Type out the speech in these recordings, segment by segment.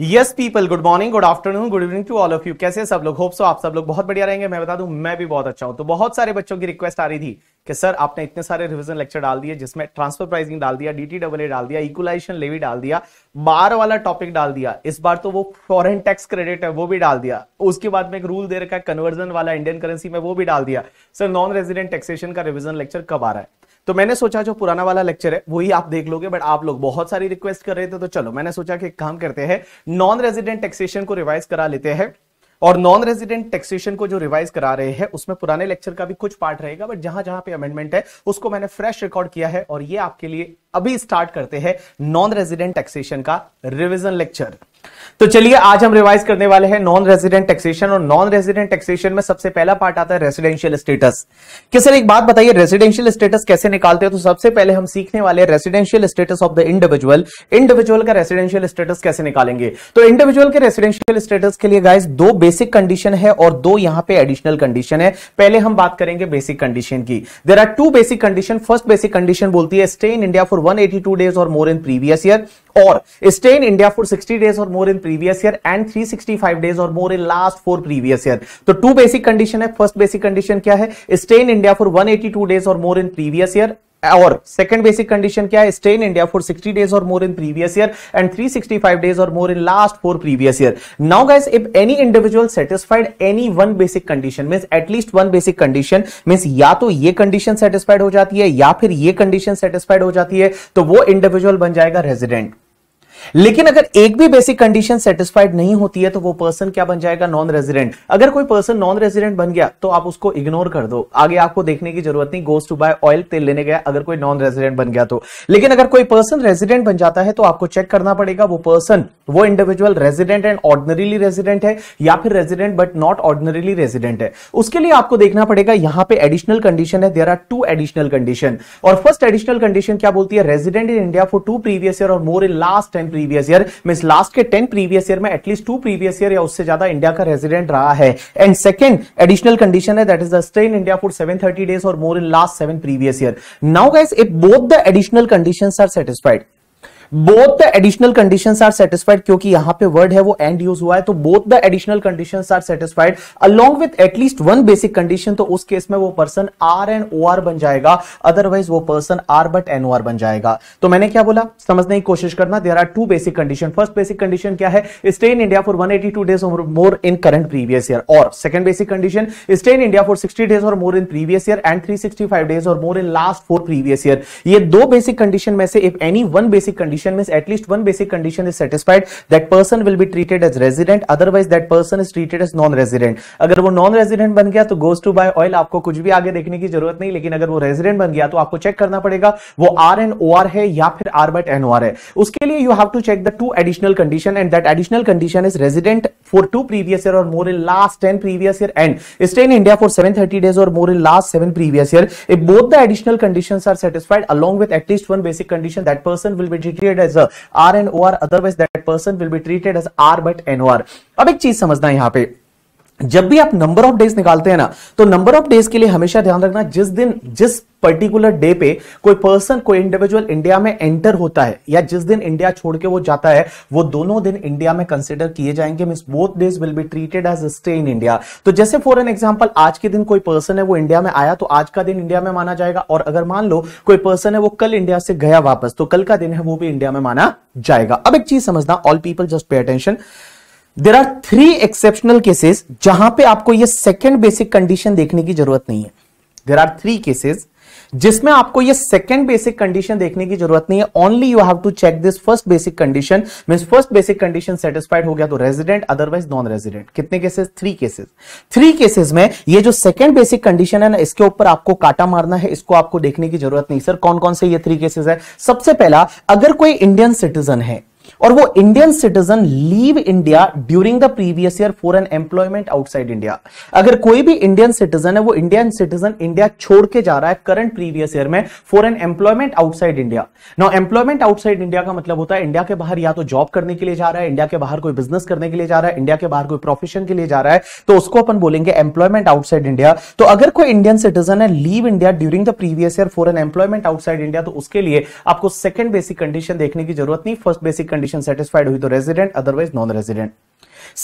Yes people good morning good afternoon good evening to all of you कैसे सब लोग hope so आप सब लोग बहुत बढ़िया रहेंगे मैं बता दूं मैं भी बहुत अच्छा हूं तो बहुत सारे बच्चों की रिक्वेस्ट आ रही थी कि सर आपने इतने सारे रिवीजन लेक्चर डाल दिए जिसमें ट्रांसफर प्राइसिंग डाल दिया डीटी डबल डाल दिया इक्वलाइजेशन लेवी डाल दिया बार वाला टॉपिक डाल दिया इस बार तो वो फॉरन टैक्स क्रेडिट है वो भी डाल दिया उसके बाद में एक रूल दे रखा है कन्वर्जन वाला इंडियन करेंसी में वो भी डाल दिया सर नॉन रेजिडेंट टैक्सेशन का रिविजन लेक्चर कब आ रहा है तो मैंने सोचा जो पुराना वाला लेक्चर है वही आप देख लोगे बट आप लोग बहुत सारी रिक्वेस्ट कर रहे थे तो चलो मैंने सोचा कि काम करते हैं नॉन रेजिडेंट टैक्सेशन को रिवाइज करा लेते हैं और नॉन रेजिडेंट टैक्सेशन को जो रिवाइज करा रहे हैं उसमें पुराने लेक्चर का भी कुछ पार्ट रहेगा बट जहां जहां पे अमेंडमेंट है उसको मैंने फ्रेश रिकॉर्ड किया है और ये आपके लिए अभी स्टार्ट करते हैं नॉन रेजिडेंट टैक्सेशन का रिविजन लेक्चर तो चलिए आज हम रिवाइज करने वाले हैं नॉन रेजिडेंट टैक्सेशन और नॉन रेजिडेंट टैक्सेशन में सबसे पहला पार्ट आता है रेसिडेंशियल स्टेटस कि सर एक बात बताइए रेसिडेंशियल स्टेटस कैसे निकालते हैं तो सबसे पहले हम सीखने वाले हैं residential status of the individual individual का रेसिडेंशियल स्टेटस कैसे निकालेंगे तो इंडिविजुअल के रेसिडेंशियल स्टेटस के लिए गाइज दो बेसिक कंडीशन है और दो यहां पर एडिशनल कंडीशन है पहले हम बात करेंगे बेसिक कंडीशन की there are two basic condition first basic condition बोलती है stay in India for one days और more in previous year or stay in India for 60 days or more in previous year and 365 days और more in last four previous year तो two basic condition है first basic condition क्या है stay in India for 182 days और more in previous year और second basic condition क्या है stay in India for 60 days और more in previous year and 365 days और more in last four previous year now guys if any individual satisfied any one basic condition means at least one basic condition means या तो ये condition satisfied हो जाती है या फिर ये कंडीशन सेटिस्फाइड हो जाती है तो वो इंडिविजुअल बन जाएगा रेजिडेंट लेकिन अगर एक भी बेसिक कंडीशन सेटिस्फाइड नहीं होती है तो वो पर्सन क्या बन जाएगा नॉन रेजिडेंट अगर कोई पर्सन नॉन रेजिडेंट बन गया तो आप उसको इग्नोर कर दो आगे आपको देखने की जरूरत नहीं गोस टू बाय ऑयल तेल लेने गया अगर कोई नॉन रेजिडेंट बन गया तो लेकिन अगर कोई पर्सन रेजिडेंट बन जाता है तो आपको चेक करना पड़ेगा वो पर्सन वो individual resident and ordinarily resident है या फिर resident but not ordinarily resident है उसके लिए आपको देखना पड़ेगा यहां पर एडिशनल कंडीशन है there are two additional condition और फर्स्ट एडिशनल कंडीशन क्या बोलती है resident in India for two previous year और more in last ten previous year mean last के टेन प्रीवियस ईयर में एटलीस्ट टू प्रीवियस ईयर या उससे ज्यादा इंडिया का रेजिडेंट रहा है एंड सेकंड एडिशनल कंडीशन है that is the stay in India for seven thirty days और more in last seven previous year now guys if both the additional condition are satisfied both the additional condition are satisfied क्योंकि यहां पे word है वो and use हुआ है तो both the additional condition are satisfied along with at least one basic condition तो उस केस में वो person R and O R बन जाएगा अदरवाइज वो person R but N O R बन जाएगा तो मैंने क्या बोला समझने की कोशिश करना there are two basic condition first basic condition क्या है stay in India for one eighty two days और more in current previous year और second basic condition stay in India for sixty days और more in previous year and three five days और more in last four previous year ये दो basic condition में से if any one basic condition condition means at least one basic condition is satisfied that person will be treated as resident otherwise that person is treated as non-resident अगर वो non resident बन गया तो goes to bye oil आपको कुछ भी आगे देखने की जरूरत नहीं लेकिन अगर वो रेजिडेंट बन गया तो आपको चेक करना पड़ेगा वो आर एन ओ आर है या फिर R but N O R है उसके लिए you have to check the two additional condition and that additional condition is resident for two previous year or more in last 10 previous year and stay in India for 730 days or more in last 7 previous year. If both the additional conditions are satisfied along with at least one basic condition, that person will be treated as a R and OR. Otherwise, that person will be treated as R but NOR. अब एक चीज समझना yahan pe जब भी आप number of days निकालते हैं ना तो नंबर ऑफ डेज के लिए हमेशा ध्यान रखना जिस दिन जिस पर्टिकुलर डे पे कोई पर्सन कोई इंडिविजुअल इंडिया में एंटर होता है या जिस दिन इंडिया छोड़ के वो जाता है वो दोनों दिन इंडिया में कंसिडर किए जाएंगे mean both days will be treated as stay in India तो जैसे फॉर एन एग्जाम्पल आज के दिन कोई पर्सन है वो इंडिया में आया तो आज का दिन इंडिया में माना जाएगा और अगर मान लो कोई पर्सन है वो कल इंडिया से गया वापस तो कल का दिन है वो भी इंडिया में माना जाएगा अब एक चीज समझना all people just pay attention there are three exceptional cases जहां पे आपको ये सेकेंड बेसिक कंडीशन देखने की जरूरत नहीं है देर आर थ्री केसेस जिसमें आपको ये सेकेंड बेसिक कंडीशन देखने की जरूरत नहीं है only you have to check this first basic condition mean first basic condition satisfied हो गया तो रेजिडेंट अदरवाइज नॉन रेजिडेंट कितने cases three cases three cases में ये जो सेकेंड बेसिक कंडीशन है ना इसके ऊपर आपको काटा मारना है इसको आपको देखने की जरूरत नहीं सर कौन कौन से ये थ्री केसेस है सबसे पहला अगर कोई इंडियन सिटीजन है और वो Indian citizen leave India during the previous year for an employment outside India अगर कोई भी इंडियन सिटीजन है वो इंडियन सिटीजन इंडिया छोड़ के जा रहा है करंट प्रीवियस ईयर में for an employment outside India now employment outside India का मतलब होता है इंडिया के बाहर या तो जॉब करने के लिए जा रहा है इंडिया के बाहर कोई बिजनेस करने के लिए जा रहा है इंडिया के बाहर कोई प्रोफेशन के लिए जा रहा है तो उसको अपन बोलेंगे एम्प्लॉयमेंट आउटसाइड इंडिया तो अगर कोई इंडियन सिटीजन है leave India during the previous year for an employment outside India तो उसके लिए आपको सेकंड बेसिक कंडीशन देखने की जरूरत नहीं first basic condition condition satisfied हुई तो resident otherwise non resident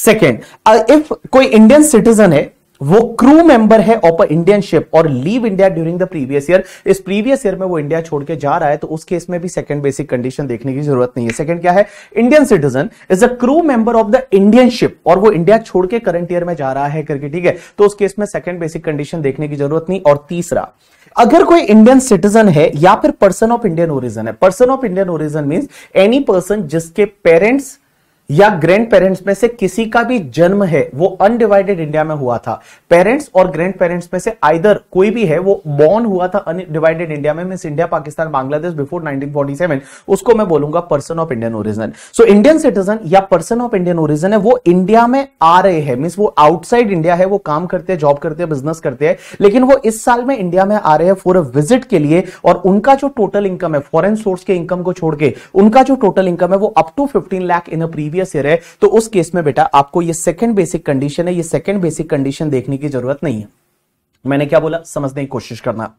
second if कोई इंडियन सिटीजन है वो क्रू मेंबर है ऑफ इंडियन शिप और leave India during the previous year इस प्रीवियस ईयर में वो इंडिया छोड़ के जा रहा है तो उस केस में भी सेकंड बेसिक कंडीशन देखने की जरूरत नहीं है सेकंड क्या है Indian citizen is a crew member of the Indian ship और वो इंडिया छोड़ के करंट ईयर में जा रहा है करके ठीक है तो उस केस में सेकंड बेसिक कंडीशन देखने की जरूरत नहीं और तीसरा अगर कोई इंडियन सिटीजन है या फिर पर्सन ऑफ इंडियन ओरिजन है person of Indian origin mean any person जिसके पेरेंट्स या ग्रैंड पेरेंट्स में से किसी का भी जन्म है वो अनडिवाइडेड इंडिया में हुआ था पेरेंट्स और ग्रैंड पेरेंट्स में से आइदर कोई भी है वो बॉर्न हुआ था अनडिवाइडेड इंडिया में miss India Pakistan Bangladesh before 1947 उसको मैं बोलूंगा person of Indian origin so Indian citizen या पर्सन ऑफ इंडियन ओरिजिन है वो इंडिया में आ रहे हैं मीन्स वो आउटसाइड इंडिया है वो काम करते हैं जॉब करते हैं बिजनेस करते हैं लेकिन वो इस साल में इंडिया में आ रहे हैं फॉर विजिट के लिए और उनका जो टोटल इनकम है फॉरन सोर्स के इनकम को छोड़ के उनका जो टोटल इनकम है वो up to fifteen lakh in previous previous year है तो उस केस में बेटा आपको ये सेकंड बेसिक कंडीशन है ये सेकंड बेसिक कंडीशन देखने की जरूरत नहीं है मैंने क्या बोला समझने की कोशिश करना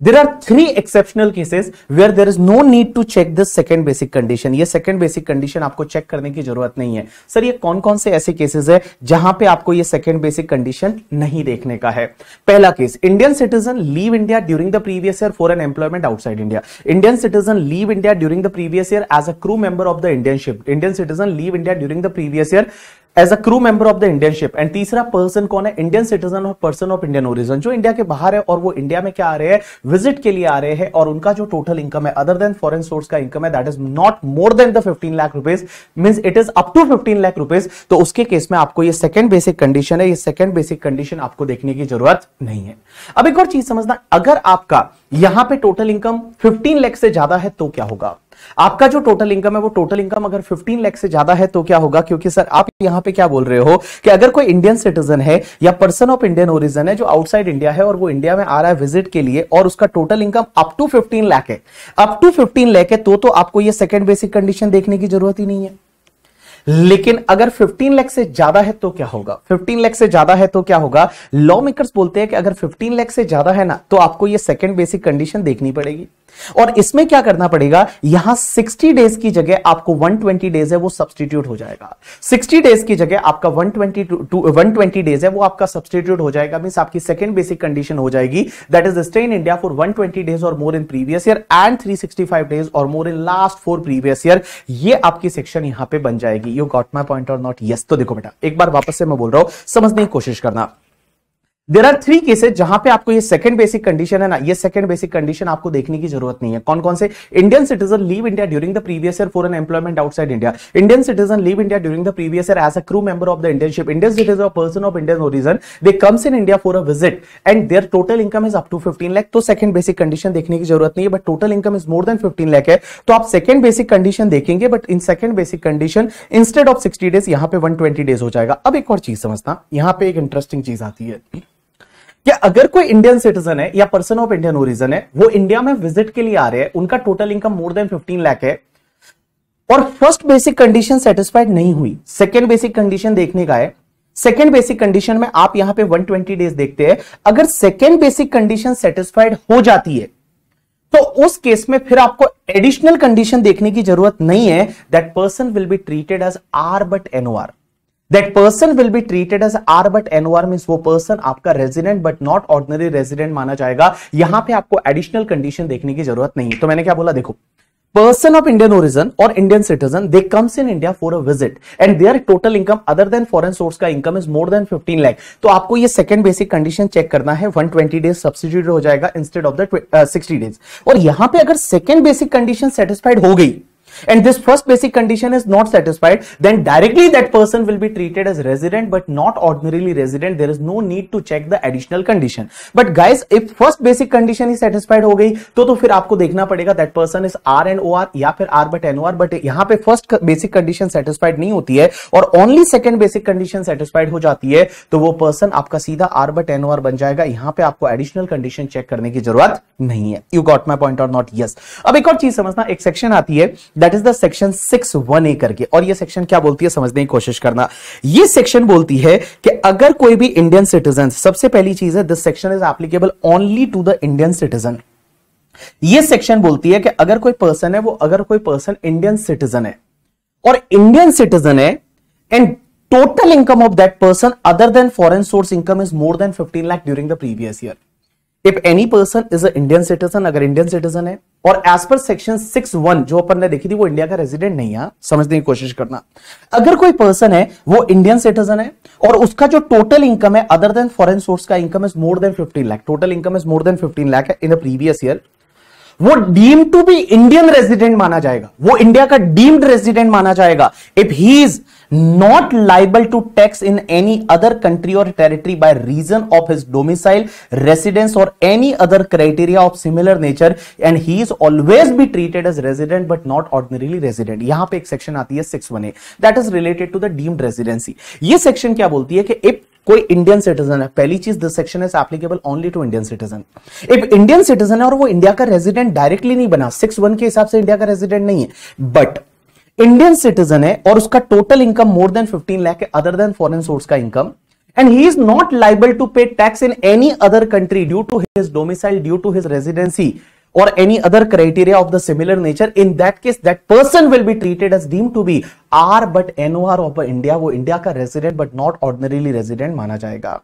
there are three exceptional cases where there is no need to check this second basic condition ये second basic condition आपको check करने की जरूरत नहीं है सर ये कौन कौन से ऐसे cases है जहां पे आपको ये second basic condition नहीं देखने का है पहला case Indian citizen leave India during the previous year for an employment outside India Indian citizen leave India during the previous year as a crew member of the Indian ship Indian citizen leave India during the previous year as a crew member of the Indian ship and तीसरा person कौन है Indian citizen और person of Indian origin जो India के बाहर है और वो इंडिया में क्या आ रहे हैं विजिट के लिए आ रहे हैं और उनका जो टोटल इनकम है अदर देन फॉरन सोर्स का इनकम है that is not more than the fifteen lakh rupees mean it is up to fifteen lakh rupees तो उसके केस में आपको ये सेकंड बेसिक कंडीशन है ये सेकंड बेसिक कंडीशन आपको देखने की जरूरत नहीं है अब एक और चीज समझना अगर आपका यहां पे टोटल इनकम फिफ्टीन लाख से ज्यादा है तो क्या होगा आपका जो टोटल इनकम है वो टोटल इनकम अगर 15 लाख से ज्यादा है तो क्या होगा क्योंकि सर आप यहां पे क्या बोल रहे हो कि अगर कोई इंडियन सिटीजन है या पर्सन ऑफ इंडियन ओरिजन है जो आउटसाइड इंडिया है और वो इंडिया में आ रहा है विजिट के लिए और उसका total income up to fifteen lakh है अप टू फिफ्टीन लाख है तो, तो आपको ये सेकेंड बेसिक कंडीशन देखने की जरूरत ही नहीं है लेकिन अगर 15 लाख से ज्यादा है तो क्या होगा 15 लाख से ज्यादा है तो क्या होगा लॉ मेकर्स बोलते हैं कि अगर 15 लाख से ज्यादा है ना तो आपको ये सेकंड बेसिक कंडीशन देखनी पड़ेगी और इसमें क्या करना पड़ेगा यहां 60 डेज की जगह आपको 120 डेज है वो सब्सटीट्यूट हो जाएगा 60 डेज की जगह आपका 120 120 डेज है वो आपका सब्सटीट्यूट हो जाएगा मींस आपकी सेकंड बेसिक कंडीशन हो जाएगी that is stay in India for 120 days और more in previous year and 365 days और more in last four previous year ये आपकी सेक्शन यहां पे बन जाएगी यू गॉट माई पॉइंट और नॉट यस तो देखो बेटा एक बार वापस से मैं बोल रहा हूं समझने की कोशिश करना देर आर थ्री केसेस जहां पे आपको ये सेकंड बेसिक कंडीशन है ना ये सेकंड बेसिक कंडीशन आपको देखने की जरूरत नहीं है कौन कौन से Indian citizen leave India during the previous year for an employment outside India Indian citizen leave India during the previous year as a crew member of the Indian ship Indian citizen और person of Indian origin they comes in India for a visit and their total income is up to fifteen lakh तो second basic condition देखने की जरूरत नहीं है but total income is more than fifteen lakh है तो आप सेकंड बेसिक कंडीशन देखेंगे but in second basic condition instead of sixty days यहाँ पे वन डेज हो जाएगा अब एक और चीज समझना यहाँ पे एक इंटरेस्टिंग चीज आती है कि अगर कोई इंडियन सिटीजन है या पर्सन ऑफ इंडियन ओरिजन है वो इंडिया में विजिट के लिए आ रहे हैं उनका total income more than fifteen lakh है और फर्स्ट बेसिक कंडीशन सेटिस्फाइड नहीं हुई सेकेंड बेसिक कंडीशन देखने का है सेकेंड बेसिक कंडीशन में आप यहां पे 120 डेज देखते हैं अगर सेकेंड बेसिक कंडीशन सेटिस्फाइड हो जाती है तो उस केस में फिर आपको एडिशनल कंडीशन देखने की जरूरत नहीं है that person will be treated as R but NOR that person will be treated as R but NOR mean वो पर्सन आपका resident but not ordinary resident माना जाएगा यहां पर आपको एडिशनल कंडीशन देखने की जरूरत नहीं है तो मैंने क्या बोला देखो पर्सन ऑफ इंडियन ओरिजन और Indian citizen they comes in India for a visit and their total income other than foreign source का income is more than fifteen lakh तो आपको यह सेकंड बेसिक कंडीशन चेक करना है वन ट्वेंटी डेज सब्सिड्यूट हो जाएगा instead of दिक्सटी days और यहां पर अगर सेकंड बेसिक कंडीशन सेटिस्फाइड हो गई and this first basic condition is not satisfied, then directly that person will be treated as resident but not ordinarily resident. There is no need to check the additional condition. But guys, if first basic condition is satisfied ho gayi to to fir aapko dekhna padega that person is R and OR ya fir R but NOR but yahan pe first basic condition satisfied nahi hoti hai aur only second basic condition satisfied ho jati hai to wo person aapka seedha R but NOR ban jayega yahan pe aapko additional condition check karne ki zarurat nahi hai You got my point or not? Yes. ab ek aur cheez samajhna ek section aati hai that is the section six one A करके और ये section क्या बोलती है समझने की कोशिश करना ये सेक्शन बोलती है कि अगर कोई भी इंडियन सिटीजन सबसे पहली चीज है this section is applicable only to the Indian citizen ये सेक्शन बोलती है कि अगर कोई पर्सन है वो अगर कोई पर्सन इंडियन सिटीजन है और इंडियन सिटीजन है and total income of that person other than foreign source income is more than fifteen lakh during the previous year if any person is a Indian citizen अगर Indian citizen है और as per section six one जो अपन ने देखी थी वो India का resident नहीं है समझने की कोशिश करना अगर कोई पर्सन है वो इंडियन सिटीजन है और उसका जो टोटल इनकम है अदर देन फॉरेन सोर्स का income is more than fifteen lakh total income is more than fifteen lakh in the previous year वो deem to be Indian resident माना जाएगा वो इंडिया का डीम्ड रेजिडेंट माना जाएगा if he is not liable to tax in any other country or territory by reason of his domicile, residence or any other criteria of similar nature and he is always be treated as resident but not ordinarily resident. यहां पे एक section आती है six one A that is related to the deemed residency ये section क्या बोलती है कि इफ कोई इंडियन सिटीजन है पहली चीज this section is applicable only to Indian citizen if Indian citizen है और वो इंडिया का रेजिडेंट डायरेक्टली नहीं बना सिक्स वन के हिसाब से इंडिया का रेजिडेंट नहीं है बट इंडियन सिटीजन है और उसका total income more than fifteen lakh है अदर देन फॉरेन सोर्स का income and he is not liable to pay tax in any other country due to his domicile due to his residency और any other criteria of the similar nature in that case that person will be treated as deem to be R but N O R of India वो India का resident but not ordinarily resident माना जाएगा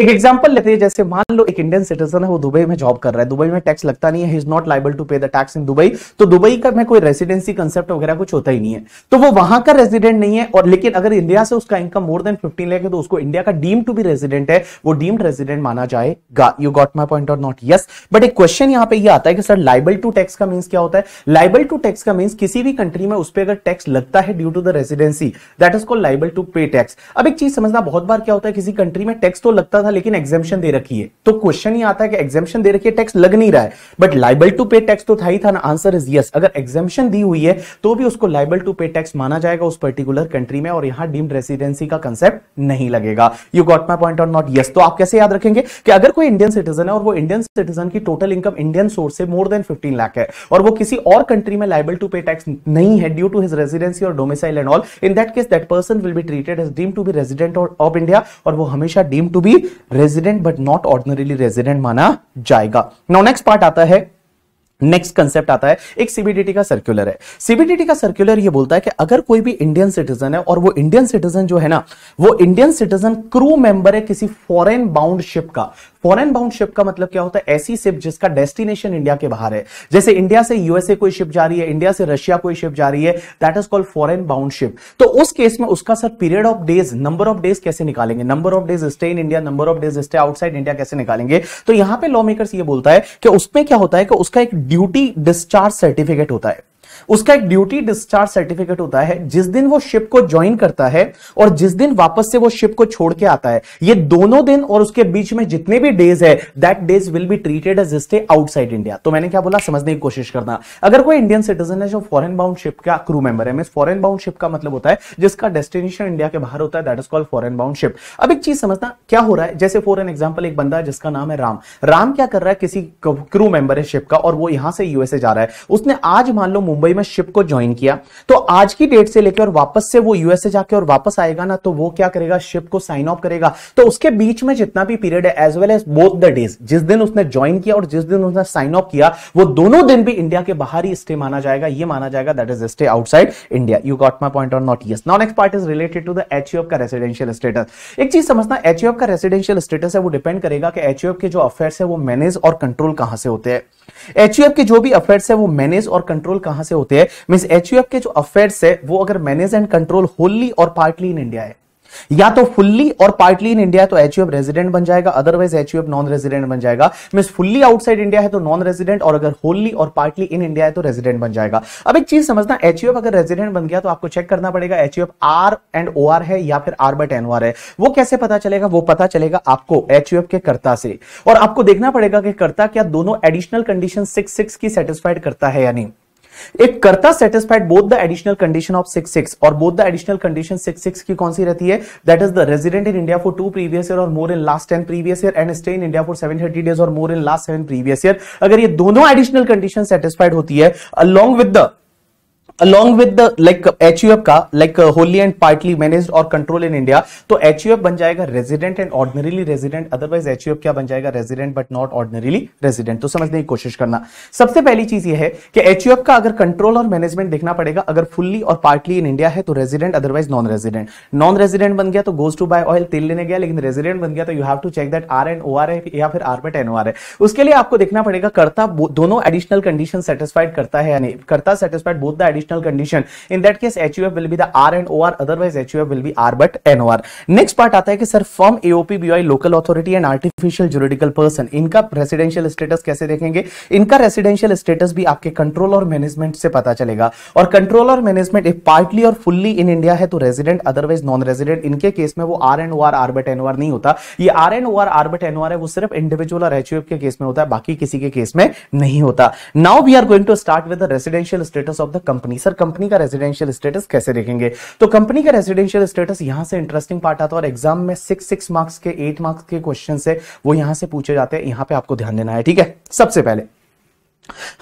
एक example लेते हैं जैसे मान लो एक इंडियन सिटीजन है वो दुबई में जॉब कर रहा है दुबई में टैक्स लगता नहीं है is not liable to pay the tax in Dubai तो दुबई का में कोई रेसिडेंसी कंसेप्ट वगैरह कुछ होता ही नहीं है तो वो वहां का रेजिडेंट नहीं है और लेकिन अगर इंडिया से उसका income more than fifteen lakh है तो उसको इंडिया का डीम टू बी रेजिडेंट है वो डीम्ड रेजिडेंट माना जाएगा यू गॉट माई पॉइंट और नॉट यस बट एक क्वेश्चन यहाँ पे ये आता है कि सर लाइबल टू टैक्स का मीन्स क्या होता है लाइबल टू टैक्स का मीन्स किसी भी कंट्री में उस पर अगर टैक्स लगता है due to the residency that is call liable to pay tax अब एक चीज समझना बहुत बार क्या होता है किसी कंट्री में टैक्स तो लगता था लेकिन एग्जेम्पन दे रखी है तो क्वेश्चन ही आता है कि एग्जेम्पन दे रखी है टैक्स लग नहीं रहा है but liable to pay tax तो था ही था ना आंसर इज यस अगर एग्जेम्पन दी हुई है तो भी उसको लाइबल टू पे टैक्स माना जाएगा उस पर्टिकुलर कंट्री में और यहां डीम्ड रेसिडेंसी का कंसेप्ट नहीं लगेगा यू गॉट माई पॉइंट और नॉट यस तो आप कैसे याद रखेंगे कि अगर कोई इंडियन सिटीजन है और वो इंडियन सिटीजन की टोटल इनकम इंडियन सोर्स से मोर देन फिफ्टीन लाख है और वो किसी और कंट्री में लाइबल टू पे टैक्स नहीं है ड्यू टू हिज रेजिडेंसी और domicile and all in that case that person will be treated as deem to be resident of India और वो हमेशा deem to be resident but not ordinarily resident माना जाएगा no next part आता है next concept आता है एक सीबीडीटी का सर्कुलर है सीबीडीटी का सर्कुलर ये बोलता है कि अगर कोई भी इंडियन सिटीजन है और वो इंडियन सिटीजन जो है ना वो इंडियन सिटीजन क्रू मेंबर है किसी फॉरेन बाउंड शिप का फॉरेन बाउंड शिप का मतलब क्या होता है ऐसी शिप जिसका डेस्टिनेशन इंडिया के बाहर है जैसे इंडिया से यूएसए कोई शिप जा रही है इंडिया से रशिया कोई शिप जा रही है that is called foreign bound ship तो उस केस में उसका sir period of days number of days कैसे निकालेंगे number of days stay in India number of days stay outside India कैसे निकालेंगे तो यहां पर लॉ मेकर्स ये बोलता है कि उसमें क्या होता है कि उसका एक ड्यूटी डिस्चार्ज सर्टिफिकेट होता है उसका एक ड्यूटी डिस्चार्ज सर्टिफिकेट होता है जिस दिन वो शिप को ज्वाइन करता है और जिस दिन वापस से वो शिप को छोड़ के आता है ये दोनों दिन और उसके बीच में जितने भी डेज है that days will be treated as stay outside India तो मैंने क्या बोला समझने की कोशिश करना अगर कोई इंडियन सिटीजन है जो फॉरन बाउंड शिप का क्रू मेंबर है फॉरन बाउंड शिप का मतलब होता है जिसका डेस्टिनेशन इंडिया के बाहर होता है that is called foreign bound ship अब एक चीज समझना क्या हो रहा है जैसे फॉर एन एग्जाम्पल एक बंदा है जिसका नाम है राम राम क्या कर रहा है किसी क्रू मेंबर है शिप का और वो यहां से यूएसए जा रहा है उसने आज मान लो मुंबई दुबई में शिप को ज्वाइन किया तो आज की डेट से लेकर वापस से वो यूएसए जाके और वापस आएगा ना तो वो क्या करेगा शिप को साइन ऑफ करेगा तो उसके बीच में जितना भी पीरियड है as well as both the days जिस दिन उसने ज्वाइन किया और जिस दिन उसने साइन ऑफ किया वो दोनों दिन भी इंडिया के बाहर ही स्टे माना जाएगा ये माना जाएगा that is stay outside India you got my point और not yes now next part is related to the H का रेसिडेंशियल स्टेटस एक चीज समझना एच का रेसिडेंशियल स्टेटस है वो डिपेंड करेगा कि एच के जो अफेयर्स है वो मैनेज और कंट्रोल कहां से होते हैं एच के जो भी अफेयर्स है वो मैनेज और कंट्रोल कहां से होते हैं मीन एच के जो अफेयर्स है वो अगर मैनेज एंड कंट्रोल होल्ली और पार्टली इन इंडिया है या तो फुल्ली और पार्टली इन इंडिया तो एच रेजिडेंट बन जाएगा अदरवाइज एच नॉन रेजिडेंट बन जाएगा मीन फुल्ली आउटसाइड इंडिया है तो नॉन रेजिडेंट और अगर होल्ली और पार्टली इन इंडिया है तो रेजिडेंट बन जाएगा अब एक चीज समझना एच अगर रेजिडेंट बन गया तो आपको चेक करना पड़ेगा एच आर एंड ओ है या फिर आर बट एन है वो कैसे पता चलेगा वो पता चलेगा आपको एच के कर्ता से और आपको देखना पड़ेगा कि कर्ता क्या दोनों एडिशनल कंडीशन सिक्स सिक्स की सेटिस्फाइड करता है या नहीं एक करता satisfied both the additional condition of six six और both the additional condition six six की कौन सी रहती है that is the resident in India for two previous year और more in last ten previous year and stay in India for seven thirty days और more in last seven previous year अगर ये दोनों एडिशनल कंडीशन सेटिस्फाइड होती है along with the along with the like H का like wholly and partly manage और control in India तो H U F बन जाएगा resident and ordinarily resident otherwise H क्या बन जाएगा resident but not ordinarily resident तो समझने की कोशिश करना सबसे पहली चीज ये है कि एच का अगर कंट्रोल और मैनेजमेंट देखना पड़ेगा अगर फुल्ली और पार्टली इन इंडिया है तो resident otherwise non resident non resident बन गया तो गोज टू बाय ऑयल तेल लेने गया लेकिन रेजिडेंट बन गया तो you have to check that R and O R है या फिर R but N O R है उसके लिए आपको देखना पड़ेगा करता दोनों एडिशनल कंडीशन सेटिस्फाइड करता है यानी करता satisfied both the conditional condition in that case HUF will be the R and OR otherwise HUF will be R but NOR next part आता है कि sir firm AOP BY local authority and artificial juridical person इनका residential status कैसे देखेंगे इनका residential status भी आपके control और मैनेजमेंट से पता चलेगा और कंट्रोल और मैनेजमेंट इफ पार्टली और फुल्ली इन इंडिया है तो रेजिडेंट अदरवाइज नॉन रेजिडेंट इनके केस में वो R and OR R but NOR नहीं होता ये R and OR R but NOR है वो सिर्फ इंडिविजुअल और एचयूएफ के केस में होता है बाकी किसी के केस में नहीं होता now we are going to start with the residential status of the company company sir company का रेजिडेंशियल स्टेटस कैसे देखेंगे तो कंपनी का रेजिडेंशियल स्टेटस यहां से इंटरेस्टिंग पार्ट आता है और एग्जाम में सिक्स सिक्स मार्क्स के एट मार्क्स के क्वेश्चन है वो यहां से पूछे जाते हैं यहां पर आपको ध्यान देना है ठीक है सबसे पहले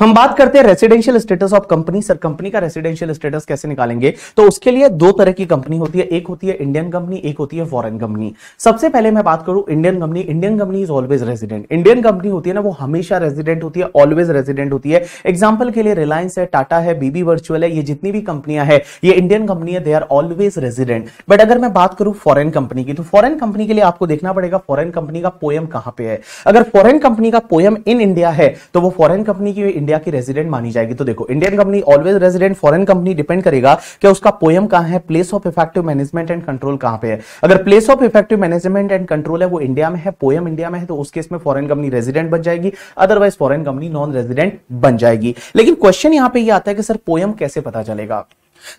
हम बात करते हैं residential status of company sir company का रेसिडेंशियल स्टेटस कैसे निकालेंगे तो उसके लिए दो तरह की कंपनी होती है एक होती है इंडियन कंपनी एक होती है फॉरन कंपनी सबसे पहले मैं बात करूं Indian company Indian company is always resident Indian company होती है ना वो हमेशा रेजिडेंट होती है ऑलवेज रेजिडेंट होती है एग्जाम्पल के लिए रिलायंस है टाटा है बीबी वर्चुअल है ये जितनी भी कंपनियां है ये इंडियन कंपनी है they are always resident but अगर मैं बात करूं फॉरन कंपनी की तो फॉरन कंपनी के लिए आपको देखना पड़ेगा फॉरन कंपनी का पोयम कहां पे है अगर फॉरन कंपनी का पोयम इन इंडिया है तो वो फॉरन कंपनी की इंडिया की रेजिडेंट मानी जाएगी तो देखो Indian company always resident foreign company depend करेगा कि उसका पोयम कहां है place of effective management and control कहां पे है अगर place of effective management and control है वो इंडिया में है पोयम इंडिया में है तो उस केस में फॉरन कंपनी रेजिडेंट बन जाएगी otherwise foreign company non resident बन जाएगी लेकिन क्वेश्चन यहां पर आता है कि सर पोयम कैसे पता चलेगा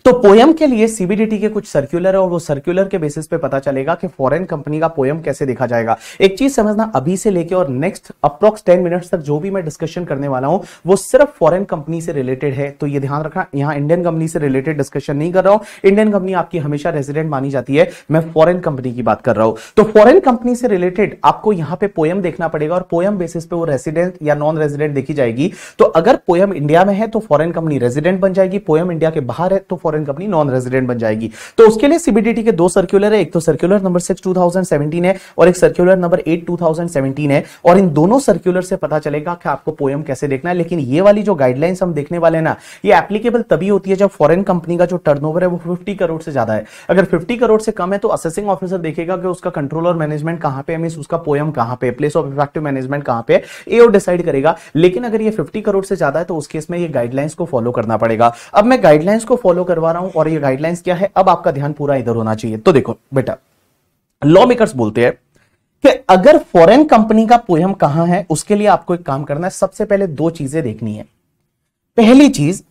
तो पोयम के लिए सीबीडीटी के कुछ सर्कुलर है और वो सर्कुलर के बेसिस पे पता चलेगा कि फॉरेन कंपनी का पोयम कैसे देखा जाएगा एक चीज समझना अभी से लेके और नेक्स्ट अप्रोक्स टेन मिनट्स तक जो भी मैं डिस्कशन करने वाला हूं वो सिर्फ फॉरेन कंपनी से रिलेटेड है तो ये ध्यान रखना यहां इंडियन कंपनी से रिलेटेड डिस्कशन नहीं कर रहा हूं इंडियन कंपनी आपकी हमेशा रेजिडेंट मानी जाती है मैं फॉरेन कंपनी की बात कर रहा हूं तो फॉरेन कंपनी से रिलेटेड आपको यहां पर पोयम देखना पड़ेगा और पोयम बेसिस पे वो रेसिडेंट या नॉन रेजिडेंट देखी जाएगी तो अगर पोयम इंडिया में है तो फॉरेन कंपनी रेजिडेंट बन जाएगी पोयम इंडिया के बाहर है तो तो फॉरन कंपनी नॉन रेजिडेंट बन जाएगी तो उसके लिए सीबीडीटी के दो सर्क्यूलर है एक तो सर्क्यूलर नंबर सिक्स टू है और एक सर्क्यूलर नंबर एट टू है और इन दोनों सर्क्यूलर से पता चलेगा कि आपको पोयम कैसे देखना है लेकिन ये वाली जो गाइडलाइंस हम देखने वाले हैं ना ये एप्लीकेबल तभी होती है जब फॉरन कंपनी का जो टर्न है वो फिफ्टी करोड़ से ज्यादा है अगर फिफ्टी करोड़ से कम है तो असेसिंग ऑफिसर देखेगा कि उसका कंट्रोल और मैनेजमेंट कहां पे है मीन उसका पोयम कहां पे प्लेस ऑफ इफेक्टिव मैनेजमेंट कहां पे है ए और डिसाइड करेगा लेकिन अगर ये फिफ्टी करोड़ से ज्यादा है तो उस केस में ये गाइडलाइंस को फॉलो करना पड़ेगा अब मैं गाइडलाइंस को फॉलो फॉलो करवा रहा हूं और ये गाइडलाइंस क्या है अब आपका ध्यान पूरा इधर होना चाहिए तो देखो बेटा लॉ मेकर्स बोलते हैं कि अगर फॉरेन कंपनी का पोयम कहां है उसके लिए आपको एक काम करना है सबसे पहले दो चीजें देखनी है पहली चीज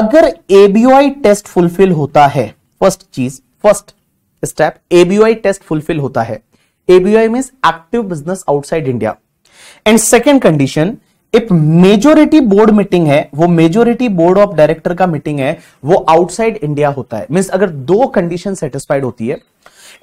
अगर एबीआई टेस्ट फुलफिल होता है फर्स्ट चीज first step ABI test fulfil होता है ABI mean active business outside India and second condition एक मेजोरिटी बोर्ड मीटिंग है वो मेजोरिटी बोर्ड ऑफ डायरेक्टर का मीटिंग है वो आउटसाइड इंडिया होता है मीन अगर दो कंडीशन सेटिस्फाइड होती है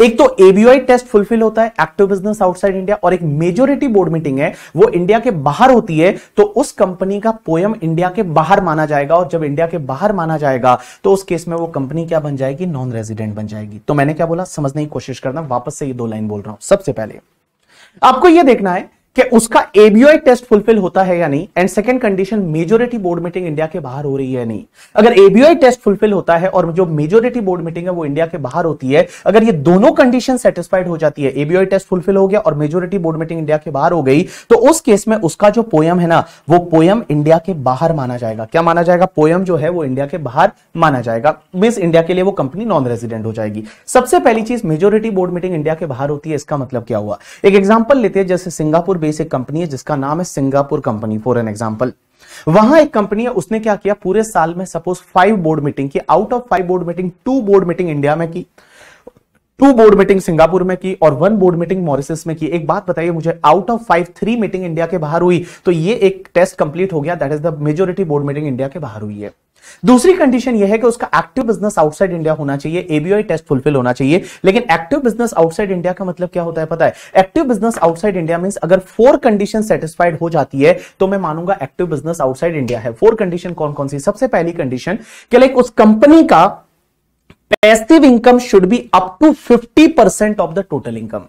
एक तो एबीआई टेस्ट फुलफिल होता है एक्टिव बिजनेस आउटसाइड इंडिया और एक मेजोरिटी बोर्ड मीटिंग है वो इंडिया के बाहर होती है तो उस कंपनी का पोयम इंडिया के बाहर माना जाएगा और जब इंडिया के बाहर माना जाएगा तो उस केस में वो कंपनी क्या बन जाएगी नॉन रेजिडेंट बन जाएगी तो मैंने क्या बोला समझने की कोशिश करना वापस से ये दो लाइन बोल रहा हूं सबसे पहले आपको यह देखना है कि उसका एबीआई टेस्ट फुलफिल होता है या नहीं and second condition majority board meeting India के बाहर हो रही है नहीं अगर एबीआई टेस्ट फुलफिल होता है और जो मेजोरिटी बोर्ड मीटिंग है वो इंडिया के बाहर होती है अगर ये दोनों कंडीशन सेटिस्फाइड हो जाती है एबीआई टेस्ट फुलफिल हो गया और मेजोरिटी बोर्ड मीटिंग इंडिया के बाहर हो गई तो उस केस में उसका जो पोयम है ना वो पोयम इंडिया के बाहर माना जाएगा क्या माना जाएगा पोयम जो है वो इंडिया के बाहर माना जाएगा मीन इंडिया के लिए वो कंपनी नॉन रेजिडेंट हो जाएगी सबसे पहली चीज मेजोरिटी बोर्ड मीटिंग इंडिया के बाहर होती है इसका मतलब क्या हुआ एक एग्जाम्पल लेते हैं जैसे सिंगापुर बेस एक कंपनी है जिसका नाम है Singapore company for an example वहां एक कंपनी है उसने क्या किया पूरे साल में सपोज फाइव बोर्ड मीटिंग की out of five board meeting two board meeting India में की टू बोर्ड मीटिंग सिंगापुर में की और वन बोर्ड मीटिंग मॉरिसस में की एक बात बताइए मुझे out of five three meeting India के बाहर हुई तो ये एक टेस्ट कंप्लीट हो गया that is the majority board meeting India के बाहर हुई है दूसरी कंडीशन यह है कि उसका एक्टिव बिजनेस आउटसाइड इंडिया होना चाहिए एबीआई टेस्ट फुलफिल होना चाहिए लेकिन एक्टिव बिजनेस आउटसाइड इंडिया का मतलब क्या होता है पता है active business outside India mean अगर फोर कंडीशन सेटिस्फाइड हो जाती है तो मैं मानूंगा एक्टिव बिजनेस आउटसाइड इंडिया है फोर कंडीशन कौन कौन सी सबसे पहली कंडीशन कि लाइक उस कंपनी का passive income should be up to fifty percent of the total income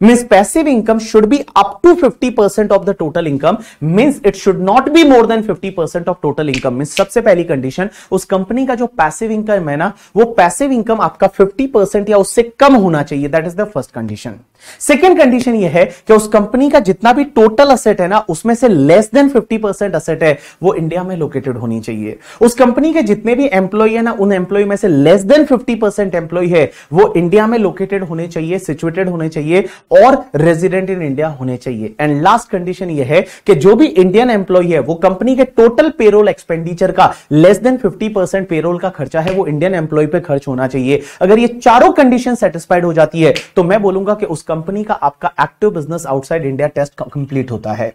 means passive income should be up to 50% of the total income means it should not be more than 50% of total income means सबसे पहली condition उस company का जो passive income है ना वो passive income आपका 50% या उससे कम होना चाहिए that is the first condition second condition ये है कि उस कंपनी का जितना भी टोटल असेट है ना उसमें से लेस देन 50 परसेंट असेट है वो इंडिया में लोकेटेड होनी चाहिए उस कंपनी के जितने भी एम्प्लॉय है ना उन एम्प्लॉय में से लेस देन 50 परसेंट एम्प्लॉय है वो इंडिया में लोकेटेड होने चाहिए सिचुएटेड होने चाहिए और रेजिडेंट इन इंडिया होने चाहिए एंड लास्ट कंडीशन यह है कि जो भी इंडियन एम्प्लॉय है वो कंपनी के टोटल पेरोल एक्सपेंडिचर का less than fifty percent payroll का खर्चा है वो इंडियन एम्प्लॉय पे खर्च होना चाहिए अगर ये चारों कंडीशन सेटिस्फाइड हो जाती है तो मैं बोलूंगा कि उस कंपनी का आपका active business outside India test complete होता है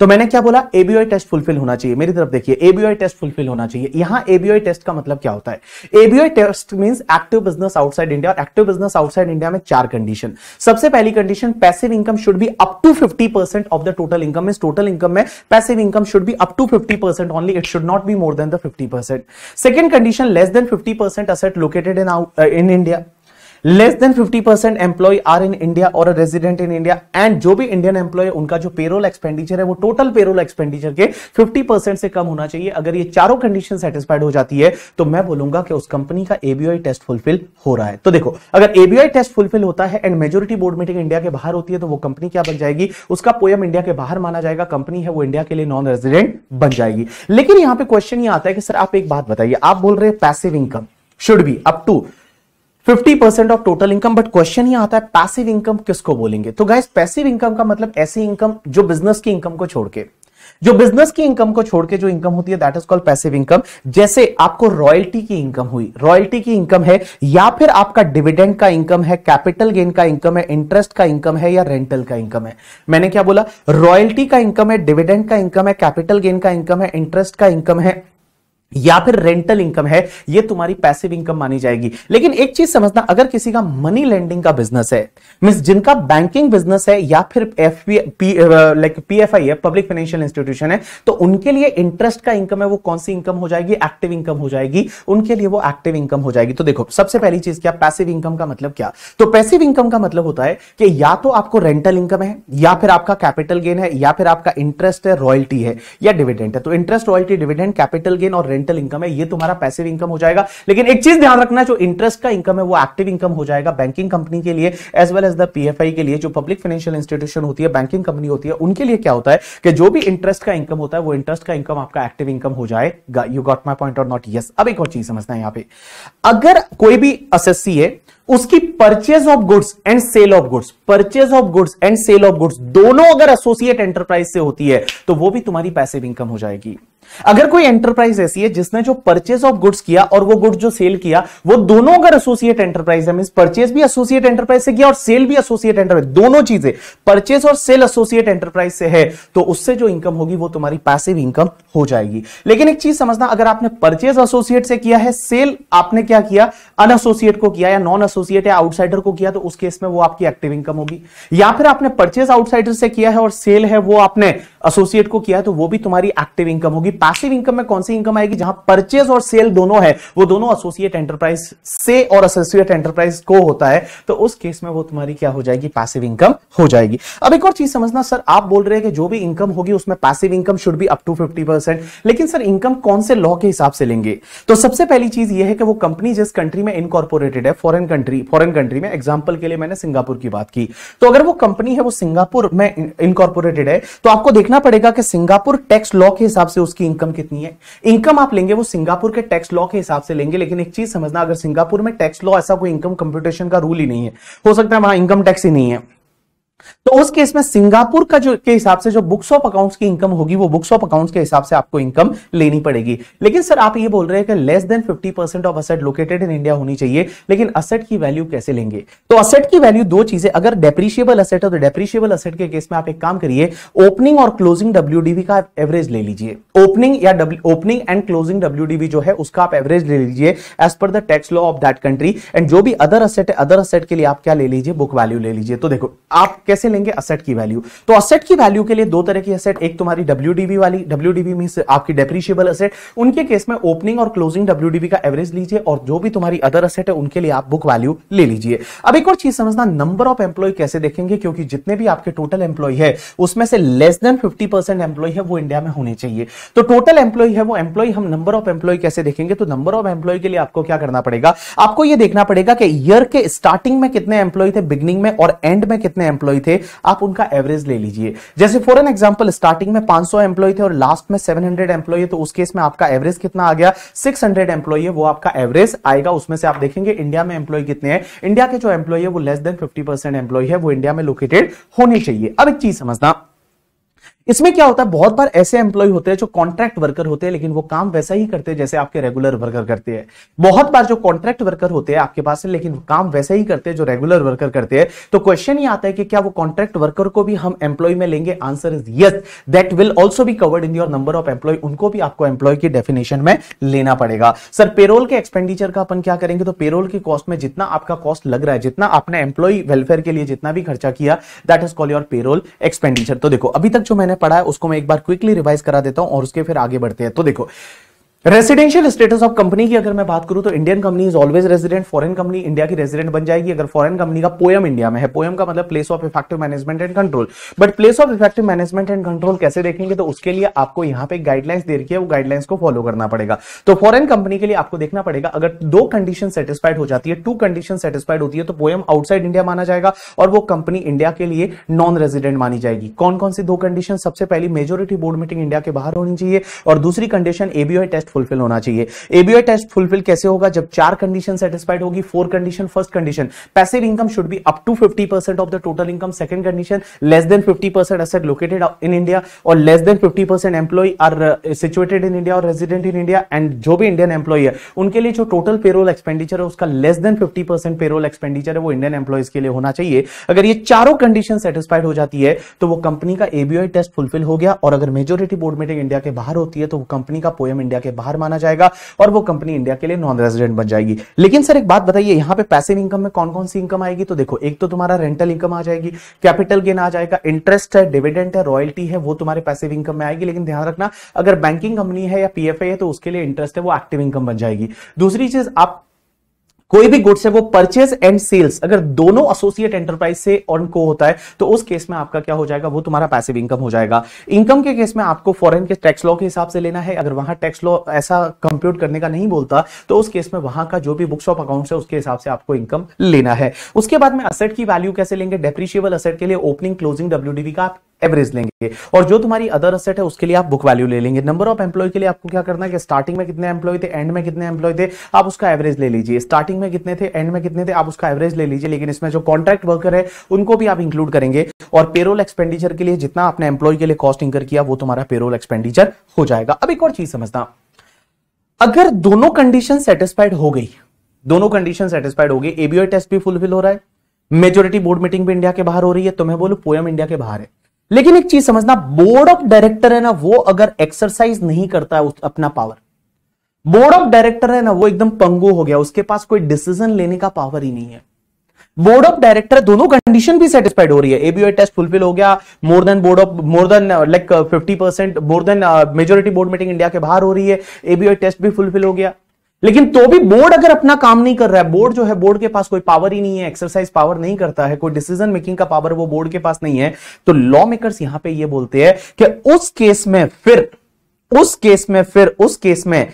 तो मैंने क्या बोला एबीआई टेस्ट फुलफिल होना चाहिए मेरी तरफ देखिए एबीआई टेस्ट फुलफिल होना चाहिए यहां एबीआई टेस्ट का मतलब क्या होता है ABI test mean active business outside India और एक्टिव बिजनेस आउटसाइड इंडिया में चार कंडीशन सबसे पहली condition definition passive income should be up to 50% of the total income is total income mein passive income should be up to 50% only it should not be more than the 50% second condition less than 50% asset located in out, uh, in india less than 50 percent employ are in India और resident in India and जो भी Indian employ उनका जो payroll expenditure है वो total payroll expenditure के 50 percent से कम होना चाहिए अगर ये चारों कंडीशन सेटिस्फाइड हो जाती है तो मैं बोलूंगा कि उस कंपनी का एबीआई टेस्ट फुलफिल हो रहा है तो देखो अगर एबीआई टेस्ट फुलफिल होता है and majority board meeting India के बाहर होती है तो वो कंपनी क्या बन जाएगी उसका पोयम इंडिया के बाहर माना जाएगा कंपनी है वो इंडिया के लिए नॉन रेजिडेंट बन जाएगी लेकिन यहां पे क्वेश्चन ये आता है कि सर आप एक बात बताइए आप बोल रहे हैं passive income should be up to fifty percent of total income but question ही आता है पैसिव इनकम किसको बोलेंगे तो गाइस पैसिव इनकम का मतलब ऐसी इनकम जो बिजनेस की इनकम को छोड़ के जो बिजनेस की इनकम को छोड़ के जो इनकम होती है that is called passive income जैसे आपको रॉयल्टी की इनकम हुई रॉयल्टी की इनकम है या फिर आपका डिविडेंड का इनकम है कैपिटल गेन का इनकम है इंटरेस्ट का इनकम है या रेंटल का इनकम है मैंने क्या बोला रॉयल्टी का इनकम है डिविडेंड का इनकम है कैपिटल गेन का इनकम है इंटरेस्ट का इनकम है या फिर रेंटल इनकम है ये तुम्हारी पैसिव इनकम मानी जाएगी लेकिन एक चीज समझना अगर किसी का मनी लेंडिंग का बिजनेस है मीन जिनका बैंकिंग बिजनेस है या फिर F P like P F I है पब्लिक फाइनेंशियल इंस्टीट्यूशन है तो उनके लिए इंटरेस्ट का इनकम है वो कौन सी इनकम हो जाएगी एक्टिव इनकम हो जाएगी उनके लिए वो एक्टिव इनकम हो जाएगी तो देखो सबसे पहली चीज क्या पैसिव इनकम का मतलब क्या तो पैसिव इनकम का मतलब होता है कि या तो आपको रेंटल इनकम है या फिर आपका कैपिटल गेन है या फिर आपका इंटरेस्ट है रॉयल्टी है या डिविडेंड है तो interest royalty dividend capital gain और रेंटल रेंटल इनकम है ये तुम्हारा पैसिव इनकम हो जाएगा लेकिन एक चीज ध्यान रखना जो इंटरेस्ट का इनकम है वो एक्टिव इनकम हो जाएगा बैंकिंग कंपनी के लिए as well as the P के लिए जो पब्लिक फाइनेंशियल इंस्टीट्यूशन होती है बैंकिंग कंपनी होती है उनके लिए क्या होता है कि जो भी इंटरेस्ट का इनकम होता है वो इंटरेस्ट का इनकम आपका एक्टिव इनकम हो जाएगा यू गॉट माई पॉइंट और नॉट यस अब एक और चीज समझना है यहां पे अगर कोई भी असेसी है उसकी purchase of goods and sale of goods purchase of goods and sale of goods दोनों अगर एसोसिएट एंटरप्राइज से होती है तो वो भी तुम्हारी पैसिव इनकम हो जाएगी अगर कोई एंटरप्राइज ऐसी है जिसने जो परचेज ऑफ गुड्स किया और वो गुड्स जो सेल किया वो दोनों अगर एसोसिएट एंटरप्राइज है मीन परचेज भी एसोसिएट एंटरप्राइज से किया और सेल भी एसोसिएट एंटरप्राइज दोनों चीजें परचेज और सेल एसोसिएट एंटरप्राइज से है तो उससे जो इनकम होगी वो तुम्हारी पैसिव इनकम हो जाएगी लेकिन एक चीज समझना अगर आपने परचेज एसोसिएट से किया है सेल आपने क्या किया अनएसोसिएट को किया या नॉन एसोसिएट या आउटसाइडर को किया तो उस केस में वो आपकी एक्टिव इनकम होगी या फिर आपने परचेज आउटसाइडर से किया है और सेल है वो आपने एसोसिएट को किया है तो वो भी तुम्हारी एक्टिव इनकम होगी पैसिव इनकम में कौन सी इनकम आएगी जहां परचेज और सेल दोनों है वो दोनों एसोसिएट एंटरप्राइज से और एसोसिएट एंटरप्राइज को होता है तो उस केस में वो तुम्हारी क्या हो जाएगी पैसिव इनकम हो जाएगी अब एक और चीज समझना सर आप बोल रहे हैं कि जो भी इनकम होगी उसमें passive income should be up to fifty percent लेकिन सर इनकम कौन से लॉ के हिसाब से लेंगे तो सबसे पहली चीज यह है कि वो कंपनी जिस कंट्री में इनकॉर्पोरेटेड है फॉरन कंट्री फॉरन कंट्री में एग्जाम्पल के लिए मैंने सिंगापुर की बात की तो अगर वो कंपनी है वो सिंगापुर में इनकॉर्पोरेटेड है तो आपको देखना पड़ेगा कि सिंगापुर टैक्स लॉ के हिसाब से उस उसकी इनकम कितनी है इनकम आप लेंगे वो सिंगापुर के टैक्स लॉ के हिसाब से लेंगे लेकिन एक चीज समझना अगर सिंगापुर में टैक्स लॉ ऐसा कोई इनकम कंप्यूटेशन का रूल ही नहीं है हो सकता है वहां इनकम टैक्स ही नहीं है तो उस केस में सिंगापुर का जो के हिसाब से जो बुक्स ऑफ अकाउंट्स की इनकम होगी वो बुक्स ऑफ अकाउंट्स के हिसाब से आपको इनकम लेनी पड़ेगी लेकिन सर आप ये बोल रहे हैं कि less than 50 percent of asset located in India होनी चाहिए लेकिन असेट की वैल्यू कैसे लेंगे तो असेट की वैल्यू दो चीजें अगर डेप्रिशिएबल असेट है तो डेप्रिशिएबल असेट के केस में आप एक काम करिए ओपनिंग और क्लोजिंग डब्ल्यू का एवरेज ले लीजिए ओपनिंग या ओपनिंग एंड क्लोजिंग डब्ल्यू जो है उसका आप एवरेज ले लीजिए as per the tax law of that country and जो भी अदर असेट है अदर असेट के लिए आप क्या ले लीजिए बुक वैल्यू ले लीजिए तो देखो आप कैसे लेंगे असेट की वैल्यू तो असेट की वैल्यू के लिए दो तरह की असेट एक तुम्हारी डब्ल्यू वाली डब्ल्यू मीन आपकी डेप्रीशियबल असेट उनके केस में ओपनिंग और क्लोजिंग डब्ल्यू का एवरेज लीजिए और जो भी तुम्हारी अदर असेट है उनके लिए आप बुक वैल्यू ले लीजिए अब एक और चीज समझना नंबर ऑफ एम्प्लॉय कैसे देखेंगे क्योंकि जितने भी आपके टोटल एम्प्लॉय है उसमें से less than fifty percent employ है वो इंडिया में होने चाहिए तो टोटल एम्प्लॉय है वो एम्प्लॉय हम नंबर ऑफ एम्प्लॉय कैसे देखेंगे तो नंबर ऑफ एम्प्लॉय के लिए आपको क्या करना पड़ेगा आपको यह देखना पड़ेगा कि ईयर के स्टार्टिंग में कितने एम्प्लॉय थे बिगनिंग में और एंड में कितने एम्प्लॉय एम्प्लॉय थे आप उनका एवरेज ले लीजिए जैसे फॉर एन एग्जाम्पल स्टार्टिंग में सौ एम्प्लॉय थे और लास्ट में हंड्रेड एम्प्लॉय है तो उस केस में आपका एवरेज कितना आ गया हंड्रेड एम्प्लॉय है वो आपका एवरेज आएगा उसमें से आप देखेंगे इंडिया में एम्प्लॉय कितने हैं इंडिया के जो एम्प्लॉय है वो लेस देन फिफ्टी एम्प्लॉय है वो इंडिया में लोकेटेड होने चाहिए अब एक चीज समझना इसमें क्या होता है बहुत बार ऐसे एम्प्लॉय होते हैं जो कॉन्ट्रैक्ट वर्कर होते हैं लेकिन वो काम वैसा ही करते हैं जैसे आपके रेगुलर वर्कर करते हैं बहुत बार जो कॉन्ट्रैक्ट वर्कर होते हैं आपके पास है लेकिन काम वैसा ही करते हैं जो रेगुलर वर्कर करते हैं तो क्वेश्चन ही आता है कि क्या वो कॉन्ट्रैक्ट वर्कर को भी हम एम्प्लॉय में लेंगे answer is yes that will also भी covered in your number of employ उनको भी आपको एम्प्लॉय की डेफिनेशन में लेना पड़ेगा सर पेरोल के एक्सपेंडिचर का अपन क्या करेंगे तो पेरोल की कॉस्ट में जितना आपका कॉस्ट लग रहा है जितना आपने एम्प्लॉय वेलफेयर के लिए जितना भी खर्चा किया that is call your payroll expenditure तो देखो अभी तक जो मैंने पढ़ा है उसको मैं एक बार क्विकली रिवाइज करा देता हूं और उसके फिर आगे बढ़ते हैं तो देखो रेसिडेंशियल स्टेटस ऑफ कंपनी की अगर मैं बात करूं तो Indian company is always resident foreign company India की रेजिडेंट बन जाएगी अगर फॉरेन कंपनी का पोयम इंडिया में है पोयम का मतलब place of effective management and control but place of effective management and control कैसे देखेंगे तो उसके लिए आपको यहां पर गाइडलाइंस दे रखी है वो गाइडलाइंस को फॉलो करना पड़ेगा तो फॉरन कंपनी के लिए आपको देखना पड़ेगा अगर दो कंडीशन सेटिस्फाइड हो जाती है टू कंडीशन सेटिस्फाइड होती है तो पोयम आउटसाइड इंडिया माना जाएगा और वो कंपनी इंडिया के लिए नॉन रेजिडेंट मानी जाएगी कौन कौन सी दो कंडीशन सबसे पहली मेजोरिटी बोर्ड मीटिंग इंडिया के बाहर होनी चाहिए और दूसरी कंडीशन एबीओ टेस्ट फुलफिल होना चाहिए एबीआई टेस्ट फुलफिल कैसे होगा जब चार कंडीशन सेटिस्फाइड होगी four condition first condition passive income should be up to 50% of the total income second condition less than 50% asset located in India और less than 50% employ are situated in India और resident in India and जो भी Indian employ है उनके लिए जो total payroll expenditure है उसका less than percent payroll expenditure है वो इंडियन एम्प्लॉयज के लिए होना चाहिए अगर ये चारों कंडीशन सेटिस्फाइड हो जाती है तो वो कंपनी का एबीआई टेस्ट फुलफिल हो गया और अगर मेजोरिटी बोर्ड मीटिंग इंडिया के बाहर होती है तो वो कंपनी का पोएम इंडिया के बाहर बाहर माना जाएगा और वो कंपनी इंडिया के लिए नॉन रेजिडेंट बन जाएगी लेकिन सर एक बात बताइए यहां पे पैसिव इनकम में कौन कौन सी इनकम आएगी तो देखो एक तो तुम्हारा रेंटल इनकम आ जाएगी कैपिटल गेन आ जाएगा इंटरेस्ट है डिविडेंट है रॉयल्टी है वो तुम्हारे पैसिव इनकम में आएगी लेकिन ध्यान रखना अगर बैंकिंग कंपनी है या पीएफए है तो उसके लिए इंटरेस्ट है वो एक्टिव इनकम बन जाएगी दूसरी चीज आप कोई भी गुड्स है वो परचेज एंड सेल्स अगर दोनों एसोसिएट एंटरप्राइज से ऑन को होता है तो उस केस में आपका क्या हो जाएगा वो तुम्हारा पैसिव इनकम हो जाएगा इनकम के केस में आपको फॉरेन के टैक्स लॉ के हिसाब से लेना है अगर वहां टैक्स लॉ ऐसा कंप्यूट करने का नहीं बोलता तो उस केस में वहां का जो भी बुक्स ऑफ अकाउंट है उसके हिसाब से आपको इनकम लेना है उसके बाद में असेट की वैल्यू कैसे लेंगे डेप्रिशिएबल असेट के लिए ओपनिंग क्लोजिंग डब्ल्यू का आप एवरेज लेंगे और जो तुम्हारी अदर असेट है उसके लिए आप बुक वैल्यू ले लेंगे नंबर ऑफ एम्प्लॉय के लिए आपको क्या करना है कि स्टार्टिंग में कितने एम्प्लॉय थे एंड में कितने एम्प्लॉय थे आप उसका एवरेज ले लीजिए स्टार्टिंग में कितने थे एंड में कितने थे आप उसका एवरेज ले लीजिए लेकिन इसमें जो कॉन्ट्रैक्ट वर्कर है उनको भी आप इंक्लूड करेंगे और पेरोल एक्सपेंडिचर के लिए जितना आपने एम्प्लॉय के लिए कॉस्ट इंकर किया वो तुम्हारा पेरोल एक्सपेंडिचर हो जाएगा अब एक और चीज समझना अगर दोनों कंडीशन सेटिस्फाइड हो गई दोनों कंडीशन सेटिस्फाइड हो गई एबीओ टेस्ट भी फुलफिल हो रहा है मेजोरिटी बोर्ड मीटिंग भी इंडिया के बाहर हो रही है तो मैं बोलू पोयम इंडिया के बाहर है लेकिन एक चीज समझना बोर्ड ऑफ डायरेक्टर है ना वो अगर एक्सरसाइज नहीं करता है अपना पावर बोर्ड ऑफ डायरेक्टर है ना वो एकदम पंगू हो गया उसके पास कोई डिसीजन लेने का पावर ही नहीं है बोर्ड ऑफ डायरेक्टर दोनों कंडीशन भी सेटिस्फाइड हो रही है एबीओ टेस्ट फुलफिल हो गया more than board of more than like fifty percent more than majority board meeting India के बाहर हो रही है एबीओ टेस्ट भी फुलफिल हो गया लेकिन तो भी बोर्ड अगर अपना काम नहीं कर रहा है बोर्ड जो है बोर्ड के पास कोई पावर ही नहीं है एक्सरसाइज पावर नहीं करता है कोई डिसीजन मेकिंग का पावर वो बोर्ड के पास नहीं है तो लॉ मेकर्स यहां पर यह बोलते हैं कि उस केस में फिर उस केस में फिर उस केस में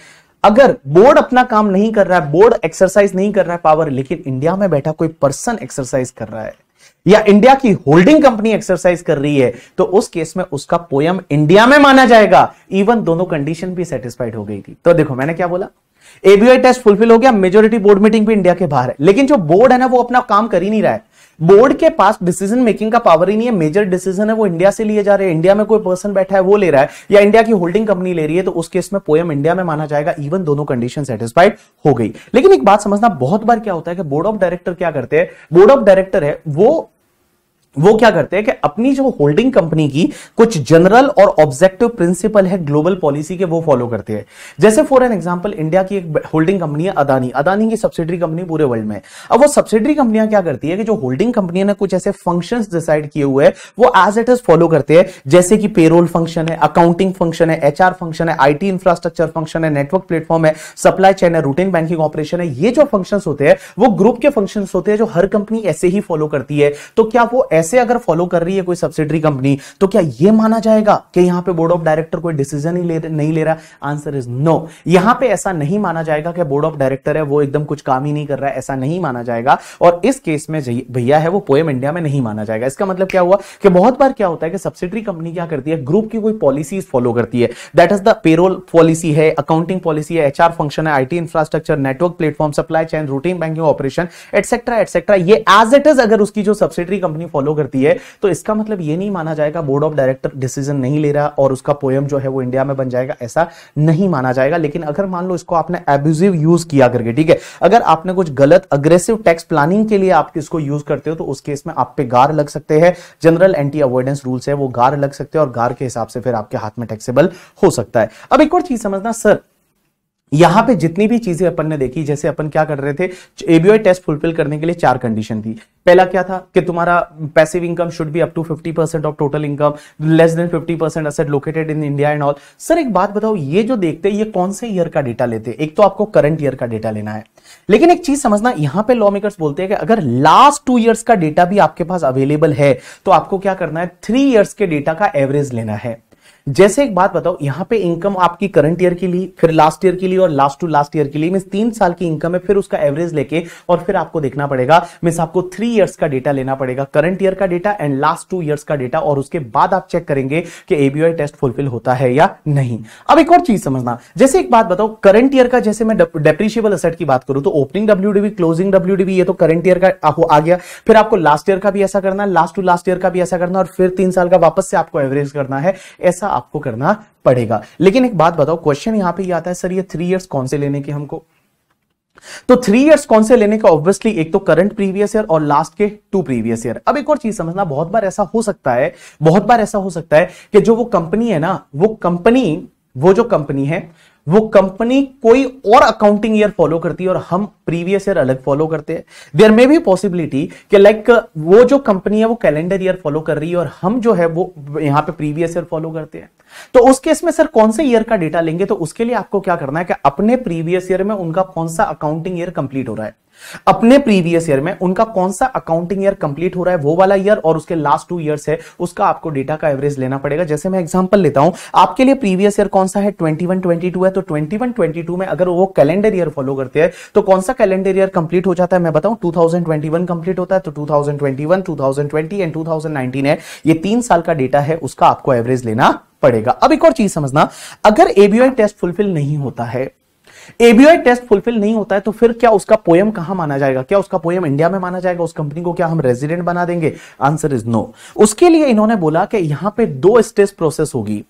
अगर बोर्ड अपना काम नहीं कर रहा है बोर्ड एक्सरसाइज नहीं कर रहा है पावर लेकिन इंडिया में बैठा कोई पर्सन एक्सरसाइज कर रहा है या इंडिया की होल्डिंग कंपनी एक्सरसाइज कर रही है तो उस केस में उसका पोयम इंडिया में माना जाएगा इवन दोनों कंडीशन भी सेटिस्फाइड हो गई थी तो देखो मैंने क्या बोला एबीआई टेस्ट फुलफिल हो गया मेजोरिटी बोर्ड मीटिंग भी इंडिया के बाहर है लेकिन जो बोर्ड है ना वो अपना काम कर ही नहीं रहा है बोर्ड के पास डिसीजन मेकिंग का पावर ही नहीं है मेजर डिसीजन है वो इंडिया से लिए जा रहे हैं इंडिया में कोई पर्सन बैठा है वो ले रहा है या इंडिया की होल्डिंग कंपनी ले रही है तो उस केस में पोएम इंडिया में माना जाएगा इवन दोनों कंडीशन सेटिस्फाइड हो गई लेकिन एक बात समझना बहुत बार क्या होता है कि बोर्ड ऑफ डायरेक्टर क्या करते हैं बोर्ड ऑफ डायरेक्टर है वो वो क्या करते हैं कि अपनी जो होल्डिंग कंपनी की कुछ जनरल और ऑब्जेक्टिव प्रिंसिपल है ग्लोबल पॉलिसी के वो फॉलो करते हैं जैसे फॉर एन एग्जांपल इंडिया की एक होल्डिंग कंपनी है अदानी अदानी की सब्सिडरी कंपनी पूरे वर्ल्ड में अब वो सब्सिडरी कंपनियां क्या करती है कि जो होल्डिंग कंपनियां ने कुछ ऐसे फंक्शन डिसाइड किए हुए हैं वो एज इट इज फॉलो करते हैं जैसे कि पेरोल फंक्शन है अकाउंटिंग फंक्शन है एच फंक्शन है आई इंफ्रास्ट्रक्चर फंक्शन है नेटवर्क प्लेटफॉर्म है सप्लाई चेन है रूटीन बैंकिंग ऑपरेशन है ये जो फंक्शन होते हैं वो ग्रुप के फंक्शन होते हैं जो हर कंपनी ऐसे ही फॉलो करती है तो क्या वो ऐसे ऐसे अगर फॉलो कर रही है कोई सब्सिडरी कंपनी तो क्या यह माना जाएगा कि यहां पे बोर्ड ऑफ डायरेक्टर कोई डिसीजन ही ले नहीं ले रहा आंसर इज नो यहां पे ऐसा नहीं माना जाएगा कि बोर्ड ऑफ डायरेक्टर है वो एकदम कुछ काम ही नहीं कर रहा है ऐसा नहीं माना जाएगा और इस केस में भैया है वो पोएम इंडिया में नहीं माना जाएगा इसका मतलब क्या हुआ कि बहुत बार क्या होता है कि सब्सिडरी कंपनी क्या करती है ग्रुप की कोई पॉलिसी फॉलो करती है that is the payroll policy है अकाउंटिंग पॉलिसी है एचआर फंक्शन है IT infrastructure network platform supply chain routine banking operation etcetera etcetera ये एज इट इज अगर उसकी जो सब्सिडरी कंपनी फॉलो फॉलो करती है तो इसका मतलब ये नहीं माना जाएगा बोर्ड ऑफ डायरेक्टर डिसीजन नहीं ले रहा और उसका पोएम जो है वो इंडिया में बन जाएगा ऐसा नहीं माना जाएगा लेकिन अगर मान लो इसको आपने एब्यूजिव यूज किया करके ठीक है अगर आपने कुछ गलत अग्रेसिव टैक्स प्लानिंग के लिए आप इसको यूज करते हो तो उस केस में आप पे गार लग सकते हैं जनरल एंटी अवॉइडेंस रूल्स है वो गार लग सकते हैं और गार के हिसाब से फिर आपके हाथ में टैक्सेबल हो सकता है अब एक और चीज समझना सर यहां पे जितनी भी चीजें अपन ने देखी जैसे अपन क्या कर रहे थे एबीओ टेस्ट फुलफिल करने के लिए चार कंडीशन थी पहला क्या था कि तुम्हारा passive income should be up to 50 percent of total income less than 50 percent asset located in India and all sir एक बात बताओ ये जो देखते हैं ये कौन से ईयर का डेटा लेते हैं एक तो आपको करंट ईयर का डेटा लेना है लेकिन एक चीज समझना यहां पे लॉ मेकर्स बोलते हैं कि अगर लास्ट टू ईयर्स का डेटा भी आपके पास अवेलेबल है तो आपको क्या करना है थ्री ईयर्स के डेटा का एवरेज लेना है जैसे एक बात बताओ यहां पे इनकम आपकी करंट ईयर के लिए फिर लास्ट ईयर के लिए और लास्ट टू लास्ट ईयर के लिए मीन तीन साल की इनकम है फिर उसका एवरेज लेके और फिर आपको देखना पड़ेगा मीन आपको थ्री ईयर्स का डेटा लेना पड़ेगा करंट ईयर का data and last two years का डेटा और उसके बाद आप चेक करेंगे कि एबीआई टेस्ट फुलफिल होता है या नहीं अब एक और चीज समझना जैसे एक बात बताओ करंट ईयर का जैसे मैं डेप्रिशिएबल असेट की बात करूं तो ओपनिंग डब्ल्यू क्लोजिंग डब्ल्यू ये तो करंट ईयर का आपको आ गया फिर आपको लास्ट ईयर का भी ऐसा करना लास्ट टू लास्ट ईयर का भी ऐसा करना और फिर तीन साल का वापस से आपको एवरेज करना है ऐसा आपको करना पड़ेगा लेकिन एक बात बताओ क्वेश्चन यहां पे ये आता है सर ये थ्री इयर्स कौन से लेने के हमको तो थ्री इयर्स कौन से लेने का ऑब्वियसली एक तो करंट प्रीवियस ईयर और लास्ट के टू प्रीवियस ईयर अब एक और चीज समझना बहुत बार ऐसा हो सकता है बहुत बार ऐसा हो सकता है कि जो वो कंपनी है ना वो कंपनी वो जो कंपनी है वो कंपनी कोई और अकाउंटिंग ईयर फॉलो करती है और हम प्रीवियस ईयर अलग फॉलो करते हैं देयर मे बी पॉसिबिलिटी कि लाइक वो जो कंपनी है वो कैलेंडर ईयर फॉलो कर रही है और हम जो है वो यहां पे प्रीवियस ईयर फॉलो करते हैं तो उस केस में सर कौन से ईयर का डेटा लेंगे तो उसके लिए आपको क्या करना है कि अपने प्रीवियस ईयर में उनका कौन सा अकाउंटिंग ईयर कंप्लीट हो रहा है अपने प्रीवियस ईयर में उनका कौन सा अकाउंटिंग ईयर कंप्लीट हो रहा है वो वाला ईयर और उसके लास्ट टू ईयर्स है उसका आपको डेटा का एवरेज लेना पड़ेगा जैसे मैं एग्जांपल लेता हूं आपके लिए प्रीवियस ईयर कौन सा है 21 22 है तो 21 22 में अगर वो कैलेंडर ईयर फॉलो करते हैं तो कौन सा कैलेंडर ईयर कंप्लीट हो जाता है मैं बताऊं वन कंप्लीट होता है तो थाउजेंड ट्वेंटी एंड 2019 है ये तीन साल का डेटा है उसका आपको एवरेज लेना पड़ेगा अब एक और चीज समझना अगर एबीआई टेस्ट फुलफिल नहीं होता है एबीआई टेस्ट फुलफिल नहीं होता है तो फिर क्या उसका पोयम कहां माना जाएगा क्या उसका पोयम इंडिया में माना जाएगा उस कंपनी को क्या हम रेजिडेंट बना देंगे आंसर इज नो उसके लिए इन्होंने बोला कि यहां पे दो स्टेज प्रोसेस होगी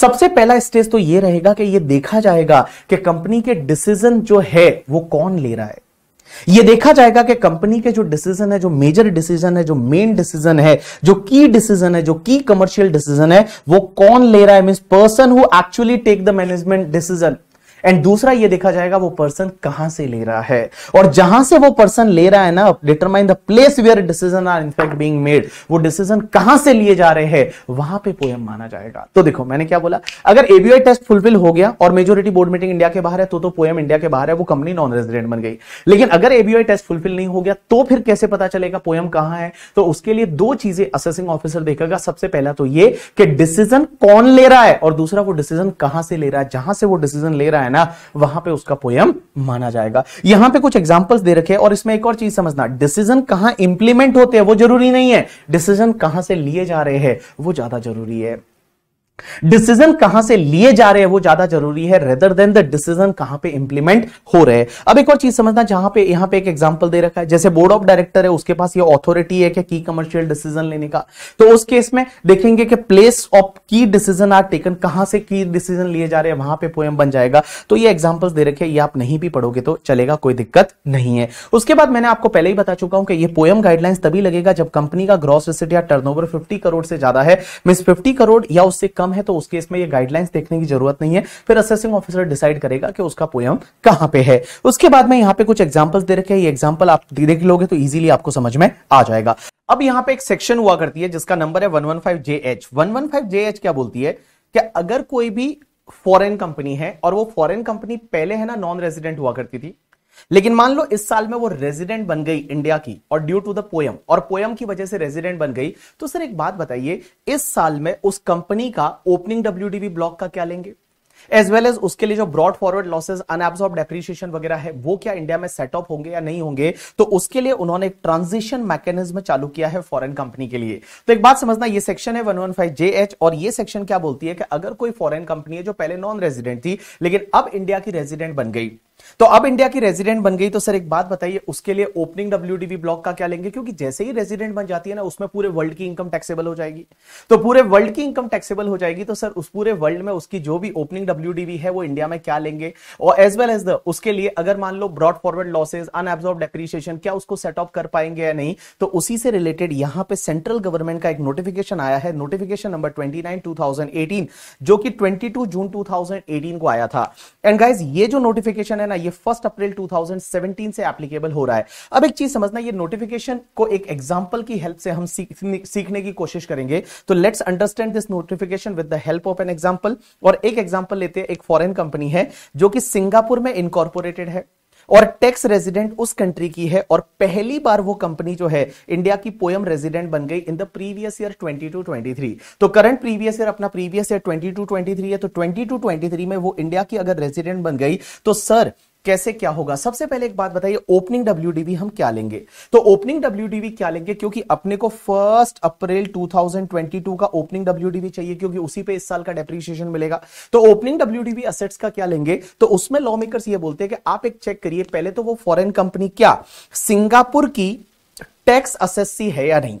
सबसे पहला स्टेज तो यह रहेगा कि यह देखा जाएगा कि कंपनी के डिसीजन जो है वो कौन ले रहा है यह देखा जाएगा कि कंपनी के जो डिसीजन है जो मेजर डिसीजन है जो मेन डिसीजन है जो की डिसीजन है जो की कमर्शियल डिसीजन है वो कौन ले रहा है mean person who actually take the management decision and दूसरा ये देखा जाएगा वो पर्सन कहां से ले रहा है और जहां से वो पर्सन ले रहा है ना determine the place where decision are in fact being made वो डिसीजन कहां से लिए जा रहे हैं वहां पे पोएम माना जाएगा तो देखो मैंने क्या बोला अगर एबीआई टेस्ट फुलफिल हो गया और मेजोरिटी बोर्ड मीटिंग इंडिया के बाहर है तो तो पोएम इंडिया के बाहर है वो कंपनी नॉन रेजिडेंट बन गई लेकिन अगर एबीआई टेस्ट फुलफिल नहीं हो गया तो फिर कैसे पता चलेगा पोएम कहां है तो उसके लिए दो चीजें असेसिंग ऑफिसर देखेगा सबसे पहला तो ये कि डिसीजन कौन ले रहा है और दूसरा वो डिसीजन कहां से ले रहा है जहां से वो डिसीजन ले रहा है है ना वहां पे उसका पोयम माना जाएगा यहां पे कुछ एग्जांपल्स दे रखे हैं और इसमें एक और चीज समझना डिसीजन कहां इंप्लीमेंट होते हैं वो जरूरी नहीं है डिसीजन कहां से लिए जा रहे हैं वो ज्यादा जरूरी है डिसीजन कहां से लिए जा रहे हैं वो ज्यादा जरूरी है रेदर देन द डिसीजन कहां पे इंप्लीमेंट हो रहे हैं अब एक और चीज समझना जहां पे यहां पे एक एग्जांपल दे रखा है जैसे बोर्ड ऑफ डायरेक्टर है उसके पास ये ऑथोरिटी है कि की कमर्शियल डिसीजन लेने का तो उस केस में देखेंगे कि place of key decision are taken कहां से की डिसीजन लिए जा रहे हैं वहां पे पोएम बन जाएगा तो ये एग्जाम्पल्स दे रखे ये आप नहीं भी पढ़ोगे तो चलेगा कोई दिक्कत नहीं है उसके बाद मैंने आपको पहले ही बता चुका हूं कि ये पोएम गाइडलाइंस तभी लगेगा जब कंपनी का ग्रॉस रिसिट या टर्न ओवर करोड़ से ज्यादा है मीन फिफ्टी करोड़ या उससे कम कम है तो उस केस में ये गाइडलाइंस देखने की जरूरत नहीं है फिर असेसिंग ऑफिसर डिसाइड करेगा कि उसका पोयम कहां पे है उसके बाद में यहां पे कुछ एग्जाम्पल्स दे रखे हैं ये एग्जाम्पल आप देख लोगे तो इजीली आपको समझ में आ जाएगा अब यहां पे एक सेक्शन हुआ करती है जिसका नंबर है वन वन फाइव जे क्या बोलती है कि अगर कोई भी फॉरेन कंपनी है और वो फॉरेन कंपनी पहले है ना नॉन रेजिडेंट हुआ करती थी लेकिन मान लो इस साल में वो रेजिडेंट बन गई इंडिया की और ड्यू टू द पोयम और पोयम की वजह से रेजिडेंट बन गई तो सर एक बात बताइए इस साल में उस कंपनी का ओपनिंग डब्ल्यू ब्लॉक का क्या लेंगे एज वेल एज उसके लिए जो brought forward losses unabsorbed depreciation वगैरह है वो क्या इंडिया में सेटअप होंगे या नहीं होंगे तो उसके लिए उन्होंने एक ट्रांजिशन मैकेनिज्म चालू किया है फॉरेन कंपनी के लिए तो एक बात समझना ये सेक्शन है one one five J H और ये सेक्शन क्या बोलती है कि अगर कोई फॉरेन कंपनी है जो पहले नॉन रेजिडेंट थी लेकिन अब इंडिया की रेजिडेंट बन गई तो अब इंडिया की रेजिडेंट बन गई तो सर एक बात बताइए उसके लिए ओपनिंग डब्ल्यू ब्लॉक का क्या लेंगे क्योंकि जैसे ही रेजिडेंट बन जाती है ना उसमें पूरे वर्ल्ड की इनकम टैक्सेबल हो जाएगी तो पूरे वर्ल्ड की इनकम टैक्सेबल हो जाएगी तो सर उस पूरे वर्ल्ड में उसकी जो भी ओपनिंग डब्ल्यू है वो इंडिया में क्या लेंगे और एज वेल एज द उसके लिए अगर मान लो brought forward losses unabsorbed depreciation क्या उसको सेट ऑफ कर पाएंगे या नहीं तो उसी से रिलेटेड यहां पर सेंट्रल गवर्नमेंट का एक नोटिफिकेशन आया है नोटिफिकेशन नंबर 29 जो कि 22 जून टू को आया था एंड गाइज ये जो नोटिफिकेशन है ना ये ये फर्स्ट अप्रैल 2017 से एप्लीकेबल हो रहा है अब एक चीज समझना ये नोटिफिकेशन को एक एग्जाम्पल की हेल्प से हम सीखने, की कोशिश करेंगे तो let's understand this notification with the help of an example और एक एग्जाम्पल लेते हैं एक फॉरेन कंपनी है जो कि सिंगापुर में इनकॉर्पोरेटेड है और टैक्स रेजिडेंट उस कंट्री की है और पहली बार वो कंपनी जो है इंडिया की पोयम रेजिडेंट बन गई इन द प्रीवियस ईयर 22 23 तो करंट प्रीवियस ईयर अपना प्रीवियस ईयर 22 23 है तो 22 23 में वो इंडिया की अगर रेजिडेंट बन गई तो सर कैसे क्या होगा सबसे पहले एक बात बताइए ओपनिंग डब्ल्यू हम क्या लेंगे तो ओपनिंग डब्ल्यू क्या लेंगे क्योंकि अपने को फर्स्ट अप्रैल 2022 का ओपनिंग डब्ल्यू चाहिए क्योंकि उसी पे इस साल का डेप्रीशिएशन मिलेगा तो ओपनिंग डब्ल्यू असेट्स का क्या लेंगे तो उसमें लॉ मेकर्स ये बोलते हैं कि आप एक चेक करिए पहले तो वो फॉरेन कंपनी क्या सिंगापुर की टैक्स असेसी है या नहीं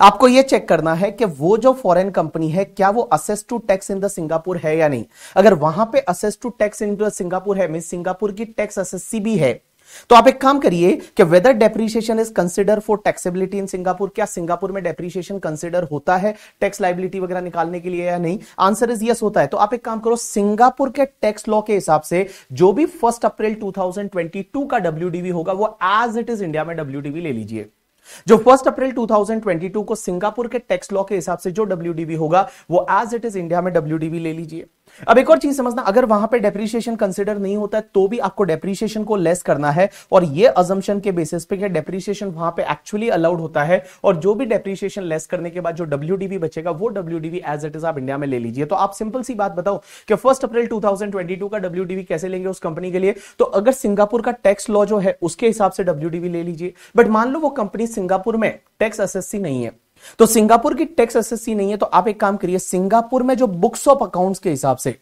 आपको यह चेक करना है कि वो जो फॉरेन कंपनी है क्या वो assess to tax in the Singapore है या नहीं अगर वहां पे assess to tax in the Singapore है मीन सिंगापुर की टैक्स असेसी भी है तो आप एक काम करिए कि whether depreciation is consider for taxability in Singapore क्या सिंगापुर में डेप्रीशिएशन कंसिडर होता है टैक्स लाइबिलिटी वगैरह निकालने के लिए या नहीं आंसर इज यस होता है तो आप एक काम करो सिंगापुर के टैक्स लॉ के हिसाब से जो भी फर्स्ट अप्रैल 2022 का डब्ल्यू होगा वो एज इट इज इंडिया में डब्ल्यू ले लीजिए जो फर्स्ट अप्रैल 2022 को सिंगापुर के टैक्स लॉ के हिसाब से जो डब्ल्यू होगा वो एज इट इज इंडिया में डब्ल्यू ले लीजिए अब एक और चीज समझना अगर वहां पे डेप्रिसिएशन कंसिडर नहीं होता है तो भी आपको डेप्रिसिएशन को लेस करना है और ये अजम्पशन के बेसिस पे कि डेप्रिसिएशन वहां पे एक्चुअली अलाउड होता है और जो भी डेप्रिशिएशन लेस करने के बाद जो डब्ल्यू बचेगा वो डब्ल्यू एज इट इज आप इंडिया में ले लीजिए तो आप सिंपल सी बात बताओ कि फर्स्ट अप्रैल टू का डब्ल्यू कैसे लेंगे उस कंपनी के लिए तो अगर सिंगापुर का टैक्स लॉ जो है उसके हिसाब से डब्ल्यू ले लीजिए बट मान लो वो कंपनी सिंगापुर में टैक्स एसएससी नहीं है तो सिंगापुर की टैक्स एसएससी नहीं है तो आप एक काम करिए सिंगापुर में जो बुक्स ऑफ अकाउंट्स के हिसाब से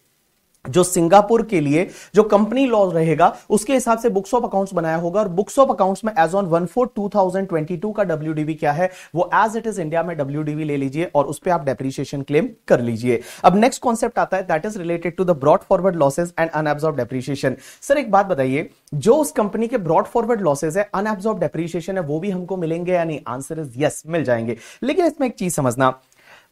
जो सिंगापुर के लिए जो कंपनी लॉ रहेगा उसके हिसाब से बुक्स ऑफ अकाउंट्स बनाया होगा और बुक्स ऑफ अकाउंट्स में as on one four two thousand twenty two का डब्ल्यू क्या है वो एज इट इज इंडिया में डब्ल्यू ले लीजिए और उस पर आप डेप्रीशिएशन क्लेम कर लीजिए अब नेक्स्ट कॉन्सेप्ट आता है that is related to the brought forward losses and unabsorbed depreciation sir एक बात बताइए जो उस कंपनी के ब्रॉड फॉरवर्ड लॉसेज है अनएब्जॉर्ब डेप्रीशिएशन है वो भी हमको मिलेंगे या नहीं आंसर इज यस मिल जाएंगे लेकिन इसमें एक चीज समझना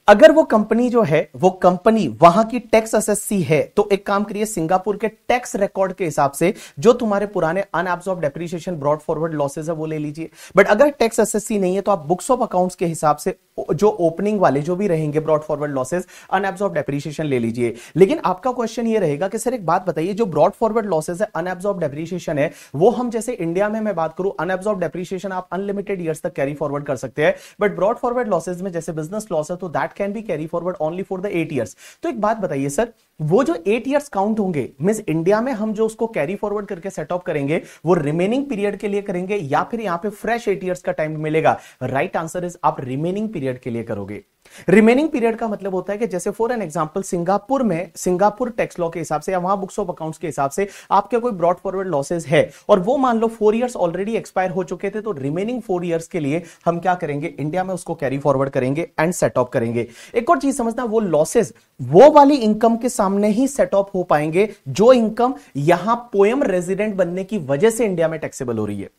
अगर वो कंपनी जो है वो कंपनी वहां की टैक्स एसएससी है तो एक काम करिए सिंगापुर के टैक्स रिकॉर्ड के हिसाब से जो तुम्हारे पुराने unabsorbed depreciation brought forward losses है वो ले लीजिए बट अगर टैक्स एसएससी नहीं है तो आप बुक्स ऑफ अकाउंट्स के हिसाब से जो ओपनिंग वाले जो भी रहेंगे brought forward losses unabsorbed depreciation ले लीजिए लेकिन आपका क्वेश्चन ये रहेगा कि सर एक बात बताइए जो ब्रॉड फॉरवर्ड लॉसेज है अनएब्सॉर्ब डेप्रिशिएशन है वो हम जैसे इंडिया में मैं बात करूं अनएब्सॉर्ब डेप्रिसिएशन आप अनलिमिटेड ईयर्स तक कैरी फॉरवर्ड कर सकते हैं बट ब्रॉड फॉरवर्ड लॉसेज में जैसे बिजनेस लॉस है तो that can be carry forward only for the eight years तो एक बात बताइए सर वो जो एट ईयर्स काउंट होंगे मीन इंडिया में हम जो उसको कैरी फॉरवर्ड करके सेटअप करेंगे वो रिमेनिंग पीरियड के लिए करेंगे या फिर यहां पे फ्रेश एट ईयर्स का टाइम मिलेगा राइट आंसर इज आप रिमेनिंग पीरियड के लिए करोगे रिमेनिंग पीरियड का मतलब होता है कि जैसे फॉर एन एग्जाम्पल सिंगापुर में सिंगापुर टैक्स लॉ के हिसाब से या वहां बुक्स ऑफ अकाउंट्स के हिसाब से आपके कोई ब्रॉड फॉरवर्ड लॉसेज है और वो मान लो फोर ईयर्स ऑलरेडी एक्सपायर हो चुके थे तो रिमेनिंग फोर ईयर्स के लिए हम क्या करेंगे इंडिया में उसको कैरी फॉरवर्ड करेंगे एंड सेट ऑफ करेंगे एक और चीज समझना वो लॉसेज वो वाली इनकम के सामने ही सेट ऑफ हो पाएंगे जो इनकम यहां पोएम रेजिडेंट बनने की वजह से इंडिया में टैक्सेबल हो रही है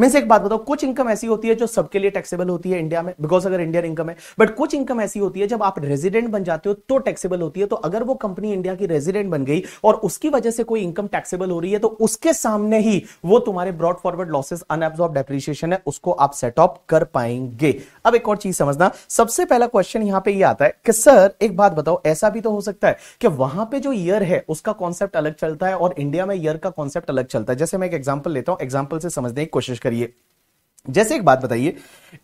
मैं से एक बात बताऊं कुछ इनकम ऐसी होती है जो सबके लिए टैक्सेबल होती है इंडिया में बिकॉज अगर इंडियन इनकम है बट कुछ इनकम ऐसी होती है जब आप रेजिडेंट बन जाते हो तो टैक्सेबल होती है तो अगर वो कंपनी इंडिया की रेजिडेंट बन गई और उसकी वजह से कोई इनकम टैक्सेबल हो रही है तो उसके सामने ही वो तुम्हारे brought forward losses unabsorbed depreciation है उसको आप सेट ऑफ कर पाएंगे अब एक और चीज समझना सबसे पहला क्वेश्चन यहां पे ये यह आता है कि सर एक बात बताओ ऐसा भी तो हो सकता है कि वहां पे जो ईयर है उसका कॉन्सेप्ट अलग चलता है और इंडिया में ईयर का कॉन्सेप्ट अलग चलता है जैसे मैं एक एग्जांपल लेता हूं एग्जांपल से समझने की कोशिश करिए जैसे एक बात बताइए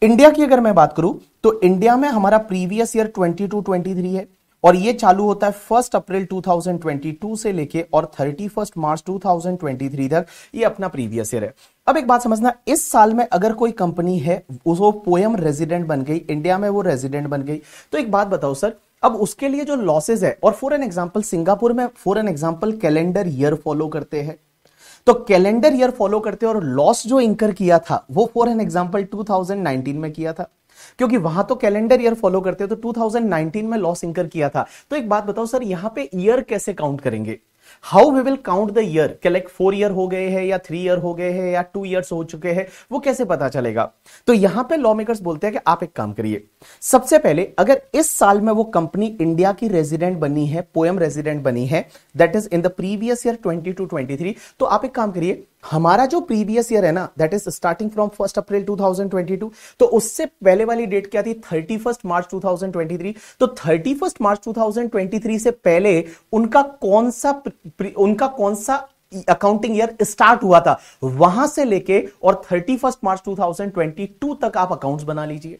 इंडिया की अगर मैं बात करूं तो इंडिया में हमारा प्रीवियस ईयर 22 23 है और ये चालू होता है फर्स्ट अप्रैल 2022 से लेके और 31 मार्च 2023 तक ये अपना प्रीवियस ईयर है अब एक बात समझना इस साल में अगर कोई कंपनी है वो पोयम रेजिडेंट बन गई इंडिया में वो रेजिडेंट बन गई तो एक बात बताओ सर अब उसके लिए जो लॉसेज है और फॉर एन एग्जाम्पल सिंगापुर में for an example calendar year follow करते हैं तो कैलेंडर ईयर फॉलो करते और लॉस जो इंकर किया था वो फॉर एन एग्जाम्पल टू में किया था क्योंकि वहां तो कैलेंडर ईयर फॉलो करते हैं तो 2019 में लॉस इंकर किया था तो एक बात बताओ सर यहां पे ईयर कैसे काउंट करेंगे how we will count the year क्या लाइक फोर ईयर हो गए हैं या थ्री ईयर हो गए हैं या टू ईयर्स हो चुके हैं वो कैसे पता चलेगा तो यहां पे लॉ मेकर्स बोलते हैं कि आप एक काम करिए सबसे पहले अगर इस साल में वो कंपनी इंडिया की रेजिडेंट बनी है पोएम रेजिडेंट बनी है that is in the previous year twenty two twenty three तो आप एक काम करिए हमारा जो प्रीवियस ईयर है ना that is starting from first April 2022 तो उससे पहले वाली डेट क्या थी थर्टी फर्स्ट मार्च 2023 तो थर्टी फर्स्ट मार्च 2023 से पहले उनका कौन सा उनका कौन सा अकाउंटिंग ईयर स्टार्ट हुआ था वहां से लेके और थर्टी फर्स्ट मार्च 2022 तक आप अकाउंट्स बना लीजिए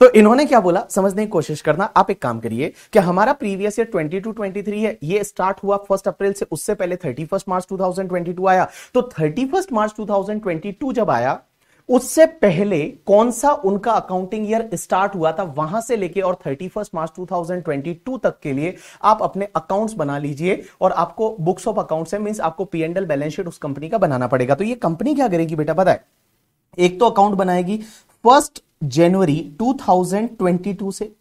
तो इन्होंने क्या बोला समझने की कोशिश करना आप एक काम करिए कि हमारा प्रीवियस ईयर 22 टू 23 है ये स्टार्ट हुआ फर्स्ट अप्रैल से उससे पहले 31 मार्च 2022 आया तो 31 मार्च 2022 जब आया उससे पहले कौन सा उनका अकाउंटिंग ईयर स्टार्ट हुआ था वहां से लेके और 31 मार्च 2022 तक के लिए आप अपने अकाउंट्स बना लीजिए और आपको बुक्स ऑफ अकाउंट्स है मीन आपको पी एंडल बैलेंस शीट उस कंपनी का बनाना पड़ेगा तो ये कंपनी क्या करेगी बेटा पता है एक तो अकाउंट बनाएगी फर्स्ट जनवरी 2022 से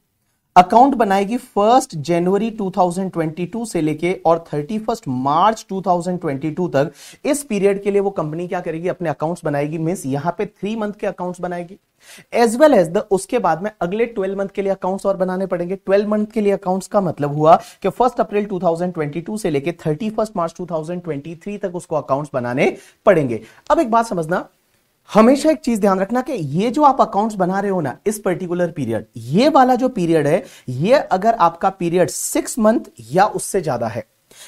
अकाउंट बनाएगी फर्स्ट जनवरी 2022 से लेके और फर्स्ट मार्च 2022 तक इस पीरियड के लिए वो कंपनी क्या करेगी अपने अकाउंट्स बनाएगी मीन यहां पे थ्री मंथ के अकाउंट्स बनाएगी एज वेल एज द उसके बाद में अगले ट्वेल्व मंथ के लिए अकाउंट्स और बनाने पड़ेंगे ट्वेल्व मंथ के लिए अकाउंट्स का मतलब हुआ कि फर्स्ट अप्रैल 2022 से लेके थर्टी मार्च 2023 तक उसको अकाउंट्स बनाने पड़ेंगे अब एक बात समझना हमेशा एक चीज ध्यान रखना कि ये जो आप अकाउंट्स बना रहे हो ना इस पर्टिकुलर पीरियड ये वाला जो पीरियड है ये अगर आपका पीरियड सिक्स मंथ या उससे ज्यादा है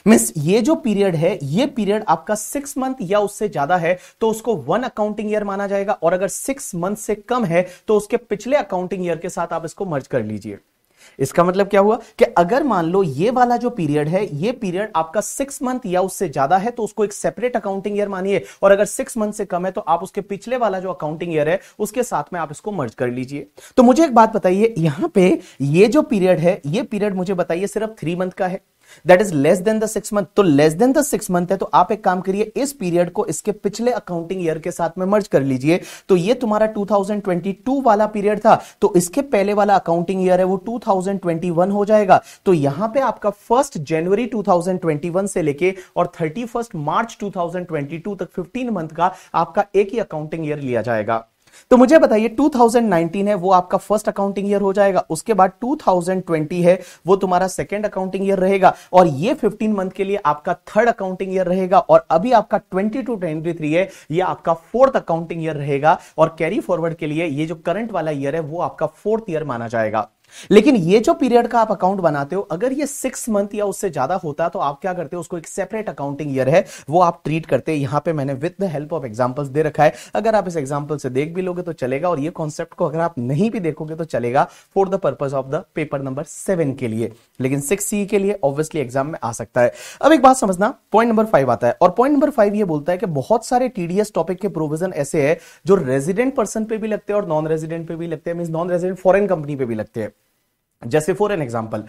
मीन्स ये जो पीरियड है ये पीरियड आपका सिक्स मंथ या उससे ज्यादा है तो उसको वन अकाउंटिंग ईयर माना जाएगा और अगर सिक्स मंथ से कम है तो उसके पिछले अकाउंटिंग ईयर के साथ आप इसको मर्ज कर लीजिए इसका मतलब क्या हुआ कि अगर मान लो ये वाला जो पीरियड है ये पीरियड आपका सिक्स मंथ या उससे ज्यादा है तो उसको एक सेपरेट अकाउंटिंग ईयर मानिए और अगर सिक्स मंथ से कम है तो आप उसके पिछले वाला जो अकाउंटिंग ईयर है उसके साथ में आप इसको मर्ज कर लीजिए तो मुझे एक बात बताइए यहां पे ये जो पीरियड है ये पीरियड मुझे बताइए सिर्फ थ्री मंथ का है that is less than the six month तो less than the six month है तो आप एक काम करिए इस पीरियड को इसके पिछले अकाउंटिंग ईयर के साथ में मर्ज कर लीजिए तो ये तुम्हारा 2022 वाला पीरियड था तो इसके पहले वाला अकाउंटिंग ईयर है वो 2021 हो जाएगा तो यहां पे आपका फर्स्ट जनवरी 2021 से लेके और थर्टी मार्च 2022 तक 15 मंथ का आपका एक ही अकाउंटिंग ईयर लिया जाएगा तो मुझे बताइए 2019 है वो आपका फर्स्ट अकाउंटिंग ईयर हो जाएगा उसके बाद 2020 है वो तुम्हारा सेकेंड अकाउंटिंग ईयर रहेगा और ये 15 मंथ के लिए आपका थर्ड अकाउंटिंग ईयर रहेगा और अभी आपका 22 टू 23 है ये आपका फोर्थ अकाउंटिंग ईयर रहेगा और कैरी फॉरवर्ड के लिए ये जो करंट वाला ईयर है वो आपका फोर्थ ईयर माना जाएगा लेकिन ये जो पीरियड का आप अकाउंट बनाते हो अगर ये सिक्स मंथ या उससे ज्यादा होता तो आप क्या करते हो उसको एक सेपरेट अकाउंटिंग ईयर है वो आप ट्रीट करते हैं यहां पे मैंने with the help of examples दे रखा है अगर आप इस एग्जांपल से देख भी लोगे तो चलेगा और ये कॉन्सेप्ट को अगर आप नहीं भी देखोगे तो चलेगा for the purpose of the paper number seven के लिए लेकिन सिक्स सी के लिए ऑब्वियसली एग्जाम में आ सकता है अब एक बात समझना पॉइंट नंबर फाइव आता है और पॉइंट नंबर फाइव ये बोलता है कि बहुत सारे टीडीएस टॉपिक के प्रोविजन ऐसे है जो रेजिडेंट पर्सन पे भी लगते हैं और नॉन रेजिडेंट पे भी लगते हैं mean non resident foreign company पे भी लगते हैं जैसे फॉर एन एग्जाम्पल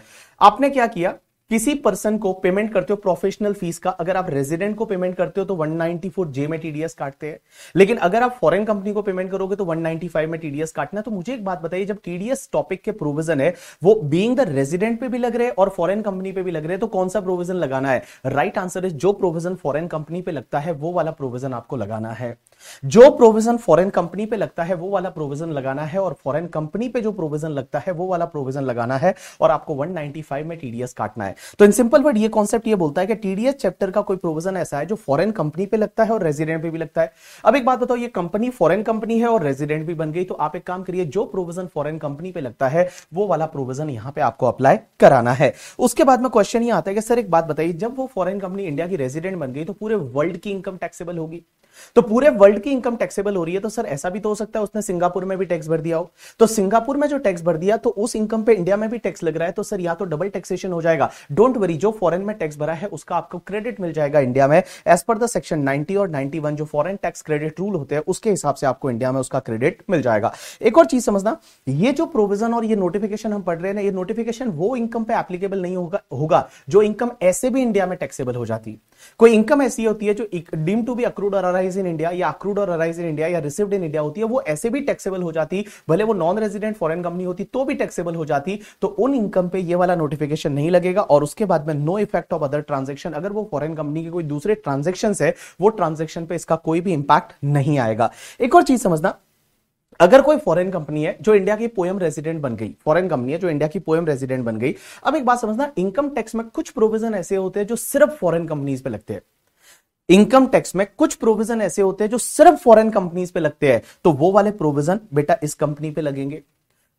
आपने क्या किया किसी पर्सन को पेमेंट करते हो प्रोफेशनल फीस का अगर आप रेजिडेंट को पेमेंट करते हो तो 194 जे में टीडीएस काटते हैं लेकिन अगर आप फॉरेन कंपनी को पेमेंट करोगे तो 195 में टीडीएस काटना तो मुझे एक बात बताइए जब टीडीएस टॉपिक के प्रोविजन है वो बीइंग द रेजिडेंट पे भी लग रहे हैं और फॉरेन कंपनी पे भी लग रहे हैं तो कौन सा प्रोविजन लगाना है राइट आंसर इज जो प्रोविजन फॉरेन कंपनी पे लगता है वो वाला प्रोविजन आपको लगाना है जो प्रोविजन फॉरेन कंपनी पे लगता है वो वाला प्रोविजन लगाना है और फॉरेन कंपनी पे जो प्रोविजन लगता है वो वाला प्रोविजन लगाना है और आपको 195 में टीडीएस काटना है तो इन सिंपल वर्ड ये कॉन्सेप्ट ये बोलता है कि टीडीएस चैप्टर का कोई प्रोविजन ऐसा है जो फॉरेन कंपनी पे लगता है और रेजिडेंट पे भी लगता है अब एक बात बताओ ये कंपनी फॉरेन कंपनी है और रेजिडेंट भी बन गई तो आप एक काम करिए जो प्रोविजन फॉरेन कंपनी पे लगता है वो वाला प्रोविजन यहां पर आपको अप्लाई कराना है उसके बाद में क्वेश्चन ये आता है कि सर एक बात बताइए जब वो फॉरेन कंपनी इंडिया की रेजिडेंट बन गई तो पूरे वर्ल्ड की इनकम टैक्सेबल होगी तो पूरे वर्ल्ड की इनकम टैक्सेबल हो रही है तो सर ऐसा भी तो हो सकता है उसने सिंगापुर में भी टैक्स भर दिया हो तो सिंगापुर में जो टैक्स भर दिया तो उस इनकम पे इंडिया में भी टैक्स लग रहा है तो सर या तो डबल टैक्सेशन हो जाएगा डोंट वरी जो फॉरन में टैक्स भरा है उसका आपको क्रेडिट मिल जाएगा इंडिया में as per the section ninety और नाइनटी जो फॉरन टैक्स क्रेडिट रूल होते हैं उसके हिसाब से आपको इंडिया में उसका क्रेडिट मिल जाएगा एक और चीज समझना ये जो प्रोविजन और ये नोटिफिकेशन हम पढ़ रहे हैं ये नोटिफिकेशन वो इनकम पे एप्लीकेबल नहीं होगा होगा जो इनकम ऐसे भी इंडिया में टैक्सेबल हो जाती है कोई इनकम ऐसी होती है जो डीम टू बी अक्रूड और अराइज इन इंडिया या अक्रूड और अराइज इन इंडिया या रिसिव्ड इन इंडिया होती है वो ऐसे भी टैक्सेबल हो जाती भले वो नॉन रेजिडेंट फॉरन कंपनी होती तो भी टैक्सेबल हो जाती तो उन इनकम पे ये वाला नोटिफिकेशन नहीं लगेगा और उसके बाद में no effect of other transaction अगर वो फॉरन कंपनी के कोई दूसरे ट्रांजेक्शन है वो ट्रांजेक्शन पे इसका कोई भी इंपैक्ट नहीं आएगा एक और चीज समझना अगर कोई फॉरेन कंपनी है जो इंडिया की पोएम रेजिडेंट बन गई फॉरेन कंपनी है जो इंडिया की पोएम रेजिडेंट बन गई अब एक बात समझना इनकम टैक्स में कुछ प्रोविजन ऐसे होते हैं जो सिर्फ फॉरेन कंपनीज पे लगते हैं इनकम टैक्स में कुछ प्रोविजन ऐसे होते हैं जो सिर्फ फॉरेन कंपनीज पे लगते हैं तो वो वाले प्रोविजन बेटा इस कंपनी पे लगेंगे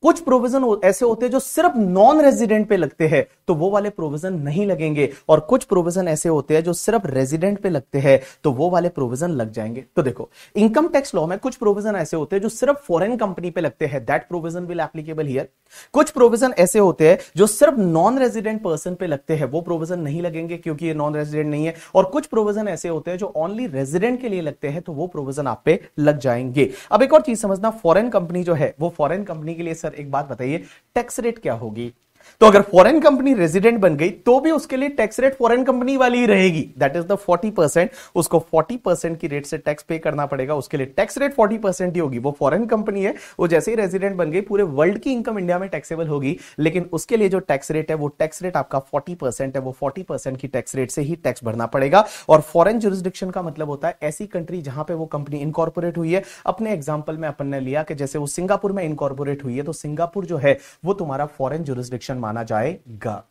कुछ प्रोविजन ऐसे होते हैं जो सिर्फ नॉन रेजिडेंट पे लगते हैं तो वो वाले प्रोविजन नहीं लगेंगे और कुछ प्रोविजन ऐसे होते हैं जो सिर्फ रेजिडेंट पे लगते हैं तो वो वाले प्रोविजन लग जाएंगे तो देखो इनकम टैक्स लॉ में कुछ प्रोविजन ऐसे होते हैं जो सिर्फ फॉरेन कंपनी पे लगते हैं that provision will applicable here कुछ प्रोविजन ऐसे होते हैं जो सिर्फ नॉन रेजिडेंट पर्सन पे लगते हैं वो प्रोविजन नहीं लगेंगे क्योंकि ये नॉन रेजिडेंट नहीं है और कुछ प्रोविजन ऐसे होते हैं जो ओनली रेजिडेंट के लिए लगते हैं तो वो प्रोविजन आप पे लग जाएंगे अब एक और चीज समझना फॉरेन कंपनी जो है वो फॉरेन कंपनी के लिए सर एक बात बताइए टैक्स रेट क्या होगी तो अगर फॉरेन कंपनी रेजिडेंट बन गई तो भी उसके लिए टैक्स रेट फॉरेन कंपनी वाली ही रहेगी that is the forty percent उसको फोर्टी परसेंट की रेट से टैक्स पे करना पड़ेगा उसके लिए टैक्स रेट फोर्टी परसेंट ही होगी वो फॉरेन कंपनी है वो जैसे ही रेजिडेंट बन गई पूरे वर्ल्ड की इनकम इंडिया में टैक्सेबल होगी लेकिन उसके लिए जो टैक्स रेट है वो टैक्स रेट आपका फोर्टी है वो फोर्टी की टैक्स रेट से ही टैक्स भरना पड़ेगा और फॉरन जुरिस्डिक्शन का मतलब होता है ऐसी कंट्री जहां पर वो कंपनी इनकॉर्पोरेट हुई है अपने एग्जाम्पल में अपन ने लिया कि जैसे वो सिंगापुर में इनकॉर्पोरेट हुई है तो सिंगापुर जो है वो तुम्हारा फॉरन जुरिस्डिक्शन माना जाएगा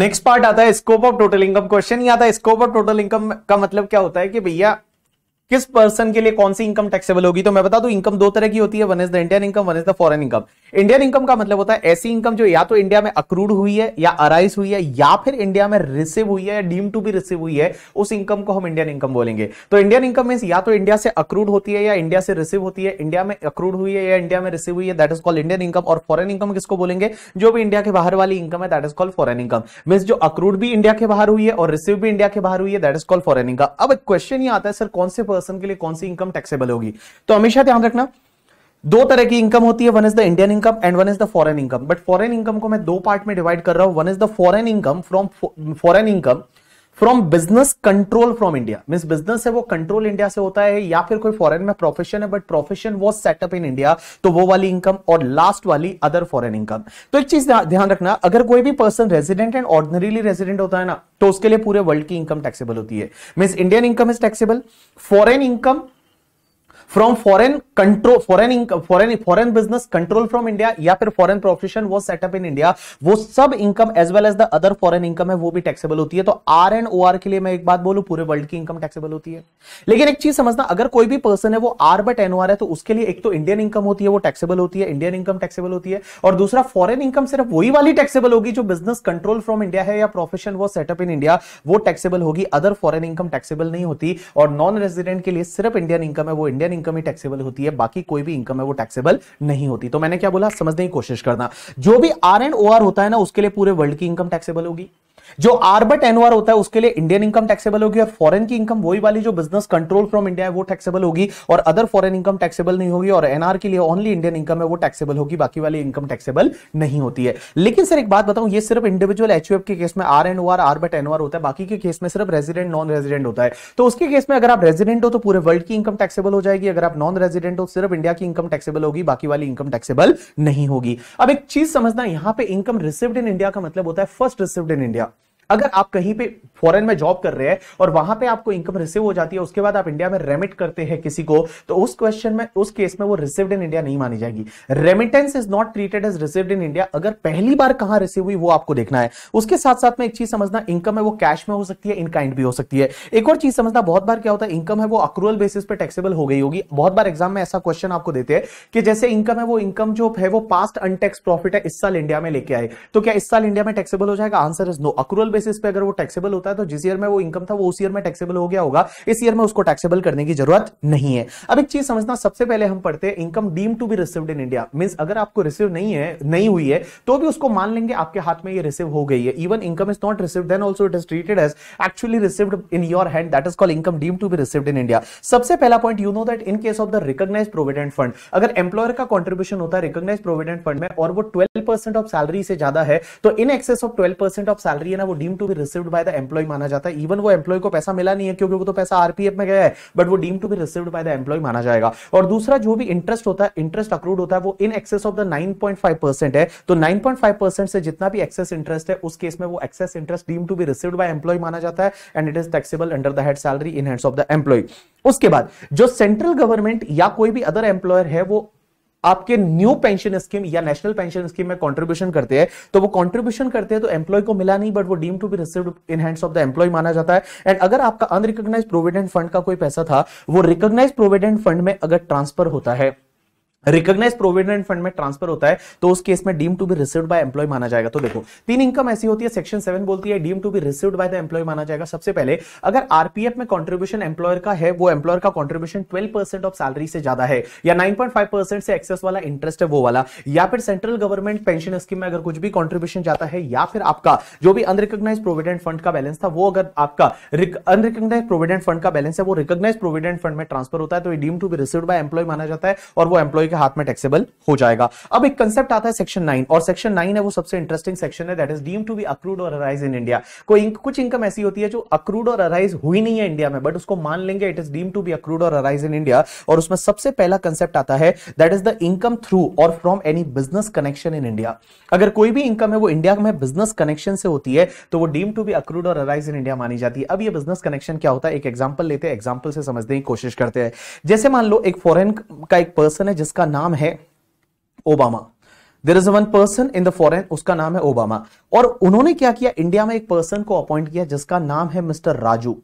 नेक्स्ट पार्ट आता है scope of total income question ही आता है स्कोप ऑफ टोटल इनकम का मतलब क्या होता है कि भैया किस पर्सन के लिए कौन सी इनकम टैक्सेबल होगी तो मैं बता दू इनकम दो तरह की होती है one is the Indian income one is the foreign income Indian income का मतलब होता है ऐसी इनकम जो या तो इंडिया में अक्रूड हुई है या अराइज हुई है या फिर इंडिया में रिसीव हुई है या डीम टू बी रिसीव हुई है उस इनकम को हम इंडियन इनकम बोलेंगे तो इंडियन इनकम मीन या तो इंडिया से अक्रूड होती है या इंडिया से रिसीव होती है इंडिया में अक्रूड हुई है या इंडिया में रिसीव हुई है that is called Indian income और फॉरन इनकम किसको बोलेंगे जो भी इंडिया के बाहर वाली इनकम है that is called foreign income mean जो अक्रूड भी इंडिया के बाहर हुई है और रिसीव भी इंडिया के बाहर हुई है that is called foreign income अब क्वेश्चन ये आता है सर कौन से पर्सन के लिए कौन सी इनकम टैक्सेबल होगी तो हमेशा ध्यान रखना दो तरह की इनकम होती है one is the Indian income and one is the foreign income but foreign income को मैं दो पार्ट में डिवाइड कर रहा हूं one is the foreign income from foreign income from business control from India mean business है वो control India से होता है या फिर कोई फॉरेन में प्रोफेशन है but profession was set up in India तो वो वाली इनकम और लास्ट वाली अदर फॉरन इनकम तो एक चीज ध्यान रखना अगर कोई भी person resident and ordinarily resident होता है ना तो उसके लिए पूरे वर्ल्ड की इनकम टैक्सेबल होती है mean Indian income is taxable foreign income from foreign control foreign foreign foreign business control from India या फिर फॉरेन प्रोफेशन वो सेटअप इन इंडिया वो सब income as well as the other foreign income है वो भी टैक्सेबल होती है तो आर एंड ओ आर के लिए मैं एक बात बोलू पूरे वर्ल्ड की इनकम टैक्सेबल होती है लेकिन एक चीज समझना अगर कोई भी पर्सन है वो आर बट एन है तो उसके लिए एक तो इंडियन इनकम होती है वो टैक्सेबल होती है इंडियन इनकम टैक्सेबल होती है और दूसरा फॉरेन इनकम सिर्फ वही वाली टैक्सेबल होगी जो बिजनेस कंट्रोल फ्रॉम इंडिया है या प्रोफेशन वो सेटअप इन इंडिया वो टैक्सेबल होगी अदर फॉरेन इनकम टैक्सेबल नहीं होती और नॉन रेजिडेंट के लिए सिर्फ इंडियन इनकम है वो इंडियन इनकम ही टैक्सेबल होती है बाकी कोई भी इनकम है वो टैक्सेबल नहीं होती तो मैंने क्या बोला समझने की कोशिश करना जो भी आर एंड ओ आर होता है ना उसके लिए पूरे वर्ल्ड की इनकम टैक्सेबल होगी जो आर बट होता है उसके लिए इंडियन इनकम टैक्सेबल होगी और फॉरेन की इनकम वही वाली जो बिजनेस कंट्रोल फ्रॉम इंडिया है वो टैक्सेबल होगी और अदर फॉरेन इनकम टैक्सेबल नहीं होगी और एनआर के लिए ओनली इंडियन इनकम है वो टैक्सेबल होगी बाकी वाली इनकम टैक्सेबल नहीं होती है लेकिन सर एक बात बताऊं ये सिर्फ इंडिविजुअल एच के केस में R N OR R but होता है बाकी के केस में सिर्फ रेजिडेंट नॉन रेजिडेंट होता है तो उसके केस में अगर आप रेजिडेंट हो तो पूरे वर्ल्ड की इनकम टैक्सेबल हो जाएगी अगर आप नॉन रेजिडेंट हो सिर्फ इंडिया की इनकम टैक्सेबल होगी बाकी वाली इनकम टैक्सेबल नहीं होगी अब एक चीज समझना यहां पर इनकम रिसिव्ड इन इंडिया का मतलब होता है फर्स्ट रिसिव्ड इन इंडिया अगर आप कहीं पे फॉरेन में जॉब कर रहे हैं और वहां पे आपको इनकम रिसीव हो जाती है उसके बाद आप इंडिया में रेमिट करते हैं किसी को तो उस क्वेश्चन में उस केस में वो रिसीव्ड इन इंडिया नहीं मानी जाएगी remittance is not treated as received in India अगर पहली बार कहां रिसीव हुई वो आपको देखना है उसके साथ साथ में एक चीज समझना इनकम है वो कैश में हो सकती है इन काइंड भी हो सकती है एक और चीज समझना बहुत बार क्या होता है इनकम है वो अक्रूअल बेसिस पे टैक्सेबल हो गई होगी बहुत बार एग्जाम में ऐसा क्वेश्चन आपको देते हैं कि जैसे इनकम है वो इनकम जो है वो पास्ट अनटेक्स प्रॉफिट है इस साल इंडिया में लेके आए तो क्या इस साल इंडिया में टैक्सेबल हो जाएगा answer is no accrual basis पे अगर वो टैक्सेबल होता है तो जिस ईयर में वो इनकम था वो उस ईयर में टैक्सेबल हो गया होगा इस ईयर में उसको टैक्सेबल करने की जरूरत नहीं है अब एक चीज समझना सबसे पहले हम पढ़ते हैं income deem to be received in India mean अगर आपको रिसीव नहीं है नहीं हुई है तो भी उसको मान लेंगे आपके हाथ में ये रिसीव हो गई है even income is not receive then also it is treated as actually received in your hand that is call income deem to be received in India सबसे पहला point you know that in case of the recognise provident fund अगर employer का contribution होता है recognise provident fund में और वो twelve percent of salary से ज्यादा है तो in excess of twelve percent of salary है ना वो due deem to be received by the employee माना जाता है इवन वो एम्प्लॉय को पैसा मिला नहीं है क्योंकि वो तो पैसा आरपीएफ में गया है बट वो deem to be received by the employee माना जाएगा और दूसरा जो भी इंटरेस्ट होता है इंटरेस्ट अक्रूड होता है वो in excess of the nine point five percent है तो नाइन पॉइंट फाइव परसेंट से जितना भी एक्सेस इंटरेस्ट है उस केस में वो excess interest deem to be received by employee माना जाता है and it is taxable under the head salary in hands of the employee उसके बाद जो सेंट्रल गवर्नमेंट या कोई भी अदर एम्प्लॉयर है वो आपके न्यू पेंशन स्कीम या नेशनल पेंशन स्कीम में कंट्रीब्यूशन करते हैं तो वो कंट्रीब्यूशन करते हैं तो एम्प्लॉय को मिला नहीं बट वो deem to be receive in hands of the employee माना जाता है एंड अगर आपका अनरिकग्नाइज प्रोविडेंट फंड का कोई पैसा था वो रिकग्नाइज प्रोविडेंट फंड में अगर ट्रांसफर होता है रिकॉग्नाइज प्रोविडेंट फंड में ट्रांसफर होता है तो उस केस में deem to be received by employee माना जाएगा तो देखो तीन इनकम ऐसी होती है सेक्शन सेवन बोलती है deem to be received by the employee माना जाएगा सबसे पहले अगर आरपीएफ में कॉन्ट्रीब्यूशन एम्प्लॉयर का है वो एम्प्लॉयर का contribution twelve percent of salary से ज्यादा है या नाइन पॉइंट फाइव परसेंट से एक्सेस वाला इंटरेस्ट है वो वाला या फिर सेंट्रल गवर्नमेंट पेंशन स्कीम में अगर कुछ भी कॉन्ट्रीब्यूशन जाता है या फिर आपका जो भी अनरिकॉग्नाइज प्रोविडेंट फंड का बैलेंस था वो अगर आपका अनरिकॉग्नाइज प्रोविडेंट फंड का बैलेंस है वो रिकॉग्नाइज प्रोविडेंट फंड में ट्रांसफर होता है तो deem to be receive by employee माना जाता है और वो एम्प्लॉय के हाथ में टैक्सेबल हो जाएगा अब एक कंसेप्ट आता है सेक्शन नाइन और सेक्शन नाइन है वो सबसे इंटरेस्टिंग सेक्शन है that is deem to be accrued और अराइज इन इंडिया कोई इंक, कुछ इनकम ऐसी होती है जो अक्रूड और अराइज हुई नहीं है इंडिया में बट उसको मान लेंगे it is deem to be accrued और अराइज इन इंडिया और उसमें सबसे पहला कंसेप्ट आता है that is the income through or from any business connection in India अगर कोई भी इनकम है वो इंडिया में बिजनेस कनेक्शन से होती है तो वो डीम टू बी अक्रूड और अराइज इन इंडिया मानी जाती है अब ये बिजनेस कनेक्शन क्या होता है एक एग्जाम्पल लेते हैं एग्जाम्पल से समझने की कोशिश करते हैं जैसे मान लो एक फॉरेन का एक पर्सन है जिसका उसका नाम है Obama there is one person in the foreign उसका नाम है ओबामा और उन्होंने क्या किया इंडिया में एक पर्सन को अपॉइंट किया जिसका नाम है मिस्टर राजू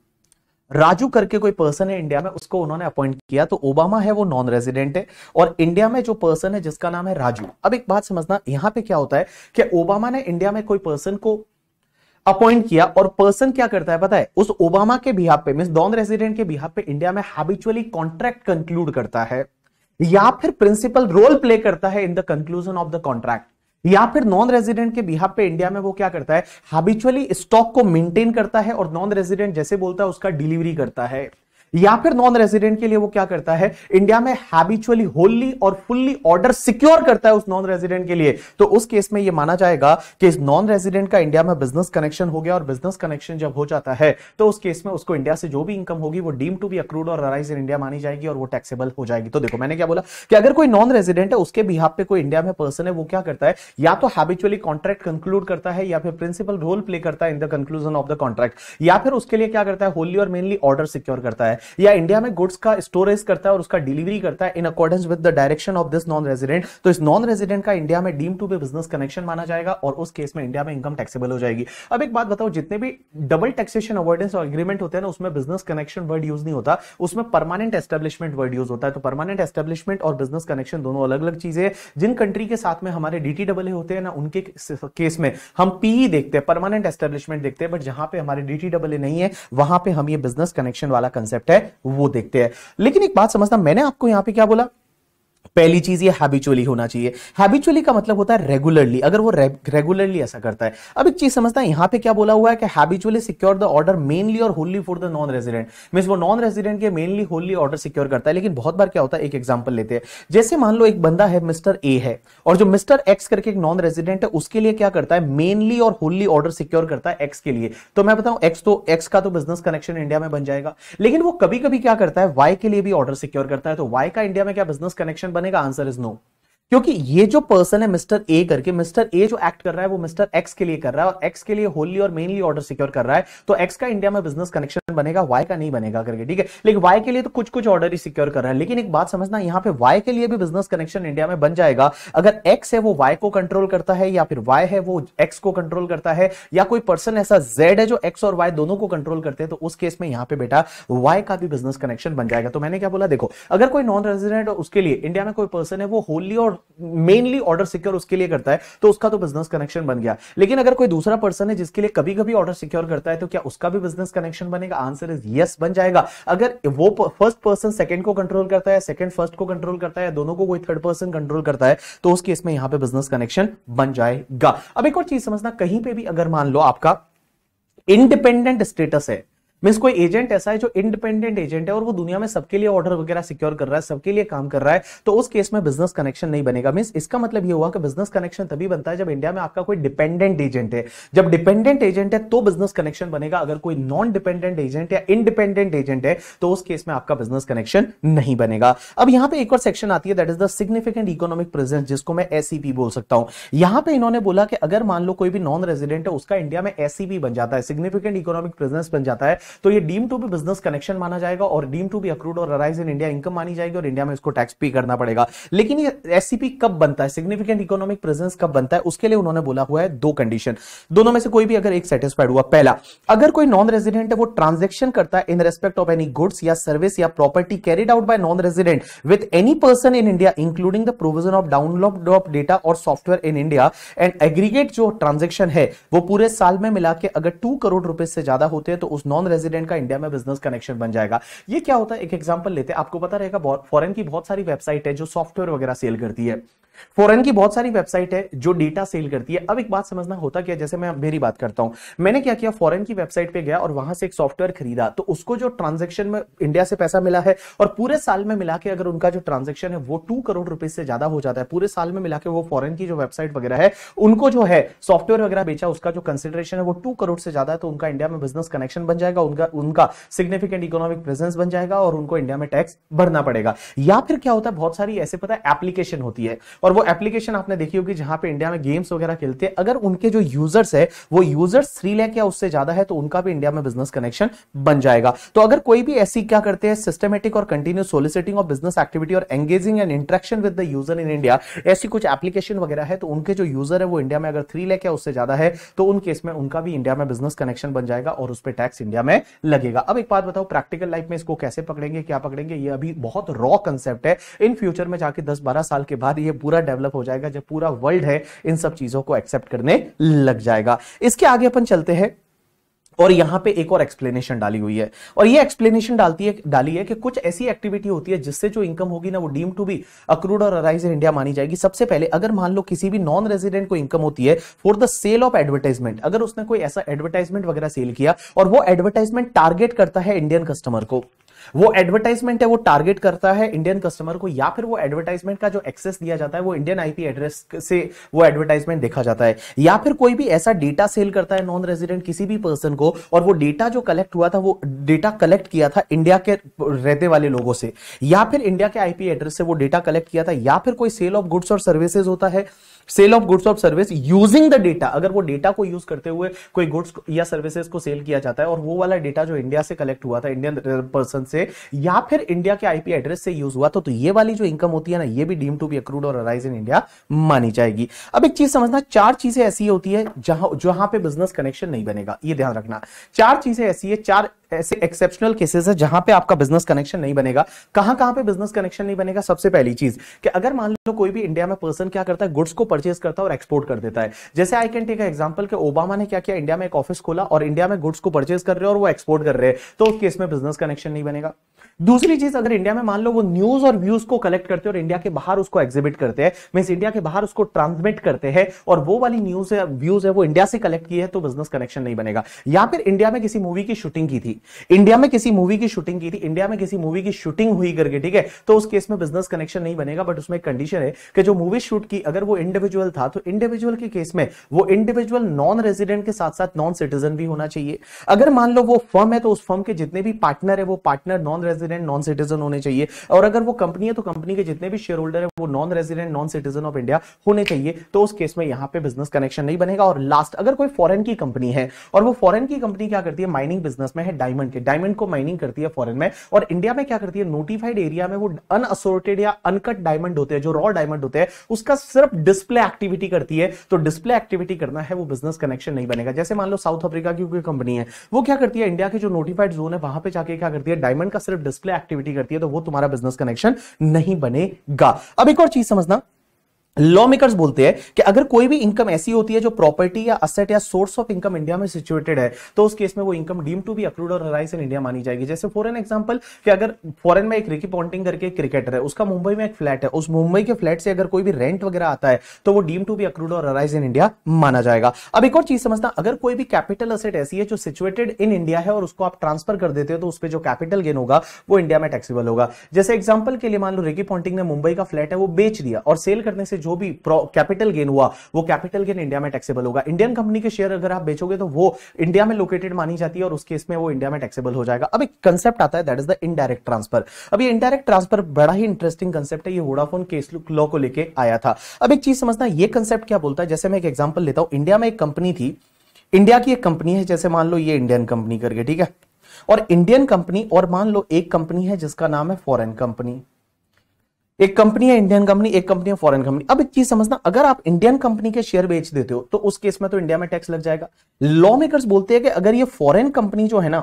राजू करके कोई पर्सन है इंडिया में उसको उन्होंने अपॉइंट किया तो ओबामा है वो नॉन रेजिडेंट है और इंडिया में जो पर्सन है जिसका नाम है राजू अब एक बात समझना यहां पे क्या होता है कि ओबामा ने इंडिया में कोई पर्सन को अपॉइंट किया और पर्सन क्या करता है पता है उस ओबामा के बिहाब पे मीन नॉन रेजिडेंट के बिहाब पे इंडिया में हैबिचुअली कॉन्ट्रैक्ट कंक्लूड करता है या फिर प्रिंसिपल रोल प्ले करता है in the conclusion of the contract या फिर नॉन रेजिडेंट के बिहार पे इंडिया में वो क्या करता है हैबिचुअली स्टॉक को मेंटेन करता है और नॉन रेजिडेंट जैसे बोलता है उसका डिलीवरी करता है या फिर नॉन रेजिडेंट के लिए वो क्या करता है इंडिया में हैबिचुअली होली और फुल्ली ऑर्डर सिक्योर करता है उस नॉन रेजिडेंट के लिए तो उस केस में ये माना जाएगा कि इस नॉन रेजिडेंट का इंडिया में बिजनेस कनेक्शन हो गया और बिजनेस कनेक्शन जब हो जाता है तो उस केस में उसको इंडिया से जो भी इनकम होगी वो डीम टू बी अक्रूड और अराइज इन इंडिया मानी जाएगी और वो टैक्सेबल हो जाएगी तो देखो मैंने क्या बोला कि अगर कोई नॉन रेजिडेंट है उसके बिहाब पे कोई इंडिया में पर्सन है वो क्या करता है या तो हैबिचुअली कॉन्ट्रैक्ट कंक्लूड करता है या फिर प्रिंसिपल रोल प्ले करता है in the conclusion of the contract या फिर उसके लिए क्या करता है होली और मेनली ऑर्डर सिक्योर करता है या इंडिया में गुड्स का स्टोरेज करता है और उसका डिलीवरी करता है in accordance with the direction of this non resident तो इस नॉन रेजिडेंट का इंडिया में deem to be business connection माना जाएगा और उस केस में इंडिया में इनकम टैक्सेबल हो जाएगी अब एक बात बताओ जितने भी डबल टैक्सेशन अवॉइडेंस और एग्रीमेंट होते हैं ना उसमें बिजनेस कनेक्शन वर्ड यूज नहीं होता उसमें परमानेंट एस्टेब्लिशमेंट वर्ड यूज होता है तो परमानेंट एस्टेब्लिशमेंट और बिजनेस कनेक्शन दोनों अलग अलग चीजें जिन कंट्री के साथ में हमारे डीटी डबल होते हैं ना उनके केस में हम पीई e देखते हैं परमानेंट एस्टेब्लिशमेंट देखते हैं बट जहां पे हमारे डीटी डबल नहीं है वहां पे हम ये बिजनेस कनेक्शन वाला कंसेप्ट है है वो देखते हैं लेकिन एक बात समझना मैंने आपको यहां पे क्या बोला पहली चीज ये हैबिचुअली होना चाहिए हैबिचुअली का मतलब होता है रेगुलरली अगर वो रेगुलरली ऐसा करता है अब एक चीज समझता है यहां पे क्या बोला हुआ है कि habitually secure the order mainly or wholly for the non resident mean वो नॉन रेजिडेंट के मेनली होली ऑर्डर सिक्योर करता है लेकिन बहुत बार क्या होता है एक एग्जाम्पल लेते हैं जैसे मान लो एक बंदा है मिस्टर ए है और जो मिस्टर एक्स करके एक नॉन रेजिडेंट है उसके लिए क्या करता है mainly or Holi order secure करता है एक्स के लिए तो मैं बताऊं एक्स तो एक्स का तो बिजनेस कनेक्शन इंडिया में बन जाएगा लेकिन वो कभी कभी क्या करता है वाई के लिए भी ऑर्डर सिक्योर करता है तो वाई का इंडिया में क्या बिजनेस कनेक्शन बनेगा आंसर इज नो क्योंकि ये जो पर्सन है मिस्टर ए करके मिस्टर ए जो एक्ट कर रहा है वो मिस्टर एक्स के लिए कर रहा है और एक्स के लिए होली और मेनली ऑर्डर सिक्योर कर रहा है तो एक्स का इंडिया में बिजनेस कनेक्शन बनेगा वाई का नहीं बनेगा करके ठीक है लेकिन वाई के लिए तो कुछ कुछ ऑर्डर ही सिक्योर कर रहा है लेकिन एक बात समझना यहाँ पे वाई के लिए भी बिजनेस कनेक्शन इंडिया में बन जाएगा अगर एक्स है वो वाई को कंट्रोल करता है या फिर वाई है वो एक्स को कंट्रोल करता है या कोई पर्सन ऐसा जेड है जो एक्स और वाई दोनों को कंट्रोल करते हैं तो उस केस में यहाँ पे बेटा वाई का भी बिजनेस कनेक्शन बन जाएगा तो मैंने क्या बोला देखो अगर कोई नॉन रेजिडेंट उसके लिए इंडिया में कोई पर्सन है वो होली और मेनली ऑर्डर सिक्योर उसके लिए करता है तो उसका तो बिजनेस कनेक्शन बन गया लेकिन अगर कोई दूसरा पर्सन है जिसके लिए कभी कभी ऑर्डर सिक्योर करता है तो क्या उसका भी बिजनेस कनेक्शन बनेगा आंसर इज यस बन जाएगा अगर वो फर्स्ट पर्सन सेकंड को कंट्रोल करता है सेकंड फर्स्ट को कंट्रोल करता है दोनों को कोई थर्ड पर्सन कंट्रोल करता है तो उस केस में यहां पर बिजनेस कनेक्शन बन जाएगा अब एक और चीज समझना कहीं पे भी अगर मान लो आपका इंडिपेंडेंट स्टेटस है मीन्स कोई एजेंट ऐसा है जो इंडिपेंडेंट एजेंट है और वो दुनिया में सबके लिए ऑर्डर वगैरह सिक्योर कर रहा है सबके लिए काम कर रहा है तो उस केस में बिजनेस कनेक्शन नहीं बनेगा मीन्स इसका मतलब ये हुआ कि बिजनेस कनेक्शन तभी बनता है जब इंडिया में आपका कोई डिपेंडेंट एजेंट है जब डिपेंडेंट एजेंट है तो बिजनेस कनेक्शन बनेगा अगर कोई नॉन डिपेंडेंट एजेंट या इंडिपेंडेंट एजेंट है तो उस केस में आपका बिजनेस कनेक्शन नहीं बनेगा अब यहां पे एक और सेक्शन आती है that is the significant economic presence जिसको मैं एसीपी e बोल सकता हूं यहां पे इन्होंने बोला कि अगर मान लो कोई भी नॉन रेजिडेंट है उसका इंडिया में एसईपी e बन जाता है सिग्निफिकेंट इकोनॉमिक प्रेजेंस बन जाता है तो ये डीम टू भी बिजनेस कनेक्शन माना जाएगा और डीम टू भी अक्रूड और अराइज इन इंडिया इनकम मानी जाएगी और इंडिया में इसको टैक्स पे करना पड़ेगा लेकिन ये एससीपी कब बनता है सिग्निफिकेंट इकोनॉमिक प्रेजेंस कब बनता है उसके लिए उन्होंने बोला हुआ है दो कंडीशन दोनों में से कोई भी अगर एक सेटिस्फाइड हुआ पहला अगर कोई नॉन रेजिडेंट है वो ट्रांजेक्शन करता है in respect of any goods या सर्विस या property carried out by non resident with any person in India including the provision of download of data or software in India and aggregate जो transaction है वो पूरे साल में मिला के अगर टू करोड़ रुपए से ज्यादा होते हैं तो उस नॉन रेजिडेंट का इंडिया में बिजनेस कनेक्शन बन जाएगा ये क्या होता है एक एग्जाम्पल लेते हैं आपको पता रहेगा फॉरन की बहुत सारी वेबसाइट है जो सॉफ्टवेयर वगैरह सेल करती है फॉरेन की बहुत सारी वेबसाइट है जो डेटा सेल करती है अब एक बात समझना होता क्या जैसे मैं मेरी बात करता हूं मैंने क्या किया फॉरेन की वेबसाइट पे गया और वहां से एक सॉफ्टवेयर खरीदा तो उसको जो ट्रांजेक्शन में इंडिया से पैसा मिला है और पूरे साल में मिला के अगर उनका जो ट्रांजेक्शन है वो टू करोड़ रुपए से ज्यादा हो जाता है पूरे साल में मिला के वो फॉरन की जो वेबसाइट वगैरह है उनको जो है सॉफ्टवेयर वगैरह बेचा उसका जो कंसिडरेशन है वो टू करोड़ से ज्यादा है तो उनका इंडिया में बिजनेस कनेक्शन बन जाएगा उनका उनका सिग्निफिकेंट इकोनॉमिक प्रेजेंस बन जाएगा और उनको इंडिया में टैक्स भरना पड़ेगा या फिर क्या होता है बहुत सारी ऐसे पता है एप्लीकेशन होती है और वो एप्लीकेशन आपने देखी होगी जहां पे इंडिया में गेम्स वगैरह खेलते हैं अगर उनके जो यूजर्स है वो यूजर्स थ्री लैख या उससे ज्यादा है तो उनका भी इंडिया में बिजनेस कनेक्शन बन जाएगा तो अगर कोई भी ऐसी क्या करते हैं सिस्टमेटिक और continue soliciting of business activity or engaging and interaction with the user in India ऐसी कुछ एप्लीकेशन वगैरह है तो उनके जो यूजर है वो इंडिया में अगर थ्री लैख या उससे ज्यादा है तो उन केस में उनका भी इंडिया में बिजनेस कनेक्शन बन जाएगा और उस पर टैक्स इंडिया में लगेगा अब एक बात बताओ प्रैक्टिकल लाइफ में इसको कैसे पकड़ेंगे क्या पकड़ेंगे ये अभी बहुत रॉ कंसेप्ट है इन फ्यूचर में जाके दस बारह साल के बाद ये पूरा पूरा डेवलप हो जाएगा जब पूरा वर्ल्ड है इन सब चीजों को एक्सेप्ट करने लग जाएगा इसके आगे अपन चलते हैं और यहां पे एक और एक्सप्लेनेशन डाली हुई है और ये एक्सप्लेनेशन डालती है डाली है कि कुछ ऐसी एक्टिविटी होती है जिससे जो इनकम होगी ना वो डीम टू बी अक्रूड और अराइज इन इंडिया मानी जाएगी सबसे पहले अगर मान लो किसी भी नॉन रेजिडेंट को इनकम होती है for the sale of advertisement अगर उसने कोई ऐसा एडवर्टाइजमेंट वगैरह सेल किया और वो एडवर्टाइजमेंट टारगेट करता है इंडियन कस्टमर को वो एडवर्टाइजमेंट है वो टारगेट करता है इंडियन कस्टमर को या फिर वो एडवर्टाइजमेंट का जो एक्सेस दिया जाता है वो इंडियन आईपी एड्रेस से वो एडवर्टाइजमेंट देखा जाता है या फिर कोई भी ऐसा डेटा सेल करता है नॉन रेजिडेंट किसी भी पर्सन को और वो डेटा जो कलेक्ट हुआ था वो डेटा कलेक्ट किया था इंडिया के रहते वाले लोगों से या फिर इंडिया के आईपी एड्रेस से वो डेटा कलेक्ट किया था या फिर कोई sale of goods or services होता है sale of goods of service using the data अगर वो डेटा को यूज करते हुए कोई गुड्स या सर्विसेज को सेल किया जाता है और वो वाला डेटा जो इंडिया से कलेक्ट हुआ था इंडियन पर्सन से या फिर इंडिया के आईपी एड्रेस से यूज हुआ तो, तो ये वाली जो इनकम होती है ना ये भी डीम टू बी अक्रूड और अराइज इन इंडिया मानी जाएगी अब एक चीज समझना चार चीजें ऐसी होती है जहां जहां पे बिजनेस कनेक्शन नहीं बनेगा ये ध्यान रखना चार चीजें ऐसी है चार ऐसे एक्सेप्शनल केसेस है जहां पे आपका बिजनेस कनेक्शन नहीं बनेगा कहां कहां पे बिजनेस कनेक्शन नहीं बनेगा सबसे पहली चीज कि अगर मान लो कोई भी इंडिया में पर्सन क्या करता है गुड्स को परचेज करता है और एक्सपोर्ट कर देता है जैसे आई कैन टेक एग्जाम्पल के ओबामा ने क्या किया इंडिया में एक ऑफिस खोला और इंडिया में गुड्स को परचेज कर रहे हैं और वो एक्सपोर्ट कर रहे हैं तो उस केस में बिजनेस कनेक्शन नहीं बनेगा दूसरी चीज अगर इंडिया में मान लो वो न्यूज और व्यूज को कलेक्ट करते हैं और इंडिया के बाहर उसको एग्जिबिट करते हैं मीन इंडिया के बाहर उसको ट्रांसमिट करते हैं और वो वाली न्यूज है व्यूज है वो इंडिया से कलेक्ट की है तो बिजनेस कनेक्शन नहीं बनेगा या फिर इंडिया में किसी मूवी की शूटिंग की थी इंडिया में किसी मूवी की शूटिंग की थी इंडिया में किसी मूवी की शूटिंग हुई करके ठीक है तो उस केस में बिजनेस कनेक्शन नहीं बनेगा बट उसमें कंडीशन है कि जो मूवी शूट की अगर वो इंडिविजुअल था तो इंडिविजुअल के केस में वो इंडिविजुअल नॉन रेजिडेंट के साथ साथ नॉन सिटीजन भी होना चाहिए अगर मान लो वो फर्म है तो उस फर्म के जितने भी पार्टनर है वो partner non resident non citizen होने चाहिए और अगर वो कंपनी है तो कंपनी के जितने भी शेयर होल्डर है वो non resident non citizen of India होने चाहिए तो उस केस में यहां पे बिजनेस कनेक्शन नहीं बनेगा और लास्ट अगर कोई फॉरेन की कंपनी है और वो फॉरेन की कंपनी क्या करती है माइनिंग बिजनेस में है डायमंड के डायमंड को माइनिंग करती है फॉरेन में और इंडिया में क्या करती है नोटिफाइड एरिया में वो अनअसोर्टेड या अनकट डायमंड होते हैं जो रॉ डायमंड होते हैं उसका सिर्फ डिस्प्ले एक्टिविटी करती है तो डिस्प्ले एक्टिविटी करना है वो बिजनेस कनेक्शन नहीं बनेगा जैसे मान लो साउथ अफ्रीका की कोई कंपनी है वो क्या करती है इंडिया के जो नोटिफाइड जोन है वहां पर जाके क्या करती है डायमंड का सिर्फ डिस्प्ले एक्टिविटी करती है तो वो तुम्हारा बिजनेस कनेक्शन नहीं बनेगा अब एक और चीज समझना लॉ मेकर्स बोलते हैं कि अगर कोई भी इनकम ऐसी होती है जो प्रॉपर्टी या असेट या सोर्स ऑफ इनकम इंडिया में सिचुएटेड है तो उस केस में वो income deem to be accrued or in India मानी जाएगी जैसे फॉरन एग्जांपल कि अगर फॉरन में एक रिकी पॉन्टिंग करके क्रिकेटर है उसका मुंबई में एक फ्लैट है उस मुंबई के फ्लैट से अगर कोई भी रेंट वगैरह आता है तो वो डीम टू बी अक्रूड और अराइज इन इंडिया माना जाएगा अब एक और चीज समझना अगर कोई भी कैपिटल असेट ऐसी है जो सिचुएटेड इन इंडिया है और उसको आप ट्रांसफर कर देते हो तो उस पर जो कैपिटल गेन होगा वो इंडिया में टैक्सीबल होगा जैसे एग्जाम्पल के लिए मान लो रिकी पॉन्टिंग ने मुंबई का फ्लैट है वो बेच दिया और सेल करने से जो भी कैपिटल गेन हुआ वो कैपिटल गेन इंडिया में टैक्सेबल होगा इंडियन कंपनी के शेयर अगर आप बेचोगे तो वो इंडिया में लोकेटेड मानी जाती है और उस केस में वो इंडिया में टैक्सेबल हो जाएगा अब एक कंसेप्ट आता है that is the indirect transfer अब ये इनडायरेक्ट ट्रांसफर बड़ा ही इंटरेस्टिंग कंसेप्ट है ये वोडाफोन केस लॉ को लेकर आया था अब एक चीज समझना ये कंसेप्ट क्या बोलता है जैसे मैं एक एग्जाम्पल लेता हूं इंडिया में एक कंपनी थी इंडिया की एक कंपनी है जैसे मान लो ये इंडियन कंपनी करके ठीक है और इंडियन कंपनी और मान लो एक कंपनी है जिसका नाम है फॉरेन कंपनी एक कंपनी है इंडियन कंपनी एक कंपनी है फॉरेन कंपनी अब एक चीज समझना अगर आप इंडियन कंपनी के शेयर बेच देते हो तो उस केस में तो इंडिया में टैक्स लग जाएगा लॉ मेकर्स बोलते हैं कि अगर ये फॉरेन कंपनी जो है ना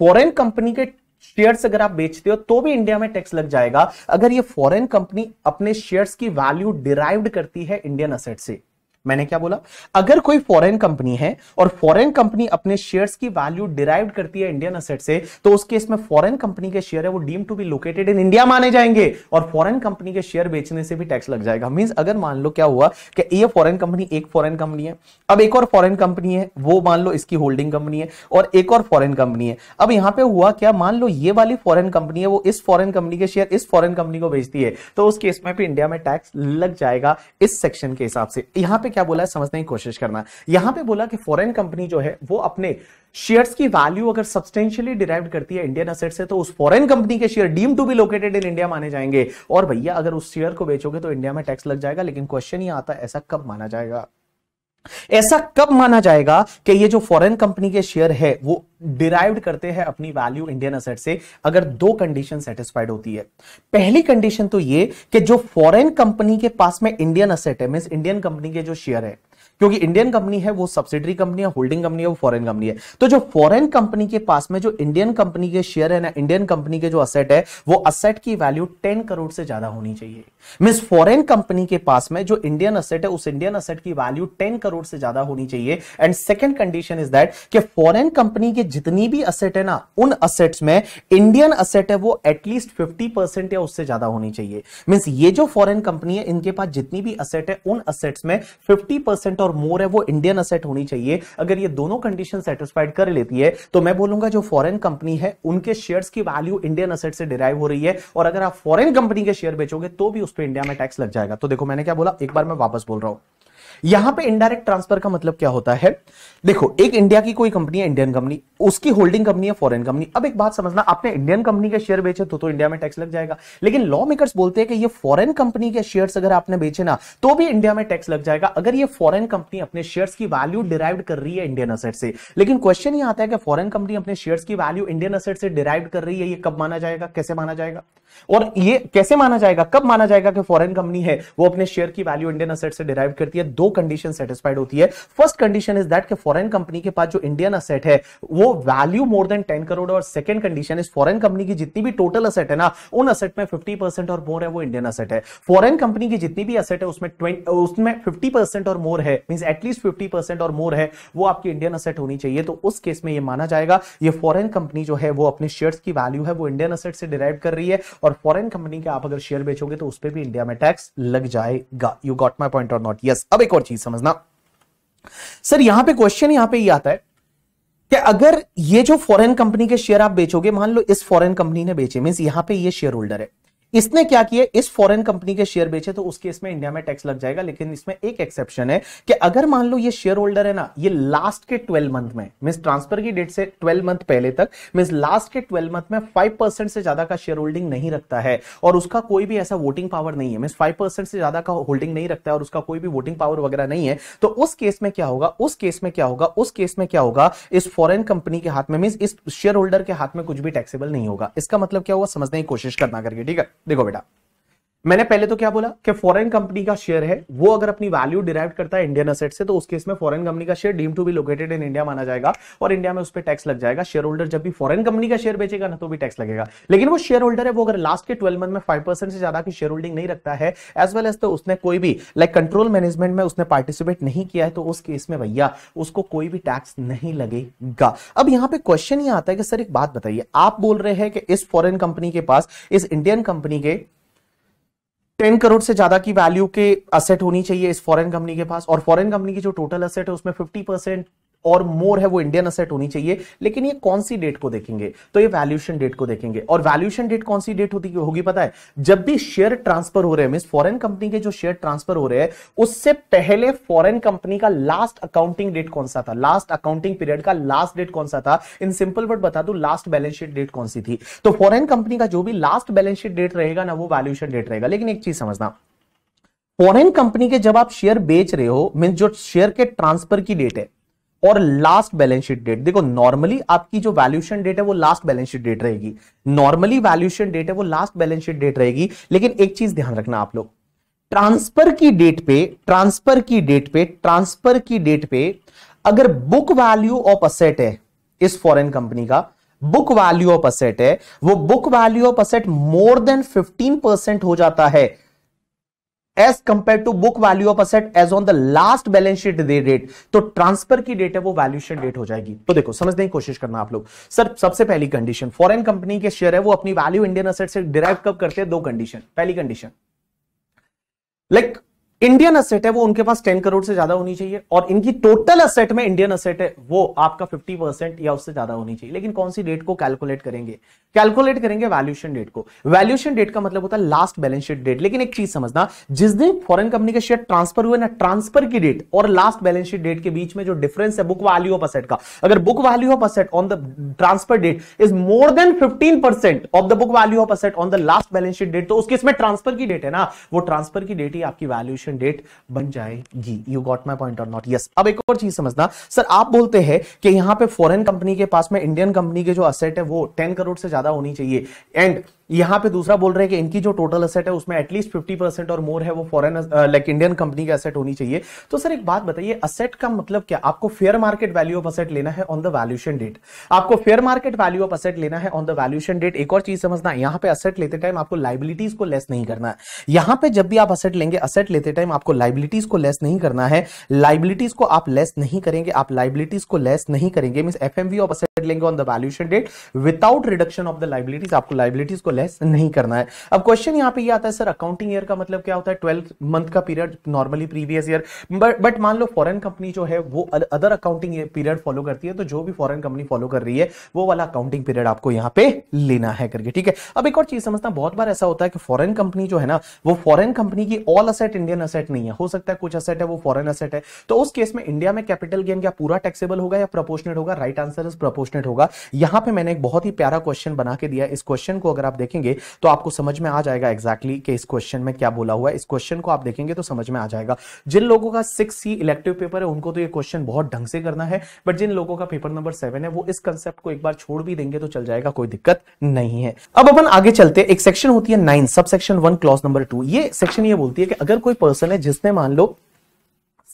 फॉरेन कंपनी के शेयर्स अगर आप बेचते हो तो भी इंडिया में टैक्स लग जाएगा अगर ये फॉरेन कंपनी अपने शेयर्स की वैल्यू डिराइव्ड करती है इंडियन असेट से मैंने क्या बोला अगर कोई फॉरेन कंपनी है और फॉरेन कंपनी अपने शेयर्स की वैल्यू डिराइव करती है इंडियन असेट से तो उस केस में फॉरेन कंपनी के शेयर है वो deem to be located in India माने जाएंगे और फॉरेन कंपनी के शेयर बेचने से भी टैक्स लग जाएगा मीन अगर मान लो क्या हुआ कि ये फॉरेन कंपनी एक फॉरेन कंपनी है अब एक और फॉरेन कंपनी है वो मान लो इसकी होल्डिंग कंपनी है और एक और फॉरेन कंपनी है अब यहां पर हुआ क्या मान लो ये वाली फॉरेन कंपनी है वो इस फॉरेन कंपनी के शेयर इस फॉरेन कंपनी को बेचती है तो उस केस में भी इंडिया में टैक्स लग जाएगा इस सेक्शन के हिसाब से यहां पर क्या बोला है समझने की कोशिश करना यहां पे बोला कि फॉरेन कंपनी जो है वो अपने शेयर्स की वैल्यू अगर सब्सटेंशियली डिराइव करती है इंडियन असेट से तो उस फॉरेन कंपनी के share deem to be located in India माने जाएंगे और भैया अगर उस शेयर को बेचोगे तो इंडिया में टैक्स लग जाएगा लेकिन क्वेश्चन ये आता है ऐसा कब माना जाएगा ऐसा कब माना जाएगा कि ये जो फॉरेन कंपनी के शेयर है वो डिराइव करते हैं अपनी वैल्यू इंडियन असेट से अगर दो कंडीशन सेटिस्फाइड होती है पहली कंडीशन तो ये कि जो फॉरेन कंपनी के पास में इंडियन असेट है मीन इंडियन कंपनी के जो शेयर है क्योंकि इंडियन कंपनी है वो सब्सिडरी कंपनी है होल्डिंग कंपनी है वो फॉरेन कंपनी है तो जो फॉरेन कंपनी के पास में जो इंडियन कंपनी के शेयर है ना इंडियन कंपनी के जो असेट है वो असेट की वैल्यू टेन करोड़ से ज्यादा होनी चाहिए मीन्स फॉरेन कंपनी के पास में जो इंडियन असेट है उस इंडियन असेट की वैल्यू टेन करोड़ से ज्यादा होनी चाहिए and second condition is that कि फॉरेन कंपनी के जितनी भी असेट है ना उन असेट्स में इंडियन असेट है वो एटलीस्ट फिफ्टी परसेंट या उससे ज्यादा होनी चाहिए मीन्स ये जो फॉरेन कंपनी है इनके पास जितनी भी असेट है उन असेट्स में फिफ्टी परसेंट और मोर है वो इंडियन असेट होनी चाहिए अगर ये दोनों कंडीशन सेटिस्फाइड कर लेती है तो मैं बोलूंगा जो फॉरेन कंपनी है उनके शेयर की वैल्यू इंडियन असेट से डिराइव हो रही है और अगर आप फॉरेन कंपनी के शेयर बेचोगे तो भी उस पर इंडिया में टैक्स लग जाएगा तो देखो मैंने क्या बोला एक बार मैं वापस बोल रहा हूं यहां पे इनडायरेक्ट ट्रांसफर का मतलब क्या होता है देखो एक इंडिया की कोई कंपनी है इंडियन कंपनी उसकी होल्डिंग कंपनी है फॉरेन कंपनी अब एक बात समझना आपने इंडियन कंपनी के शेयर बेचे तो तो इंडिया में टैक्स लग जाएगा लेकिन लॉ मेकर्स बोलते हैं कि ये फॉरेन कंपनी के शेयर्स अगर आपने बेचे ना तो भी इंडिया में टैक्स लग जाएगा अगर ये फॉरेन कंपनी अपने शेयर्स की वैल्यू डिराइव कर रही है इंडियन असेट से लेकिन क्वेश्चन ये आता है कि फॉरेन कंपनी अपने शेयर्स की वैल्यू इंडियन असेट से डिराइव कर रही है ये कब माना जाएगा कैसे माना जाएगा और ये कैसे माना जाएगा कब माना जाएगा कि फॉरेन कंपनी है वो अपने शेयर की वैल्यू इंडियन असेट से डिराइव करती है दो कंडीशन सेटिस्फाइड होती है फर्स्ट कंडीशन इज दैट कि फॉरेन कंपनी के पास जो इंडियन असेट है वो value more than ten crore और second condition is foreign company की जितनी भी टोटल असेट है ना उन असेट में फिफ्टी और मोर है वो इंडियन असेट है फॉरन कंपनी की जितनी भी असेट है उसमें उसमें फिफ्टी और मोर है मीन एटलीस्ट फिफ्टी और मोर है वो आपकी इंडियन असेट होनी चाहिए तो उस केस में ये माना जाएगा ये फॉरेन कंपनी जो है वो अपने शेयर्स की वैल्यू है वो इंडियन असेट से डिराइव कर रही है और फॉरेन कंपनी के आप अगर शेयर बेचोगे तो उस पर भी इंडिया में टैक्स लग जाएगा यू गॉट माई पॉइंट और नॉट यस अब एक और चीज समझना सर यहां पे क्वेश्चन यहां पे ये आता है कि अगर ये जो फॉरेन कंपनी के शेयर आप बेचोगे मान लो इस फॉरेन कंपनी ने बेचे मीन यहां पे ये शेयर होल्डर है इसने क्या किया इस फॉरेन कंपनी के शेयर बेचे तो उसके इसमें इंडिया में टैक्स लग जाएगा लेकिन इसमें एक एक्सेप्शन है कि अगर मान लो ये शेयर होल्डर है ना ये लास्ट के ट्वेल्व मंथ में मीन ट्रांसफर की डेट से ट्वेल्व मंथ पहले तक मीन लास्ट के ट्वेल्व मंथ में फाइव परसेंट से ज्यादा का शेयर होल्डिंग नहीं रखता है और उसका कोई भी ऐसा वोटिंग पावर नहीं है मीन फाइव परसेंट से ज्यादा का होल्डिंग नहीं रखता है और उसका कोई भी वोटिंग पावर वगैरह नहीं है तो उस केस में क्या होगा उस केस में क्या होगा उस केस में क्या होगा इस फॉरेन कंपनी के हाथ में मीन इस शेयर होल्डर के हाथ में कुछ भी टैक्सेबल नहीं होगा इसका मतलब क्या हुआ समझने की कोशिश करना करके ठीक है देखो बेटा मैंने पहले तो क्या बोला कि फॉरेन कंपनी का शेयर है वो अगर अपनी वैल्यू डिराइव करता है इंडियन असेट से तो उस केस में फॉरेन कंपनी का share deem to be located in India माना जाएगा और इंडिया में उस पर टैक्स लग जाएगा शेयर होल्डर जब भी फॉरेन कंपनी का शेयर बेचेगा ना तो भी टैक्स लगेगा लेकिन वो शेयर होल्डर है वो अगर लास्ट के ट्वेल्व मंथ में फाइव से ज्यादा की शेयर होल्डिंग नहीं रखता है एज वेल एज तो उसने कोई भी लाइक कंट्रोल मैनेजमेंट में उसने पार्टिसिपेट नहीं किया है तो उस केस में भैया उसको कोई भी टैक्स नहीं लगेगा अब यहाँ पे क्वेश्चन ये आता है कि सर एक बात बताइए आप बोल रहे हैं कि इस फॉरन कंपनी के पास इस इंडियन कंपनी के टेन करोड़ से ज्यादा की वैल्यू के असेट होनी चाहिए इस फॉरेन कंपनी के पास और फॉरेन कंपनी की जो टोटल असेट है उसमें फिफ्टी परसेंट और मोर है वो इंडियन असेट होनी चाहिए लेकिन ये कौन सी डेट को देखेंगे तो ये वैल्यूएशन डेट को देखेंगे और वैल्यूएशन डेट कौन सी डेट होती होगी पता है जब भी शेयर ट्रांसफर हो रहे हैं मीन फॉरेन कंपनी के जो शेयर ट्रांसफर हो रहे हैं उससे पहले फॉरेन कंपनी का लास्ट अकाउंटिंग डेट कौन सा था लास्ट अकाउंटिंग पीरियड का लास्ट डेट कौन सा था इन सिंपल वर्ड बता दू लास्ट बैलेंस शीट डेट कौन सी थी तो फॉरेन कंपनी का जो भी लास्ट बैलेंस शीट डेट रहेगा ना वो वैल्यूएशन डेट रहेगा लेकिन एक चीज समझना फॉरेन कंपनी के जब आप शेयर बेच रहे हो मीन जो शेयर के ट्रांसफर की डेट है और लास्ट बैलेंस शीट डेट देखो नॉर्मली आपकी जो वैल्यूशन डेट है वो लास्ट बैलेंस शीट डेट रहेगी नॉर्मली वैल्यूशन डेट है वो लास्ट बैलेंस शीट डेट रहेगी लेकिन एक चीज ध्यान रखना आप लोग ट्रांसफर की डेट पे ट्रांसफर की डेट पे ट्रांसफर की डेट पे अगर बुक वैल्यू ऑफ असेट है इस फॉरेन कंपनी का बुक वैल्यू ऑफ असेट है वो book value of asset more than 15 percent हो जाता है as compare to book value of asset as on the last balance sheet date तो transfer की डेट है वो वैल्यूशन डेट हो जाएगी तो देखो समझने की कोशिश करना आप लोग सर सबसे पहली कंडीशन फॉरेन कंपनी के शेयर है वो अपनी वैल्यू इंडियन असेट से डिराइव कब करते हैं दो कंडीशन पहली condition like like, Indian asset है वो उनके पास टेन करोड़ से ज्यादा होनी चाहिए और इनकी टोटल असेट में इंडियन असेट है वो आपका फिफ्टी परसेंट या उससे ज्यादा होनी चाहिए लेकिन कौन सी डेट को कैलकुलेट करेंगे कैलकुलेट करेंगे वैल्यूशन डेट को वैल्यूशन डेट का मतलब होता है लास्ट बैलेंस शीट डेट लेकिन एक चीज समझना जिस दिन फॉरन कंपनी के शेयर ट्रांसफर हुए ना ट्रांसफर की डेट और लास्ट बैलेंस शीट डेट के बीच में जो डिफरेंस है बुक वैल्यू ऑफ असेट का अगर book value of asset on the transfer date is more than fifteen percent of the book value of asset on the last balance sheet date तो उसके इसमें ट्रांसफर की date है ना वो transfer की डेट ही आपकी वैल्यूशन एक्सपायरेशन डेट बन जाएगी यू गॉट माई पॉइंट और नॉट यस अब एक और चीज समझना सर आप बोलते हैं कि यहां पे फॉरेन कंपनी के पास में इंडियन कंपनी के जो असेट है वो टेन करोड़ से ज्यादा होनी चाहिए एंड यहां पे दूसरा बोल रहे हैं कि इनकी जो टोटल असेट है उसमें एटलीस्ट फिफ्टी परसेंट और मोर है वो फॉरेन लाइक इंडियन कंपनी का असेट होनी चाहिए तो सर एक बात बताइए असेट का मतलब क्या आपको fair market value of asset लेना है ऑन द वैल्यूशन डेट आपको fair market value of asset लेना है ऑन द वैल्यूशन डेट एक और चीज समझना है यहाँ पे असेट लेते टाइम आपको लाइबिलिटीज को लेस नहीं करना है यहां पर जब भी आप असेट लेंगे असेट लेते टाइम आपको लाइबिलिटीज को लेस नहीं करना है लाइबिलिटीज को आप लेस नहीं करेंगे आप लाइबिलिटीज को लेस नहीं करेंगे मीन एफ ऑफ असेट लेंगे on the valuation date without reduction of the liabilities आपको लाइबिलिटीज को लेस नहीं करना है अब क्वेश्चन यहाँ पे ये आता है सर अकाउंटिंग ईयर का मतलब क्या होता है ट्वेल्थ मंथ का period normally previous year but मान लो फॉरन कंपनी जो है वो अदर अकाउंटिंग पीरियड फॉलो करती है तो जो भी फॉरन कंपनी फॉलो कर रही है वो वाला अकाउंटिंग पीरियड आपको यहाँ पे लेना है करके ठीक है अब एक और चीज समझता बहुत बार ऐसा होता है कि फॉरन कंपनी जो है ना वो फॉरन कंपनी की ऑल असेट इंडियन असेट नहीं है हो सकता है कुछ असेट है वो फॉरन असेट है तो उस केस में इंडिया में कैपिटल गेन क्या पूरा टैक्सेबल होगा या प्रपोर्शनेट होगा राइट आंसर इज प्रपोर्शनेट होगा यहां पे मैंने एक बहुत ही प्यारा क्वेश्चन बना के दिया इस क्वेश्चन को अगर आप देखेंगे तो आपको समझ में आ जाएगा एग्जैक्टली exactly कि इस क्वेश्चन में क्या बोला हुआ है इस क्वेश्चन को आप देखेंगे तो समझ में आ जाएगा जिन लोगों का सिक्स ही इलेक्टिव पेपर है उनको तो ये क्वेश्चन बहुत ढंग से करना है बट जिन लोगों का पेपर नंबर सेवन है वो इस कंसेप्ट को एक बार छोड़ भी देंगे तो चल जाएगा कोई दिक्कत नहीं है अब अपन आगे चलते एक सेक्शन होती है nine sub section one clause number two ये सेक्शन ये बोलती है कि अगर कोई पर्सन है जिसने मान लो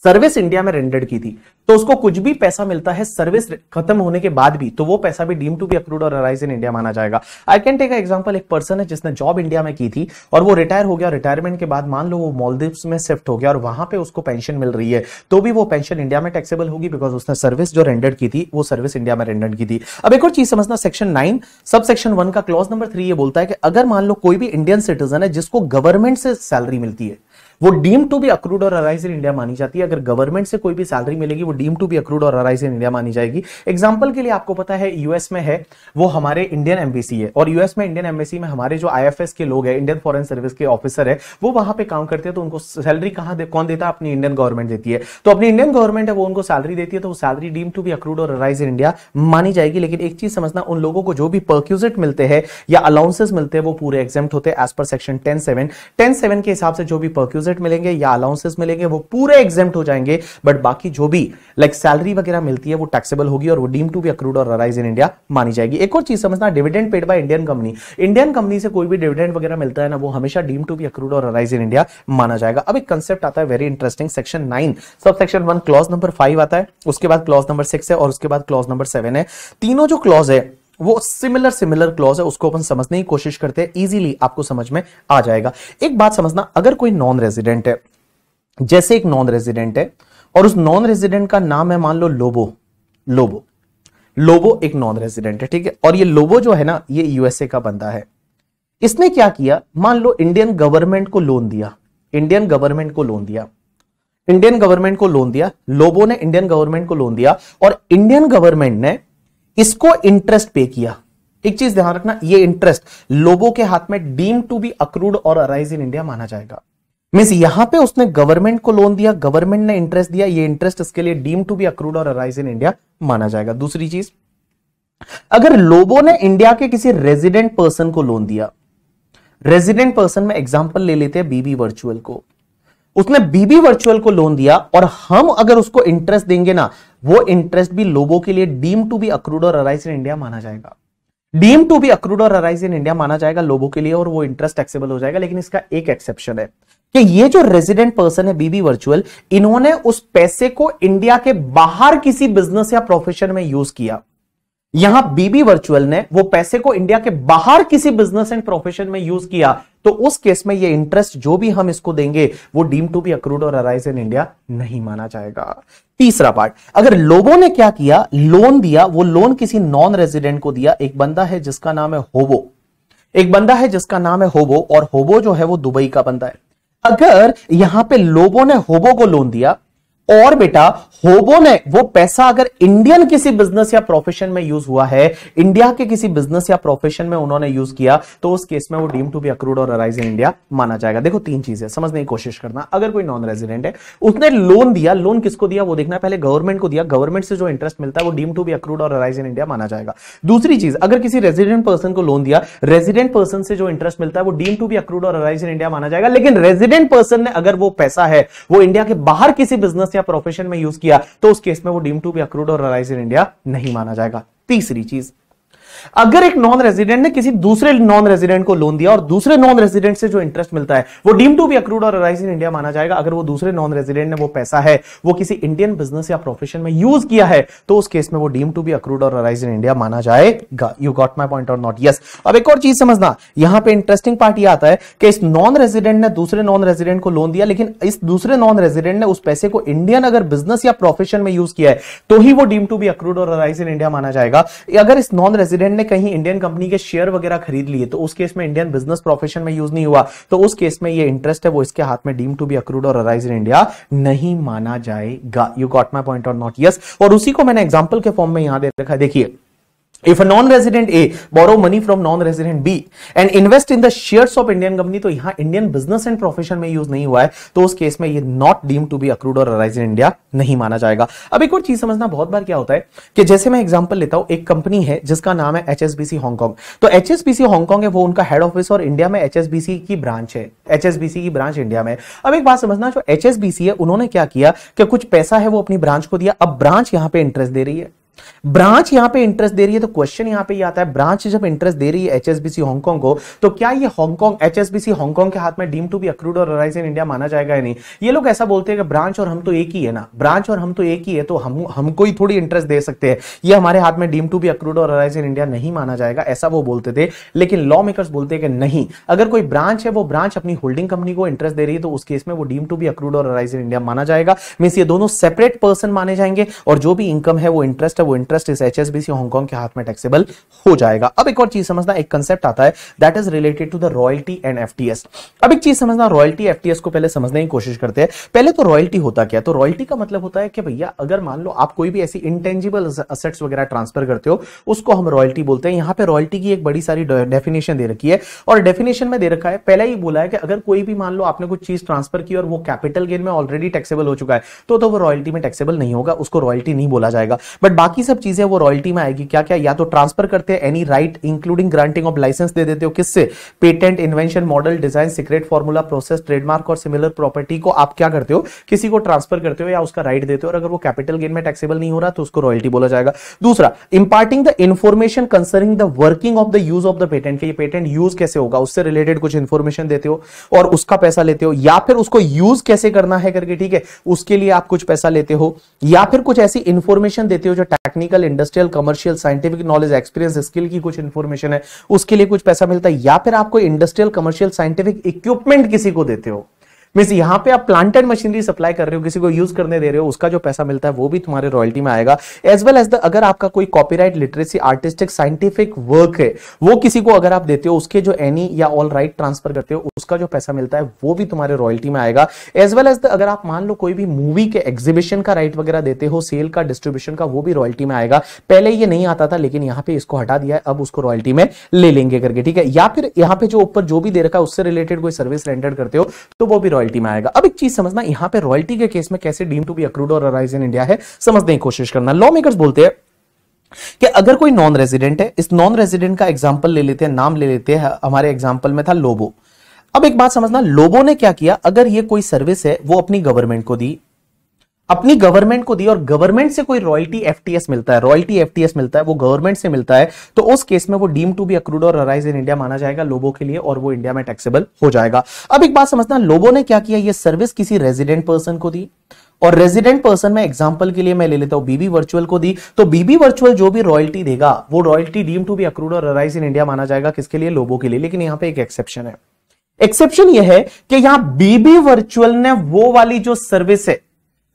सर्विस इंडिया में रेंडर्ड की थी तो उसको कुछ भी पैसा मिलता है सर्विस खत्म होने के बाद भी तो वो पैसा भी डीम टू बी अप्रूव और अराइज इन इंडिया माना जाएगा आई कैन टेक एग्जाम्पल एक पर्सन है जिसने जॉब इंडिया में की थी और वो रिटायर हो गया रिटायरमेंट के बाद मान लो वो मॉलदीव्स में शिफ्ट हो गया और वहां पे उसको पेंशन मिल रही है तो भी वो पेंशन इंडिया में टैक्सेबल होगी बिकॉज उसने सर्विस जो रेंडर्ड की थी वो सर्विस इंडिया में रेंडर्ड की थी अब एक और चीज समझना section nine sub section one का क्लॉज नंबर थ्री ये बोलता है कि अगर मान लो कोई भी इंडियन सिटीजन है जिसको गवर्नमेंट से सैलरी मिलती है वो डीम टू बी अक्रूड और अराइज इन इंडिया मानी जाती है अगर गवर्नमेंट से कोई भी सैलरी मिलेगी वो डीम टू बी अक्रूड और अराइज इन इंडिया मानी जाएगी एग्जाम्पल के लिए आपको पता है यूएस में है वो हमारे इंडियन एम्बेसी है और यूएस में इंडियन एम्बेसी में हमारे जो आई के लोग है इंडियन फॉरन सर्विस के ऑफिसर है वो वहां पर काम करते हैं तो उनको सैलरी कहां दे, कौन देता है अपनी इंडियन गवर्नमेंट देती है तो अपनी इंडियन गवर्नमेंट है वो उनको सैलरी देती है तो वो salary deem to be accrued और अराइज इन इंडिया मानी जाएगी लेकिन एक चीज समझना उन लोगों को जो भी परक्यूजिट मिलते हैं या अलाउंसेस मिलते हैं वो पूरे एग्जाम होते हैं as per section ten seven ten seven के हिसाब से जो भी परक्यूजिट डिपॉजिट मिलेंगे या अलाउंसेस मिलेंगे वो पूरे एग्जेम्प्ट हो जाएंगे बट बाकी जो भी लाइक सैलरी वगैरह मिलती है वो टैक्सेबल होगी और वो डीम टू बी अक्रूड और अराइज इन इंडिया मानी जाएगी एक और चीज समझना dividend paid by Indian company Indian company से कोई भी डिविडेंड वगैरह मिलता है ना वो हमेशा डीम टू बी अक्रूड और अराइज इन इंडिया माना जाएगा अब एक कंसेप्ट आता है very interesting section nine sub section one clause number five आता है उसके बाद क्लॉज नंबर सिक्स है और उसके बाद क्लॉज नंबर सेवन है तीनों जो क्लॉज है वो सिमिलर सिमिलर क्लॉज है उसको अपन समझने की कोशिश करते हैं इजीली आपको समझ में आ जाएगा एक बात समझना अगर कोई नॉन रेजिडेंट है जैसे एक नॉन रेजिडेंट है और उस नॉन रेजिडेंट का नाम है मान लो लोबो लोबो लोबो एक नॉन रेजिडेंट है ठीक है और ये लोबो जो है ना ये यूएसए का बंदा है इसने क्या किया मान लो इंडियन गवर्नमेंट को लोन दिया इंडियन गवर्नमेंट को लोन दिया इंडियन गवर्नमेंट को लोन दिया लोबो ने इंडियन गवर्नमेंट को लोन दिया और इंडियन गवर्नमेंट ने इसको इंटरेस्ट पे किया एक चीज ध्यान रखना ये इंटरेस्ट लोगों के हाथ में डीम टू बी अक्रूड और अराइज इन इंडिया माना जाएगा मीन्स यहां पे उसने गवर्नमेंट को लोन दिया गवर्नमेंट ने इंटरेस्ट दिया ये इंटरेस्ट इसके लिए डीम टू बी अक्रूड और अराइज इन इंडिया माना जाएगा दूसरी चीज अगर लोगों ने इंडिया के किसी रेजिडेंट पर्सन को लोन दिया रेजिडेंट पर्सन में एग्जाम्पल ले लेते हैं बीबी वर्चुअल को उसने बीबी वर्चुअल को लोन दिया और हम अगर उसको इंटरेस्ट देंगे ना वो इंटरेस्ट भी लोगों के लिए डीम टू बी अक्रूड और अराइज इन इंडिया माना जाएगा डीम टू बी अक्रूड और अराइज इन इंडिया माना जाएगा लोगों के लिए और वो इंटरेस्ट एक्सेबल हो जाएगा लेकिन इसका एक एक्सेप्शन है कि ये जो रेजिडेंट पर्सन है बीबी वर्चुअल इन्होंने उस पैसे को इंडिया के बाहर किसी बिजनेस या प्रोफेशन में यूज किया यहां बीबी वर्चुअल ने वो पैसे को इंडिया के बाहर किसी बिजनेस एंड प्रोफेशन में यूज किया तो उस केस में ये इंटरेस्ट जो भी हम इसको देंगे वो डीम टू बी अक्रूड और अराइज इन इंडिया नहीं माना जाएगा तीसरा पार्ट अगर लोगों ने क्या किया लोन दिया वो लोन किसी नॉन रेजिडेंट को दिया एक बंदा है जिसका नाम है होबो एक बंदा है जिसका नाम है होबो और होबो जो है वो दुबई का बंदा है अगर यहां पे लोगों ने होबो को लोन दिया और बेटा होबो ने वो पैसा अगर इंडियन किसी बिजनेस या प्रोफेशन में यूज हुआ है इंडिया के किसी बिजनेस या प्रोफेशन में उन्होंने यूज किया तो उस केस में वो डीम टू बी अक्रूड और अराइज इन इंडिया माना जाएगा देखो तीन चीजें समझने की कोशिश करना अगर कोई नॉन रेजिडेंट है उसने लोन दिया लोन किसको दिया वो देखना पहले गवर्नमेंट को दिया गवर्नमेंट से जो इंटरेस्ट मिलता है वो डीम टू बी अक्रूड और अराइज इन इंडिया माना जाएगा दूसरी चीज अगर किसी रेजिडेंट पर्सन को लोन दिया रेजिडेंट पर्सन से जो इंटरेस्ट मिलता है वो डीम टू बी अक्रूड और अराइज इन इंडिया माना जाएगा लेकिन रेजिडेंट पर्सन ने अगर वो पैसा है वो इंडिया के बाहर किसी बिजनेस या प्रोफेशन में यूज किया तो उस केस में वो डीम टू बी अक्रूड और अराइज इन इंडिया नहीं माना जाएगा तीसरी चीज अगर एक नॉन रेजिडेंट ने किसी दूसरे नॉन रेजिडेंट को लोन दिया और दूसरे नॉन रेजिडेंट से जो इंटरेस्ट मिलता है वो डीम टू बी अक्रूड और अराइज इन इंडिया माना जाएगा अगर वो दूसरे नॉन रेजिडेंट ने वो पैसा है वो किसी इंडियन बिजनेस या प्रोफेशन में यूज किया है तो उस केस में वो डीम टू बी अक्रूड और अराइज इन इंडिया माना जाएगा यू गॉट माई पॉइंट और नॉट यस अब एक और चीज समझना यहां पर इंटरेस्टिंग पार्ट यह आता है कि इस नॉन रेजिडेंट ने दूसरे नॉन रेजिडेंट को लोन दिया लेकिन इस दूसरे नॉन रेजिडेंट ने उस पैसे को इंडियन अगर बिजनेस या प्रोफेशन में यूज किया है तो ही वो डीम टू बी अक्रूड और अराइज इन इंडिया माना जाएगा अगर इस नॉन रेजिडेंट प्रेसिडेंट ने कहीं इंडियन कंपनी के शेयर वगैरह खरीद लिए तो उस केस में इंडियन बिजनेस प्रोफेशन में यूज नहीं हुआ तो उस केस में ये इंटरेस्ट है वो इसके हाथ में डीम टू बी अक्रूड और अराइज इन इंडिया नहीं माना जाएगा यू गॉट माई पॉइंट और नॉट यस और उसी को मैंने एग्जाम्पल के फॉर्म में यहां दे रखा देखिए If a non-resident A borrow money from non-resident B and invest in the shares of Indian company, तो यहाँ Indian business and profession में use नहीं हुआ है तो उस केस में ये not deemed to be accrued or arise in India नहीं माना जाएगा अब एक और चीज समझना बहुत बार क्या होता है कि जैसे मैं एग्जाम्पल लेता हूँ एक कंपनी है जिसका नाम है H S B C Hong Kong तो H S B C Hong Kong है वो उनका हेड ऑफिस और इंडिया में एच एस बी सी की ब्रांच है एच एस बी सी की ब्रांच इंडिया में अब एक बात समझना जो एच एस बी सी है उन्होंने क्या किया कि कुछ पैसा है वो अपनी ब्रांच को दिया अब ब्रांच यहाँ पे इंटरेस्ट दे रही है ब्रांच यहां पे इंटरेस्ट दे रही है तो क्वेश्चन यहां पे आता है ब्रांच जब इंटरेस्ट दे रही है एचएसबीसी हांगकांग को तो क्या ये हांगकांग एचएसबीसी हांगकांग के हाथ में डीम टू बी अक्रूड और अराइज इन इंडिया माना जाएगा या नहीं ये लोग ऐसा बोलते हैं कि ब्रांच और हम तो एक ही है ना ब्रांच और हम तो एक ही है तो हम हमको ही थोड़ी इंटरेस्ट दे सकते हैं ये हमारे हाथ में डीम टू बी अक्रूड और अराइज इन इंडिया नहीं माना जाएगा ऐसा वो बोलते थे लेकिन लॉ मेकर्स बोलते हैं कि नहीं अगर कोई ब्रांच है वो ब्रांच अपनी होल्डिंग कंपनी को इंटरेस्ट दे रही है तो उस केस में वो डीम टू बी अक्रूड और अराइज इन इंडिया माना जाएगा मीन्स ये दोनों सेपरेट पर्सन माने जाएंगे और जो भी इनकम है वो इंटरेस्ट है वो इंटरेस्ट इंटरेस्ट इस एच हांगकांग के हाथ में टैक्सेबल हो जाएगा अब एक और चीज समझना एक कंसेप्ट आता है that is related to the royalty and FTS अब एक चीज समझना रॉयल्टी एफटीएस को पहले समझने की कोशिश करते हैं पहले तो रॉयल्टी होता क्या तो रॉयल्टी का मतलब होता है कि भैया अगर मान लो आप कोई भी ऐसी इंटेंजिबल असेट्स वगैरह ट्रांसफर करते हो उसको हम रॉयल्टी बोलते हैं यहाँ पे रॉयल्टी की एक बड़ी सारी डेफिनेशन दे रखी है और डेफिनेशन में दे रखा है पहले ही बोला है कि अगर कोई भी मान लो आपने कुछ चीज ट्रांसफर की और वो कैपिटल गेन में ऑलरेडी टैक्सेबल हो चुका है तो, तो वो रॉयल्टी में टैक्सेबल नहीं होगा उसको रॉयल्टी नहीं बोला जाएगा बट बाकी सब चीजें वो रॉयल्टी में आएगी क्या क्या या तो ट्रांसफर करते हैं any right including granting of licence दे देते हो किससे patent invention model design secret formula process trademark or similar property को आप क्या करते हो किसी को ट्रांसफर करते हो या उसका राइट देते हो और अगर वो कैपिटल गेन में टैक्सेबल नहीं हो रहा तो उसको रॉयल्टी बोला जाएगा दूसरा imparting the information concerning the working of the use of the patent के ये पेटेंट यूज कैसे होगा उससे रिलेटेड कुछ इन्फॉर्मेशन देते हो और उसका पैसा लेते हो या फिर उसको यूज कैसे करना है करके ठीक है उसके लिए आप कुछ पैसा लेते हो या फिर कुछ ऐसी इंफॉर्मेशन देते हो जो technique technical industrial commercial scientific knowledge experience skill की कुछ इन्फॉर्मेशन है उसके लिए कुछ पैसा मिलता है या फिर आपको इंडस्ट्रियल कमर्शियल साइंटिफिक इक्विपमेंट किसी को देते हो मीन्स यहाँ पे आप प्लांटेड मशीनरी सप्लाई कर रहे हो किसी को यूज करने दे रहे हो उसका जो पैसा मिलता है वो भी तुम्हारे रॉयल्टी में आएगा एज वेल एज द अगर आपका कोई copyright literacy artistic scientific work है वो किसी को अगर आप देते हो उसके जो एनी या ऑल राइट ट्रांसफर करते हो उसका जो पैसा मिलता है वो भी तुम्हारे रॉयल्टी में आएगा एज वेल एज द अगर आप मान लो कोई भी मूवी के एग्जीबिशन का राइट वगैरह देते हो सेल का डिस्ट्रीब्यूशन का वो भी रॉयल्टी में आएगा पहले ये नहीं आता था लेकिन यहाँ पे इसको हटा दिया है अब उसको रॉयल्टी में ले लेंगे करके ठीक है या फिर यहाँ पे जो ऊपर जो भी दे रखा है उससे रिलेटेड कोई सर्विस रेंडर करते हो तो वो भी रॉयल्टी में आएगा अब एक चीज समझना यहां पे रॉयल्टी के केस में कैसे डीम टू बी अक्रूड और अराइज इन इंडिया है समझने की कोशिश करना लॉ मेकर्स बोलते हैं कि अगर कोई नॉन रेजिडेंट है इस नॉन रेजिडेंट का एग्जाम्पल ले लेते हैं नाम ले लेते हैं हमारे एग्जाम्पल में था लोबो अब एक बात समझना लोबो ने क्या किया अगर ये कोई सर्विस है वो अपनी गवर्नमेंट को दी अपनी गवर्नमेंट को दी और गवर्नमेंट से कोई रॉयल्टी एफटीएस मिलता है रॉयल्टी एफटीएस मिलता है वो गवर्नमेंट से मिलता है तो उस केस में वो डीम टू बी अक्रूड और अराइज इन इंडिया माना जाएगा लोबो के लिए और वो इंडिया में टैक्सेबल हो जाएगा अब एक बात समझना लोबो ने क्या किया ये सर्विस किसी रेजिडेंट पर्सन को दी और रेजिडेंट पर्सन में एग्जाम्पल के लिए मैं ले लेता हूं बीबी वर्चुअल को दी तो बीबी वर्चुअल जो भी रॉयल्टी देगा वो royalty deem to be accrued और अराइज इन इंडिया माना जाएगा किसके लिए लोबो के लिए लेकिन यहां पर एक एक्सेप्शन है एक्सेप्शन यह है कि यहां बीबी वर्चुअल ने वो वाली जो सर्विस है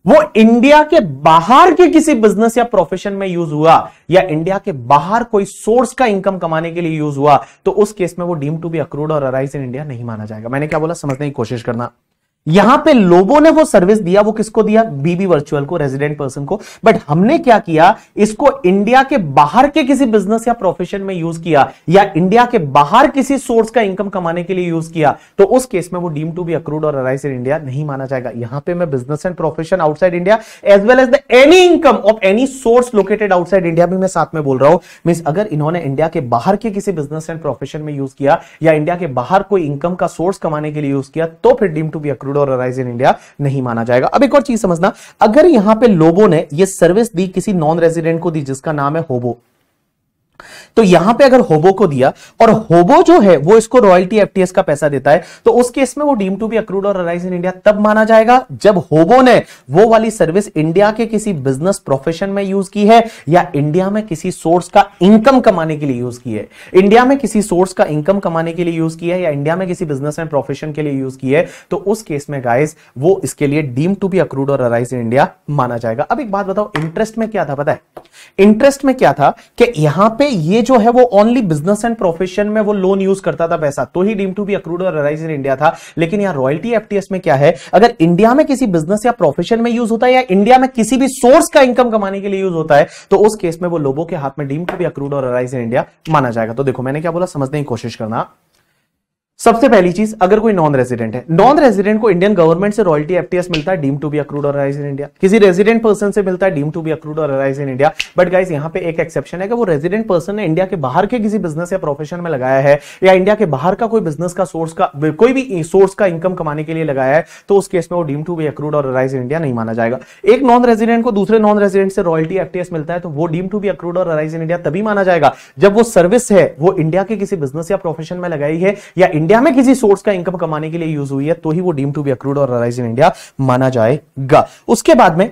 वो इंडिया के बाहर के किसी बिजनेस या प्रोफेशन में यूज हुआ या इंडिया के बाहर कोई सोर्स का इनकम कमाने के लिए यूज हुआ तो उस केस में वो डीम टू बी अक्रूड और अराइज इन इंडिया नहीं माना जाएगा मैंने क्या बोला समझने की कोशिश करना यहां पे लोबो ने वो सर्विस दिया वो किसको दिया बीबी वर्चुअल को रेजिडेंट पर्सन को बट हमने क्या किया इसको इंडिया के बाहर के किसी बिजनेस या प्रोफेशन में यूज किया या इंडिया के बाहर किसी सोर्स का इनकम कमाने के लिए यूज किया तो उस केस में वो डीम टू बी अक्रूड और अराइज इन इंडिया नहीं माना जाएगा यहां पे मैं business and profession outside India as well as the any income of any source located outside India भी मैं साथ में बोल रहा हूं मीन अगर इन्होंने इंडिया के बाहर के किसी बिजनेस एंड प्रोफेशन में यूज किया या इंडिया के बाहर कोई इनकम का सोर्स कमाने के लिए यूज किया तो फिर deem to be accrued gold or arise in India नहीं माना जाएगा अब एक और चीज समझना अगर यहां पे लोगों ने ये सर्विस दी किसी नॉन रेजिडेंट को दी जिसका नाम है होबो तो यहां पे अगर होबो को दिया और होबो जो है वो इसको रॉयल्टी एफटीएस का पैसा देता है तो उस केस में वो डीम टू बी अक्रूड और अराइज इन इंडिया तब माना जाएगा जब होबो ने वो वाली सर्विस इंडिया के किसी बिजनेस प्रोफेशन में यूज की है या इंडिया में किसी सोर्स का इनकम कमाने के लिए यूज की है इंडिया में किसी सोर्स का इनकम कमाने के लिए यूज की है या इंडिया में किसी बिजनेस एंड प्रोफेशन के लिए यूज की है तो उस केस में गाइज वो इसके लिए डीम टू बी अक्रूड और अराइज इन इंडिया माना जाएगा अब एक बात बताओ इंटरेस्ट में क्या था पता है इंटरेस्ट में क्या था कि यहां पे में ये जो है वो ओनली बिजनेस एंड प्रोफेशन में वो लोन यूज करता था पैसा तो ही डीम टू बी अक्रूड और अराइज इन इंडिया था लेकिन यहां रॉयल्टी एफटीएस में क्या है अगर इंडिया में किसी बिजनेस या प्रोफेशन में यूज होता है या इंडिया में किसी भी सोर्स का इनकम कमाने के लिए यूज होता है तो उस केस में वो लोगों के हाथ में डीम टू बी अक्रूड और अराइज इन इंडिया माना जाएगा तो देखो मैंने क्या बोला समझने की कोशिश करना सबसे पहली चीज अगर कोई नॉन रेजिडेंट है नॉन रेजिडेंट को इंडियन गवर्नमेंट से रॉयल्टी एफटीएस मिलता है deem to be accrued or in India किसी रेजिडेंट पर्सन से मिलता है deem to be accrued or in India but guys यहाँ पे एक एक्सेप्शन है कि वो रेजिडेंट पर्सन ने इंडिया के बाहर के किसी बिजनेस या प्रोफेशन में लगाया है या इंडिया के बाहर का कोई बिजनेस का सोर्स का कोई भी सोर्स का इनकम कमाने के लिए लगाया है तो उस केस में वो deem to be accrued or in India नहीं माना जाएगा एक नॉन रेजिडेंट को दूसरे नॉन रेजिडेंट से रॉयल्टी एफटीएस मिलता है तो वो deem to be accrued or in India तभी माना जाएगा जब वो सर्विस है वो इंडिया के किसी बिजनेस या प्रोफेशन में लगाई है या इंडिया में किसी सोर्स का इनकम कमाने के लिए यूज हुई है तो ही वो डीम टू बी अक्रूड और अराइज इन इंडिया माना जाएगा उसके बाद में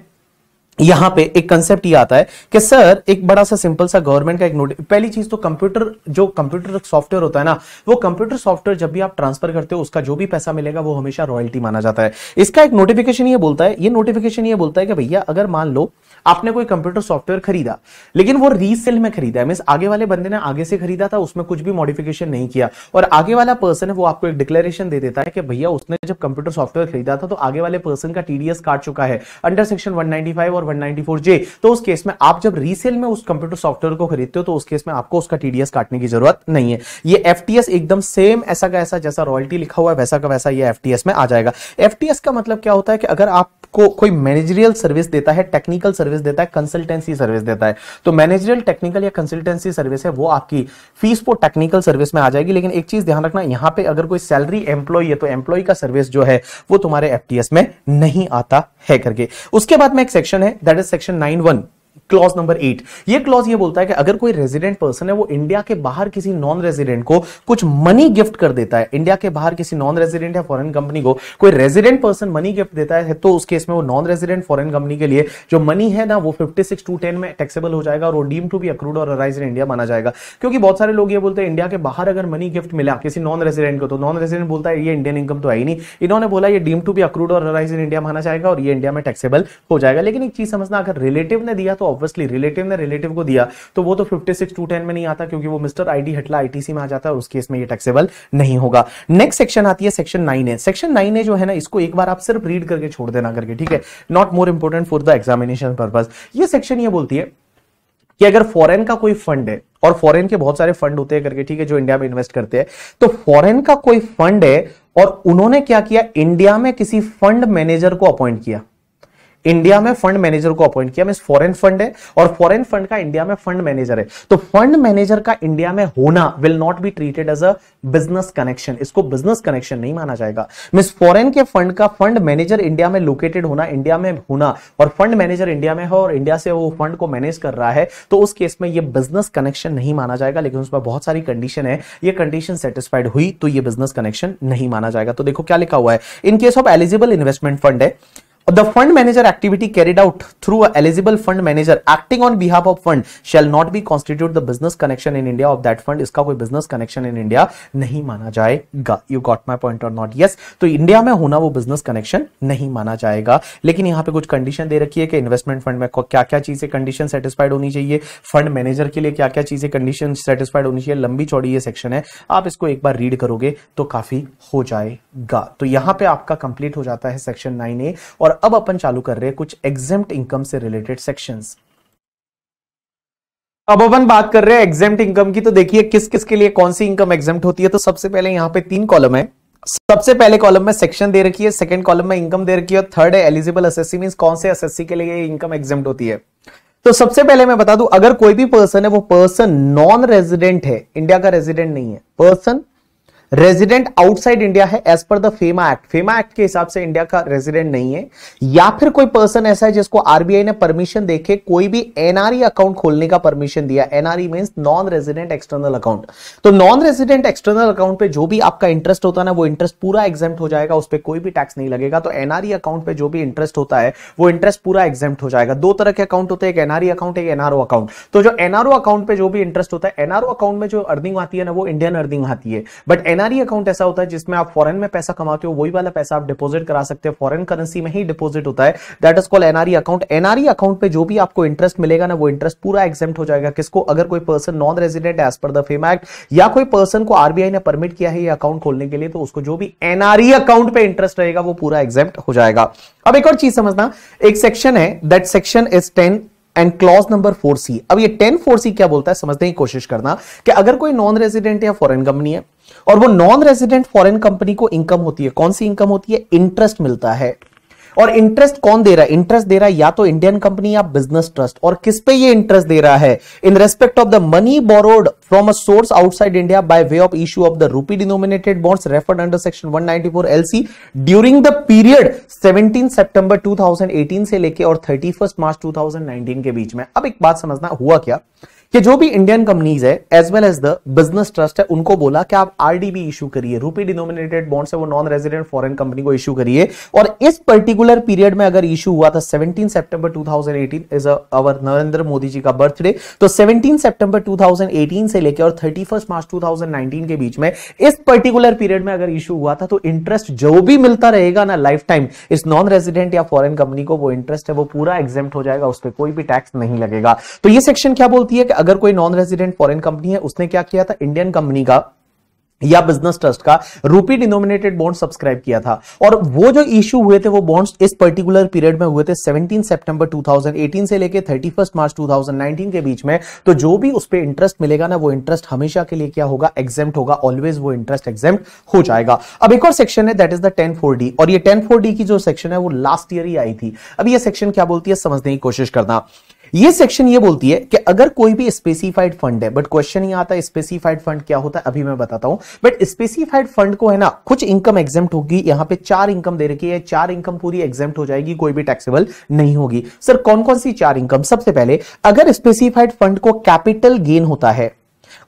यहां पे एक कंसेप्ट ये आता है कि सर एक बड़ा सा सिंपल सा गवर्नमेंट का एक नोट पहली चीज तो कंप्यूटर जो कंप्यूटर सॉफ्टवेयर होता है ना वो कंप्यूटर सॉफ्टवेयर जब भी आप ट्रांसफर करते हो उसका जो भी पैसा मिलेगा वो हमेशा रॉयल्टी माना जाता है इसका एक नोटिफिकेशन ये बोलता है ये नोटिफिकेशन ये बोलता है कि भैया अगर मान लो आपने कोई कंप्यूटर सॉफ्टवेयर खरीदा लेकिन वो रीसेल में खरीदा है मीन आगे वाले बंदे ने आगे से खरीदा था उसमें कुछ भी मॉडिफिकेशन नहीं किया और आगे वाला पर्सन है वो आपको एक डिक्लेरेशन दे देता है कि भैया उसने जब कंप्यूटर सॉफ्टवेयर खरीदा था तो आगे वाले पर्सन का टीडीएस काट चुका है अंडर सेक्शन वन और वन जे तो उस केस में आप जब रीसेल में उस कंप्यूटर सॉफ्टवेयर को खरीदते हो तो उस केस में आपको उसका टीडीएस काटने की जरूरत नहीं है ये एफ एकदम सेम ऐसा का ऐसा जैसा रॉयल्टी लिखा हुआ है वैसा का वैसा ये एफ में आ जाएगा एफटीएस का मतलब क्या होता है कि अगर आप को कोई मैनेजरियल सर्विस देता है टेक्निकल सर्विस देता है कंसल्टेंसी सर्विस देता है तो मैनेजरियल टेक्निकल या कंसल्टेंसी सर्विस है वो आपकी फीस वो टेक्निकल सर्विस में आ जाएगी लेकिन एक चीज ध्यान रखना यहां पे अगर कोई सैलरी एम्प्लॉय है तो एम्प्लॉय का सर्विस जो है वो तुम्हारे एफटीएस में नहीं आता है करके उसके बाद में एक सेक्शन है that is section nine one clause number eight ये क्लॉज ये बोलता है कि अगर कोई रेजिडेंट पर्सन है वो इंडिया के बाहर किसी नॉन रेजिडेंट को कुछ मनी गिफ्ट कर देता है इंडिया के बाहर किसी नॉन रेजिडेंट या फॉरेन कंपनी को कोई रेजिडेंट पर्सन मनी गिफ्ट देता है तो उस केस में वो नॉन रेजिडेंट फॉरेन कंपनी के लिए जो मनी है ना वो फिफ्टी सिक्स टू टेन में टैक्सेबल हो जाएगा और डीम टू बी अक्रूड और अराइज इन इंडिया माना जाएगा क्योंकि बहुत सारे लोग ये बोलते हैं इंडिया के बाहर अगर मनी गिफ्ट मिला किसी नॉन रेजिडेंट को तो नॉन रेजिडेंट बोलता है ये इंडियन इनकम तो है ही नहीं इन्होंने बोला ये डीम टू बी अक्रूड और अराइज इन इंडिया माना जाएगा और ये इंडिया में टैक्सेबल हो जाएगा लेकिन एक चीज समझना अगर रिलेटिव ने दिया तो तो ऑब्वियसली रिलेटिव ने रिलेटिव को दिया तो वो तो फिफ्टी सिक्स टू टेन में नहीं आता क्योंकि वो मिस्टर आई डी हटला आईटीसी में आ जाता है उस केस में ये टैक्सेबल नहीं होगा नेक्स्ट सेक्शन आती है सेक्शन नाइन है सेक्शन नाइन है जो है ना इसको एक बार आप सिर्फ रीड करके छोड़ देना करके ठीक है not more important for the examination purpose ये सेक्शन ये बोलती है कि अगर फॉरेन का कोई फंड है और फॉरेन के बहुत सारे फंड होते हैं करके ठीक है जो इंडिया में इन्वेस्ट करते हैं तो फॉरेन का कोई फंड है और उन्होंने क्या किया इंडिया में किसी फंड मैनेजर को अपॉइंट किया इंडिया में फंड मैनेजर को अपॉइंट किया मीन फॉरेन फंड है और फॉरेन फंड का इंडिया में फंड मैनेजर है तो फंड मैनेजर का इंडिया में होना will not be treated as a business connection इसको बिजनेस कनेक्शन नहीं माना जाएगा मीन फॉरेन के फंड का फंड मैनेजर इंडिया में लोकेटेड होना इंडिया में होना और फंड मैनेजर इंडिया में हो और इंडिया से वो फंड को मैनेज कर रहा है तो उस केस में ये बिजनेस कनेक्शन नहीं माना जाएगा लेकिन उसमें बहुत सारी कंडीशन है ये कंडीशन सेटिस्फाइड हुई तो ये बिजनेस कनेक्शन नहीं माना जाएगा तो देखो क्या लिखा हुआ है in case of eligible investment fund है The fund manager activity carried out through a eligible fund manager acting on behalf of fund shall not be constitute the business connection in India of that fund. इसका कोई business connection in India नहीं माना जाएगा. You got my point or not? Yes. तो India में होना वो business connection नहीं माना जाएगा. लेकिन यहाँ पे कुछ condition दे रखी है कि investment fund में क्या क्या चीजें condition satisfied होनी चाहिए. Fund manager के लिए क्या क्या चीजें condition satisfied होनी चाहिए. लंबी चौड़ी ये section है. आप इसको एक बार read करोगे तो काफी हो जाएगा. तो यहाँ पे आपका complete हो जाता है section 9A और और अब अपन चालू कर रहे हैं कुछ एग्जाम इनकम से रिलेटेड सेक्शंस अब अपन बात कर रहे हैं एग्जाम इनकम की तो देखिए किस किस के लिए कौन सी इनकम एग्जाम होती है तो सबसे पहले यहाँ पे तीन कॉलम है सबसे पहले कॉलम में सेक्शन दे रखी है सेकंड कॉलम में इनकम दे रखी है और थर्ड है एलिजिबल एसएससी मीन कौन से एसएससी के लिए इनकम एग्जाम होती है तो सबसे पहले मैं बता दू अगर कोई भी पर्सन है वो पर्सन नॉन रेजिडेंट है इंडिया का रेजिडेंट नहीं है पर्सन रेजिडेंट आउटसाइड इंडिया है as per the FEMA act FEMA act के हिसाब से इंडिया का रेजिडेंट नहीं है या फिर कोई पर्सन ऐसा है जिसको आरबीआई ने परमिशन देखे कोई भी एनआरई अकाउंट e खोलने का परमिशन दिया NRE mean non resident external account तो नॉन रेजिडेंट एक्सटर्नल अकाउंट पे जो भी आपका इंटरेस्ट होता है ना वो इंटरेस्ट पूरा एग्जाम हो जाएगा उस पर कोई भी टैक्स नहीं लगेगा तो एनआरई अकाउंट e पे जो भी इंटरेस्ट होता है वो इंटरेस्ट पूरा एग्जाम हो जाएगा दो तरह के अकाउंट होते हैं एनआरई अकाउंट एक e एनआरओ अकाउंट तो जो एनआरओ अकाउंट पे जो भी इंटरेस्ट होता है एनआरओ अकाउंट में जो अर्निंग आती है ना वो इंडियन अर्निंग आती है बट एनआरई अकाउंट ऐसा होता है जिसमें आप फॉरेन में पैसा कमाते हो वही वाला पैसा आप डिपॉजिट करा सकते हो फॉरेन करेंसी में ही डिपॉजिट होता है that is called NRE account NRE account पे जो भी आपको इंटरेस्ट मिलेगा ना वो इंटरेस्ट पूरा एग्जेम्प्ट हो जाएगा किसको अगर कोई person non resident as per the FEMA act या कोई पर्सन को आरबीआई ने परमिट किया है ये अकाउंट खोलने के लिए तो उसको जो भी एनआरई अकाउंट e पे इंटरेस्ट रहेगा वो पूरा एग्जेम्प्ट हो जाएगा अब एक और चीज समझना एक सेक्शन है that section is ten and clause number four C अब ये टेन फोर सी क्या बोलता है समझने की कोशिश करना कि अगर कोई नॉन रेजिडेंट या फॉरेन कंपनी है और वो नॉन रेजिडेंट फॉरेन कंपनी को इनकम होती है कौन सी इनकम होती है इंटरेस्ट मिलता है और इंटरेस्ट कौन दे रहा है इंटरेस्ट दे रहा है या तो इंडियन कंपनी या बिजनेस ट्रस्ट और किस पे ये इंटरेस्ट दे रहा है in respect of the money borrowed from a source outside India by way of issue of the rupee denominated bonds referred under section 194 LC during the period 17 सितंबर 2018 से लेके और 31 मार्च 2019 के बीच में अब एक बात समझना हुआ क्या कि जो भी इंडियन कंपनीज है as well as the business trust है उनको बोला कि आप आरडीबी इशू करिए रूपी डिनोमिनेटेड बॉन्ड्स है वो नॉन रेजिडेंट फॉरेन कंपनी को इशू करिए और इस पर्टिकुलर पीरियड में अगर इशू हुआ था 17 सितंबर 2018 इज अवर नरेंद्र मोदी जी का बर्थडे तो 17 सितंबर 2018 से लेकर और थर्टी मार्च टू के बीच में इस पर्टिकुलर पीरियड में अगर इशू हुआ था तो इंटरेस्ट जो भी मिलता रहेगा ना लाइफ टाइम इस नॉन रेजिडेंट या फॉरेन कंपनी को वो इंटरेस्ट है वो पूरा एग्जेप्ट हो जाएगा उस पर कोई भी टैक्स नहीं लगेगा तो ये सेक्शन क्या बोलती है कि अगर कोई नॉन रेजिडेंट फॉरेन कंपनी है उसने क्या किया था इंडियन कंपनी का या बिजनेस ट्रस्ट का रूपी डिनोमिनेटेड बॉन्ड सब्सक्राइब किया था और वो जो इश्यू हुए थे वो बॉन्ड्स इस पर्टिकुलर पीरियड में हुए थे 17 सितंबर 2018 से लेके 31 मार्च 2019 के बीच में तो जो भी उस पर इंटरेस्ट मिलेगा ना वो इंटरेस्ट हमेशा के लिए क्या होगा एग्जेम्प्ट होगा ऑलवेज वो इंटरेस्ट एग्जेम्प्ट हो जाएगा अब एक और सेक्शन है दैट इज द टेन और ये टेन की जो सेक्शन है वो लास्ट ईयर ही आई थी अब ये सेक्शन क्या बोलती है समझने की कोशिश करना ये सेक्शन ये बोलती है कि अगर कोई भी स्पेसिफाइड फंड है बट क्वेश्चन ही आता है स्पेसिफाइड फंड क्या होता है अभी मैं बताता हूं बट स्पेसिफाइड फंड को है ना कुछ इनकम एग्जाम होगी यहां पे चार इनकम दे रखी है चार इनकम पूरी एग्जाम हो जाएगी कोई भी टैक्सेबल नहीं होगी सर कौन कौन सी चार इनकम सबसे पहले अगर स्पेसिफाइड फंड को कैपिटल गेन होता है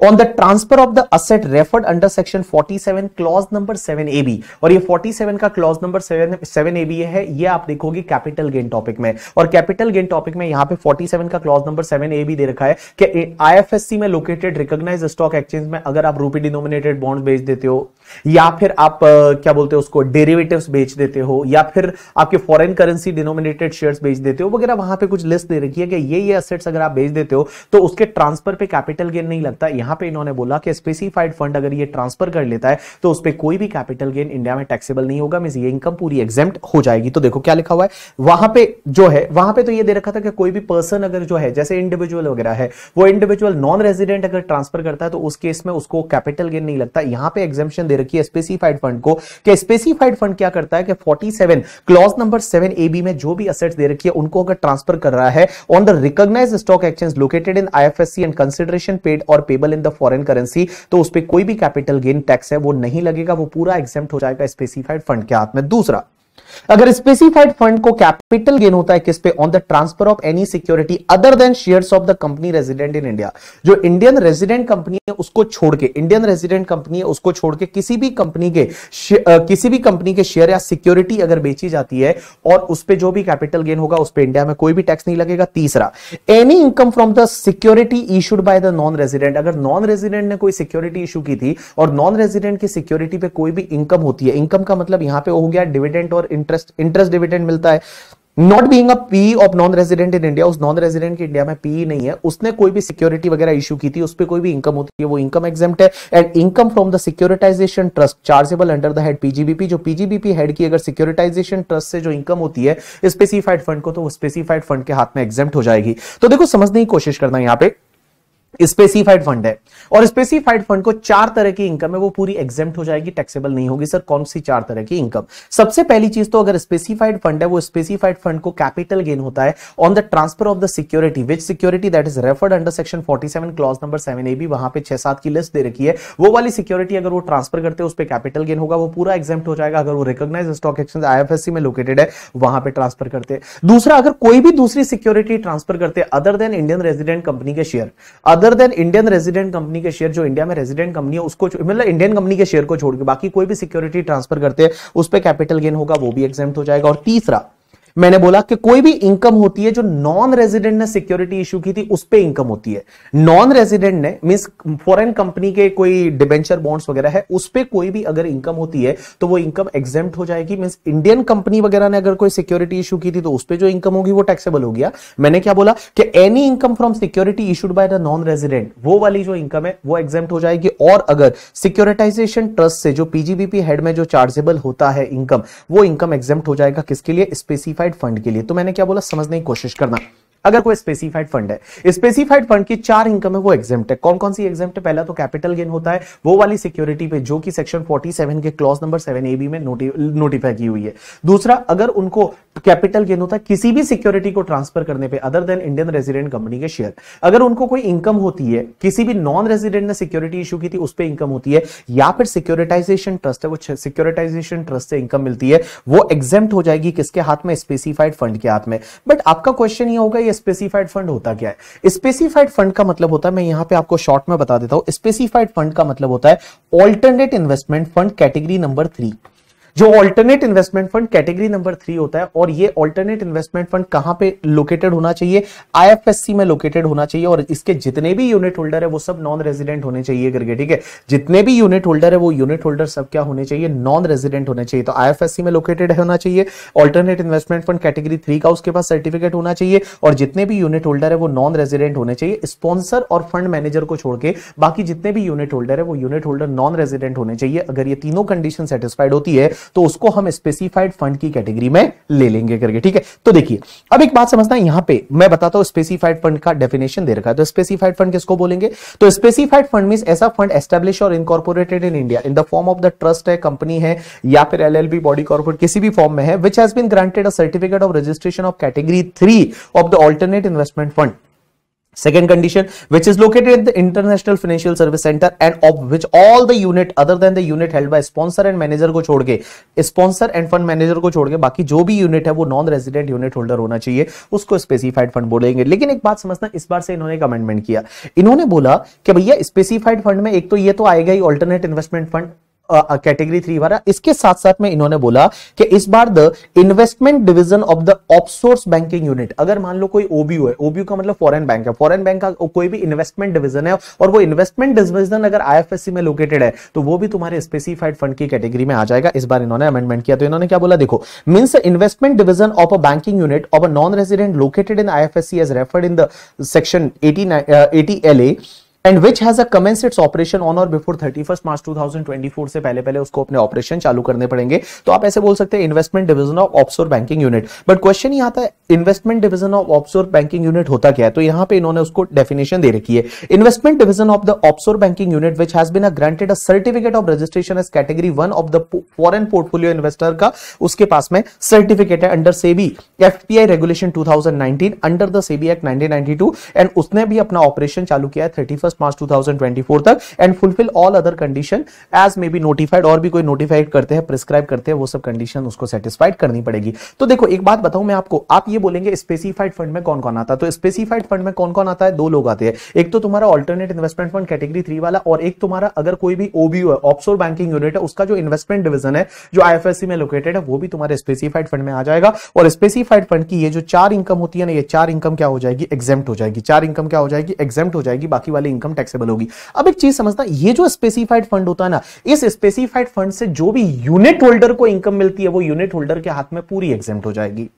on the transfer of the asset referred under section 47 clause number seven A B और ये 47 का clause number seven A B है ये आप देखोगे कैपिटल गेन टॉपिक में और कैपिटल गेन टॉपिक में यहाँ पे 47 का clause number seven A B दे रखा है कि आईएफएससी में लोकेटेड रिकॉग्नाइज स्टॉक एक्सचेंज में अगर आप रूपी डिनोमिनेटेड बॉन्ड बेच देते हो या फिर आप क्या बोलते हो उसको डेरिवेटिव बेच देते हो या फिर आपके फॉरेन करेंसी डिनोमिनेटेड शेयर बेच देते हो वगैरह वहां पर कुछ लिस्ट दे रखी है कि ये ये असेट्स अगर आप बेच देते हो तो उसके ट्रांसफर पे कैपिटल गेन नहीं लगता यहां पे इन्होंने बोला कि स्पेसिफाइड फंड अगर ये ट्रांसफर कर लेता है तो उस पर कोई भी कैपिटल गेन इंडिया में टैक्सेबल नहीं होगा मीन ये इनकम पूरी एग्जाम हो जाएगी तो देखो क्या लिखा हुआ है वहां पे जो है वहां पे तो ये दे रखा था कि कोई भी पर्सन अगर जो है जैसे इंडिविजुअल वगैरह है वो इंडिविजुअल नॉन रेजिडेंट अगर ट्रांसफर करता है तो उस केस में उसको कैपिटल गेन नहीं लगता यहां पर एग्जामेशन दे रखी है स्पेसिफाइड फंड को कि स्पेसिफाइड फंड क्या करता है कि 47 क्लॉज नंबर 7 एबी में जो भी असेट्स दे रखी है उनको अगर ट्रांसफर कर रहा है on the recognise stock exchange located in IFSC and consideration paid or payable in the foreign currency तो उस पर कोई भी कैपिटल गेन टैक्स है वो नहीं लगेगा वो पूरा एग्जाम हो जाएगा स्पेसिफाइड फंड के हाथ में दूसरा अगर स्पेसिफाइड फंड को कैपिटल गेन होता है किस पे on the transfer of any security other than shares of the company resident in India जो इंडियन रेजिडेंट कंपनी है उसको छोड़ के इंडियन रेजिडेंट कंपनी है उसको छोड़ के किसी भी कंपनी के किसी भी कंपनी के शेयर या सिक्योरिटी अगर बेची जाती है और उस पर जो भी कैपिटल गेन होगा उस पर इंडिया में कोई भी टैक्स नहीं लगेगा तीसरा any income from the security issued by the non resident अगर नॉन रेजिडेंट ने कोई सिक्योरिटी इशू की थी और नॉन रेजिडेंट की सिक्योरिटी पे कोई भी इनकम होती है इनकम का मतलब यहां पे हो गया डिविडेंट और इंटरेस्ट इंटरेस्ट इंटरेस्ट डिविडेंड मिलता है not being PE of non resident in India उस नॉन रेजिडेंट की इंडिया में पी नहीं है उसने कोई भी सिक्योरिटी वगैरह इशू की थी उस पर कोई भी इनकम होती है वो इनकम एग्जाम्ट है and income from the securitisation trust chargeable under the head PGBP जो पीजीबीपी हेड की अगर सिक्योरिटाइजेशन ट्रस्ट से जो इनकम होती है स्पेसिफाइड फंड को तो स्पेसिफाइड फंड के हाथ में एग्जाम हो जाएगी तो देखो समझने की कोशिश करना यहाँ पे स्पेसिफाइड फंड है और स्पेसिफाइड फंड को चार तरह की इनकम है वो पूरी एग्जेम्प्ट हो जाएगी टैक्सेबल नहीं होगी सर कौन सी चार तरह की इनकम सबसे पहली चीज तो अगर स्पेसिफाइड फंड है वो स्पेसिफाइड फंड को कैपिटल गेन होता है on the transfer of the security which security that is referred under section seven clause number seven A भी वहां पर छह सात की लिस्ट दे रखी है वो वाली सिक्योरिटी अगर वो ट्रांसफर करते हैं उस पर कैपिटल गेन होगा वो पूरा एग्जेम्प्ट हो जाएगा अगर वो रिकोगनाइज स्टॉक एक्सचेंज सी में लोकेटेड है वहां पर ट्रांसफर करते हैं दूसरा अगर कोई भी दूसरी सिक्योरिटी ट्रांसफर करते हैं other than Indian resident company के share other than Indian resident company के शेयर जो इंडिया में रेजिडेंट कंपनी है उसको मतलब इंडियन कंपनी के शेयर को छोड़ के बाकी कोई भी सिक्योरिटी ट्रांसफर करते हैं उस पर कैपिटल गेन होगा वो भी एक्जेंट हो जाएगा और तीसरा मैंने बोला कि कोई भी इनकम होती है जो नॉन रेजिडेंट ने सिक्योरिटी इश्यू की थी उस पर इनकम होती है नॉन रेजिडेंट ने मीन फॉरेन कंपनी के कोई डिबेंचर बॉन्ड्स वगैरह है उस पर कोई भी अगर इनकम होती है तो वो इनकम एग्जेम्प्ट हो जाएगी मीन इंडियन कंपनी वगैरह ने अगर कोई सिक्योरिटी इशू की थी तो उस पर जो इनकम होगी वो टैक्सेबल हो गया मैंने क्या बोला कि any income from security issued by the non resident वो वाली जो इनकम है वो एग्जेम्प्ट हो जाएगी और अगर सिक्योरिटाइजेशन ट्रस्ट से जो पीजीबीपी हेड में जो चार्जेबल होता है इनकम वो इनकम एक्जेम्ट हो जाएगा किसके लिए स्पेसिफाइड मॉडिफाइड फंड के लिए तो मैंने क्या बोला समझने की कोशिश करना अगर कोई स्पेसिफाइड फंड है स्पेसिफाइड फंड की चार इनकम है वो एग्जाम्प्ट है कौन कौन सी एग्जाम्प्ट है पहला तो कैपिटल गेन होता है वो वाली सिक्योरिटी पे जो कि सेक्शन 47 के क्लॉज नंबर 7 ए बी में नोटिफाई की हुई है दूसरा अगर उनको कैपिटल गेन होता है किसी भी सिक्योरिटी को ट्रांसफर करने पे other than Indian resident company के शेयर अगर उनको कोई इनकम होती है किसी भी नॉन रेजिडेंट ने सिक्योरिटी इशू की थी उस पर इनकम होती है या फिर सिक्योरिटाइजेशन ट्रस्ट है वो सिक्योरिटाइजेशन ट्रस्ट से इनकम मिलती है वो एग्जाम हो जाएगी किसके हाथ में स्पेसिफाइड फंड के हाथ में बट आपका क्वेश्चन ये होगा ये स्पेसिफाइड फंड होता क्या है स्पेसिफाइड फंड का मतलब होता है मैं यहां पे आपको शॉर्ट में बता देता हूं स्पेसिफाइड फंड का मतलब होता है alternate investment fund category number three जो alternate investment fund category number three होता है और ये ऑल्टरनेट इन्वेस्टमेंट फंड कहां पे लोकेटेड होना चाहिए आईएफएससी में लोकेटेड होना चाहिए और इसके जितने भी यूनिट होल्डर है वो सब नॉन रेजिडेंट होने चाहिए करके ठीक है जितने भी यूनिट होल्डर है वो यूनिट होल्डर सब क्या होने चाहिए नॉन रेजिडेंट होने चाहिए तो आई में लोकेटेड होना चाहिए alternate investment fund category three का उसके पास सर्टिफिकेट होना चाहिए और जितने भी यूनिट होल्डर है वो नॉन रेजिडेंट होने चाहिए स्पॉन्सर और फंड मैनेजर को छोड़ के बाकी जितने भी यूनिट होल्डर है वो यूनिट होल्डर नॉन रेजिडेंट होने चाहिए अगर ये तीनों कंडीशन सेटिस्फाइड होती है तो उसको हम स्पेसिफाइड फंड की कैटेगरी में ले लेंगे करके ठीक है तो देखिए अब एक बात समझना है यहां पे मैं बताता हूं स्पेसिफाइड फंड का डेफिनेशन दे रखा है तो स्पेसिफाइड फंड किसको बोलेंगे तो स्पेसिफाइड फंड मीन ऐसा fund establish or incorporated in India in the form of the trust है कंपनी है या फिर एलएलबी बॉडी कॉर्पोरेट किसी भी फॉर्म में है which has been granted a certificate of registration of category three of the alternate investment fund second condition which is located at the international financial service center and of which all the unit other than the unit held by sponsor and manager को छोड़ के sponsor and fund manager को छोड़ के बाकी जो भी unit है वो non resident unit holder होना चाहिए उसको specified fund बोलेंगे लेकिन एक बात समझना इस बार से इन्होंने एक amendment किया इन्होंने बोला कि भैया specified fund में एक तो ये तो आएगा ही alternate investment fund category three वाला इसके साथ साथ में इन्होंने बोला कि इस बार the investment division of the offshore banking unit अगर मान लो कोई ओबीयू है ओबीयू का मतलब फॉरेन बैंक है फॉरेन बैंक का कोई भी इन्वेस्टमेंट डिवीजन है और वो इन्वेस्टमेंट डिवीजन अगर आईएफएससी में लोकेटेड है तो वो भी तुम्हारे स्पेसिफाइड फंड की कैटेगरी में आ जाएगा इस बार इन्होंने अमेंडमेंट किया तो इन्होंने क्या बोला देखो means investment division of a banking unit of a non resident located in I IFSC as referred in the section eighty eighty L A and which has commence its operation on or before thirty first March two thousand twenty four से पहले पहले उसको अपने operation चालू करने पड़ेंगे तो आप ऐसे बोल सकते हैं investment division of offshore banking unit but question ही आता है investment division of offshore banking unit होता क्या है तो यहां पे इन्होंने उसको डेफिनेशन दे रखी है investment division of the offshore banking unit which has been granted a certificate of registration as category one of the foreign portfolio investor का उसके पास में सर्टिफिकेट है under SEBI FPI regulation two thousand nineteen under the SEBI act nineteen ninety two and उसने भी अपना operation चालू किया है थर्टी फर्स्ट 31st मार्च 2024 तक and fulfil all other condition as may be notified और भी कोई नोटिफाइड करते हैं प्रिस्क्राइब करते हैं वो सब कंडीशन उसको सेटिस्फाइड करनी पड़ेगी तो देखो एक बात बताऊं मैं आपको आप ये बोलेंगे स्पेसिफाइड फंड में कौन कौन आता है तो स्पेसिफाइड फंड में कौन कौन आता है दो लोग आते हैं एक तो तुम्हारा alternate investment fund category three वाला और एक तुम्हारा अगर कोई भी ओबीओ है ऑप्सोर बैंकिंग यूनिट है उसका जो इन्वेस्टमेंट डिविजन है जो आईएफएससी में लोकेटेड है वो भी तुम्हारे स्पेसिफाइड फंड में आ जाएगा और स्पेसिफाइड फंड की ये जो चार इनकम होती है ना ये चार इनकम क्या हो जाएगी एग्जेप्ट हो जाएगी चार इनकम क्या हो जाएगी एग्जेप्ट हो जाएगी बाकी वाली इनकम टैक्सेबल होगी अब एक चीज समझना ये जो स्पेसिफाइड फंड होता है ना इस स्पेसिफाइड फंड से जो भी यूनिट होल्डर को इनकम मिलती है वो यूनिट होल्डर के हाथ में पूरी एग्जाम हो जाएगी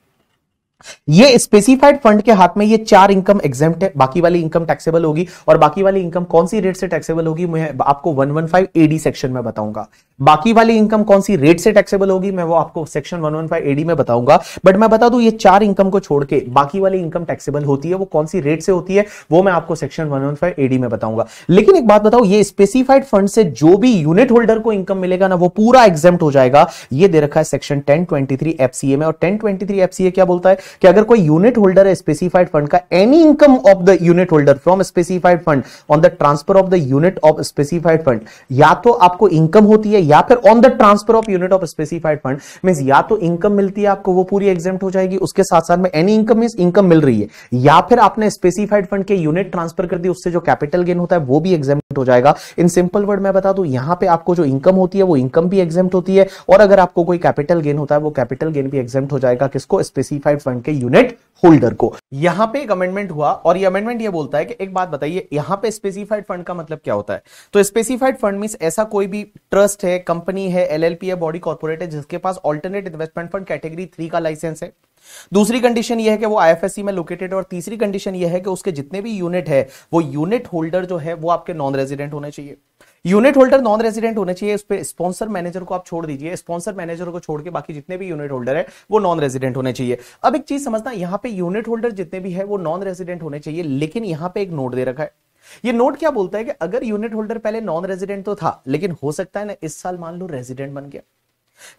ये स्पेसिफाइड फंड के हाथ में ये चार इनकम एग्जाम बाकी वाली इनकम टैक्सेबल होगी और बाकी वाली इनकम कौन सी रेट से टैक्सेबल होगी मैं आपको 115 एडी सेक्शन में बताऊंगा बाकी वाली इनकम कौन सी रेट से टैक्सेबल होगी मैं वो आपको सेक्शन 115 एडी में बताऊंगा बट मैं बता दू ये चार इनकम को छोड़ के बाकी वाली इनकम टैक्सेबल होती है वो कौन सी रेट से होती है वो मैं आपको सेक्शन वन एडी में बताऊंगा लेकिन एक बात बताऊ ये स्पेसिफाइड फंड से जो भी यूनिट होल्डर को इनकम मिलेगा ना वो पूरा एग्जाम हो जाएगा ये दे रखा है सेक्शन टेन ट्वेंटी में और टेन ट्वेंटी क्या बोलता है कि अगर कोई यूनिट होल्डर है स्पेसिफाइड फंड का any income of the unit holder from specified fund on the transfer of the unit of specified fund या तो आपको इनकम होती है या फिर on the transfer of unit of specified fund mean या तो इनकम मिलती है आपको वो पूरी एग्जाम हो जाएगी उसके साथ साथ में एनी इनकम मीन इनकम मिल रही है या फिर आपने स्पेसिफाइड फंड के यूनिट ट्रांसफर कर दी उससे जो कैपिटल गेन होता है वो भी एग्जाम हो जाएगा इन सिंपल वर्ड मैं बता दू यहां पे आपको जो इनकम होती है वो इनकम भी एग्जाम होती है और अगर आपको कोई कैपिटल गेन होता है वो कैपिटल गेन भी एग्जाम हो जाएगा किसको स्पेसिफाइड फंड वन के यूनिट होल्डर को यहां पे एक अमेंडमेंट हुआ और ये अमेंडमेंट ये बोलता है कि एक बात बताइए यहां पे स्पेसिफाइड फंड का मतलब क्या होता है तो स्पेसिफाइड फंड मीन ऐसा कोई भी ट्रस्ट है कंपनी है एलएलपी है बॉडी कॉर्पोरेट है जिसके पास alternate investment fund category three का लाइसेंस है दूसरी कंडीशन यह है कि वो आईएफएससी में लोकेटेड और तीसरी कंडीशन यह है कि उसके जितने भी यूनिट है वो यूनिट होल्डर जो है वो आपके नॉन रेजिडेंट होने चाहिए यूनिट होल्डर नॉन रेजिडेंट होना चाहिए उस पर स्पॉन्सर मैनेजर को आप छोड़ दीजिए स्पॉन्सर मैनेजर को छोड़ के बाकी जितने भी यूनिट होल्डर है वो नॉन रेजिडेंट होने चाहिए अब एक चीज समझना यहां पे यूनिट होल्डर जितने भी है वो नॉन रेजिडेंट होने चाहिए लेकिन यहां पे एक नोट दे रखा है ये नोट क्या बोलता है कि अगर यूनिट होल्डर पहले नॉन रेजिडेंट तो था लेकिन हो सकता है ना इस साल मान लो रेजिडेंट बन गया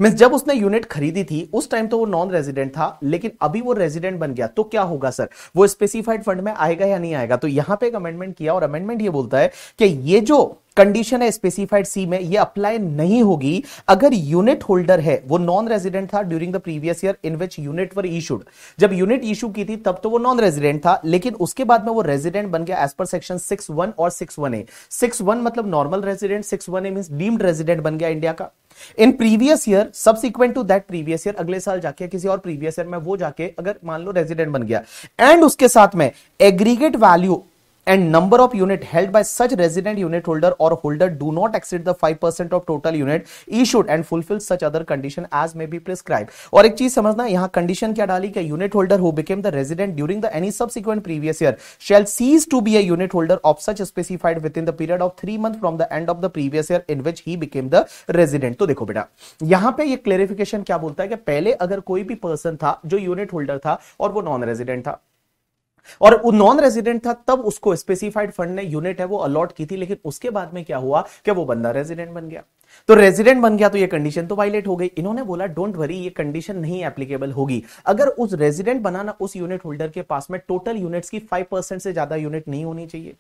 मीन्स जब उसने यूनिट खरीदी थी उस टाइम तो वो नॉन रेजिडेंट था लेकिन अभी वो रेजिडेंट बन गया तो क्या होगा सर वो स्पेसिफाइड फंड में आएगा या नहीं आएगा तो यहां पे एक अमेंडमेंट किया और अमेंडमेंट ये बोलता है कि ये जो कंडीशन है स्पेसिफाइड सी में ये अप्लाई नहीं होगी अगर यूनिट होल्डर है वो नॉन रेजिडेंट था during the previous year in which unit were issued जब यूनिट इशू की थी तब तो वो नॉन रेजिडेंट था लेकिन उसके बाद में वो रेजिडेंट बन गया as per section six one और six one A six one मतलब normal resident six one A mean deemed resident बन गया इंडिया का in previous year subsequent to that previous year अगले साल जाके किसी और प्रीवियस ईयर में वो जाके अगर मान लो रेजिडेंट बन गया एंड उसके साथ में aggregate value of unit held by such resident unit holder और holder do not do the five percent of total unit ई should and fulfil such other condition as may be prescribe और एक चीज समझना यहां कंडीशन क्या डाली कि unit holder who became the resident during the any subsequent previous year shall cease to be a unit holder of such specified within the the period of three month from the end of the previous year in which he became the resident तो देखो बेटा यहां पर clarification क्या बोलता है कि पहले अगर कोई भी पर्सन था जो यूनिट होल्डर था और वो नॉन रेजिडेंट था और वो नॉन रेजिडेंट था तब उसको स्पेसिफाइड फंड ने यूनिट है वो अलॉट की थी लेकिन उसके बाद में क्या हुआ कि वो बंदा रेजिडेंट बन गया तो रेजिडेंट बन गया तो ये कंडीशन तो वायलेट हो गई इन्होंने बोला डोंट वरी ये कंडीशन नहीं एप्लीकेबल होगी अगर उस रेजिडेंट बनाना उस यूनिट होल्डर के पास में टोटल यूनिट्स की फाइव से ज्यादा यूनिट नहीं होनी चाहिए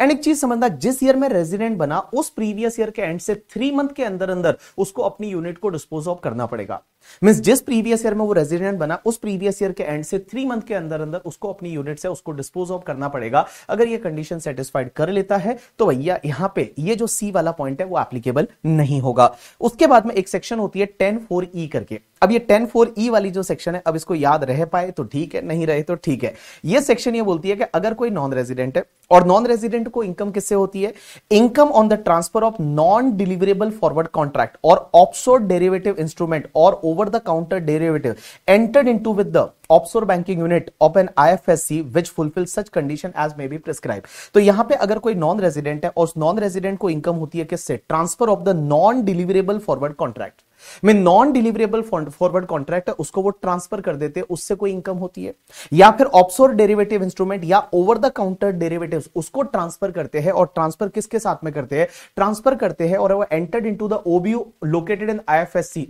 एंड एक चीज समझना जिस ईयर में रेजिडेंट बना उस प्रीवियस ईयर के एंड से थ्री मंथ के अंदर अंदर उसको अपनी यूनिट को डिस्पोज ऑफ करना पड़ेगा मीन जिस प्रीवियस ईयर में वो रेजिडेंट बना उस प्रीवियस ईयर के एंड से थ्री मंथ के अंदर अंदर उसको अपनी यूनिट से उसको डिस्पोज ऑफ करना पड़ेगा अगर ये कंडीशन सेटिस्फाइड कर लेता है तो भैया यहां पे ये जो सी वाला पॉइंट है वो एप्लीकेबल नहीं होगा उसके बाद में एक सेक्शन होती है टेन फोर ई करके अब ये टेन फोर ई वाली जो सेक्शन है अब इसको याद रह पाए तो ठीक है नहीं रहे तो ठीक है ये सेक्शन ये बोलती है कि अगर कोई नॉन रेजिडेंट है और नॉन रेजिडेंट को इनकम किससे होती है income on the transfer of non deliverable forward contract or offshore derivative instrument or over the counter derivative entered in with the offshore banking unit of an I F S C which fulfil such condition as may be prescribe तो यहां पर अगर कोई non resident है और उस non resident को income होती है किससे transfer of the non deliverable forward contract में नॉन डिलीवरेबल फॉरवर्ड कॉन्ट्रैक्ट है उसको वो ट्रांसफर कर देते हैं उससे कोई इनकम होती है या फिर ऑप्सोर डेरिवेटिव इंस्ट्रूमेंट या ओवर द काउंटर डेरिवेटिव उसको ट्रांसफर करते हैं और ट्रांसफर किसके साथ में करते हैं ट्रांसफर करते हैं और वो entered into the OBU located in I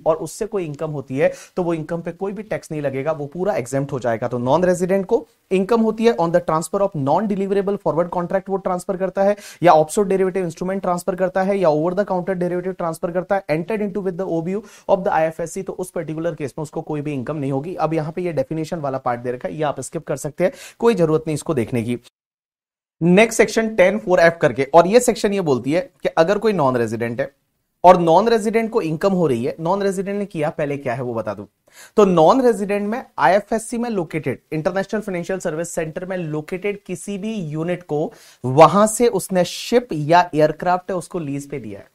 और उससे कोई इनकम होती है तो वो इनकम पे कोई भी टैक्स नहीं लगेगा वो पूरा एग्जेम्प्ट हो जाएगा तो नॉन रेजिडेंट को इनकम होती है on the transfer of non deliverable forward contract वो ट्रांसफर करता है या ऑप्सोर डेरिवेटिव इंस्ट्रूमेंट ट्रांसफर करता है या over the counter derivative transfer करता है entered into with the OBU of the IFSC तो उस पर्टिकुलर केस में उसको कोई भी इनकम नहीं होगी अब यहां पे ये डेफिनेशन वाला पार्ट दे रखा है ये आप स्किप कर सकते हैं कोई जरूरत नहीं इसको देखने की next section ten four F करके और ये सेक्शन ये बोलती है कि अगर कोई नॉन रेजिडेंट है और नॉन रेजिडेंट को इनकम हो रही है नॉन रेजिडेंट ने किया पहले क्या है वो बता दूं तो नॉन रेजिडेंट में आईएफएससी में located international financial service centre में लोकेटेड किसी भी यूनिट को वहां से उसने शिप या एयरक्राफ्ट उसको लीज पे दिया है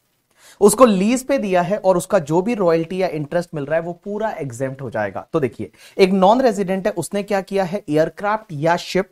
उसको लीज पे दिया है और उसका जो भी रॉयल्टी या इंटरेस्ट मिल रहा है वो पूरा एग्जेम्प्ट हो जाएगा तो देखिए एक नॉन रेजिडेंट है उसने क्या किया है एयरक्राफ्ट या शिप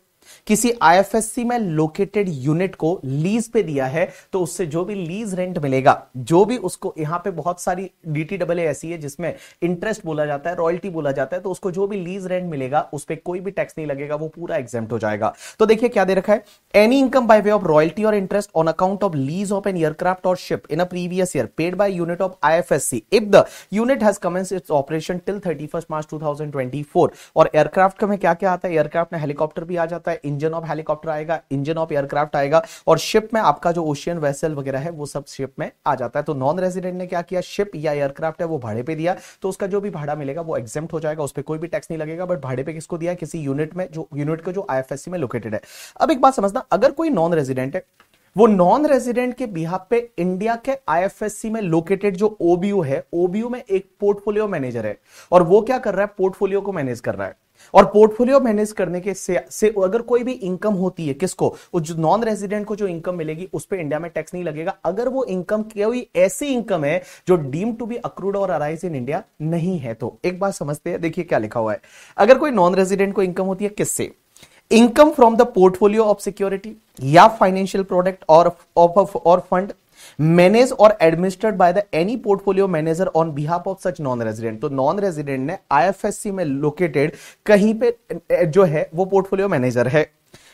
किसी आईएफएससी में लोकेटेड यूनिट को लीज पे दिया है तो उससे जो भी लीज रेंट मिलेगा जो भी उसको यहां पे बहुत सारी डी ऐसी है जिसमें इंटरेस्ट बोला जाता है रॉयल्टी बोला जाता है तो उसको जो भी लीज रेंट मिलेगा उस पर कोई भी टैक्स नहीं लगेगा वो पूरा एग्जाम हो जाएगा तो देखिए क्या दे रखा है any income by way of royalty or interest on account of lease of an aircraft or ship in a previous year paid by unit of IFSC if the unit has commence its operation till 31 March 2024 और aircraft में क्या क्या आता है aircraft में helicopter भी आ जाता है आएगा इंजन ऑफ हेलीकॉप्टर आएगा इंजन ऑफ एयरक्राफ्ट आएगा और शिप में आपका जो ओशियन वेसल वगैरह है वो सब शिप में आ जाता है तो नॉन रेजिडेंट ने क्या किया शिप या एयरक्राफ्ट है वो भाड़े पे दिया तो उसका जो भी भाड़ा मिलेगा वो एग्जाम हो जाएगा उस पर कोई भी टैक्स नहीं लगेगा बट भाड़े पे किसको दिया किसी यूनिट में जो यूनिट का जो आई में लोकेटेड है अब एक बात समझना अगर कोई नॉन रेजिडेंट है वो नॉन रेजिडेंट के बिहाब पे इंडिया के आईएफएससी में लोकेटेड जो ओबीयू है ओबीयू में एक पोर्टफोलियो मैनेजर है और वो क्या कर रहा है पोर्टफोलियो को मैनेज कर रहा है और पोर्टफोलियो मैनेज करने के से, से अगर कोई भी इनकम होती है किसको वो जो नॉन रेजिडेंट को जो इनकम मिलेगी उस पर इंडिया में टैक्स नहीं लगेगा अगर वो इनकम कोई ऐसी इनकम है जो डीम टू बी अक्रूड और अराइज इन इंडिया नहीं है तो एक बात समझते हैं देखिए क्या लिखा हुआ है अगर कोई नॉन रेजिडेंट को इनकम होती है किससे income from the portfolio of security या financial product or or fund manage or administered by the any portfolio manager on behalf of such non resident तो नॉन रेजिडेंट ने आईएफएससी में located कहीं पे जो है वो पोर्टफोलियो मैनेजर है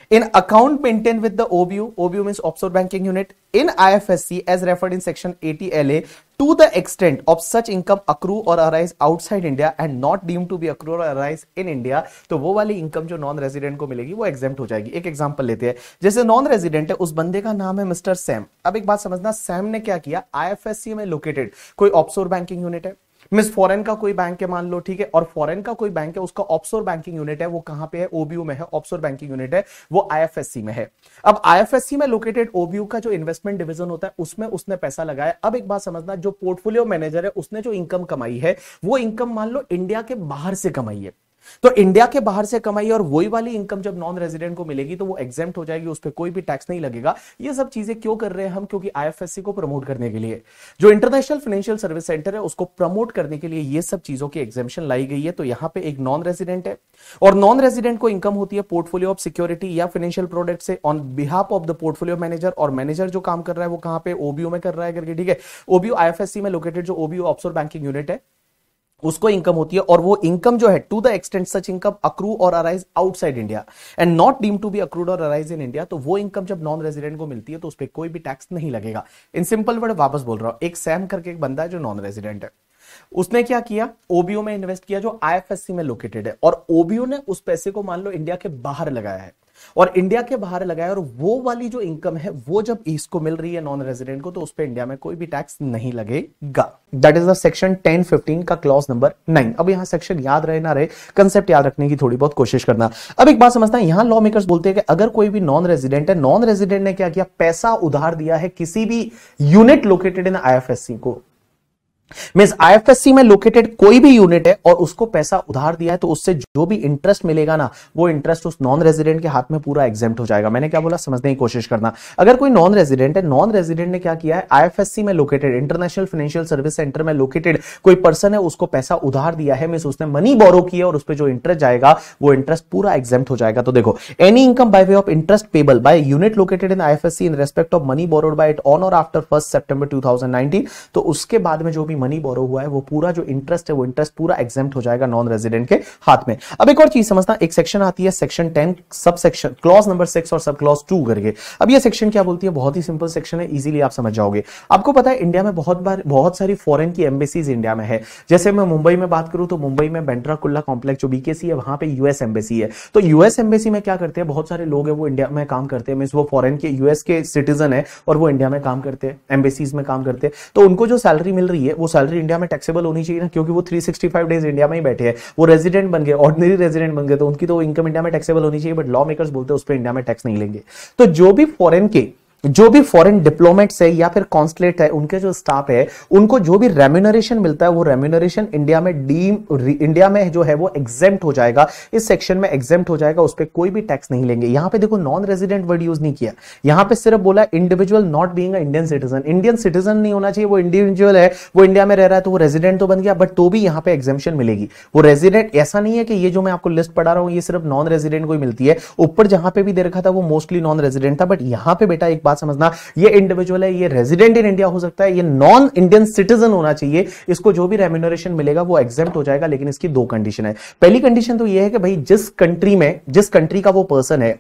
in account maintained with the OBU, OBU means offshore banking unit in IFSC as referred in section 80la to the extent of such income accrue or arise outside India and not deemed to be accrue or arise in India तो वो वाली income जो non resident को मिलेगी वो exempt हो जाएगी एक example लेते हैं जैसे non resident है उस बंदे का नाम है mr sam अब एक बात समझना sam ने क्या किया ifsc में located कोई offshore banking unit है मिस फॉरेन का कोई बैंक है मान लो ठीक है और फॉरेन का कोई बैंक है उसका ऑप्सोर बैंकिंग यूनिट है वो कहां पे है ओबीयू में है ऑप्सोर बैंकिंग यूनिट है वो आईएफएससी में है अब आईएफएससी में लोकेटेड ओबीयू का जो इन्वेस्टमेंट डिविजन होता है उसमें उसने पैसा लगाया अब एक बात समझना जो पोर्टफोलियो मैनेजर है उसने जो इनकम कमाई है वो इनकम मान लो इंडिया के बाहर से कमाई है तो इंडिया के बाहर से कमाई और वही वाली इनकम जब नॉन रेजिडेंट को मिलेगी तो वो एग्जेम्प्ट हो जाएगी उस पर कोई भी टैक्स नहीं लगेगा ये सब चीजें क्यों कर रहे हैं हम क्योंकि आईएफएससी को प्रमोट करने के लिए जो इंटरनेशनल फाइनेंशियल सर्विस सेंटर है उसको प्रमोट करने के लिए ये सब चीजों की एग्जेम्पन लाई गई है तो यहां पर एक नॉन रेजिडेंट है और नॉन रेजिडेंट को इनकम होती है पोर्टफोलियो ऑफ सिक्योरिटी या फाइनेंशियल प्रोडक्ट से on behalf of the portfolio manager और मैनेजर जो काम कर रहा है वो कहां पे ओबीओ में कर रहा है करके ठीक है ओबीओ आईएफएससी में लोकेटेड जो ओबीओ ऑफसोर बैंकिंग यूनिट है उसको इनकम होती है और वो इनकम जो है to the extent such income accrue or arise outside India and not deem to be accrued और अराइज इन इंडिया तो वो इनकम जब नॉन रेजिडेंट को मिलती है तो उस पर कोई भी टैक्स नहीं लगेगा इन सिंपल वर्ड वापस बोल रहा हूं एक सैम करके एक बंदा है जो नॉन रेजिडेंट है उसने क्या किया ओबीओ में इन्वेस्ट किया जो आईएफएससी में लोकेटेड है और ओबीओ ने उस पैसे को मान लो इंडिया के बाहर लगाया है और इंडिया के बाहर लगाए और वो वाली जो इनकम है वो जब इसको मिल रही है नॉन रेजिडेंट को तो उस पर इंडिया में कोई भी टैक्स नहीं लगेगा that is the section ten fifteen का क्लॉज नंबर नाइन अब यहां सेक्शन याद रहे ना रहे कंसेप्ट याद रखने की थोड़ी बहुत कोशिश करना अब एक बात समझता है यहां लॉ मेकर्स बोलते हैं कि अगर कोई भी नॉन रेजिडेंट है नॉन रेजिडेंट ने क्या किया पैसा उधार दिया है किसी भी यूनिट लोकेटेड इन आई को मीन आईएफएससी में लोकेटेड कोई भी यूनिट है और उसको पैसा उधार दिया है तो उससे जो भी इंटरेस्ट मिलेगा ना वो इंटरेस्ट उस नॉन रेजिडेंट के हाथ में पूरा एग्जेप्ट हो जाएगा मैंने क्या बोला समझने की कोशिश करना अगर कोई नॉन रेजिडेंट है नॉन रेजिडेंट ने क्या किया है आईएफएससी में located international financial service centre में लोकेटेड कोई पर्सन है उसको पैसा उधार दिया है मीन उसने मनी बोरो किया और उस पर जो इंटरेस्ट जाएगा वो इंटरेस्ट पूरा एग्जेप्ट हो जाएगा तो देखो any income by way of interest payable by unit located in I in respect of money borrowed by it on or after first September two तो उसके बाद में जो भी भी मनी बोरो हुआ है वो पूरा जो इंटरेस्ट है वो इंटरेस्ट पूरा एग्जाम हो जाएगा नॉन रेजिडेंट के हाथ में अब एक और चीज समझना एक सेक्शन आती है section ten sub section clause number six और सब क्लॉज टू करके अब ये सेक्शन क्या बोलती है बहुत ही सिंपल सेक्शन है इजिली आप समझ जाओगे आपको पता है इंडिया में बहुत बार बहुत सारी फॉरन की एम्बेसीज इंडिया में है जैसे मैं मुंबई में बात करूं तो मुंबई में बेंड्रा कुल्ला कॉम्प्लेक्स जो बीकेसी है वहां पे यूएस एम्बेसी है तो यूएस एम्बेसी में क्या करते हैं बहुत सारे लोग हैं वो इंडिया में काम करते हैं मीन्स वो फॉरन के यूएस के सिटीजन है और वो इंडिया में काम करते हैं एम्बेसीज में काम करते हैं तो उनको जो सैलरी मिल रही है वो सैलरी इंडिया में टैक्सेबल होनी चाहिए ना क्योंकि वो 365 डेज इंडिया में ही बैठे हैं वो रेजिडेंट बन गए ऑर्डनरी रेजिडेंट बन गए तो उनकी तो इनकम इंडिया में टैक्सेबल होनी चाहिए बट लॉ मेकर्स बोलते हैं उस पर इंडिया में टैक्स नहीं लेंगे तो जो भी फॉरन के जो भी फॉरेन डिप्लोमेट्स है या फिर कॉन्सुलेट है उनके जो स्टाफ है उनको जो भी रेम्यूनरेशन मिलता है वो रेम्यूनरेशन इंडिया में डी इंडिया में जो है वो एग्जेम हो जाएगा इस सेक्शन में एग्जेम हो जाएगा उस पर कोई भी टैक्स नहीं लेंगे यहां पे देखो नॉन रेजिडेंट वर्ड यूज नहीं किया यहां पे सिर्फ बोला individual not being Indian citizen Indian citizen नहीं होना चाहिए वो इंडिविजुअल है वो इंडिया में रह रहा है तो वो रेजिडेंट तो बन गया बट तो भी यहाँ पे एग्जेम्शन मिलेगी वो रेजिडेंट ऐसा नहीं है कि ये जो मैं आपको लिस्ट पढ़ा रहा हूँ ये सिर्फ नॉन रेजिडेंट को ही मिलती है ऊपर जहां पे भी दे रखा था वो मोस्टली नॉन रेजिडेंट था बट यहां पर बेटा एक बात बात समझना ये इंडिविजुअल है ये रेजिडेंट इन इंडिया हो सकता है ये नॉन इंडियन सिटीजन होना चाहिए इसको जो भी रेम्यूनरेशन मिलेगा वो एग्जेप्ट हो जाएगा लेकिन इसकी दो कंडीशन है पहली कंडीशन तो ये है कि भाई जिस कंट्री में जिस कंट्री का वो पर्सन है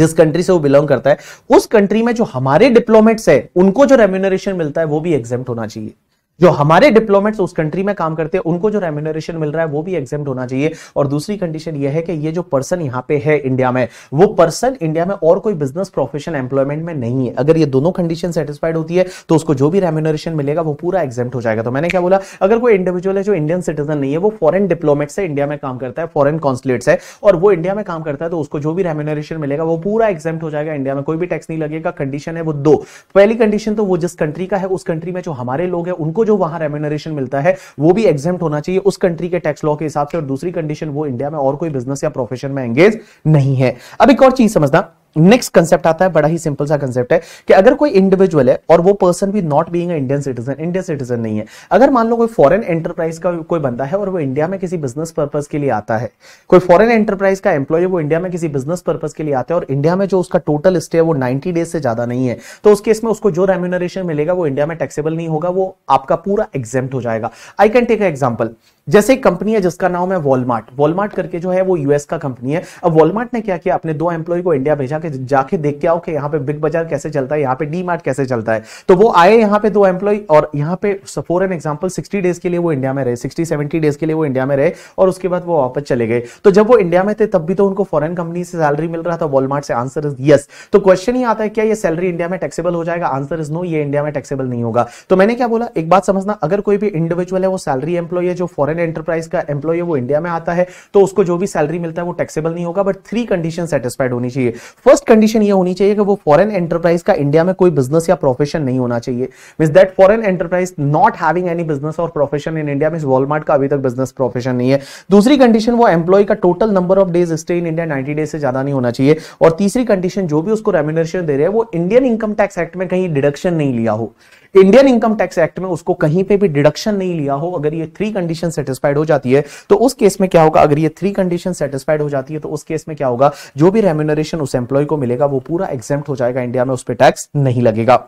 जिस कंट्री से वो बिलोंग करता है उस कंट्री में जो हमारे डिप्लोमेट्स है उनको जो रेम्यूनरेशन मिलता है वो भी एग्जेप्ट होना चाहिए जो हमारे डिप्लोमेट्स उस कंट्री में काम करते हैं उनको जो रेम्यूनरेशन मिल रहा है वो भी एग्जाम होना चाहिए और दूसरी कंडीशन ये है कि ये जो पर्सन यहाँ पे है इंडिया में वो पर्सन इंडिया में और कोई बिजनेस प्रोफेशन एम्प्लॉयमेंट में नहीं है अगर ये दोनों कंडीशन सेटिस्फाइड होती है तो उसको जो भी रेम्यूनरेशन मिलेगा वो पूरा एग्जाम हो जाएगा तो मैंने क्या बोला अगर कोई इंडिविजुअल है जो इंडियन सिटीजन नहीं है वो फॉरन डिप्लोमेट से इंडिया में काम करता है फॉरन कॉन्सुलेट है और वो इंडिया में काम करता है तो उसको जो भी रेम्यूनरेशन मिलेगा वो पूरा एग्जाम हो जाएगा इंडिया में कोई भी टैक्स नहीं लगेगा कंडीशन है वो दो पहली कंडीशन तो वो जिस कंट्री का है उस कंट्री में जो हमारे लोग हैं उनको जो वहां रेम्यूनरेशन मिलता है वो भी एग्जाम होना चाहिए उस कंट्री के टैक्स लॉ के हिसाब से और दूसरी कंडीशन वो इंडिया में और कोई बिजनेस या प्रोफेशन में एंगेज नहीं है अब एक और चीज समझना नेक्स्ट कंसेप्ट आता है बड़ा ही सिंपल सा कंसेप्ट है कि अगर कोई इंडिविजुअल है और वो पर्सन भी not being Indian citizen Indian citizen नहीं है अगर मान लो कोई फॉरेन एंटरप्राइज का कोई बंदा है और वो इंडिया में किसी बिजनेस पर्पज के लिए आता है कोई फॉरेन एंटरप्राइज का एम्प्लॉय वो इंडिया में किसी बिजनेस पर्पज के लिए आता है और इंडिया में जो उसका टोटल स्टे है वो नाइन्टी डेज से ज्यादा नहीं है तो उस केस में उसको जो रेम्यूनरेशन मिलेगा वो इंडिया में टैक्सेबल नहीं होगा वो आपका पूरा एग्जेम्प्ट हो जाएगा आई कैन टेक एग्जाम्पल जैसे एक कंपनी है जिसका नाम है वॉलमार्ट वॉलमार्ट करके जो है वो यूएस का कंपनी है अब वॉलमार्ट ने क्या किया अपने दो एम्प्लॉय को इंडिया भेजा के जाके देख के आओ कि यहाँ पे बिग बाजार कैसे चलता है यहाँ पे डी मार्ट कैसे चलता है तो वो आए यहाँ पे दो एम्प्लॉय और यहाँ पे for an example sixty days के लिए वो इंडिया में रहे सिक्सटी सेवेंटी डेज के लिए वो इंडिया में रहे और उसके बाद वो वापस चले गए तो जब वो इंडिया में थे तब भी तो उनको फॉरन कंपनी से सैलरी मिल रहा था वॉलमार्ट से आंसर इज यस तो क्वेश्चन ही आता है क्या ये सैलरी इंडिया में टैक्सेबल हो जाएगा आंसर इज नो ये इंडिया में टैक्सेबल नहीं होगा तो मैंने क्या बोला एक बात समझना अगर कोई भी इंडिविजुअल है वो सैलरी एम्प्लॉय है जो फॉरन लिमिटेड एंटरप्राइज का एम्प्लॉय वो इंडिया में आता है तो उसको जो भी सैलरी मिलता है वो टैक्सेबल नहीं होगा बट थ्री कंडीशन सेटिस्फाइड होनी चाहिए फर्स्ट कंडीशन ये होनी चाहिए कि वो फॉरन एंटरप्राइज का इंडिया में कोई बिजनेस या प्रोफेशन नहीं होना चाहिए mean that foreign enterprise not having any business और profession in India mean Walmart का अभी तक बिजनेस प्रोफेशन नहीं है दूसरी कंडीशन वो एम्प्लॉय का total number of days stay in India ninety days से ज्यादा नहीं होना चाहिए और तीसरी कंडीशन जो भी उसको रेम्यूनरेशन दे रहे हैं वो इंडियन इनकम टैक्स एक्ट में कहीं डिडक्शन नहीं लिया हो इंडियन इनकम टैक्स एक्ट में उसको कहीं पे भी डिडक्शन नहीं लिया हो अगर ये थ्री कंडीशन सेटिस्फाइड हो जाती है तो उस केस में क्या होगा अगर ये थ्री कंडीशन सेटिस्फाइड हो जाती है तो उस केस में क्या होगा जो भी रेम्यूनरेशन उस एम्प्लॉय को मिलेगा वो पूरा एग्जेप्ट हो जाएगा इंडिया में उस पर टैक्स नहीं लगेगा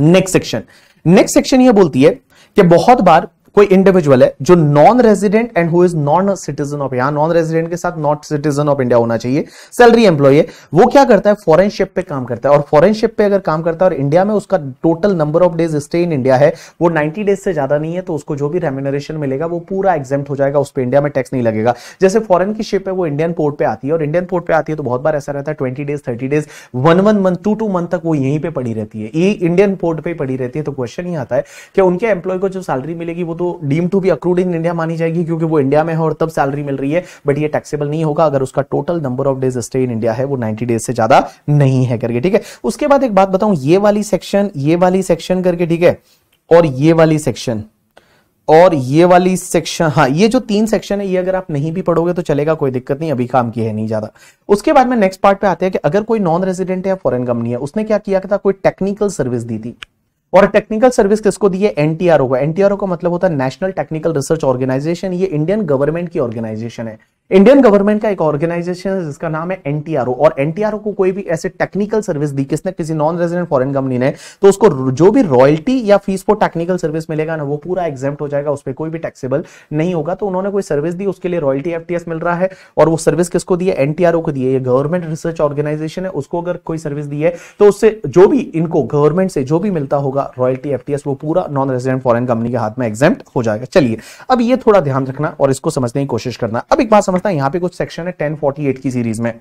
नेक्स्ट सेक्शन नेक्स्ट सेक्शन ये बोलती है कि बहुत बार कोई इंडिविजुअल है जो non resident and who is non citizen of यहां नॉन रेजिडेंट के साथ नॉट सिटीजन ऑफ इंडिया होना चाहिए सैलरी एम्प्लॉय है वो क्या करता है फॉरेन शिप पे काम करता है और फॉरेन शिप पे अगर काम करता है और इंडिया में उसका total number of days stay in India है वो नाइनटी डेज से ज्यादा नहीं है तो उसको जो भी रेम्यूनरेशन मिलेगा वो पूरा एग्जाम हो जाएगा उस पर इंडिया में टैक्स नहीं लगेगा जैसे फॉरन की शिप है वो इंडियन पोर्ट पे आती है और इंडियन पोर्ट पे आती है तो बहुत बार ऐसा रहता है twenty days thirty days one one month two two month तक वो यहीं पर पड़ी रहती है ये इंडियन पोर्ट पर पड़ी रहती है तो क्वेश्चन ही आता है कि उनके एम्प्लॉय को जो सैलरी मिलेगी वो तो deem to be accrued in India मानी जाएगी क्योंकि वो इंडिया में है और तब सैलरी मिल रही है बट ये टैक्सेबल नहीं होगा अगर उसका total number of days stay in India है वो नाइनटी डेज से ज्यादा नहीं है करके ठीक है उसके बाद एक बात बताऊं ये वाली सेक्शन ये वाली सेक्शन करके ठीक है और ये वाली सेक्शन और ये वाली सेक्शन हाँ ये जो तीन सेक्शन है ये अगर आप नहीं भी पढ़ोगे तो चलेगा कोई दिक्कत नहीं अभी काम की है नहीं ज्यादा उसके बाद में नेक्स्ट पार्ट पे आते हैं कि अगर कोई नॉन रेजिडेंट है फॉरेन कंपनी है उसने क्या किया था कोई टेक्निकल सर्विस दी थी और टेक्निकल सर्विस किसको दी है एनटीआरओ को एनटीआरओ का मतलब होता है नेशनल टेक्निकल रिसर्च ऑर्गेनाइजेशन ये इंडियन गवर्नमेंट की ऑर्गेनाइजेशन है इंडियन गवर्नमेंट का एक ऑर्गेनाइजेशन है जिसका नाम है एनटीआरओ और एनटीआरओ को कोई भी ऐसे टेक्निकल सर्विस दी किसने किसी नॉन रेजिडेंट फॉरेन कंपनी ने तो उसको जो भी रॉयल्टी या फीस फॉर टेक्निकल सर्विस मिलेगा ना वो पूरा एग्जाम हो जाएगा उस पर कोई भी टैक्सेबल नहीं होगा तो उन्होंने कोई सर्विस दी उसके लिए रॉयल्टी एफ मिल रहा है और वो सर्विस किसको दी है एनटीआरओ को दिए गवर्नमेंट रिसर्च ऑर्गेनाइजेशन है उसको अगर कोई सर्विस दी है तो उससे जो भी इनको गवर्नमेंट से जो भी मिलता होगा रॉयल्टी एफ वो पूरा नॉन रेजिडेंट फॉरन कंपनी के हाथ में एग्जाम हो जाएगा चलिए अब ये थोड़ा ध्यान रखना और इसको समझने की कोशिश करना अब एक बात समझता है यहाँ पे कुछ सेक्शन है टेन की सीरीज में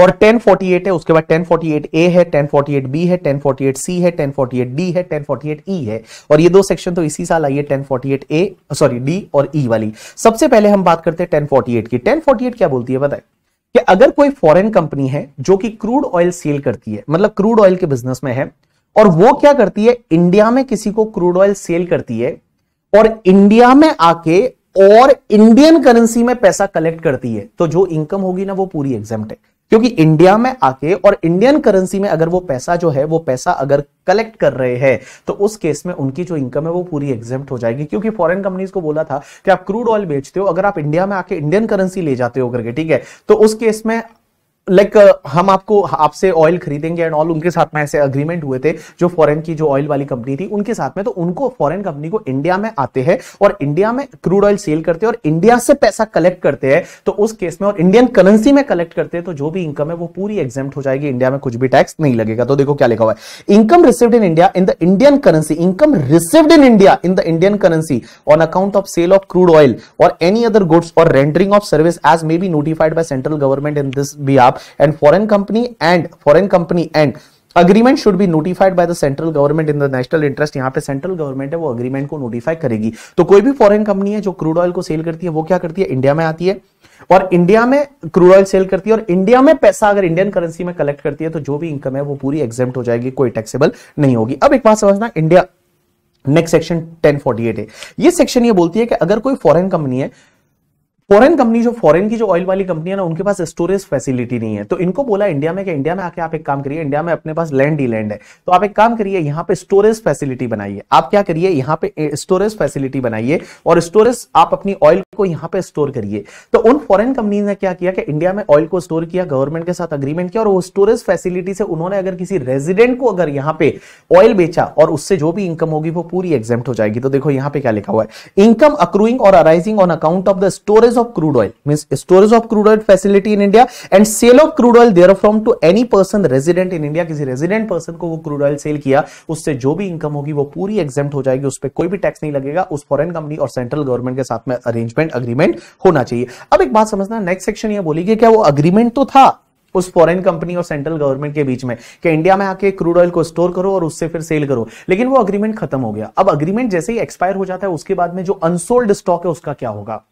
और 1048 है उसके बाद 1048 ए है 1048 बी है 1048 सी है 1048 डी है 1048 ई e है और ये दो सेक्शन तो इसी साल आई है 1048 ए सॉरी डी और ई e वाली सबसे पहले हम बात करते हैं 1048 की 1048 क्या बोलती है बताए कि अगर कोई फॉरेन कंपनी है जो कि क्रूड ऑयल सेल करती है मतलब क्रूड ऑयल के बिजनेस में है और वो क्या करती है इंडिया में किसी को क्रूड ऑयल सेल करती है और इंडिया में आके और इंडियन करेंसी में पैसा कलेक्ट करती है तो जो इनकम होगी ना वो पूरी एग्जाम है क्योंकि इंडिया में आके और इंडियन करेंसी में अगर वो पैसा जो है वो पैसा अगर कलेक्ट कर रहे हैं तो उस केस में उनकी जो इनकम है वो पूरी एग्जेप्ट हो जाएगी क्योंकि फॉरेन कंपनीज को बोला था कि आप क्रूड ऑयल बेचते हो अगर आप इंडिया में आके इंडियन करेंसी ले जाते हो करके ठीक है तो उस केस में लाइक like, uh, हम आपको आपसे ऑयल खरीदेंगे एंड ऑल उनके साथ में ऐसे अग्रीमेंट हुए थे जो फॉरेन की जो ऑयल वाली कंपनी थी उनके साथ में तो उनको फॉरेन कंपनी को इंडिया में आते हैं और इंडिया में क्रूड ऑयल सेल करते हैं और इंडिया से पैसा कलेक्ट करते हैं तो उस केस में और इंडियन करेंसी में कलेक्ट करते हैं तो जो भी इनकम है वो पूरी एग्जाम हो जाएगी इंडिया में कुछ भी टैक्स नहीं लगेगा तो देखो क्या लिखा हुआ है income received in India in the Indian currency income received in India in the Indian currency on account of sale of crude oil और एनी अदर गुड्स और rendering of service as may be notified by central government in this be up and foreign company and foreign company and agreement should be notified by the central government in the national interest यहाँ पे central government है वो agreement को notify करेगी तो कोई भी foreign company है जो क्रूड ऑयल को सेल करती है वो क्या करती है इंडिया में आती है और इंडिया में क्रूड ऑयल सेल करती है और इंडिया में पैसा अगर इंडियन करेंसी में कलेक्ट करती है तो जो भी इनकम है वो पूरी एग्जेम्प्ट हो जाएगी कोई टैक्सेबल नहीं होगी अब एक बात समझना इंडिया नेक्स्ट सेक्शन 1048 है ये सेक्शन ये बोलती है कि अगर कोई फॉरेन कंपनी है फॉरेन कंपनी जो फॉरेन की जो ऑयल वाली कंपनी है ना उनके पास स्टोरेज फैसिलिटी नहीं है तो इनको बोला इंडिया में कि इंडिया में आके आप एक काम करिए इंडिया में अपने पास लैंड ही लैंड है तो आप एक काम करिए यहाँ पे स्टोरेज फैसिलिटी बनाइए आप क्या करिए यहाँ पे स्टोरेज फैसिलिटी बनाइए और स्टोरेज आप अपनी ऑयल को यहाँ पे स्टोर करिए तो उन फॉरन कंपनी ने क्या किया कि इंडिया में ऑयल को स्टोर किया गवर्नमेंट के साथ अग्रीमेंट किया और वो स्टोरेज फैसिलिटी से उन्होंने अगर किसी रेजिडेंट को अगर यहाँ पे ऑयल बेचा और उससे जो भी इनकम होगी वो पूरी एग्जेप्ट हो जाएगी तो देखो यहाँ पे क्या लिखा हुआ है इनकम अक्रूइंग और arising on account of the storage storage of crude oil means storage of crude oil facility in India and sale of crude oil therefrom to any person resident in India किसी resident person को वो crude oil sale किया उससे जो भी income होगी वो पूरी exempt हो जाएगी उस पर कोई भी टैक्स नहीं लगेगा उस फॉरेन कंपनी और सेंट्रल गवर्नमेंट के साथ में अरेंजमेंट अग्रीमेंट होना चाहिए अब एक बात समझना नेक्स्ट सेक्शन ये बोली क्या वो अग्रीमेंट तो था उस फॉरेन कंपनी और सेंट्रल गवर्नमेंट के बीच में कि इंडिया में आके क्रूड ऑयल को स्टोर करो और उससे फिर सेल करो लेकिन वो अग्रीमेंट खत्म हो गया अब अग्रीमेंट जैसे ही एक्सपायर हो जाता है उसके बाद में जो अनसोल्ड स्टॉक है उसका क्या होगा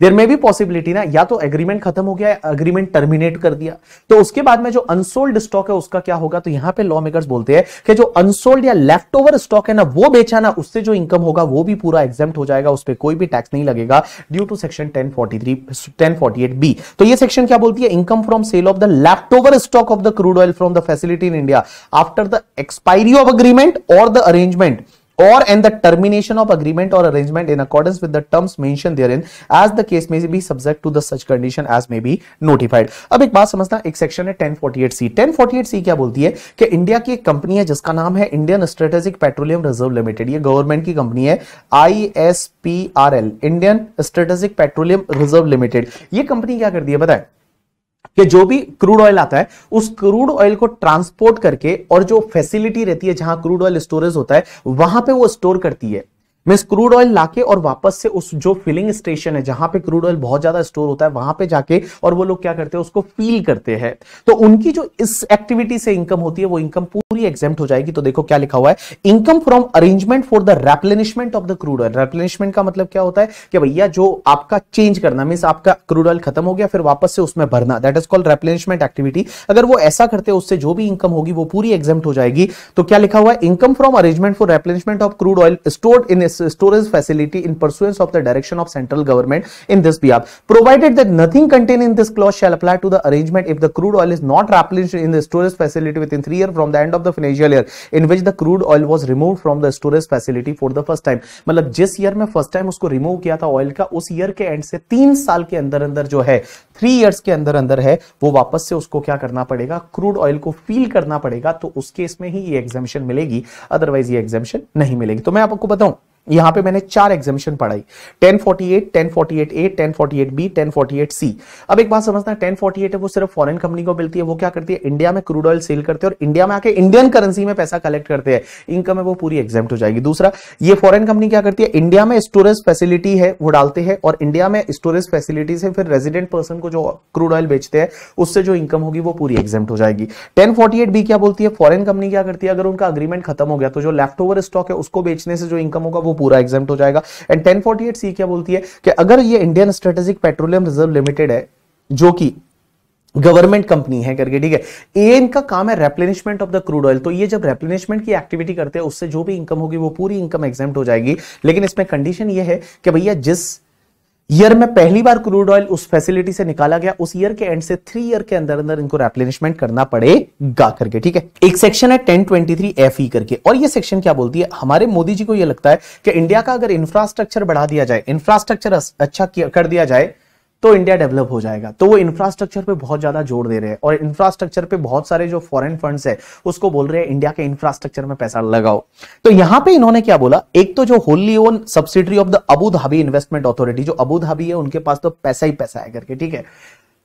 देर में भी पॉसिबिलिटी ना या तो एग्रीमेंट खत्म हो गया एग्रीमेंट टर्मिनेट कर दिया तो उसके बाद में जो अनसोल्ड स्टॉक है उसका क्या होगा तो यहां पे लॉ मेकर्स बोलते हैं कि जो अनसोल्ड या लेफ्ट ओवर स्टॉक है ना वो बेचा ना उससे जो इनकम होगा वो भी पूरा एग्जाम हो जाएगा उस पर कोई भी टैक्स नहीं लगेगा due to section ten forty three ten forty b तो ये सेक्शन क्या बोलती है income from sale of the left over stock of the crude oil from the facility in India after the expiry of agreement और the arrangement or and the termination of agreement or arrangement in accordance with the terms mentioned therein as the case may be subject to the such condition as may be notified अब एक बात समझना एक section है 1048C 1048C क्या बोलती है कि इंडिया की एक कंपनी है जिसका नाम है Indian strategic petroleum reserve limited ये गवर्नमेंट की कंपनी है ISPRL Indian strategic petroleum reserve limited ये कंपनी क्या करती है बताएं कि जो भी क्रूड ऑयल आता है उस क्रूड ऑयल को ट्रांसपोर्ट करके और जो फैसिलिटी रहती है जहां क्रूड ऑयल स्टोरेज होता है वहां पे वो स्टोर करती है मिस क्रूड ऑयल लाके और वापस से उस जो फिलिंग स्टेशन है जहां पे क्रूड ऑयल बहुत ज्यादा स्टोर होता है वहां पे जाके और वो लोग क्या करते हैं उसको फील करते हैं तो उनकी जो इस एक्टिविटी से इनकम होती है वो इनकम पूरी एग्जाम हो जाएगी तो देखो क्या लिखा हुआ है income from arrangement for the replenishment of the crude oil replenishment का मतलब क्या होता है कि भैया जो आपका चेंज करना मीन आपका क्रूड ऑयल खत्म हो गया फिर वापस से उसमें भरना that is called replenishment activity अगर वो ऐसा करते हैं उससे जो भी इनकम होगी वो पूरी एग्जाम हो जाएगी तो क्या लिखा हुआ है income from arrangement for replenishment of crude oil stored in storage facility in pursuance of the direction of central government in this behalf provided that nothing contained in this clause shall apply to the arrangement if the crude oil is not replenished in the storage facility within 3 year from the end of the financial year in which the crude oil was removed from the storage facility for the first time matlab jis year mein first time usko remove kiya tha oil ka us year ke end se 3 saal ke andar andar jo hai three years के अंदर अंदर है वो वापस से उसको क्या करना पड़ेगा क्रूड ऑयल को फील करना पड़ेगा तो उस केस में ही ये एग्जामिशन मिलेगी अदरवाइज ये एग्जामिशन नहीं मिलेगी तो मैं आपको बताऊं यहां पे मैंने चार एग्जामिशन पढ़ाई 1048, बी 1048 सी अब एक बात समझना 1048 है वो सिर्फ फॉरेन कंपनी को मिलती है वो क्या करती है इंडिया में क्रूड ऑयल सेल करते हैं और इंडिया में आके इंडियन करेंसी में पैसा कलेक्ट करते हैं इनकम है वो पूरी एग्जाम हो जाएगी दूसरा ये फॉरन कंपनी क्या करती है इंडिया में स्टोरेज फैसिलिटी है वो डालते हैं और इंडिया में स्टोरेज फैसिलिटी से फिर रेजिडेंट पर्सन उनको जो क्रूड ऑयल बेचते हैं उससे जो इनकम होगी वो पूरी एग्जाम हो जाएगी टेन बी क्या बोलती है फॉरन कंपनी क्या करती है अगर उनका अग्रीमेंट खत्म हो गया तो जो लेफ्ट ओवर स्टॉक है उसको बेचने से जो इनकम होगा वो पूरा एग्जाम हो जाएगा एंड टेन सी क्या बोलती है कि अगर ये Indian strategic petroleum reserve limited है जो कि गवर्नमेंट कंपनी है करके ठीक है ए इनका काम है replenishment of the crude oil तो ये जब रेप्लेनिशमेंट की एक्टिविटी करते हैं उससे जो भी इनकम होगी वो पूरी इनकम एग्जाम हो जाएगी लेकिन इसमें कंडीशन ये है कि भैया जिस ईयर में पहली बार क्रूड ऑयल उस फैसिलिटी से निकाला गया उस ईयर के एंड से थ्री ईयर के अंदर अंदर इनको रेप्लेनिशमेंट करना पड़ेगा करके ठीक है एक सेक्शन है ten twenty three f e करके और ये सेक्शन क्या बोलती है हमारे मोदी जी को यह लगता है कि इंडिया का अगर इंफ्रास्ट्रक्चर बढ़ा दिया जाए इंफ्रास्ट्रक्चर अच्छा कर दिया जाए तो इंडिया डेवलप हो जाएगा तो वो इंफ्रास्ट्रक्चर पे बहुत ज्यादा जोर दे रहे हैं और इंफ्रास्ट्रक्चर पे बहुत सारे जो फॉरेन फंड्स है उसको बोल रहे हैं इंडिया के इंफ्रास्ट्रक्चर में पैसा लगाओ तो यहां पे इन्होंने क्या बोला एक तो जो wholly own subsidiary of the Abu Dhabi investment authority जो अबू धाबी है उनके पास तो पैसा ही पैसा है करके ठीक है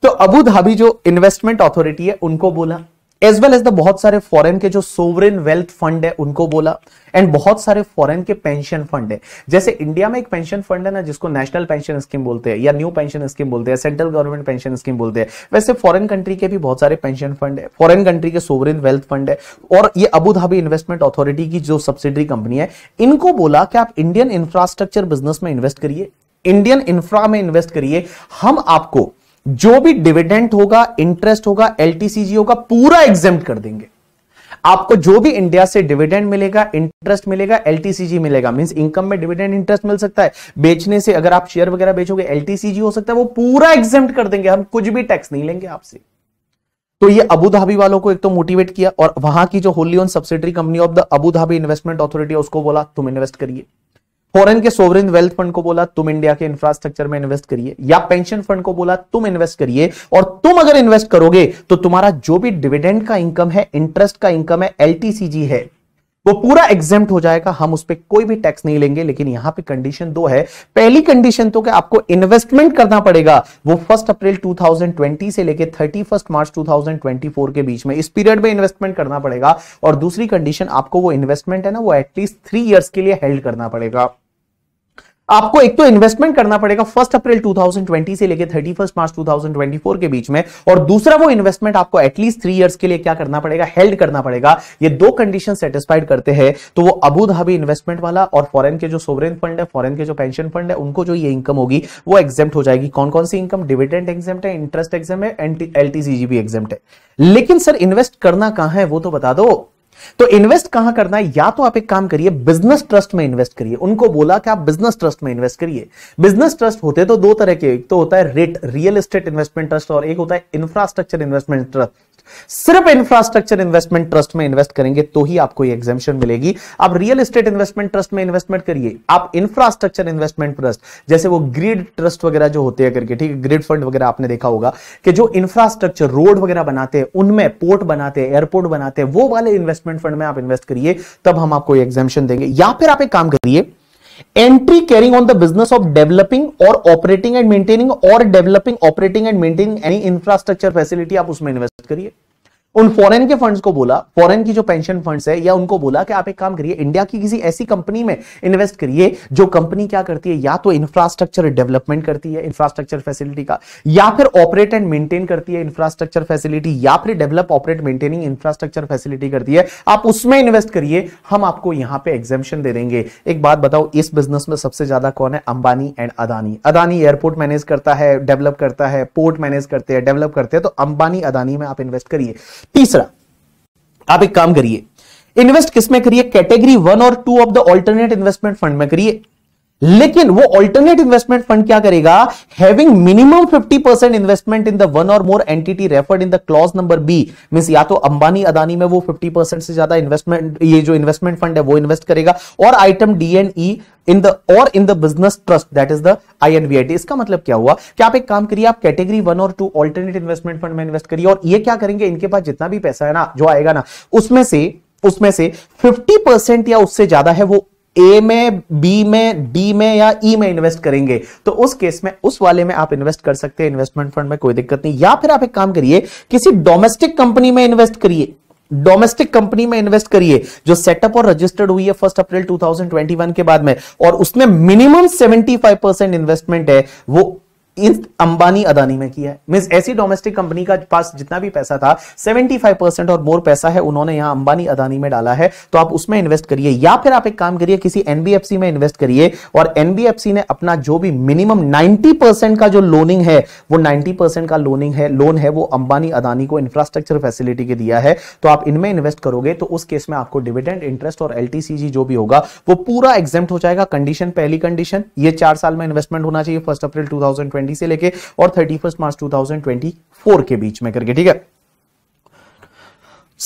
तो अबू धाबी जो इन्वेस्टमेंट अथॉरिटी है उनको बोला एज वेल एज द बहुत सारे फॉरेन के जो सोवरेन वेल्थ फंड है उनको बोला एंड बहुत सारे फॉरेन के पेंशन फंड है जैसे इंडिया में एक पेंशन फंड है ना जिसको नेशनल पेंशन स्कीम बोलते हैं या न्यू पेंशन स्कीम बोलते हैं सेंट्रल गवर्नमेंट पेंशन स्कीम बोलते हैं वैसे फॉरेन कंट्री के भी बहुत सारे पेंशन फंड है फॉरेन कंट्री के सोवरेन वेल्थ फंड है और ये अबू धाबी इन्वेस्टमेंट अथॉरिटी की जो सब्सिडरी कंपनी है इनको बोला कि आप इंडियन इंफ्रास्ट्रक्चर बिजनेस में इन्वेस्ट करिए इंडियन इंफ्रा में इन्वेस्ट करिए हम आपको जो भी डिविडेंट होगा इंटरेस्ट होगा एलटीसीजी होगा पूरा एग्जाम कर देंगे आपको जो भी इंडिया से डिविडेंड मिलेगा इंटरेस्ट मिलेगा एलटीसीजी मिलेगा मींस इनकम में डिविडेंड इंटरेस्ट मिल सकता है बेचने से अगर आप शेयर वगैरह बेचोगे एलटीसीजी हो सकता है वो पूरा एग्जाम कर देंगे हम कुछ भी टैक्स नहीं लेंगे आपसे तो ये अबू धाबी वालों को एक तो मोटिवेट किया और वहां की जो wholly own subsidiary company of the Abu Dhabi investment authority उसको बोला तुम इन्वेस्ट करिए फॉरेन के सोवरेन वेल्थ फंड को बोला तुम इंडिया के इंफ्रास्ट्रक्चर में इन्वेस्ट करिए या पेंशन फंड को बोला तुम इन्वेस्ट करिए और तुम अगर इन्वेस्ट करोगे तो तुम्हारा जो भी डिविडेंड का इनकम है इंटरेस्ट का इनकम है एलटीसीजी है वो पूरा एग्जेम्प्ट हो जाएगा हम उस पर कोई भी टैक्स नहीं लेंगे लेकिन यहां पे कंडीशन दो है पहली कंडीशन तो कि आपको इन्वेस्टमेंट करना पड़ेगा वो फर्स्ट अप्रैल 2020 से लेके 31 मार्च 2024 के बीच में इस पीरियड में इन्वेस्टमेंट करना पड़ेगा और दूसरी कंडीशन आपको वो इन्वेस्टमेंट है ना वो एटलीस्ट थ्री ईयर्स के लिए हेल्ड करना पड़ेगा आपको एक तो इन्वेस्टमेंट करना पड़ेगा फर्स्ट अप्रैल 2020 से लेकर थर्टी मार्च 2024 के बीच में और दूसरा वो इन्वेस्टमेंट आपको एटलीस्ट थ्री इयर्स के लिए क्या करना पड़ेगा हेल्ड करना पड़ेगा ये दो कंडीशन सेटिस्फाइड करते हैं तो वो अबू धाबी इन्वेस्टमेंट वाला और फॉरन के जो सोवरेन फंड है फॉरन के जो पेंशन फंड है उनको जो ये इनकम होगी वो एग्जाम हो जाएगी कौन कौन सी इनकम डिविडेंड एग्जाम है इंटरेस्ट एग्जाम है एल टी भी एग्जाम है लेकिन सर इन्वेस्ट करना कहां है वो तो बता दो तो इन्वेस्ट कहां करना है या तो आप एक काम करिए बिजनेस ट्रस्ट में इन्वेस्ट करिए उनको बोला कि आप बिजनेस ट्रस्ट में इन्वेस्ट करिए बिजनेस ट्रस्ट होते तो दो तरह के एक तो होता है REIT real estate investment trust और एक होता है इंफ्रास्ट्रक्चर इन्वेस्टमेंट ट्रस्ट सिर्फ इंफ्रास्ट्रक्चर इन्वेस्टमेंट ट्रस्ट में इन्वेस्ट करेंगे तो ही आपको ये एग्जामेशन मिलेगी आप रियल एस्टेट इन्वेस्टमेंट ट्रस्ट में इन्वेस्टमेंट करिए आप इंफ्रास्ट्रक्चर इन्वेस्टमेंट ट्रस्ट जैसे वो ग्रिड ट्रस्ट वगैरह जो होते हैं करके ठीक है ग्रिड फंड वगैरह आपने देखा होगा कि जो इंफ्रास्ट्रक्चर रोड वगैरह बनाते हैं उनमें पोर्ट बनाते हैं एयरपोर्ट बनाते हैं वो वाले इन्वेस्टमेंट फंड में आप इन्वेस्ट करिए तब हम आपको ये देंगे या फिर आप एक काम करिए entry carrying on the business of developing और ऑपरेटिंग एंड मेंटेनिंग और developing operating and maintaining any infrastructure facility आप उसमें इन्वेस्ट करिए उन फॉरेन के फंड्स को बोला फॉरेन की जो पेंशन फंड्स है या उनको बोला कि आप एक काम करिए इंडिया की किसी ऐसी कंपनी में इन्वेस्ट करिए जो कंपनी क्या करती है या तो इंफ्रास्ट्रक्चर डेवलपमेंट करती है इंफ्रास्ट्रक्चर फैसिलिटी का या फिर ऑपरेट एंड मेंटेन करती है इंफ्रास्ट्रक्चर फैसिलिटी या फिर develop operate maintaining infrastructure facility करती है आप उसमें इन्वेस्ट करिए हम आपको यहां पर एग्जेपन दे देंगे एक बात बताओ इस बिजनेस में सबसे ज्यादा कौन है Ambani and Adani Adani airport manage करता है डेवलप करता है पोर्ट मैनेज करते हैं डेवलप करते हैं तो अंबानी अदानी में आप इन्वेस्ट करिए तीसरा आप एक काम करिए इन्वेस्ट किसमें करिए कैटेगरी वन और two of the alternate investment fund में करिए लेकिन वो ऑल्टरनेट इन्वेस्टमेंट फंड क्या करेगा having minimum 50 percent investment in the one और more entity referred in the clause number b mean या तो अंबानी अदानी में वो 50 परसेंट से ज्यादा इन्वेस्टमेंट ये जो इन्वेस्टमेंट फंड है वो इन्वेस्ट करेगा और item d and e in the और in the business trust that is the I InvIT इसका मतलब क्या हुआ कि आप एक काम करिए आप कैटेगरी वन और टू ऑल्टरनेट इन्वेस्टमेंट फंड में इन्वेस्ट करिए और ये क्या करेंगे इनके पास जितना भी पैसा है ना जो आएगा ना उसमें से उसमें से 50 परसेंट या उससे ज्यादा है वो ए में बी में डी में या ई e में इन्वेस्ट करेंगे तो उस केस में उस वाले में आप इन्वेस्ट कर सकते हैं इन्वेस्टमेंट फंड में कोई दिक्कत नहीं या फिर आप एक काम करिए किसी डोमेस्टिक कंपनी में इन्वेस्ट करिए डोमेस्टिक कंपनी में इन्वेस्ट करिए जो सेटअप और रजिस्टर्ड हुई है फर्स्ट अप्रैल 2021 के बाद में और उसमें मिनिमम 75 परसेंट इन्वेस्टमेंट है वो अंबानी अदानी में किया है मीन्स ऐसी डोमेस्टिक कंपनी का पास जितना भी पैसा था 75 परसेंट और मोर पैसा है उन्होंने यहां अंबानी अदानी में डाला है तो आप उसमें इन्वेस्ट करिए या फिर आप एक काम करिए किसी एनबीएफसी में इन्वेस्ट करिए और एनबीएफसी ने अपना जो भी मिनिमम नाइनटी का जो लोनिंग है वो नाइनटी का लोनिंग है लोन है वो अंबानी अदानी को इंफ्रास्ट्रक्चर फैसिलिटी के दिया है तो आप इनमें इन्वेस्ट करोगे तो उस केस में आपको डिविडेंड इंटरेस्ट और एलटीसीजी जो भी होगा वो पूरा एग्जेप्ट हो जाएगा कंडीशन पहली कंडीशन ये चार साल में इन्वेस्टमेंट होना चाहिए फर्स्ट अप्रैल टू से लेके और थर्टी मार्च टू के बीच में करके ठीक है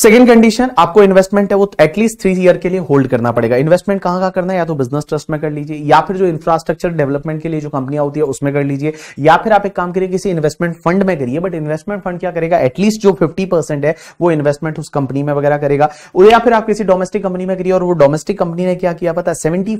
सेकेंड कंडीशन आपको इन्वेस्टमेंट है वो एटलीस्ट थ्री ईयर के लिए होल्ड करना पड़ेगा इन्वेस्टमेंट कहां कहां करना है या तो बिजनेस ट्रस्ट में कर लीजिए या फिर जो इंफ्रास्ट्रक्चर डेवलपमेंट के लिए जो कंपनियां होती है उसमें कर लीजिए या फिर आप एक काम करिए किसी इन्वेस्टमेंट फंड में करिए बट इन्वेस्टमेंट फंड क्या करेगा एटलीस्ट जो फिफ्टी है वो इन्वेस्टमेंट उस कंपनी में वगैरह करेगा या फिर आप किसी डोमेस्टिक कंपनी में करिए और वो डोमेस्टिक कंपनी ने क्या किया पता सेवेंटी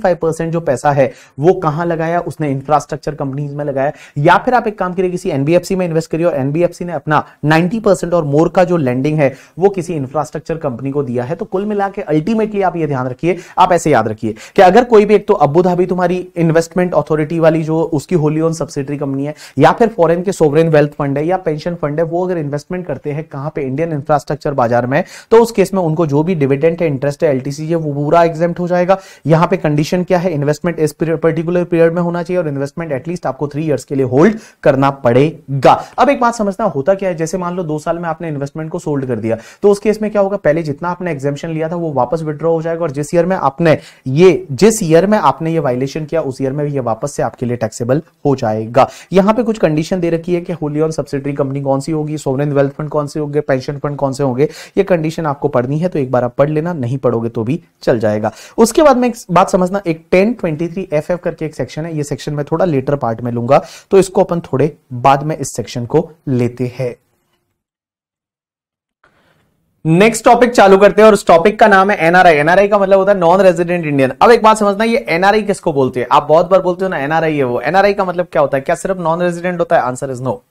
जो पैसा है वो कहां लगाया उसने इंफ्रास्ट्रक्चर कंपनीज में लगाया या फिर आप एक काम करिए किसी एनबीएफसी में इन्वेस्ट करिए और एनबीएफसी ने अपना नाइनटी और मोर का जो लैंडिंग है वो किसी इंफ्रास्ट्रक्चर कंपनी को दिया है तो कुल मिला के अल्टीमेटली आप ये ध्यान रखिए आप ऐसे याद रखिए कि अगर कोई भी एक तो अबू धाबी तुम्हारी इन्वेस्टमेंट अथॉरिटी वाली जो उसकी होली ओन सब्सिडरी कंपनी है या फिर फॉरेन के सोवरेन वेल्थ फंड है या पेंशन फंड है वो अगर इन्वेस्टमेंट करते हैं कहां पे इंडियन इंफ्रास्ट्रक्चर बाजार में तो उस केस में उनको जो भी डिविडेंट है इंटरेस्ट है एलटीसी है वो पूरा एग्जाम हो जाएगा यहां पे कंडीशन क्या है इन्वेस्टमेंट इस पर्टिकुलर पीरियड में होना चाहिए और इन्वेस्टमेंट एटलीस्ट आपको थ्री ईयर्स के लिए होल्ड करना पड़ेगा अब एक बात समझना होता क्या है जैसे मान लो दो साल में आपने इन्वेस्टमेंट को सोल्ड कर दिया तो उसके केस में क्या होगा पहले जितना आपने एग्जामेशन लिया था वो वापस विड्रॉ हो जाएगा और जिस ईयर में आपने ये जिस ईयर में आपने ये वायलेशन किया उस ईयर में ये वापस से आपके लिए टैक्सेबल हो जाएगा यहां पे कुछ कंडीशन दे रखी है कि होली ऑन सब्सिडरी कंपनी कौन सी होगी सोवरेन वेल्थ फंड कौन से होंगे पेंशन फंड कौन से होंगे ये कंडीशन आपको पढ़नी है तो एक बार आप पढ़ लेना नहीं पढ़ोगे तो भी चल जाएगा उसके बाद में एक बात समझना एक ten twenty three F f करके एक सेक्शन है ये सेक्शन में थोड़ा लेटर पार्ट में लूंगा तो इसको अपन थोड़े बाद में इस सेक्शन को लेते हैं नेक्स्ट टॉपिक चालू करते हैं और उस टॉपिक का नाम है एनआरआई एनआरआई का मतलब होता है नॉन रेजिडेंट इंडियन अब एक बात समझना ये एनआरआई किसको बोलते हैं आप बहुत बार बोलते हो ना एनआरआई है वो एनआरआई का मतलब क्या होता है क्या सिर्फ नॉन रेजिडेंट होता है आंसर इज नो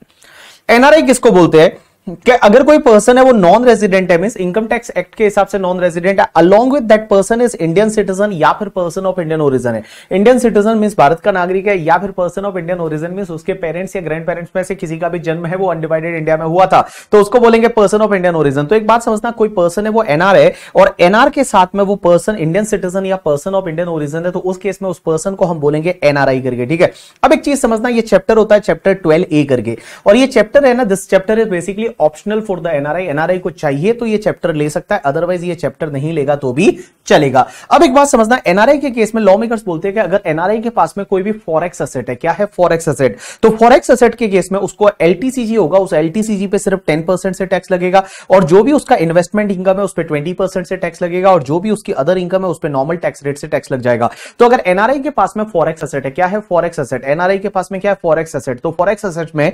एनआरआई किसको बोलते हैं कि अगर कोई पर्सन है वो नॉन रेजिडेंट है मीन इनकम टैक्स एक्ट के हिसाब से नॉन रेजिडेंट है along with that person is Indian citizen या फिर पर्सन ऑफ इंडियन ओरिजन है इंडियन सिटीजन मीन भारत का नागरिक है या फिर person of Indian origin mean उसके पेरेंट्स या ग्रैंड पेरेंट्स में से किसी का भी जन्म है वो अनडिवाइडेड इंडिया में हुआ था तो उसको बोलेंगे पर्सन ऑफ इंडियन ओरिजन तो एक बात समझना कोई पर्सन है वो एनआर है और एनआर के साथ में वो पर्सन इंडियन सिटीजन या पर्सन ऑफ इंडियन ओरिजन है तो उस केस में उस पर्सन को हम बोलेंगे एनआरआई करके ठीक है अब एक चीज समझना ये चैप्टर होता है चैप्टर ट्वेल्व ए करके और ये चैप्टर है ना this chapter is basically optional for the NRI NRI को चाहिए तो ये चैप्टर ले सकता है अदरवाइज ये चैप्टर नहीं लेगा तो भी चलेगा अब एक बात समझना एनआरआई के केस में लॉ मेकर्स बोलते हैं कि अगर एनआरआई के पास में कोई भी फॉरेक्स असेट है क्या है फॉरेक्स असेट तो फॉरेक्स असेट के केस में उसको एलटीसीजी होगा उस एलटीसीजी पे सिर्फ टेन से टैक्स लगेगा और जो भी उसका इन्वेस्टमेंट इनकम है उस पर ट्वेंटी से टैक्स लगेगा और जो भी उसकी अदर इनकम है उस पर नॉर्मल टैक्स रेट से टैक्स लग जाएगा तो अगर एनआरआई के पास में फॉरेक्स असेट है क्या है फॉरेक्स असेट एनआरआई के पास में क्या है फॉरेक्स असेट तो फॉरेक्स असेट में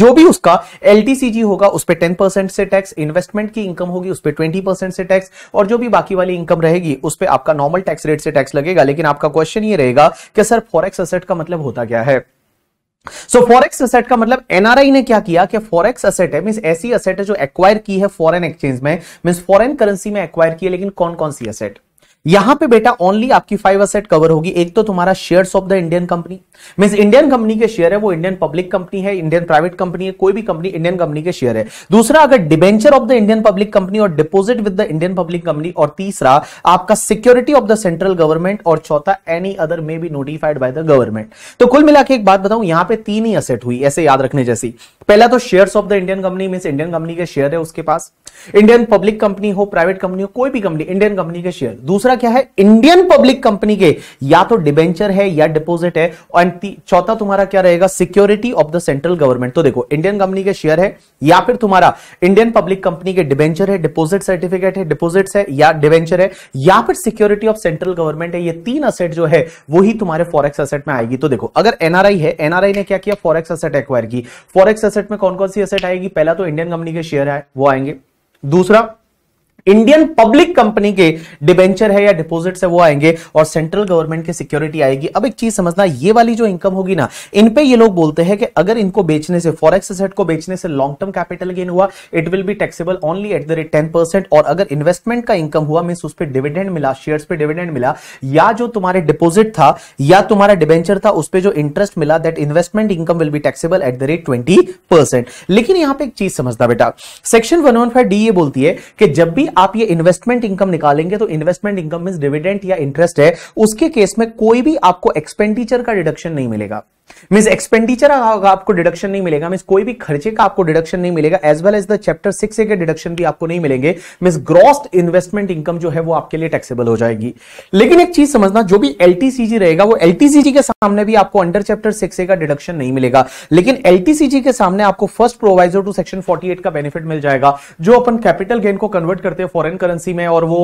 जो भी उसका एलटीसीजी होगा उस पर टेन परसेंट से टैक्स इन्वेस्टमेंट की इनकम होगी उस पर ट्वेंटी परसेंट से टैक्स और जो भी बाकी वाली इनकम रहेगी उस पर आपका नॉर्मल टैक्स रेट से टैक्स लगेगा लेकिन आपका क्वेश्चन ये रहेगा कि सर फॉरेक्स असेट का मतलब होता क्या है सो फॉरेक्स असेट का मतलब एनआरआई ने क्या किया कि फॉरेक्स असेट है मीन ऐसी असेट है जो एक्वायर की है फॉरेन एक्सचेंज में मीन फॉरेन करेंसी में एक्वायर की है लेकिन कौन कौन सी असेट यहां पे बेटा ओनली आपकी फाइव असेट कवर होगी एक तो तुम्हारा shares of the Indian company mean Indian company के शेयर है वो इंडियन पब्लिक कंपनी है इंडियन प्राइवेट कंपनी है कोई भी कंपनी इंडियन कंपनी के शेयर है दूसरा अगर debenture of the Indian public company और deposit with the Indian public company और तीसरा आपका security of the central government और चौथा any other may be notified by the government तो कुल मिला एक बात बताऊं यहां पर तीन ही असेट हुई ऐसे याद रखने जैसी पहला तो shares of the Indian company mean Indian company के शेयर है उसके पास इंडियन पब्लिक कंपनी हो प्राइवेट कंपनी हो कोई भी कंपनी इंडियन कंपनी के शेयर दूसरा क्या है इंडियन पब्लिक कंपनी के या तो डिबेंचर है या डिपोजिट है और चौथा तुम्हारा क्या रहेगा security of the central government तो देखो इंडियन कंपनी के शेयर है या फिर तुम्हारा इंडियन पब्लिक कंपनी के डिबेंचर है डिपोजिट सर्टिफिकेट है डिपोजिट है या डिबेंचर है या फिर सिक्योरिटी ऑफ सेंट्रल गवर्नमेंट है ये तीन असेट जो है वही तुम्हारे फॉरेक्स असेट में आएगी तो देखो अगर एनआरआई है एनआरआई ने क्या किया फॉरेक्स असेट एक्वायर की फॉरेक्स असेट एसेट में कौन कौन सी एसेट आएगी पहला तो इंडियन कंपनी के शेयर है वो आएंगे दूसरा इंडियन पब्लिक कंपनी के डिबेंचर है या डिपॉजिट है वो आएंगे और सेंट्रल गवर्नमेंट की सिक्योरिटी आएगी अब एक चीज समझना ये वाली जो इनकम होगी ना इन पे ये लोग बोलते हैं कि अगर इनको बेचने से फॉरेक्स सेट को बेचने से लॉन्ग टर्म कैपिटल गेन हुआ it will be taxable only at the rate ten percent और अगर इन्वेस्टमेंट का इनकम हुआ मीन उस पर डिविडेंड मिला शेयर पे डिविडेंड मिला या जो तुम्हारे डिपोजिट था या तुम्हारा डिबेंचर था उस पर जो इंटरेस्ट मिला that investment income will be taxable at the rate twenty लेकिन यहां पर एक चीज समझना बेटा सेक्शन वन डी ये बोलती है कि जब भी आप ये इन्वेस्टमेंट इनकम निकालेंगे तो इन्वेस्टमेंट इनकम मीन डिविडेंट या इंटरेस्ट है उसके केस में कोई भी आपको एक्सपेंडिचर का डिडक्शन नहीं मिलेगा मीन एक्सपेंडिचर आपको डिडक्शन नहीं मिलेगा मीन कोई भी खर्चे का आपको डिडक्शन नहीं मिलेगा as well as the chapter six के डिडक्शन भी आपको नहीं मिलेंगे मीन ग्रॉस इन्वेस्टमेंट इनकम जो है वो आपके लिए टैक्सेबल हो जाएगी लेकिन एक चीज समझना जो भी एलटीसीजी रहेगा वो एलटीसीजी के सामने भी आपको अंडर चैप्टर सिक्स का डिडक्शन नहीं मिलेगा लेकिन एलटीसीजी के सामने आपको first proviso to section forty का बेनिफिट मिल जाएगा जो अपन कैपिटल गेन को कन्वर्ट करते हैं फॉरन करेंसी में और वो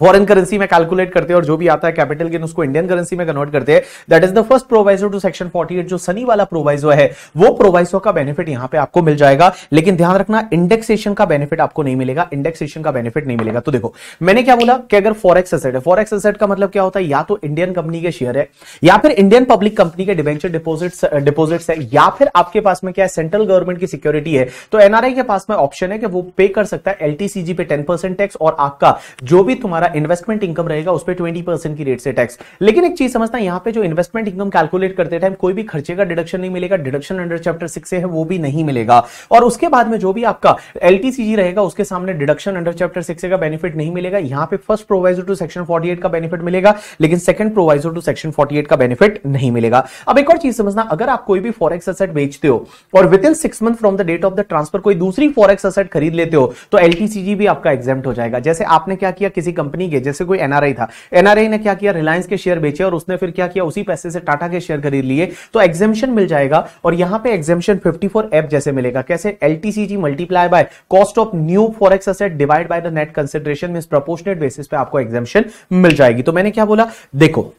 फॉरेन करेंसी में कैलकुलेट करते हैं और जो भी आता है कैपिटल गेन उसको इंडियन करेंसी में कन्वर्ट करते हैं that is the first proviso to section 48 जो सनी वाला प्रोवाइजो है वो प्रोवाइजो का बेनिफिट यहां पे आपको मिल जाएगा लेकिन ध्यान रखना इंडेक्सेशन का बेनिफिट आपको नहीं मिलेगा इंडेक्सेशन का बेनिफिट नहीं मिलेगा तो देखो मैंने क्या बोला कि अगर फॉरेक्स एसेट है फॉरेक्स एसेट का मतलब क्या होता है या तो इंडियन कंपनी के शेयर है या फिर इंडियन पब्लिक कंपनी के डिवेंचर डिपोजिट डिपोजिट्स है या फिर आपके पास में क्या है सेंट्रल गवर्नमेंट की सिक्योरिटी है तो एनआरआई के पास में ऑप्शन है कि वो पे कर सकता है एलटीसीजी पे टेन टैक्स और आपका जो भी तुम्हारा हमारा इन्वेस्टमेंट इनकम रहेगा उस पर ट्वेंटी परसेंट की रेट से टैक्स लेकिन एक चीज समझता है यहाँ पे जो इन्वेस्टमेंट इनकम कैलकुलेट करते टाइम कोई भी खर्चे का डिडक्शन नहीं मिलेगा डिडक्शन अंडर चैप्टर सिक्स से है वो भी नहीं मिलेगा और उसके बाद में जो भी आपका एल रहेगा उसके सामने डिडक्शन अंडर चैप्टर सिक्स का बेनिफिट नहीं मिलेगा यहाँ पे first proviso to section forty का बेनिफिट मिलेगा लेकिन second proviso to section forty का बेनिफिट नहीं मिलेगा अब एक और चीज समझना अगर आप कोई भी फॉरेक्स असेट बेचते हो और within six month from the date of the transfer कोई दूसरी फॉरेक्स असेट खरीद लेते हो तो एल भी आपका एग्जाम हो जाएगा जैसे आपने क्या किया किसी कंपनी कंपनी के जैसे कोई एनआरआई था एनआरआई ने क्या किया रिलायंस के शेयर बेचे और उसने फिर क्या किया उसी पैसे से टाटा के शेयर खरीद लिए तो एक्जेम्शन मिल जाएगा और यहां पे फिफ्टी फोर एफ जैसे मिलेगा कैसे LTCG multiply by cost of new ex asset divide by the net consideration mean proportionate basis पे आपको एक्जेम्शन मिल जाएगी तो मैंने क्या बोला देखो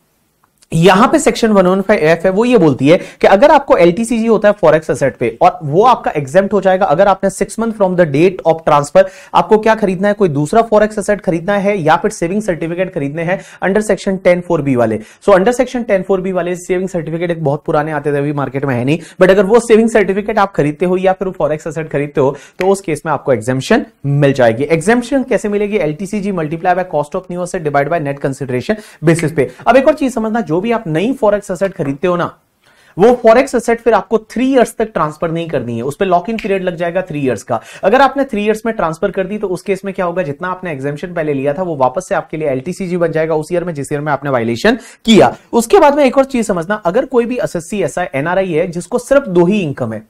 यहां पे सेक्शन 115 एफ है वो ये बोलती है कि अगर आपको एलटीसीजी होता है फॉरेक्स असेट पे और वो आपका एग्जेम्प्ट हो जाएगा अगर आपने six month from the date of transfer आपको क्या खरीदना है कोई दूसरा फॉरेक्स असेट खरीदना है या फिर सेविंग सर्टिफिकेट खरीदने हैं under section ten four B वाले so under section ten four B वाले सेविंग सर्टिफिकेट एक बहुत पुराने आते थे अभी मार्केट में है नहीं बट अगर वो सेविंग सर्टिफिकेट आप खरीदते हो या फिर फॉरेक्स असेट खरीदते हो तो उस केस में आपको एक्जेम्शन मिल जाएगी एग्जामेशन कैसे मिलेगी LTCG multiply by cost of new asset divide by net consideration basis पे अब एक और चीज समझना जो भी आप नई फॉरेक्स असेट खरीदते हो ना वो फॉरेक्स असेट फिर आपको थ्री इयर्स तक ट्रांसफर नहीं करनी है उस पर लॉक इन पीरियड लग जाएगा थ्री इयर्स का अगर आपने थ्री इयर्स में ट्रांसफर कर दी तो उस केस में क्या होगा जितना आपने एग्जामेशन पहले लिया था वो वापस से आपके लिए एलटीसीजी बन जाएगा उस ईयर में जिस ईयर में आपने वायलेशन किया उसके बाद में एक और चीज समझना अगर कोई भी एस एस सी एनआरआई है जिसको सिर्फ दो ही इनकम है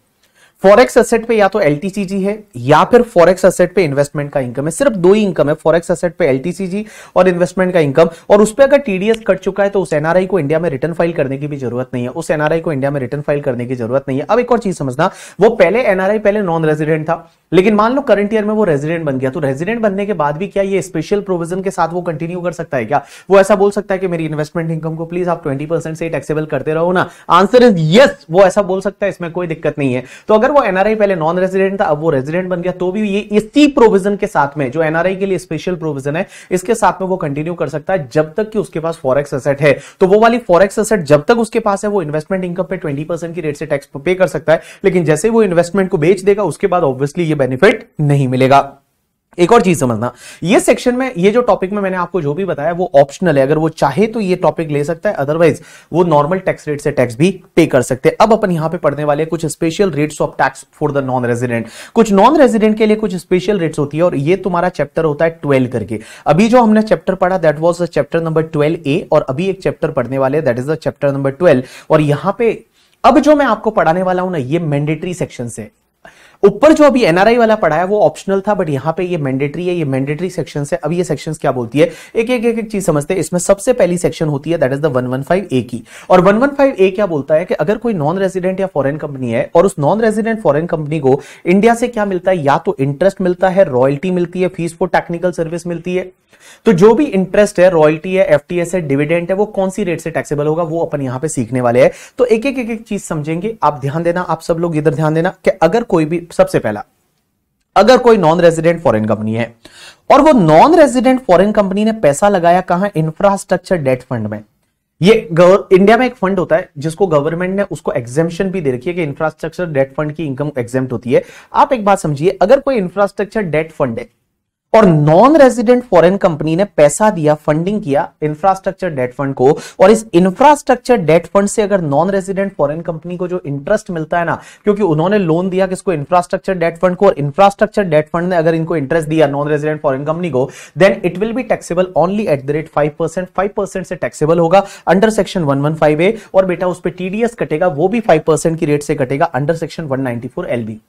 फॉरेक्स असेट पे या तो एल है या फिर फॉरेक्स असेट पे इन्वेस्टमेंट का इनकम है सिर्फ दो ही इनकम है फॉरेक्स असेट पे एलटीसीजी और इन्वेस्टमेंट का इनकम और उस पर अगर टीडीएस कट चुका है तो उस एनआरआई को इंडिया में रिटर्न फाइल करने की भी जरूरत नहीं है उस एनआरआई को इंडिया में रिटर्न फाइल करने की जरूरत नहीं है अब एक और चीज समझना वो पहले एनआरआई पहले नॉन रेजिडेंट था लेकिन मान लो करंट ईयर में वो रेजिडेंट बन गया तो रेजिडेंट बनने के बाद भी क्या ये स्पेशल प्रोविजन के साथ वो कंटिन्यू कर सकता है क्या वो ऐसा बोल सकता है कि मेरी इन्वेस्टमेंट इनकम को प्लीज आप ट्वेंटी से टैक्सेबल करते रहो ना आंसर इज यस वो ऐसा बोल सकता है इसमें कोई दिक्कत नहीं है तो अगर वो एनआरआई पहले नॉन रेजिडेंट था अब वो रेजिडेंट बन गया तो भी ये इसी प्रोविजन के साथ में जो एनआरआई के लिए स्पेशल प्रोविजन है इसके साथ में वो कंटिन्यू कर सकता है जब तक कि उसके पास फॉरेक्स असेट है तो वो वाली फॉरेक्स असेट जब तक उसके पास है वो इन्वेस्टमेंट इनकम पे ट्वेंटी की रेट से टैक्स पे कर सकता है लेकिन जैसे वो इन्वेस्टमेंट को बेच देगा उसके बाद ऑब्वियसली ये बेनिफिट नहीं मिलेगा एक और चीज समझना ये सेक्शन में ये जो टॉपिक में मैंने आपको जो भी बताया वो ऑप्शनल है अगर वो चाहे तो ये टॉपिक ले सकता है अदरवाइज वो नॉर्मल टैक्स रेट से टैक्स भी पे कर सकते हैं अब अपन यहां पे पढ़ने वाले कुछ special rates of tax for the non resident कुछ नॉन रेजिडेंट के लिए कुछ स्पेशल रेट्स होती है और ये तुम्हारा चैप्टर होता है ट्वेल्व करके अभी जो हमने चैप्टर पढ़ा that was the chapter number twelve A और अभी एक चैप्टर पढ़ने वाले that is the chapter number twelve और यहां पे अब जो मैं आपको पढ़ाने वाला हूं ना ये मैंडेटरी सेक्शन से ऊपर जो अभी एनआरआई वाला पढ़ा है वो ऑप्शनल था बट यहाँ पे ये मैंडेटरी है ये मैंडेटरी सेक्शन है अब ये सेक्शन क्या बोलती है एक एक एक, एक चीज समझते हैं इसमें सबसे पहली सेक्शन होती है that is the five A की और फाइव ए क्या बोलता है कि अगर कोई नॉन रेजिडेंट या फॉरन कंपनी है और उस नॉन रेजिडेंट फॉरन कंपनी को इंडिया से क्या मिलता है या तो इंटरेस्ट मिलता है रॉयल्टी मिलती है फीस फॉर टेक्निकल सर्विस मिलती है तो जो भी इंटरेस्ट है रॉयल्टी है एफटीएस है डिविडेंट है वो कौन सी रेट से टैक्सेबल होगा वो अपन यहां पे सीखने वाले हैं तो एक एक एक, एक चीज समझेंगे आप ध्यान देना आप सब लोग इधर ध्यान देना कि अगर कोई भी सबसे पहला अगर कोई नॉन रेजिडेंट फॉरेन कंपनी है और वो नॉन रेजिडेंट फॉरेन कंपनी ने पैसा लगाया कहा इंफ्रास्ट्रक्चर डेट फंड में ये इंडिया में एक फंड होता है जिसको गवर्नमेंट ने उसको एग्जेम्पन भी दे रखी है कि इंफ्रास्ट्रक्चर डेट फंड की इनकम एग्जेम्प्ट होती है आप एक बात समझिए अगर कोई इंफ्रास्ट्रक्चर डेट फंड है और नॉन रेजिडेंट फॉरेन कंपनी ने पैसा दिया फंडिंग किया इंफ्रास्ट्रक्चर डेट फंड को और इस इंफ्रास्ट्रक्चर डेट फंड से अगर नॉन रेजिडेंट फॉरेन कंपनी को जो इंटरेस्ट मिलता है ना क्योंकि उन्होंने लोन दिया किसको इंफ्रास्ट्रक्चर डेट फंड को और इंफ्रास्ट्रक्चर डेट फंड ने अगर इनको इंटरेस्ट दिया नॉन रेजिडेंट फॉरन कंपनी को then it will be taxable only at the rate five percent five percent से टैक्सेबल होगा under section one one five A और बेटा उस पर टीडीएस कटेगा वो भी फाइव परसेंट की रेट से कटेगा under section one ninety four LB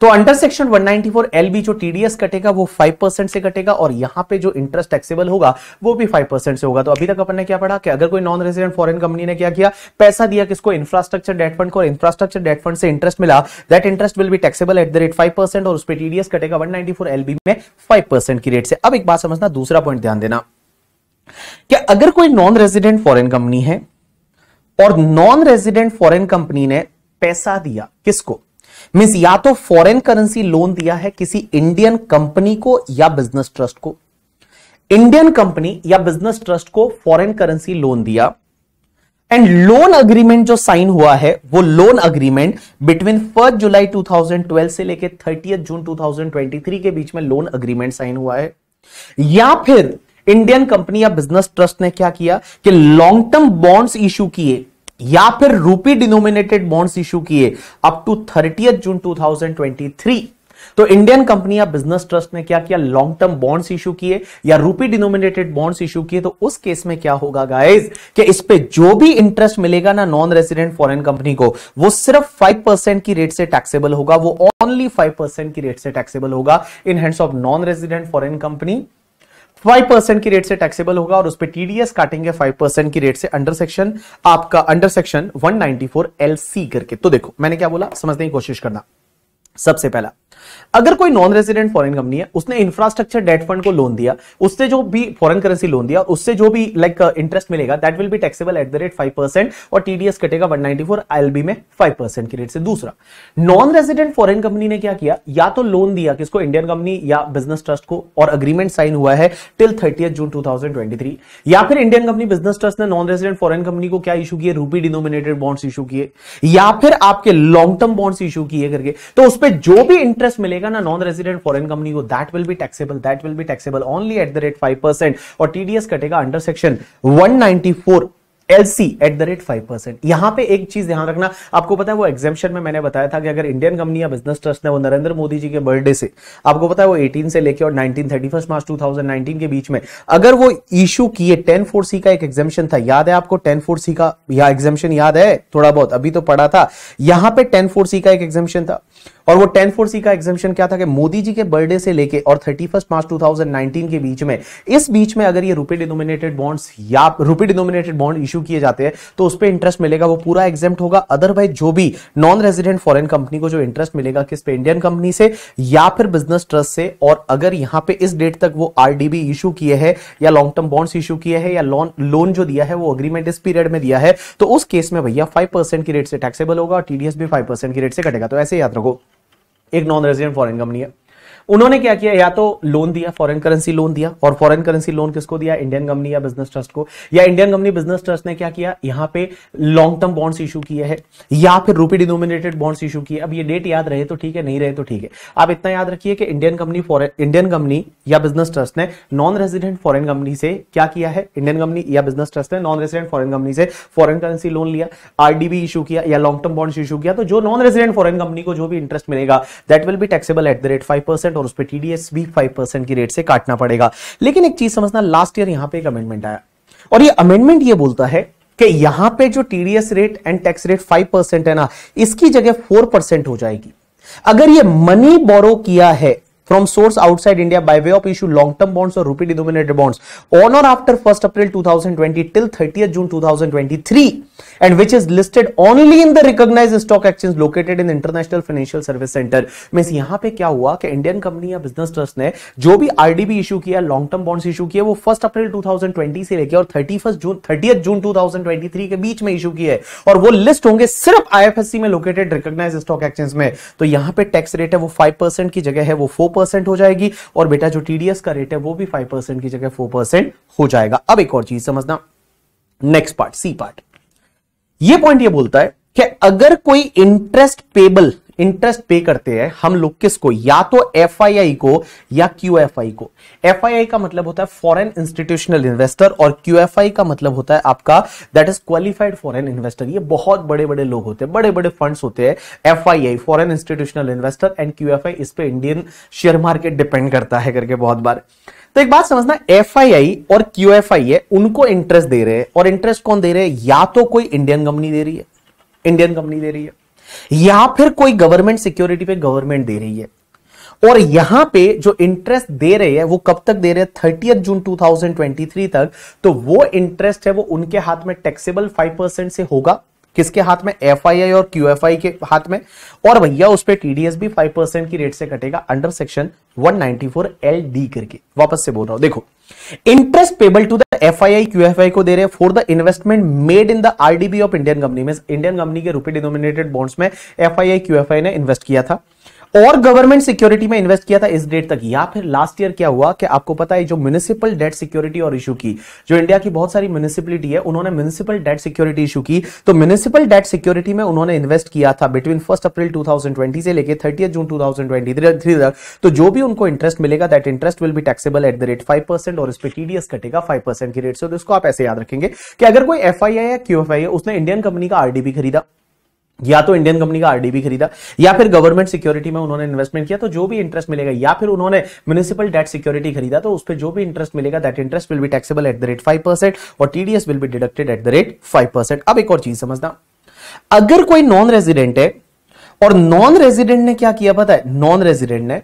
तो अंडर सेक्शन 194 एलबी जो टीडीएस कटेगा वो 5% से कटेगा और यहां पे जो इंटरेस्ट टैक्सेबल होगा वो भी 5% से होगा तो अभी तक अपन ने क्या पढ़ा कि अगर कोई नॉन रेजिडेंट फॉरेन कंपनी ने क्या किया पैसा दिया किसको इंफ्रास्ट्रक्चर डेट फंड को और इंफ्रास्ट्रक्चर डेट फंड से इंटरेस्ट मिला that interest will be taxable at the rate five percent और उस पर टीडीएस कटेगा वन नाइनटी फोर एलबी में फाइव परसेंट की रेट से अब एक बात समझना दूसरा पॉइंट ध्यान देना क्या अगर कोई नॉन रेजिडेंट फॉरेन कंपनी है और नॉन रेजिडेंट फॉरेन कंपनी ने पैसा दिया किसको मीन्स या तो फॉरेन करेंसी लोन दिया है किसी इंडियन कंपनी को या बिजनेस ट्रस्ट को इंडियन कंपनी या बिजनेस ट्रस्ट को फॉरेन करेंसी लोन दिया एंड लोन अग्रीमेंट जो साइन हुआ है वो loan agreement between first July 2012 से लेकर थर्टी जून 2023 के बीच में लोन अग्रीमेंट साइन हुआ है या फिर इंडियन कंपनी या बिजनेस ट्रस्ट ने क्या किया कि लॉन्ग टर्म बॉन्ड्स इश्यू किए या फिर रूपी डिनोमिनेटेड बॉन्ड्स इशू किए अप टू थर्टी जून 2023 तो इंडियन कंपनी या बिजनेस ट्रस्ट ने क्या किया लॉन्ग टर्म बॉन्ड्स इशू किए या रूपी डिनोमिनेटेड बॉन्ड्स इशू किए तो उस केस में क्या होगा गाइस कि इस पे जो भी इंटरेस्ट मिलेगा ना नॉन रेसिडेंट फॉरेन कंपनी को वो सिर्फ फाइव की रेट से टैक्सेबल होगा वो ओनली फाइव की रेट से टैक्सेबल होगा in hands of non resident foreign company five percent की रेट से टैक्सेबल होगा और उस पर टीडीएस काटेंगे फाइव परसेंट की रेट से अंडर सेक्शन आपका under section one ninety four L C करके तो देखो मैंने क्या बोला समझने की कोशिश करना सबसे पहला अगर कोई नॉन रेजिडेंट फॉरेन कंपनी है उसने इंफ्रास्ट्रक्चर डेट फंड को लोन दिया उससे जो भी फॉरेन करेंसी लोन दिया उससे जो भी लाइक like, इंटरेस्ट uh, मिलेगा that will be taxable at the rate five percent और टीडीएस कटेगा वन नाइनटी फोर आईएलबी में फाइव परसेंट की रेट से दूसरा नॉन रेजिडेंट फॉरेन कंपनी ने क्या किया या तो लोन दिया किसको इंडियन कंपनी या बिजनेस ट्रस्ट को और अग्रीमेंट साइन हुआ है टिल थर्टी जून टू या फिर इंडियन कंपनी बिजनेस ट्रस्ट ने नॉन रेजिडेंट फॉरन कंपनी को क्या इशू किए रूपी डिनोमिनेटेड बॉन्ड्स इशू किए या फिर आपके लॉन्ग टर्म बॉन्ड्स इशू किए करके तो उस पर जो भी इंटरेस्ट इंटरेस्ट मिलेगा ना नॉन रेजिडेंट फॉरन कंपनी को that will be taxable that will be taxable only at the rate five percent और टीडीएस कटेगा under section one ninety four LC at the rate five percent यहां पर एक चीज ध्यान रखना आपको पता है वो एग्जामेशन में मैंने बताया था कि अगर इंडियन कंपनी या बिजनेस ट्रस्ट ने वो नरेंद्र मोदी जी के बर्थडे से आपको पता है वो 18 से लेके और 19 मार्च 2019 के बीच में अगर वो इशू किए टेन फोर सी का एक एग्जामेशन था याद है आपको टेन फोर सी का या एग्जामेशन याद है थोड़ा बहुत अभी तो पढ़ा था यहां पर टेन फोर सी का एक एग्जामेशन था और वो टेन फोर सी का एग्जामिशन क्या था कि मोदी जी के बर्थडे से लेके और thirty first March two thousand nineteen के बीच में इस बीच में अगर ये रुपए डिनोमिनेटेड बॉन्ड्स या रुपए डिनोमिनेटेड बॉन्ड इशू किए जाते हैं तो उस पर इंटरेस्ट मिलेगा वो पूरा एग्जाम होगा अदरवाइज जो भी नॉन रेजिडेंट फॉरन कंपनी को जो इंटरेस्ट मिलेगा किस पे इंडियन कंपनी से या फिर बिजनेस ट्रस्ट से और अगर यहां पर इस डेट तक वो आरडीबी इशू किए हैं या लॉन्ग टर्म बॉन्ड्स इशू किए हैं या लोन लोन जो दिया है वो अग्रीमेंट इस पीरियड में दिया है तो उस केस में भैया फाइव परसेंट की रेट से टैक्सेबल होगा और टीडीएस भी फाइव परसेंट की रेट से कटेगा तो ऐसे याद रखो एक नॉन रेजिडेंट फॉरेन कंपनी है उन्होंने क्या किया या तो लोन दिया फॉरेन करेंसी लोन दिया और फॉरेन करेंसी लोन किसको दिया इंडियन कंपनी या बिजनेस ट्रस्ट को या इंडियन कंपनी बिजनेस ट्रस्ट ने क्या किया यहां पे लॉन्ग टर्म बॉन्ड्स इशू किए हैं या फिर रूपी डिनोमिनेटेड बॉन्ड्स इशू किए अब ये डेट याद रहे तो ठीक है नहीं रहे तो ठीक है आप इतना याद रखिए कि इंडियन कंपनी इंडियन कंपनी या बिजनेस ट्रस्ट ने नॉन रेजिडेंट फॉरन कंपनी से क्या किया है इंडियन कंपनी या बिजनेस ट्रस्ट ने नॉन रेजिडेंट फॉरन कंपनी से फॉरन करेंसी लोन लिया आरडीबी इशू किया या लॉन्ग टर्म बॉन्ड्स इशू किया तो जो नॉन रेजिडेंट फॉरन कंपनी को जो भी इंटरेस्ट मिलेगा that will be taxable at the rate five percent percent और उस पर टीडीएस भी फाइव परसेंट की रेट से काटना पड़ेगा लेकिन एक चीज समझना लास्ट ईयर यहां पे एक अमेंडमेंट आया और ये अमेंडमेंट ये बोलता है कि यहां पे जो TDS rate and tax rate five percent है ना इसकी जगह फोर परसेंट हो जाएगी अगर ये मनी बोरो किया है from source outside India by way of issue long-term bonds or rupee denominated bonds on or after 1st April 2020 till 30th June 2023 and which is listed only in the recognized stock exchange located in international financial service center means यहां पे क्या हुआ कि Indian company या business trust ने जो भी RDB issue किया लॉन्ग टर्म बॉन्ड्स इशू किया वो 1 अप्रैल 2020 से लेके और 31 जून 30 जून 2023 के बीच में इशू किए और वो लिस्ट होंगे सिर्फ आईएफएससी में लोकेटेड रिकॉग्नाइज्ड स्टॉक एक्सचेंज में तो यहां पे टैक्स रेट है वो 5% की जगह है वो 4 परसेंट हो जाएगी और बेटा जो टीडीएस का रेट है वो भी फाइव परसेंट की जगह फोर परसेंट हो जाएगा अब एक और चीज समझना नेक्स्ट पार्ट सी पार्ट ये पॉइंट ये बोलता है कि अगर कोई इंटरेस्ट पेबल इंटरेस्ट पे करते हैं हम लोग किसको या तो एफ को या क्यू को एफ का मतलब होता है फॉरेन इंस्टीट्यूशनल इन्वेस्टर और क्यू का मतलब होता है आपका that is qualified foreign investor ये बहुत बड़े बड़े लोग होते हैं बड़े बड़े फंड होते हैं F foreign institutional investor and Q इस पे इंडियन शेयर मार्केट डिपेंड करता है करके बहुत बार तो एक बात समझना एफ और क्यू है उनको इंटरेस्ट दे रहे हैं और इंटरेस्ट कौन दे रहे हैं या तो कोई इंडियन कंपनी दे रही है इंडियन कंपनी दे रही है या फिर कोई गवर्नमेंट सिक्योरिटी पे गवर्नमेंट दे रही है और यहां पे जो इंटरेस्ट दे रहे हैं वो कब तक दे रहे हैं थर्टी जून 2023 तक तो वो इंटरेस्ट है वो उनके हाथ में टैक्सेबल फाइव परसेंट से होगा किसके हाथ में एफ और क्यू के हाथ में और भैया उस पर टीडीएस भी फाइव परसेंट की रेट से कटेगा अंडर सेक्शन 194 एल डी करके वापस से बोल रहा हूं देखो interest payable to the F I I Q F I को दे रहे for the investment made in the RDB of Indian company में इंडियन कंपनी के रुपए डिनोमिनेटेड बॉन्ड्स में F I I Q F I ने इन्वेस्ट किया था और गवर्नमेंट सिक्योरिटी में इन्वेस्ट किया था इस डेट तक या फिर लास्ट ईयर क्या हुआ कि आपको पता है जो म्यूनिसिपल डेट सिक्योरिटी और इशू की जो इंडिया की बहुत सारी म्यूनिसिपलिटी है उन्होंने म्यूनिसिपल डेट सिक्योरिटी इशू की तो म्यूनिसिपल डेट सिक्योरिटी में उन्होंने इन्वेस्ट किया था बिटवीन फर्स्ट अप्रैल टू से लेकर थर्टी जून टू तक तो जो भी उनको इंटरेस्ट मिलेगा दैट इंटरेस्ट विल भी taxable at the rate five और इस पर टीडीएस कटेगा फाइव परसेंट की रेट से तो इसको आप ऐसे याद रखेंगे कि अगर कोई एफ या क्यू उसने इंडियन कंपनी का आरडीबी खरीदा या तो इंडियन कंपनी का आरडीबी खरीदा या फिर गवर्नमेंट सिक्योरिटी में उन्होंने इन्वेस्टमेंट किया तो जो भी इंटरेस्ट मिलेगा या फिर उन्होंने म्यूनिसिपल डेट सिक्योरिटी खरीदा तो उस पर जो भी इंटरेस्ट मिलेगा that interest will be taxable at the rate five percent और TDS will be deducted at the rate five percent अब एक और चीज समझना अगर कोई नॉन रेजिडेंट है और नॉन रेजिडेंट ने क्या किया पता है नॉन रेजिडेंट ने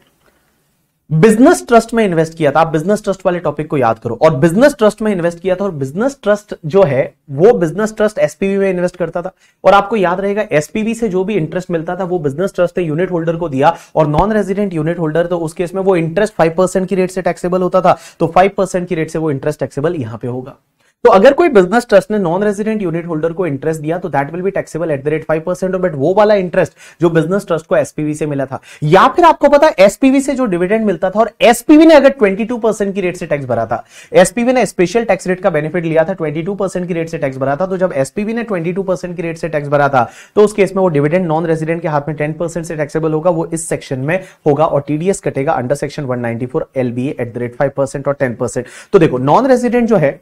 बिजनेस ट्रस्ट में इन्वेस्ट किया था आप बिजनेस ट्रस्ट वाले टॉपिक को याद करो और बिजनेस ट्रस्ट में इन्वेस्ट किया था और बिजनेस ट्रस्ट जो है वो बिजनेस ट्रस्ट एसपीवी में इन्वेस्ट करता था और आपको याद रहेगा एसपीवी से जो भी इंटरेस्ट मिलता था वो बिजनेस ट्रस्ट ने यूनिट होल्डर को दिया और नॉन रेजिडेंट यूनिट होल्डर तो उस केस में वो इंटरेस्ट फाइव की रेट से टैक्सेबल होता था तो फाइव की रेट से वो इंटरेस्ट टैक्सेबल यहां पर होगा तो अगर कोई बिजनेस ट्रस्ट ने नॉन रेजिडेंट यूनिट होल्डर को इंटरेस्ट दिया तो that will be taxable at the rate five percent but वो वाला इंटरेस्ट जो बिजनेस ट्रस्ट को एसपीवी से मिला था या फिर आपको पता एसपीवी से जो डिविडेंड मिलता था और एसपीवी ने अगर ट्वेंटी टू परसेंट की रेट से टैक्स भरा था एसपीवी ने स्पेशल टैक्स रेट का बेनिफिट लिया था ट्वेंटी टू परसेंट की रेट से टैक्स भरा था तो जब एसपीवी ने ट्वेंटी टू परसेंट की रेट से टैक्स भरा था तो उस केस में वो डिविडेंड नॉन रेजिडेंट के हाथ में टेन परसेंट से टैक्सेबल होगा वो इस सेक्शन में होगा और टीडीएस कटेगा under section one ninety four LBA at the rate five percent और टेन परसेंट तो देखो नॉन रेजिडेंट जो है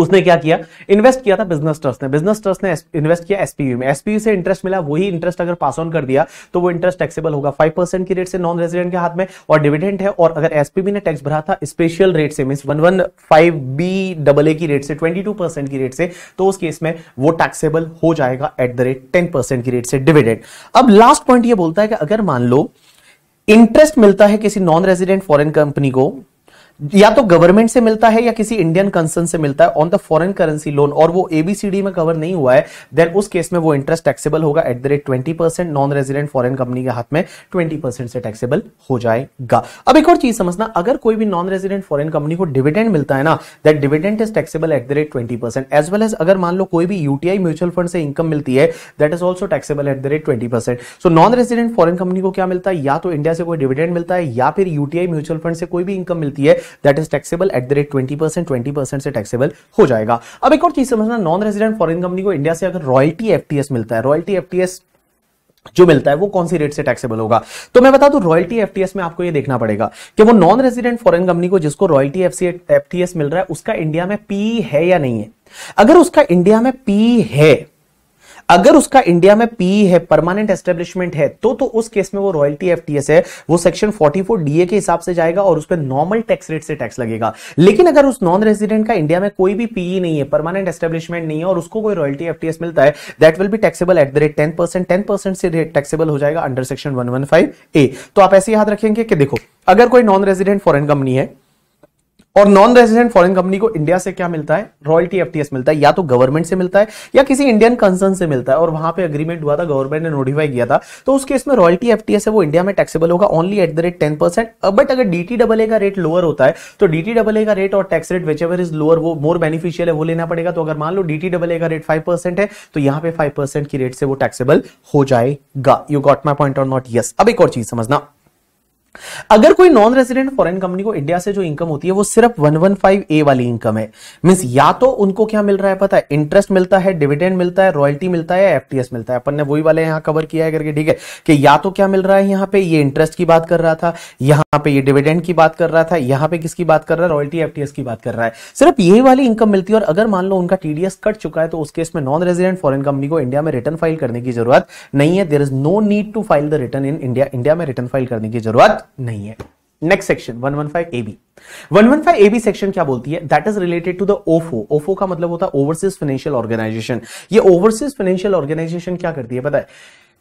उसने क्या किया इन्वेस्ट किया था बिजनेस ट्रस्ट ने बिजनेस ट्रस्ट ने इन्वेस्ट किया एसपीयू में एसपीयू से इंटरेस्ट मिला वही इंटरेस्ट अगर पास ऑन कर दिया तो वो इंटरेस्ट टैक्सेबल होगा फाइव परसेंट की रेट से नॉन रेजिडेंट के हाथ में और डिविडेंड है और अगर एसपीबी ने टैक्स भरा था स्पेशल रेट से mean one one five B double A की रेट से ट्वेंटी की रेट से तो उस केस में वो टैक्सेबल हो जाएगा at the rate ten percent की रेट से डिविडेंड अब लास्ट पॉइंट यह बोलता है कि अगर मान लो इंटरेस्ट मिलता है किसी नॉन रेजिडेंट फॉरेन कंपनी को या तो गवर्नमेंट से मिलता है या किसी इंडियन कंसर्न से मिलता है on the foreign currency loan और वो एबीसीडी में कवर नहीं हुआ है देन उस केस में वो इंटरेस्ट टैक्सेबल होगा at the rate twenty percent non resident foreign company के हाथ में ट्वेंटी परसेंट से टैक्सेबल हो जाएगा अब एक और चीज समझना अगर कोई भी नॉन रेजिडेंट फॉरन कंपनी को डिविडेंड मिलता है ना that dividend is taxable at the rate twenty percent as well as अगर मान लो कोई भी यूटीआई म्यूचुअल फंड से इनकम मिलती है that is also taxable at the rate twenty percent so non resident foreign company को क्या मिलता है या तो इंडिया से कोई डिविडेंड मिलता है या फिर यूटीआई म्यूचुअल फंड से कोई भी इनकम मिलती है that is taxable at the rate twenty percent twenty percent से टैक्सेबल हो जाएगा अब एक और चीज समझना नॉन रेजिडेंट फॉरन कंपनी को इंडिया से अगर रॉयल्टी एफटीएस मिलता है रॉयल्टी एफटीएस जो मिलता है वो कौन सी रेट से टैक्सेबल होगा तो मैं बता दूं रॉयल्टी एफटीएस में आपको ये देखना पड़ेगा कि वो नॉन रेजिडेंट फॉरेन कंपनी को जिसको रॉयल्टी एफटीएस मिल रहा है उसका इंडिया में पी है या नहीं है अगर उसका इंडिया में पी है अगर उसका इंडिया में पीई है परमानेंट एस्टेब्लिशमेंट है तो तो उस केस में वो रॉयल्टी एफटीएस है वो सेक्शन 44 डीए के हिसाब से जाएगा और उस पर नॉर्मल टैक्स रेट से टैक्स लगेगा लेकिन अगर उस नॉन रेजिडेंट का इंडिया में कोई भी पीई e नहीं है परमानेंट एस्टेब्लिशमेंट नहीं है और उसको कोई रॉयल्टी एफटीएस मिलता है that will be taxable at the rate ten percent ten percent से टैक्सेबल हो जाएगा under section one one five A तो आप ऐसे याद रखेंगे कि देखो अगर कोई नॉन रेजिडेंट फॉरन कंपनी है और नॉन रेजिडेंट फॉरेन कंपनी को इंडिया से क्या मिलता है रॉयल्टी एफटीएस मिलता है या तो गवर्नमेंट से मिलता है या किसी इंडियन कंसर्न से मिलता है और वहां पे अग्रीमेंट हुआ था गवर्नमेंट ने नोटिफाई किया था तो उस केस में रॉयल्टी एफटीएस है वो इंडिया में टैक्सेबल होगा only at the rate ten percent but अगर डीटी डबल ए का रेट लोअर होता है तो डीटी डबल ए का रेट और tax rate whichever is lower वो मोर बेनिफिशियल है वो लेना पड़ेगा तो अगर मान लो डीटी डबल ए का रेट फाइव परसेंट है तो यहाँ पे फाइव परसेंट की रेट से वो टैक्सेबल हो जाएगा यू गॉट माई पॉइंट और नॉट यस अब एक और चीज समझना अगर कोई नॉन रेजिडेंट फॉरेन कंपनी को इंडिया से जो इनकम होती है वो सिर्फ 115 ए वाली इनकम है मीन्स या तो उनको क्या मिल रहा है पता है इंटरेस्ट मिलता है डिविडेंड मिलता है रॉयल्टी मिलता है एफटीएस मिलता है अपन ने वही वाले यहां कवर किया है करके ठीक है कि या तो क्या मिल रहा है यहां पे ये इंटरेस्ट की बात कर रहा था यहां पे ये डिविडेंड की बात कर रहा था यहां पे किसकी बात कर रहा है रॉयल्टी एफटीएस की बात कर रहा है सिर्फ ये वाली इनकम मिलती है और अगर मान लो उनका टीडीएस कट चुका है तो उस केस में नॉन रेजिडेंट फॉरन कंपनी को इंडिया में रिटर्न फाइल करने की जरूरत नहीं है there is no need to file the return in India India में रिटर्न फाइल करने की जरूरत नहीं है next section 115 five A B section क्या बोलती है that is related to the OFO OFO का मतलब होता है ओवरसीज फाइनेंशियल ऑर्गेनाइजेशन ये ओवरसीज फाइनेंशियल ऑर्गेनाइजेशन क्या करती है पता है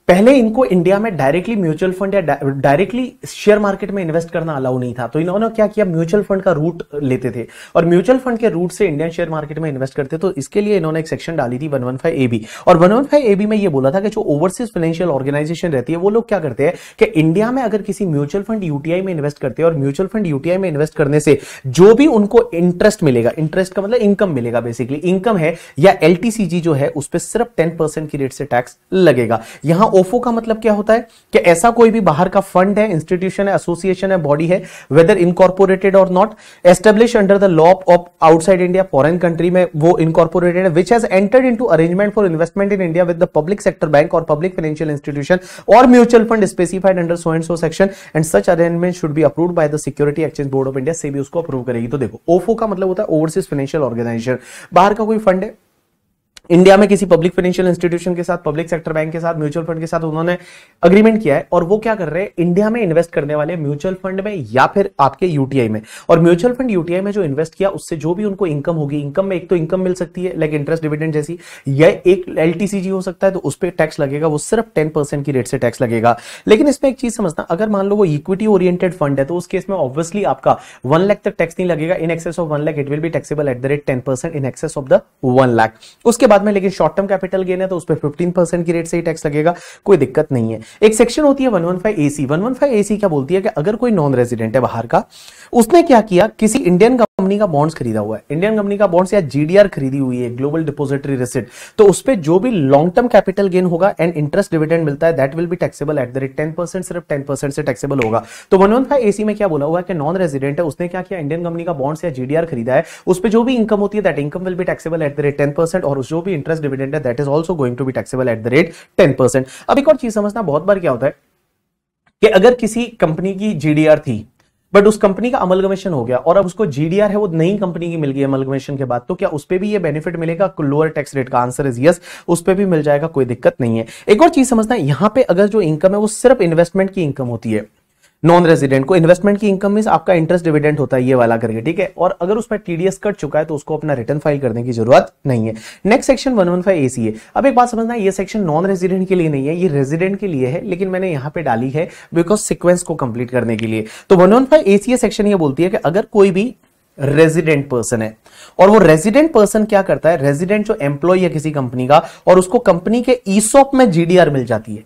पहले इनको इंडिया में डायरेक्टली म्यूचुअल फंड या डायरेक्टली शेयर मार्केट में इन्वेस्ट करना अलाउ नहीं था तो इन्होंने क्या किया म्यूचुअल फंड का रूट लेते थे और म्यूचुअल फंड के रूट से इंडियन शेयर मार्केट में इन्वेस्ट करते तो इसके लिए इन्होंने एक सेक्शन डाली थी वन वन फाइव बी और वन वन फाइव बी में यह बोला था कि जो ओवरसीज फाइनेंशियल ऑर्गेनाइजेशन रहती है वो लोग क्या करते हैं कि इंडिया में अगर किसी म्यूचुअल फंड यूटीआई में इन्वेस्ट करते हैं और म्यूचुअल फंड यूटीआई में इन्वेस्ट करने से जो भी उनको इंटरेस्ट मिलेगा इंटरेस्ट का मतलब इनकम मिलेगा बेसिकली इनकम है या एलटीसीजी जो है उस पर सिर्फ टेन परसेंट की रेट से टैक्स लगेगा यहां ओफो का मतलब क्या होता है कि ऐसा कोई भी बाहर का फंड है इंस्टीट्यूशन है एसोसिएशन है बॉडी है वेदर इनकॉर्पोरेटेड और not established under the law of outside India foreign country में वो इनकॉर्पोरेटेड है which has entered to arrangement for investment in India with the public sector bank और public financial institution और mutual fund specified under so and so section and such arrangement should be approve by the Security Exchange Board of India से भी उसको approve करेगी तो देखो ओफो का मतलब होता है ओवरसीज फाइनेंशियल ऑर्गेनाइजेशन बाहर का कोई फंड है इंडिया में किसी पब्लिक फाइनेंशियल इंस्टीट्यूशन के साथ पब्लिक सेक्टर बैंक के साथ म्यूचुअल फंड के साथ उन्होंने अग्रीमेंट किया है और वो क्या कर रहे हैं इंडिया में इन्वेस्ट करने वाले म्यूचुअल फंड में या फिर आपके यूटीआई में और म्यूचुअल फंड यूटीआई में जो इन्वेस्ट किया उससे जो भी उनको इनकम होगी इनकम में एक तो इनकम मिल सकती है लाइक इंटरेस्ट डिविडेंड जैसी या एक एल हो सकता है तो उस पर टैक्स लगेगा वो सिर्फ टेन परसेंट की रेट से टैक्स लगेगा लेकिन इसमें एक चीज समझना अगर मान लो वो इक्विटी ओरिएंटेड फंड है तो उस केस में ऑब्वियसली आपका वन लाख तक टैक्स नहीं लगेगा in excess of one lakh it will be taxable at the rate ten percent in excess of the one lakh उसके बाद बाद में लेकिन शॉर्ट टर्म कैपिटल गेन है तो उस पर फिफ्टीन परसेंट की रेट से ही टैक्स लगेगा कोई दिक्कत नहीं है एक सेक्शन होती है one one five AC one one five AC क्या बोलती है कि अगर कोई नॉन रेजिडेंट है बाहर का उसने क्या किया किसी इंडियन कंपनी का बॉन्ड्स खरीदा हुआ है इंडियन कंपनी का बॉन्ड्स या जीडीआर खरीदी हुई है ग्लोबल डिपोजिटरी रिसिट तो उस पर जो भी लॉन्ग टर्म कैपिटल गेन होगा एंड इंटरेस्ट डिविडेंड मिलता है दैट विल भी taxable at the rate ten percent सिर्फ टेन परसेंट से टैक्सेबल होगा तो वन वन फाइव एसी में क्या बोला हुआ है कि नॉन रेजिडेंट है उसने क्या किया इंडियन कंपनी का बॉन्ड्स या जीडीआर खरीदा है उस पर जो भी इनकम होती है दैट इनकम विल भी taxable at the rate ten percent और जो भी इंटरेस्ट डिविडेंड है that is also going to be taxable at the rate ten percent अब एक और चीज समझना बहुत बार क्या होता है कि अगर किसी कंपनी की जीडीआर थी बट उस कंपनी का अमलगमेशन हो गया और अब उसको जीडीआर है वो नई कंपनी की मिल गई अमलगमेशन के बाद तो क्या उस पर भी ये बेनिफिट मिलेगा लोअर टैक्स रेट का आंसर इज यस उस पर भी मिल जाएगा कोई दिक्कत नहीं है एक और चीज समझना है यहां पे अगर जो इनकम है वो सिर्फ इन्वेस्टमेंट की इनकम होती है नॉन रेजिडेंट को इन्वेस्टमेंट की इनकम में आपका इंटरेस्ट डिविडेंड होता है ये वाला करके ठीक है और अगर उस पर टीडीएस कट चुका है तो उसको अपना रिटर्न फाइल करने की जरूरत नहीं है next section one one five AC है अब एक बात समझना ये सेक्शन नॉन रेजिडेंट के लिए नहीं है ये रेजिडेंट के लिए है लेकिन मैंने यहाँ पे डाली है बिकॉज सिक्वेंस को कंप्लीट करने के लिए तो one one five A section ये बोलती है कि अगर कोई भी रेजिडेंट पर्सन है और वो रेजिडेंट पर्सन क्या करता है रेजिडेंट जो एम्प्लॉय है किसी कंपनी का और उसको कंपनी के ईसॉप में जीडीआर मिल जाती है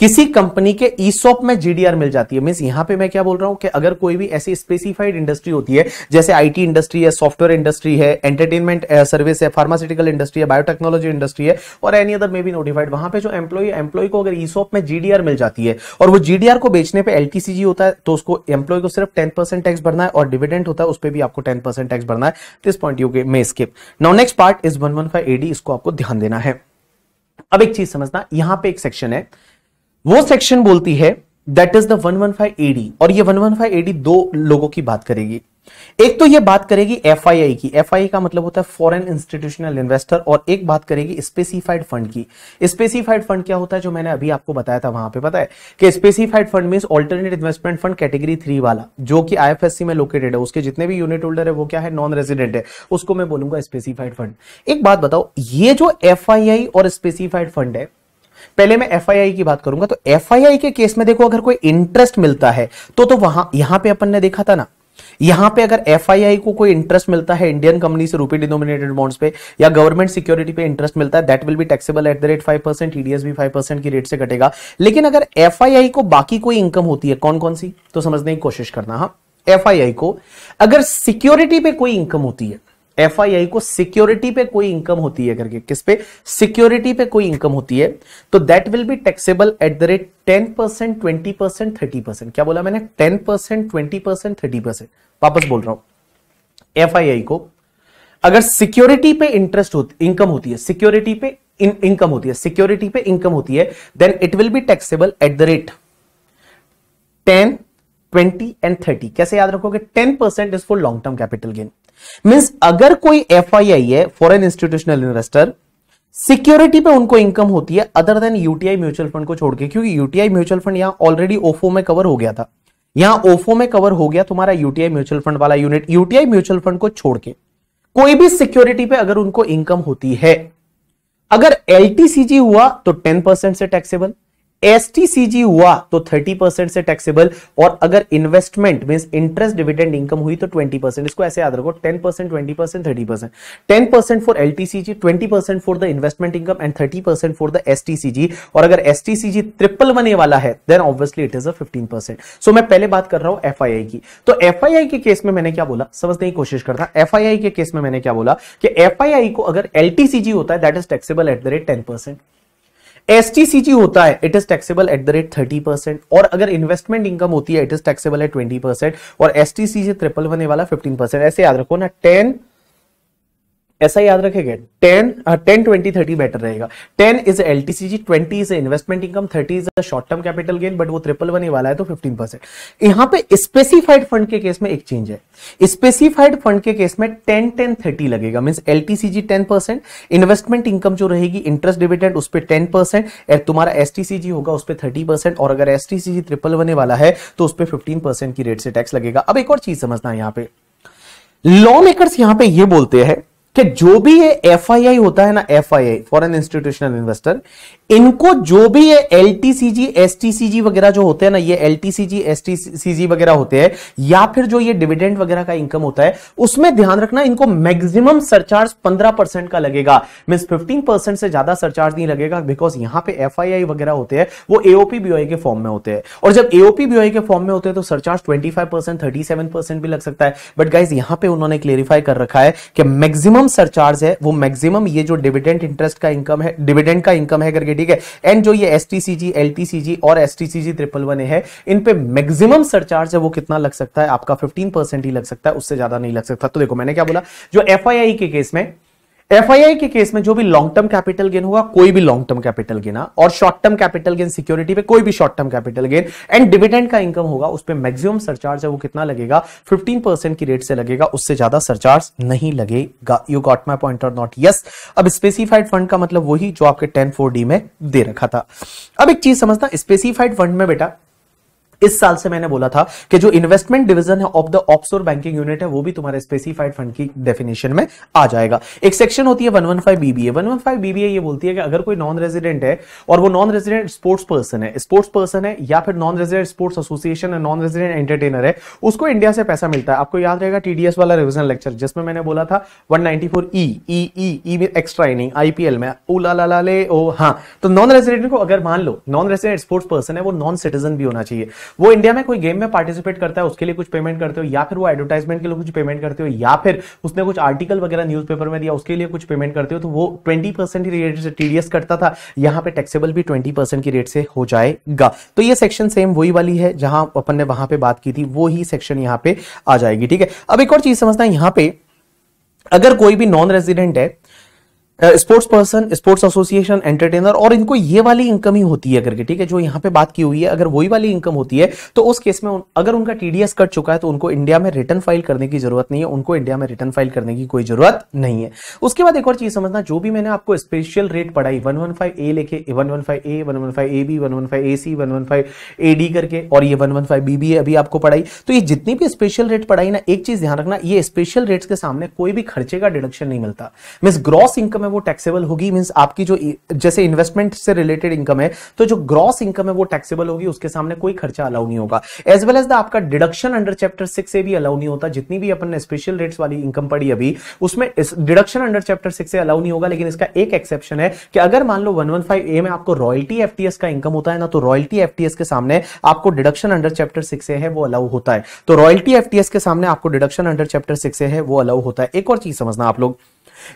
किसी कंपनी के ईसॉप में जीडीआर मिल जाती है मीन यहां पे मैं क्या बोल रहा हूं कि अगर कोई भी ऐसी स्पेसिफाइड इंडस्ट्री होती है जैसे आईटी इंडस्ट्री है सॉफ्टवेयर इंडस्ट्री है एंटरटेनमेंट सर्विस है फार्मास्यूटिकल इंडस्ट्री है बायोटेक्नोलॉजी इंडस्ट्री है और any other may be notified वहां पे जो एम्प्लॉय एम्प्लॉय को अगर ईसॉप में जीडीआर मिल जाती है और वो जीडीआर को बेचने पर एलटीसीजी होता है तो उसको एम्प्लॉय को सिर्फ टेन टैक्स भरना है और डिविडेंट होता है उस पर भी आपको टेन टैक्स भरना है this point you may skip now next part is one AD इसको आपको ध्यान देना है अब एक चीज समझना यहां पे एक सेक्शन है वो सेक्शन बोलती है that is the five AD और ये वन वन फाइव एडी दो लोगों की बात करेगी एक तो ये बात करेगी एफआईआई की एफआईआई का मतलब होता है फॉरेन इंस्टीट्यूशनल इन्वेस्टर और एक बात करेगी स्पेसिफाइड फंड की स्पेसिफाइड फंड क्या होता है जो मैंने अभी आपको बताया था वहां पे पता है कि specified fund mean alternate investment fund category three वाला जो कि आईएफएससी में लोकेटेड है उसके जितने भी यूनिट होल्डर है वो क्या है नॉन रेजिडेंट है उसको मैं बोलूंगा स्पेसिफाइड फंड एक बात बताओ ये जो एफ और स्पेसिफाइड फंड है पहले मैं एफ की बात करूंगा तो एफ के केस में देखो अगर कोई इंटरेस्ट मिलता है तो तो वहां यहां पे अपन ने देखा था ना यहां पे अगर एफ को कोई इंटरेस्ट मिलता है इंडियन कंपनी से रुपी डिनोमिनेटेड बॉन्ड्स पे या गवर्नमेंट सिक्योरिटी पे इंटरेस्ट मिलता है that will be taxable at the rate five percent TDS भी फाइव परसेंट की रेट से कटेगा लेकिन अगर एफ को बाकी कोई इनकम होती है कौन कौन सी तो समझने की कोशिश करना हाँ एफ को अगर सिक्योरिटी पे कोई इनकम होती है एफ को सिक्योरिटी पे कोई इनकम होती है करके किस पे सिक्योरिटी पे कोई इनकम होती है तो that will be taxable at the rate ten percent twenty percent thirty percent क्या बोला मैंने ten percent twenty percent thirty percent वापस बोल रहा हूं एफ को अगर सिक्योरिटी पे इंटरेस्ट होती इनकम होती है सिक्योरिटी पे इनकम होती है सिक्योरिटी पे इनकम होती है then it will be taxable at the rate ten twenty and thirty कैसे याद रखोगे ten percent is for long term capital gain means अगर कोई एफ है फॉरन इंस्टीट्यूशनल इन्वेस्टर सिक्योरिटी पे उनको इनकम होती है other than UTI mutual fund को छोड़ के क्योंकि यूटीआई म्यूचुअल फंड यहां ऑलरेडी ओफो में कवर हो गया था यहां ओफो में कवर हो गया तुम्हारा यूटीआई म्यूचुअल फंड वाला यूनिट यूटीआई म्यूचुअल फंड को छोड़ के कोई भी सिक्योरिटी पे अगर उनको इनकम होती है अगर एल हुआ तो टेन से टैक्सेबल एसटीसीजी हुआ तो 30 परसेंट से टैक्सेबल और अगर investment mean interest dividend income हुई तो 20 परसेंट इसको ऐसे याद रखो 10 percent twenty percent thirty percent ten percent for LTCG 20 percent for the investment income and 30 percent for the STCG और अगर एसटीसीजी ट्रिपल बने वाला है then obviously it is a percent so मैं पहले बात कर रहा हूं एफ की तो एफ के केस में मैंने क्या बोला समझने की कोशिश करता एफ के केस में मैंने क्या बोला कि एफ को अगर एलटीसीजी होता है that is taxable at the rate ten percent S होता है it is taxable at the rate thirty percent और अगर इन्वेस्टमेंट इनकम होती है इट इज टैक्सेबल है ट्वेंटी परसेंट और एस से ट्रिपल बने वाला फिफ्टीन परसेंट ऐसे याद रखो ना टेन ऐसा याद रखेगा ten ten twenty thirty better रहेगा ten is L T C G twenty is investment income thirty is short term capital gain but वो ट्रिपल वन वाला है तो फिफ्टीन परसेंट यहां पर स्पेसिफाइड फंड के केस में एक चेंज है स्पेसिफाइड फंड के केस में टेन टेन थर्टी लगेगा mean L T C G ten percent investment income जो रहेगी इंटरेस्ट डिविडेंड उस पर टेन परसेंट तुम्हारा एस टी सी जी होगा उस पर थर्टी परसेंट और अगर S T C G triple one वाला है तो उस पर फिफ्टीन परसेंट की रेट से टैक्स लगेगा अब एक और चीज समझना है यहाँ पे लॉ मेकर्स यहां पर यह बोलते हैं कि जो भी ये एफआईआई होता है ना F I foreign institutional investor इनको जो भी ये L T C G S T C G वगैरह जो होते हैं ना ये L T C G S T C G वगैरह होते हैं या फिर जो ये डिविडेंड वगैरह का इनकम होता है उसमें ध्यान रखना इनको मैक्सिमम सरचार्ज 15 परसेंट का लगेगा मीन 15 परसेंट से ज्यादा सरचार्ज नहीं लगेगा बिकॉज यहां पे एफ आई आई वगैरह होते हैं वो एओपी बीओआई के फॉर्म में होते हैं और जब एओपी बीओआई के फॉर्म में होते हैं तो surcharge twenty five percent thirty seven percent भी लग सकता है बट गाइज यहां पर उन्होंने क्लेरिफाई कर रखा है कि मैक्सिमम सरचार्ज है वो मैक्सिमम ये जो डिविडेंट इंटरेस्ट का इनकम है डिविडेंट का इनकम है करके ठीक है एंड जो ये S T C G L T C G और S T C G triple one है इन पे मैक्सिमम सरचार्ज है वो कितना लग सकता है आपका फिफ्टीन परसेंट ही लग सकता है उससे ज्यादा नहीं लग सकता तो देखो मैंने क्या बोला जो एफ आई आई के केस में एफ के केस में जो भी लॉन्ग टर्म कैपिटल गेन होगा कोई भी लॉन्ग टर्म कैपिटल गेन और short term capital gain security पे कोई भी short term capital gain and dividend का इनकम होगा उस पर मैक्सिमम सरचार्ज है वो कितना लगेगा 15 परसेंट की रेट से लगेगा उससे ज्यादा सरचार्ज नहीं लगेगा यू गॉट माई पॉइंट और नॉट यस अब स्पेसिफाइड फंड का मतलब वही जो आपके टेन फोर डी में दे रखा था अब एक चीज समझना स्पेसिफाइड फंड में बेटा इस साल से मैंने बोला था कि जो इन्वेस्टमेंट डिवीजन है of the offshore banking unit है वो भी तुम्हारे स्पेसिफाइड फंड की डेफिनेशन में आ जाएगा एक सेक्शन होती है 115 बीबीए 115 बीबीए ये बोलती है कि अगर कोई नॉन रेजिडेंट है और वो नॉन रेजिडेंट स्पोर्ट्स पर्सन है स्पोर्ट्स पर्सन है या फिर नॉन रेजिडेंट स्पोर्ट्स एसोसिएशन है नॉन रेजिडेंट एंटरटेनर है उसको इंडिया से पैसा मिलता है आपको याद रहेगा टीडीएस वाला रिविजन लेक्चर जिसमें मैंने बोला था one ninety four E E E extra inning IPL में ओ ला ला ले ओ हाँ तो नॉन रेजिडेंट को अगर मान लो नॉन रेजिडेंट स्पोर्ट्स पर्सन है वो नॉन सिटीजन भी होना चाहिए वो इंडिया में कोई गेम में पार्टिसिपेट करता है उसके लिए कुछ पेमेंट करते हो या फिर वो एडवर्टाइजमेंट के लिए कुछ पेमेंट करते हो या फिर उसने कुछ आर्टिकल वगैरह न्यूज में दिया उसके लिए कुछ पेमेंट करते हो तो वो ट्वेंटी परसेंट की रेट से टीडीएस करता था यहाँ पे टैक्सेबल भी ट्वेंटी परसेंट की रेट से हो जाएगा तो ये सेक्शन सेम वही वाली है जहां अपन ने वहां पर बात की थी वो ही सेक्शन यहाँ पे आ जाएगी ठीक है अब एक और चीज समझना यहाँ पे अगर कोई भी नॉन रेजिडेंट है sports person sports association entertainer और इनको ये वाली इनकम ही होती है करके ठीक है जो यहाँ पे बात की हुई है अगर वही वाली इनकम होती है तो उस केस में अगर उनका टीडीएस कट चुका है तो उनको इंडिया में रिटर्न फाइल करने की जरूरत नहीं है उनको इंडिया में रिटर्न फाइल करने की कोई जरूरत नहीं है उसके बाद एक और चीज समझना जो भी मैंने आपको स्पेशल रेट पढ़ाई वन वन फाइव ए लेके one one five A one one five A B one one five A C one one five A D करके और ये one one five B B अभी आपको पढ़ाई तो ये जितनी भी स्पेशल रेट पढ़ाई ना एक चीज ध्यान रखना ये स्पेशल रेट्स के सामने कोई भी खर्चे का डिडक्शन नहीं मिलता मीन ग्रॉस इनकम है वो टैक्सेबल होगी मीन्स आपकी जो जैसे इन्वेस्टमेंट से रिलेटेड इनकम है तो जो ग्रॉस इनकम है वो टैक्सेबल होगी उसके सामने कोई खर्चा अलाउ नहीं होगा एज वेल एज द आपका डिडक्शन अंडर चैप्टर सिक्स से भी अलाउ नहीं होता जितनी भी अपन ने स्पेशल रेट्स वाली इनकम पड़ी अभी उसमें डिडक्शन अंडर चैप्टर सिक्स से अलाउ नहीं होगा लेकिन इसका एक एक्सेप्शन है कि अगर मान लो वन ए में आपको रॉयल्टी एफ का इनकम होता है ना तो रॉयल्टी एफ के सामने आपको डिडक्शन अंडर चैप्टर सिक्स से है वो अलाउ होता है तो रॉयल्टी एफ के सामने आपको डिडक्शन अंडर चैप्टर सिक्स से है वो अलाउ होता है एक और चीज समझना आप लोग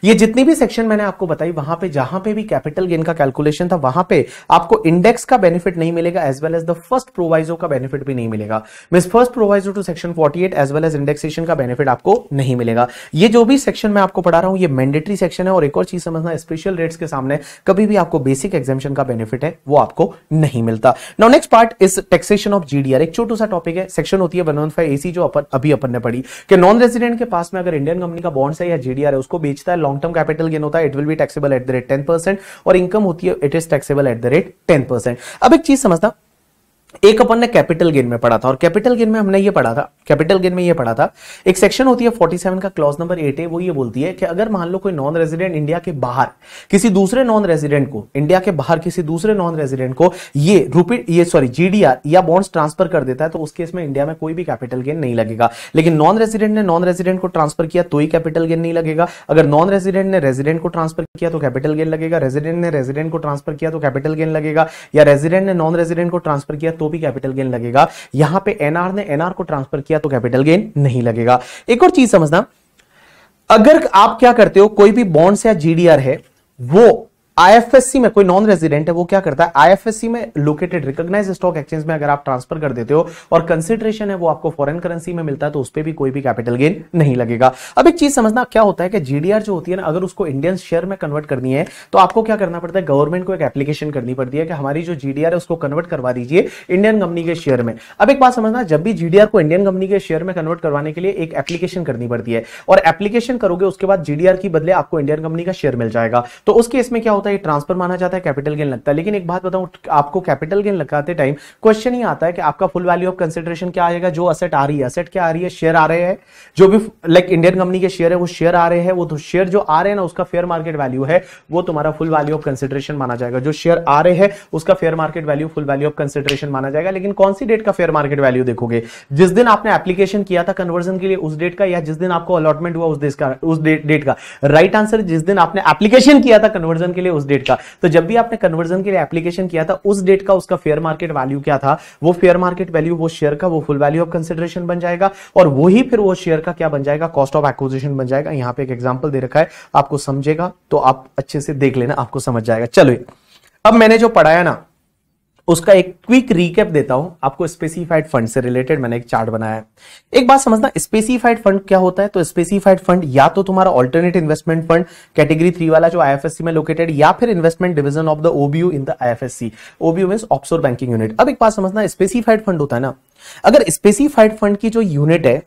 ये जितनी भी सेक्शन मैंने आपको बताई वहां पे जहां पे भी कैपिटल गेन का कैलकुलेशन था वहां पे आपको इंडेक्स का बेनिफिट नहीं मिलेगा as well as the first proviso का बेनिफिट भी नहीं मिलेगा miss first proviso to section 48 as well as indexation का बेनिफिट आपको नहीं मिलेगा ये जो भी सेक्शन मैं आपको पढ़ा रहा हूं ये मैंडेटरी सेक्शन है और एक और चीज समझना स्पेशल रेट्स के सामने कभी भी आपको बेसिक एग्जामेशन का बेनिफिट है वो आपको नहीं मिलता now next part is taxation of GDR एक छोटू सा टॉपिक है सेक्शन होती है वन एसी जो अपन अभी अपन ने पढ़ी कि नॉन रेजिडेंट के पास में अगर इंडियन कंपनी का बॉन्ड्स है या जीडीआर है उसको बेचता है लॉन्ग टर्म कैपिटल गेन होता है it will be taxable at the rate ten percent और इनकम होती है it is taxable at the rate ten percent अब एक चीज समझना एक अपन ने कैपिटल गेन में पढ़ा था और कैपिटल गेन में हमने ये पढ़ा था कैपिटल गेन में ये पढ़ा था एक सेक्शन होती है 47 का क्लॉज नंबर 8 है वो ये बोलती है कि अगर मान लो कोई नॉन रेजिडेंट इंडिया के बाहर किसी दूसरे नॉन रेजिडेंट को इंडिया के बाहर किसी दूसरे नॉन रेजिडेंट को ये रूपी ये सॉरी जीडीआर या बॉन्ड्स ट्रांसफर कर देता है तो उस केस में इंडिया में कोई भी कैपिटल गेन नहीं लगेगा लेकिन नॉन रेजिडेंट ने नॉन रेजिडेंट को ट्रांसफर किया तो ही कैपिटल गेन नहीं लगेगा अगर नॉन रेजिडेंट ने रेजिडेंट को ट्रांसफर किया तो कैपिटल गेन लगेगा रेजिडेंट ने रेजिडेंट को ट्रांसफर किया तो कैपिटल गेन लगेगा या रेजिडेंट ने नॉन रेजिडेंट को ट्रांसफर किया तो भी कैपिटल गेन लगेगा यहां पे एनआर ने एनआर को ट्रांसफर किया तो कैपिटल गेन नहीं लगेगा एक और चीज समझना अगर आप क्या करते हो कोई भी बॉन्ड्स या जीडीआर है वो आईएफएससी में कोई नॉन रेजिडेंट है वो क्या करता है आईएफएससी में लोकेटेड रिकॉग्नाइज स्टॉक एक्सचेंज में अगर आप ट्रांसफर कर देते हो और कंसिडरेशन है वो आपको फॉरेन करेंसी में मिलता है तो उस पर भी कोई भी कैपिटल गेन नहीं लगेगा अब एक चीज समझना क्या होता है कि जीडीआर जो होती है ना अगर उसको इंडियन शेयर में कन्वर्ट करनी है तो आपको क्या करना पड़ता है गवर्नमेंट को एक एप्लीकेशन करनी पड़ती है कि हमारी जो जीडीआर है उसको कन्वर्ट करवा दीजिए इंडियन कंपनी के शेयर में अब एक बात समझना जब भी जीडीआर को इंडियन कंपनी के शेयर में कन्वर्ट करवाने के लिए एक एप्लीकेशन करनी पड़ती है और एप्लीकेशन करोगे उसके बाद जीडीआर की बदले आपको इंडियन कंपनी का शेयर मिल जाएगा तो उस केस में क्या होता है है ये ट्रांसफर माना जाता है कैपिटल गेन लगता है लेकिन एक बात बताऊं आपको कैपिटल गेन लगाते टाइम क्वेश्चन ही आता है कि आपका फुल वैल्यू ऑफ कंसिडरेशन क्या आएगा जो असेट आ रही है असेट क्या आ रही है शेयर आ रहे हैं जो भी लाइक इंडियन कंपनी के शेयर है वो शेयर आ रहे हैं वो तो शेयर जो आ रहे हैं ना उसका फेयर मार्केट वैल्यू है वो तुम्हारा फुल वैल्यू ऑफ कंसिडरेशन माना जाएगा जो शेयर आ रहे हैं उसका fair market value full value of consideration माना जाएगा लेकिन कौन सी डेट का फेयर मार्केट वैल्यू देखोगे जिस दिन आपने एप्लीकेशन किया था कन्वर्जन के लिए उस डेट का या जिस दिन आपको अलॉटमेंट हुआ उस डेट का उस डेट का राइट right आंसर जिस दिन आपने एप्लीकेशन किया था कन्वर्जन के लिए उस डेट का तो जब भी आपने कन्वर्जन के लिए एप्लीकेशन किया था उस डेट का उसका फेयर मार्केट वैल्यू क्या था वो फेयर मार्केट वैल्यू वो शेयर का वो फुल वैल्यू ऑफ कंसिडरेशन बन जाएगा और वही फिर वो शेयर का क्या बन जाएगा कॉस्ट ऑफ एक्विजिशन बन जाएगा यहाँ पे एक एग्जाम्पल दे रखा है आपको समझेगा तो आप अच्छे से देख लेना आपको समझ जाएगा चलो अब मैंने जो पढ़ाया ना उसका एक क्विक रिकेप देता हूं आपको स्पेसिफाइड फंड से रिलेटेड मैंने एक चार्ट बनाया है एक बात समझना स्पेसिफाइड फंड क्या होता है तो स्पेसिफाइड फंड या तो तुम्हारा alternate investment fund category three वाला जो आईएफएससी में लोकेटेड या फिर investment division of the OBU in the IFSC OBU mean offshore banking unit अब एक बात समझना स्पेसिफाइड फंड होता है ना अगर स्पेसिफाइड फंड की जो यूनिट है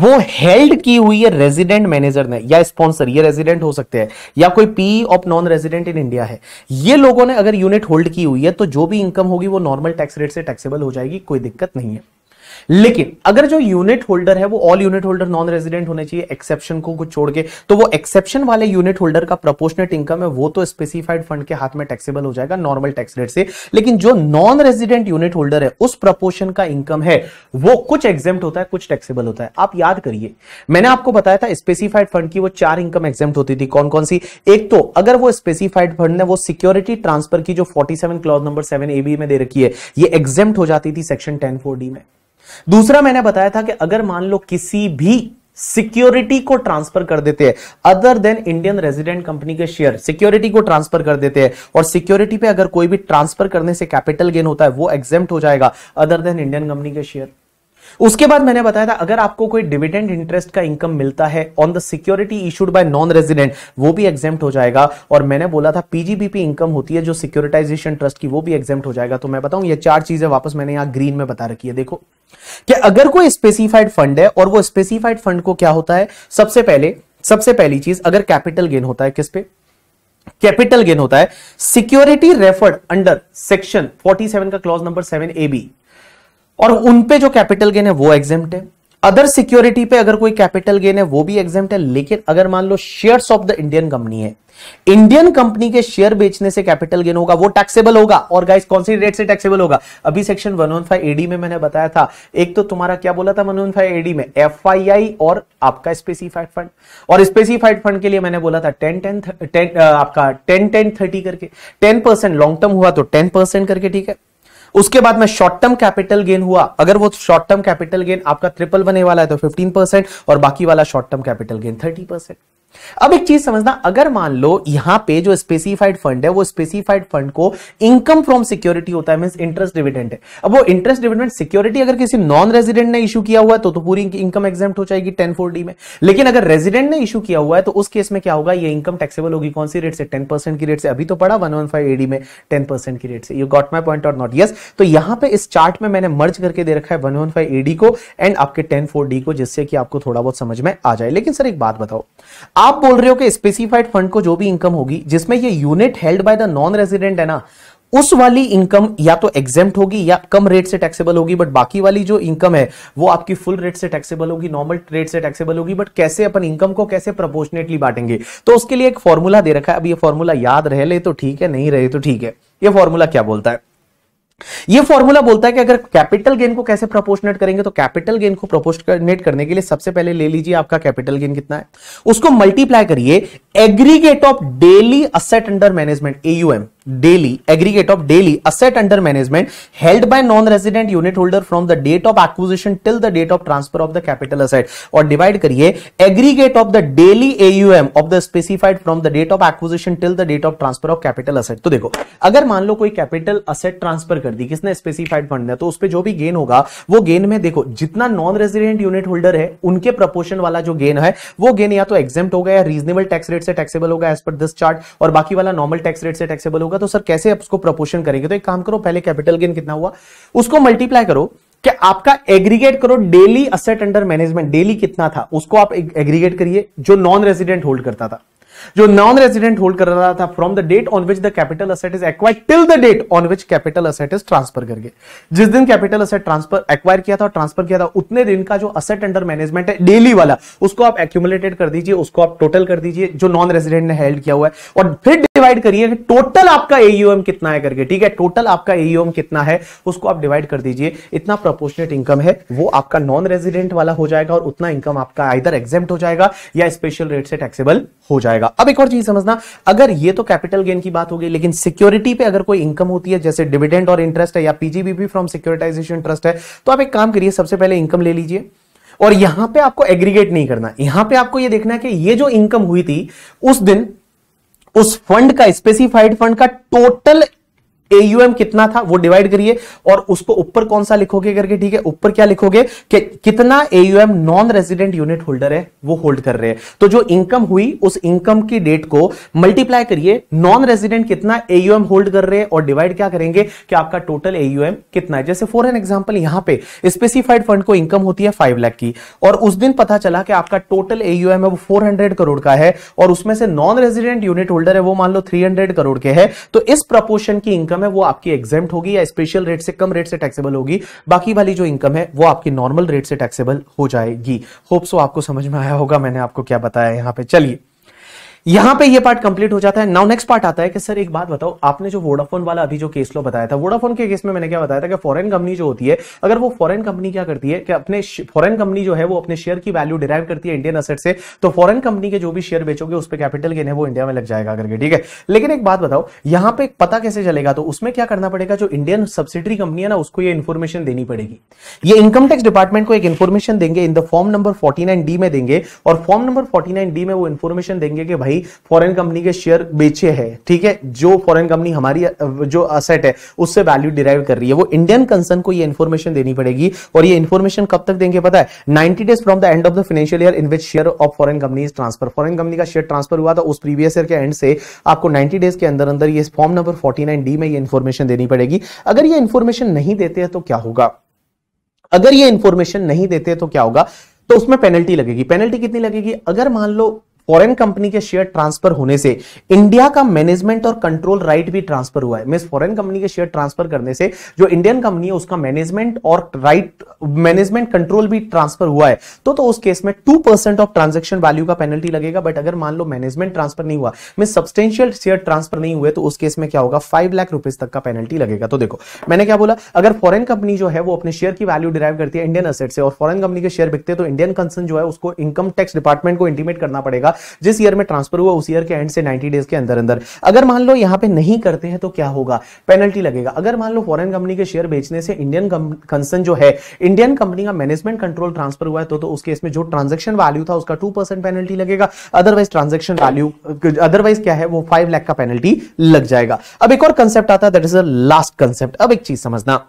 वो हेल्ड की हुई है रेजिडेंट मैनेजर ने या स्पॉन्सर ये रेजिडेंट हो सकते हैं या कोई P of non resident in India है ये लोगों ने अगर यूनिट होल्ड की हुई है तो जो भी इनकम होगी वो नॉर्मल टैक्स रेट से टैक्सेबल हो जाएगी कोई दिक्कत नहीं है लेकिन अगर जो यूनिट होल्डर है वो all unit holder non resident होने चाहिए एक्सेप्शन को कुछ छोड़ के तो वो एक्सेप्शन वाले यूनिट होल्डर का प्रोपोर्शनेट इनकम है वो तो स्पेसिफाइड फंड के हाथ में टैक्सेबल हो जाएगा नॉर्मल टैक्स रेट से लेकिन जो नॉन रेजिडेंट यूनिट होल्डर है उस प्रपोर्शन का इनकम है वो कुछ एग्जाम होता है कुछ टैक्सेबल होता है आप याद करिए मैंने आपको बताया था स्पेसिफाइड फंड की वो चार इनकम एग्जाम होती थी कौन कौन सी एक तो अगर वो स्पेसिफाइड फंड ने वो सिक्योरिटी ट्रांसफर की जो seven clause number A B में दे रखी है ये एग्जेम्प्ट हो जाती थी सेक्शन टेन फोर डी में दूसरा मैंने बताया था कि अगर मान लो किसी भी सिक्योरिटी को ट्रांसफर कर देते हैं other than Indian resident company के शेयर सिक्योरिटी को ट्रांसफर कर देते हैं और सिक्योरिटी पे अगर कोई भी ट्रांसफर करने से कैपिटल गेन होता है वो एग्जेप्ट हो जाएगा अदर देन इंडियन कंपनी के शेयर उसके बाद मैंने बताया था अगर आपको कोई डिविडेंड इंटरेस्ट का इनकम मिलता है on the security issued by non resident वो भी एग्जाम हो जाएगा और मैंने बोला था पीजीबीपी इनकम होती है जो सिक्योरिटाइजेशन ट्रस्ट की वो भी एग्जाम हो जाएगा तो मैं बताऊं ये चार चीजें वापस मैंने यहां ग्रीन में बता रखी है देखो कि अगर कोई स्पेसिफाइड फंड है और वो स्पेसिफाइड फंड को क्या होता है सबसे पहले सबसे पहली चीज अगर कैपिटल गेन होता है किस पे कैपिटल गेन होता है सिक्योरिटी रेफर्ड अंडर सेक्शन 47 का क्लॉज नंबर 7 ए बी और पे जो कैपिटल गेन है वो एग्जेम्प्ट है अदर सिक्योरिटी पे अगर कोई कैपिटल गेन है वो भी एग्जाम है लेकिन अगर मान लो shares of the Indian company है इंडियन कंपनी के शेयर बेचने से कैपिटल गेन होगा वो टैक्सेबल होगा और गाइस कौन सी रेट से टैक्सेबल होगा अभी सेक्शन 115 एडी में मैंने बताया था एक तो तुम्हारा क्या बोला था 115 एडी में एफआईआई और आपका स्पेसिफाइड फंड और स्पेसिफाइड फंड के लिए मैंने बोला था 10 टेन टेन आपका टेन टेन थर्टी करके टेन परसेंट लॉन्ग टर्म हुआ तो टेन परसेंट करके ठीक है उसके बाद में शॉर्ट टर्म कैपिटल गेन हुआ अगर वो शॉर्ट टर्म कैपिटल गेन आपका ट्रिपल बने वाला है तो 15 परसेंट और बाकी वाला short term capital gain 30 percent अब एक चीज समझना अगर मान लो यहां पे जो स्पेसिफाइड फंड है वो स्पेसिफाइड फंड को इनकम फ्रॉम सिक्योरिटी होता है मीन इंटरेस्ट डिविडेंड है अब वो इंटरेस्ट डिविडेंड सिक्योरिटी अगर किसी नॉन रेजिडेंट ने इशू किया हुआ है तो, तो पूरी इनकम एग्जाम हो जाएगी टेन फोर डी में लेकिन अगर रेजिडेंट ने इशू किया हुआ है तो उस केस में क्या होगा ये इनकम टैक्सेबल होगी कौन सी रेट से टेन की रेट से अभी तो पड़ा वन एडी में टेन की रेट से यू गॉट माई पॉइंट और नॉट यस तो यहां पर इस चार्ट में मैंने मर्ज करके दे रखा है वन वन फाइव एडी को एंड आपके टेन फोर डी को जिससे कि आपको थोड़ा बहुत समझ में आ जाए लेकिन सर एक बात बताओ आप बोल रहे हो कि स्पेसिफाइड फंड को जो भी इनकम होगी जिसमें ये unit held by the non resident है ना उस वाली इनकम या तो एग्जेम्प्ट होगी या कम रेट से टैक्सेबल होगी बट बाकी वाली जो इनकम है वो आपकी फुल रेट से टैक्सेबल होगी नॉर्मल रेट से टैक्सेबल होगी बट कैसे अपन इनकम को कैसे प्रपोर्शनेटली बांटेंगे तो उसके लिए एक फॉर्मूला दे रखा है अब ये फॉर्मूला याद रह ले तो ठीक है नहीं रहे तो ठीक है ये फॉर्मूला क्या बोलता है ये फॉर्मूला बोलता है कि अगर कैपिटल गेन को कैसे प्रोपोर्शनेट करेंगे तो कैपिटल गेन को प्रोपोर्शनेट करने के लिए सबसे पहले ले लीजिए आपका कैपिटल गेन कितना है उसको मल्टीप्लाई करिए aggregate of daily asset under management AUM daily aggregate of daily asset under management held by non-resident unit holder from the date of acquisition till the date of transfer of the capital asset और divide करिए aggregate of the daily AUM of the specified from the date of acquisition till the date of transfer of capital asset तो देखो अगर मान लो कोई capital asset transfer कर दी किसने specified fund ने तो उस पर जो भी gain होगा वो gain में देखो जितना non-resident unit holder है उनके proportion वाला जो gain है वो gain या तो exempt होगा या reasonable tax rate से taxable होगा as per this chart और बाकी वाला normal tax rate से taxable होगा होगा तो सर कैसे आप उसको प्रपोर्शन करेंगे तो एक काम करो पहले कैपिटल गेन कितना हुआ उसको मल्टीप्लाई करो कि आपका एग्रीगेट करो daily asset under management daily कितना था उसको आप एग्रीगेट करिए जो नॉन रेजिडेंट होल्ड करता था जो नॉन रेजिडेंट होल्ड कर रहा था from the date on which the capital asset is acquire till the date on which capital asset is transfer करके जिस दिन कैपिटल असेट ट्रांसफर एक्वायर किया था ट्रांसफर किया था उतने दिन का जो असेट अंडर मैनेजमेंट है डेली वाला उसको आप एक्यूमुलेटेड कर दीजिए उसको आप टोटल कर दीजिए जो नॉन रेजिडेंट ने हेल्ड किया हुआ है और फिर डिवाइड करिए कि टोटल आपका एयूएम कितना है करके ठीक है टोटल आपका एयूएम कितना है उसको आप डिवाइड कर दीजिए इतना प्रोपोर्शनेट इनकम है वो आपका नॉन रेजिडेंट वाला हो जाएगा और उतना इनकम आपका आइदर एग्जेम्प्ट हो जाएगा या स्पेशल रेट से टैक्सेबल हो जाएगा जाएगा अब एक और चीज समझना अगर ये तो कैपिटल गेन की बात हो गई लेकिन सिक्योरिटी पे अगर कोई इनकम होती है जैसे डिविडेंड और इंटरेस्ट है या पीजीबीपी फ्रॉम सिक्योरिटाइजेशन ट्रस्ट है तो आप एक काम करिए सबसे पहले इनकम ले लीजिए और यहां पे आपको एग्रीगेट नहीं करना यहां पे आपको ये देखना है कि ये जो इनकम हुई थी उस दिन उस फंड का स्पेसिफाइड फंड का टोटल एयूएम कितना था वो डिवाइड करिए और उसको ऊपर कौन सा लिखोगे करके ठीक है ऊपर क्या लिखोगे कि कितना AUM non resident unit holder है वो होल्ड कर रहे हैं तो जो इनकम हुई उस इनकम की डेट को मल्टीप्लाई करिए नॉन रेजिडेंट कितना एयूएम होल्ड कर रहे हैं और डिवाइड क्या करेंगे कि आपका टोटल एयूएम कितना है जैसे फॉर एन एग्जाम्पल यहां पर स्पेसिफाइड फंड को इनकम होती है फाइव लाख की और उस दिन पता चला कि आपका टोटल एयूएम है वो फोर करोड़ का है और उसमें से नॉन रेजिडेंट यूनिट होल्डर है वो मान लो थ्री करोड़ के है तो इस प्रपोर्शन की इनकम है वो आपकी एग्जाम होगी या स्पेशल रेट से कम रेट से टैक्सेबल होगी बाकी वाली जो इनकम है वो आपकी नॉर्मल रेट से टैक्सेबल हो जाएगी होप सो आपको समझ में आया होगा मैंने आपको क्या बताया यहाँ पे चलिए यहां पे ये पार्ट कंप्लीट हो जाता है नाउ नेक्स्ट पार्ट आता है कि सर एक बात बताओ आपने जो वोडाफोन वाला अभी जो केस लो बताया था वोडाफोन के केस में मैंने क्या बताया था कि फॉरेन कंपनी जो होती है अगर वो फॉरेन कंपनी क्या करती है कि अपने फॉरेन कंपनी जो है वो अपने शेयर की वैल्यू डिराइव करती है इंडियन असेट से तो फॉरेन कंपनी के जो भी शेयर बेचोगे उस पर कैपिटल गेन है वो इंडिया में लग जाएगा करके ठीक है लेकिन एक बात बताओ यहां पर पता कैसे चलेगा तो उसमें क्या करना पड़ेगा जो इंडियन सब्सिडरी कंपनी है ना उसको ये इन्फॉर्मेशन देनी पड़ेगी ये इनकम टैक्स डिपार्टमेंट को एक इन्फॉर्मेशन देंगे in the form number forty D में देंगे और फॉर्म नंबर फोर्टी डी में वो इन्फॉर्मेशन देंगे कि भाई कंपनी फॉरेन कंपनी के शेयर बेचे है ठीक है जो फॉरेन कंपनी हमारी जो असेट है उससे वैल्यू डिराइव कर रही है वो इंडियन कंसर्न को ये इन्फॉर्मेशन देनी पड़ेगी और ये इन्फॉर्मेशन कब तक देंगे पता है ninety days from the end of the financial year in which share of foreign company transfer foreign company का शेयर ट्रांसफर हुआ था उस प्रीवियस ईयर के एंड से आपको नाइनटी डेज के अंदर अंदर ये फॉर्म नंबर फोर्टी डी में ये इन्फॉर्मेशन देनी पड़ेगी अगर ये इन्फॉर्मेशन नहीं देते हैं तो क्या होगा अगर ये इंफॉर्मेशन नहीं देते तो क्या होगा तो उसमें पेनल्टी लगेगी पेनल्टी कितनी लगेगी अगर मान लो फॉरेन कंपनी के शेयर ट्रांसफर होने से इंडिया का मैनेजमेंट और कंट्रोल राइट भी ट्रांसफर हुआ है मीन फॉरेन कंपनी के शेयर ट्रांसफर करने से जो इंडियन कंपनी है उसका मैनेजमेंट और राइट मैनेजमेंट कंट्रोल भी ट्रांसफर हुआ है तो तो उस केस में two percent of transaction value का पेनल्टी लगेगा बट अगर मान लो मैनेजमेंट ट्रांसफर नहीं हुआ मीन सब्सटेंशियल शेयर ट्रांसफर नहीं हुए तो उस केस में क्या होगा फाइव लाख रुपीज तक का पेनल्टी लगेगा तो देखो मैंने क्या बोला अगर फॉरेन कंपनी जो है वो अपने शेयर की वैल्यू डिराइव करती है इंडियन असेट से और फॉरेन कंपनी के शेयर बिकते तो इंडियन कंसर्न जो है उसको इनकम टैक्स डिपार्टमेंट को इंटीमेट करना पड़ेगा जिस ईयर में ट्रांसफर हुआ उस ईयर के एंड से नाइन्टी डेज के अंदर अंदर अगर मान लो यहां पे नहीं करते हैं तो क्या होगा पेनल्टी लगेगा अगर मान लो फॉरन कंपनी के शेयर बेचने से इंडियन कंसर्न जो है इंडियन कंपनी का मैनेजमेंट कंट्रोल ट्रांसफर हुआ है तो, तो उस केस में जो ट्रांजेक्शन वैल्यू था उसका टू पेनल्टी लगेगा अदरवाइज ट्रांजेक्शन वैल्यू अदरवाइज क्या है वो फाइव लैख का पेनल्टी लग जाएगा अब एक और कंसेप्ट आता है that is a last concept अब एक चीज समझना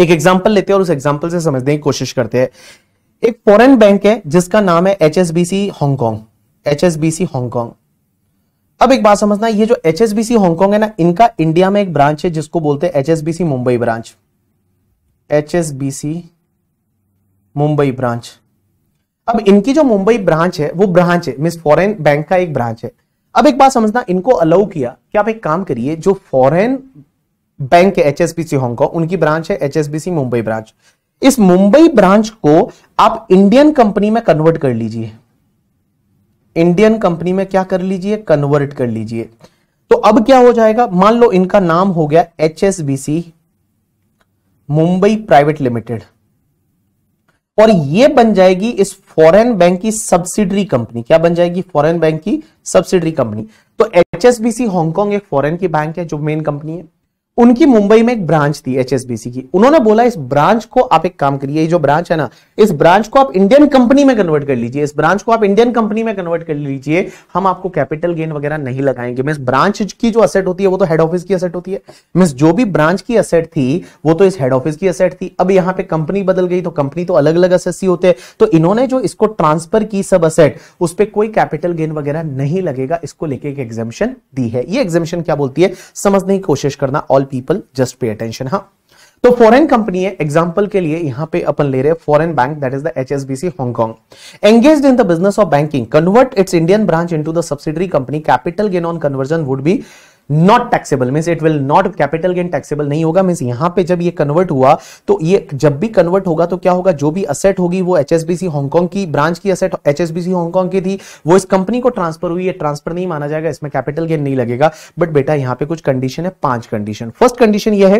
एक एग्जाम्पल लेते हैं और उस एग्जाम्पल से समझने की कोशिश करते हैं एक फॉरेन बैंक है जिसका नाम है H S B C Hong Kong H S B C Hong Kong अब एक बात समझना ये जो H S B C Hong Kong है ना इनका इंडिया में एक ब्रांच है जिसको बोलते हैं H S B C Mumbai branch H S B C Mumbai branch अब इनकी जो मुंबई ब्रांच है वो ब्रांच है मिस फॉरेन बैंक का एक ब्रांच है अब एक बात समझना इनको अलाउ किया कि आप एक काम करिए जो फॉरेन बैंक है H S B C Hong Kong उनकी ब्रांच है H S B C Mumbai branch इस मुंबई ब्रांच को आप इंडियन कंपनी में कन्वर्ट कर लीजिए इंडियन कंपनी में क्या कर लीजिए कन्वर्ट कर लीजिए तो अब क्या हो जाएगा मान लो इनका नाम हो गया H S B C Mumbai private limited और ये बन जाएगी इस फॉरेन बैंक की सब्सिडरी कंपनी क्या बन जाएगी फॉरेन बैंक की सब्सिडरी कंपनी तो H S B C Hong Kong एक फॉरेन की बैंक है जो मेन कंपनी है उनकी मुंबई में एक ब्रांच थी एच की उन्होंने बोला इस ब्रांच को आप एक काम करिए जो ब्रांच है ना इस ब्रांच को आप इंडियन कंपनी में कन्वर्ट कर लीजिए इस ब्रांच को आप इंडियन कंपनी में कन्वर्ट कर लीजिए हम आपको कैपिटल गेन वगैरह नहीं लगाएंगे मिस ब्रांच की जो असेट होती है वो तो हेड ऑफिस की असेट होती है मिस जो भी ब्रांच की असेट थी वो तो इस हेड ऑफिस की असेट थी अब यहां पर कंपनी बदल गई तो कंपनी तो अलग अलग असेट सी होते हैं तो इन्होंने जो इसको ट्रांसफर की सब असेट उस पर कोई कैपिटल गेन वगैरह नहीं लगेगा इसको लेके एक एग्जामिशन दी है ये एग्जामिशन क्या बोलती है समझने की कोशिश करना all people just pay attention हाँ तो फॉरेन कंपनी है एग्जांपल के लिए यहां पे अपन ले रहे हैं foreign bank that is the HSBC Hong Kong engage in the business of banking convert its Indian branch into the subsidiary company capital gain on conversion would be not taxable means it will not capital gain taxable नहीं होगा means यहां पे जब ये convert हुआ तो ये जब भी कन्वर्ट होगा तो क्या होगा जो भी असेट होगी वो एच हॉन्गकॉन्ग की ब्रांच की असेट एच हांगकांग की थी वो इस कंपनी को ट्रांसफर हुई है ट्रांसफर नहीं माना जाएगा इसमें कैपिटल गेन नहीं लगेगा बट बेटा यहां पर कुछ कंडीशन है पांच कंडीशन फर्स्ट कंडीशन यह है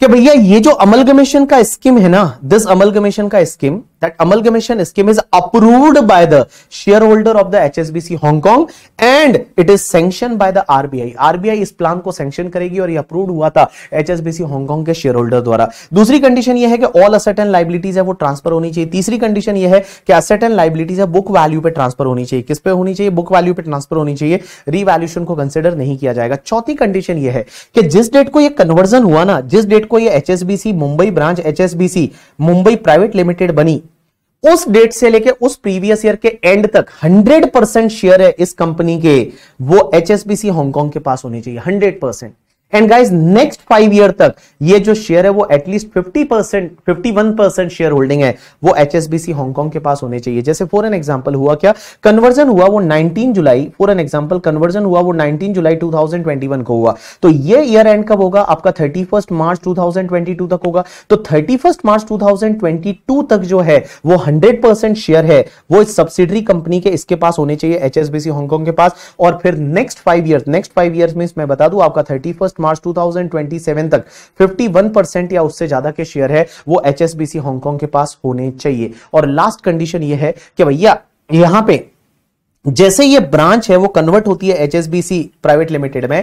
कि भैया ये जो अमलगमेशन का स्कीम है ना दिस अमलगमेशन का scheme that amalgamation scheme is approved by the shareholder of the HSBC Hong Kong and it is sanctioned by the RBI. RBI इस प्लान को सैंक्शन करेगी और ये अप्रूव हुआ था HSBC हांगकांग के शेयरहोल्डर द्वारा दूसरी कंडीशन ये है कि ऑल असेट एंड लाइबिलिटीज है वो ट्रांसफर होनी चाहिए तीसरी कंडीशन ये है कि असेट एंड लाइबिलिटीज है बुक वैल्यू पे ट्रांसफर होनी चाहिए किस पे होनी चाहिए बुक वैल्यू पे ट्रांसफर होनी चाहिए रीवैल्यूशन को कंसिडर नहीं किया जाएगा चौथी कंडीशन ये है कि जिस डेट को ये कन्वर्जन हुआ ना जिस डेट को ये C Mumbai branch C Mumbai private limited बनी उस डेट से लेके उस प्रीवियस ईयर के एंड तक 100 परसेंट शेयर है इस कंपनी के वो एच हांगकांग के पास होने चाहिए 100 percent and guys next five year तक ये जो शेयर है वो at least fifty percent fifty one percent share holding है वो H S B C Hong Kong के पास होने चाहिए जैसे फॉर एन एग्जाम्पल हुआ क्या कन्वर्जन हुआ वो nineteen July for an example conversion हुआ वो nineteen July two thousand twenty one को हुआ तो ये ईयर एंड कब होगा आपका thirty first March two thousand twenty two तक होगा तो thirty first March two thousand twenty two तक जो है वो हंड्रेड परसेंट शेयर है वो इस सब्सिडरी कंपनी के इसके पास होने चाहिए H S B C Hong Kong के पास और फिर next five year next five year mean मैं बता दू आपका थर्टी फर्स्ट मार्च 2027 तक 51 परसेंट या उससे ज्यादा के शेयर है वो एचएसबीसी हांगकांग के पास होने चाहिए और लास्ट कंडीशन ये है कि भैया यहां पे जैसे ये ब्रांच है वो कन्वर्ट होती है एचएसबीसी प्राइवेट लिमिटेड में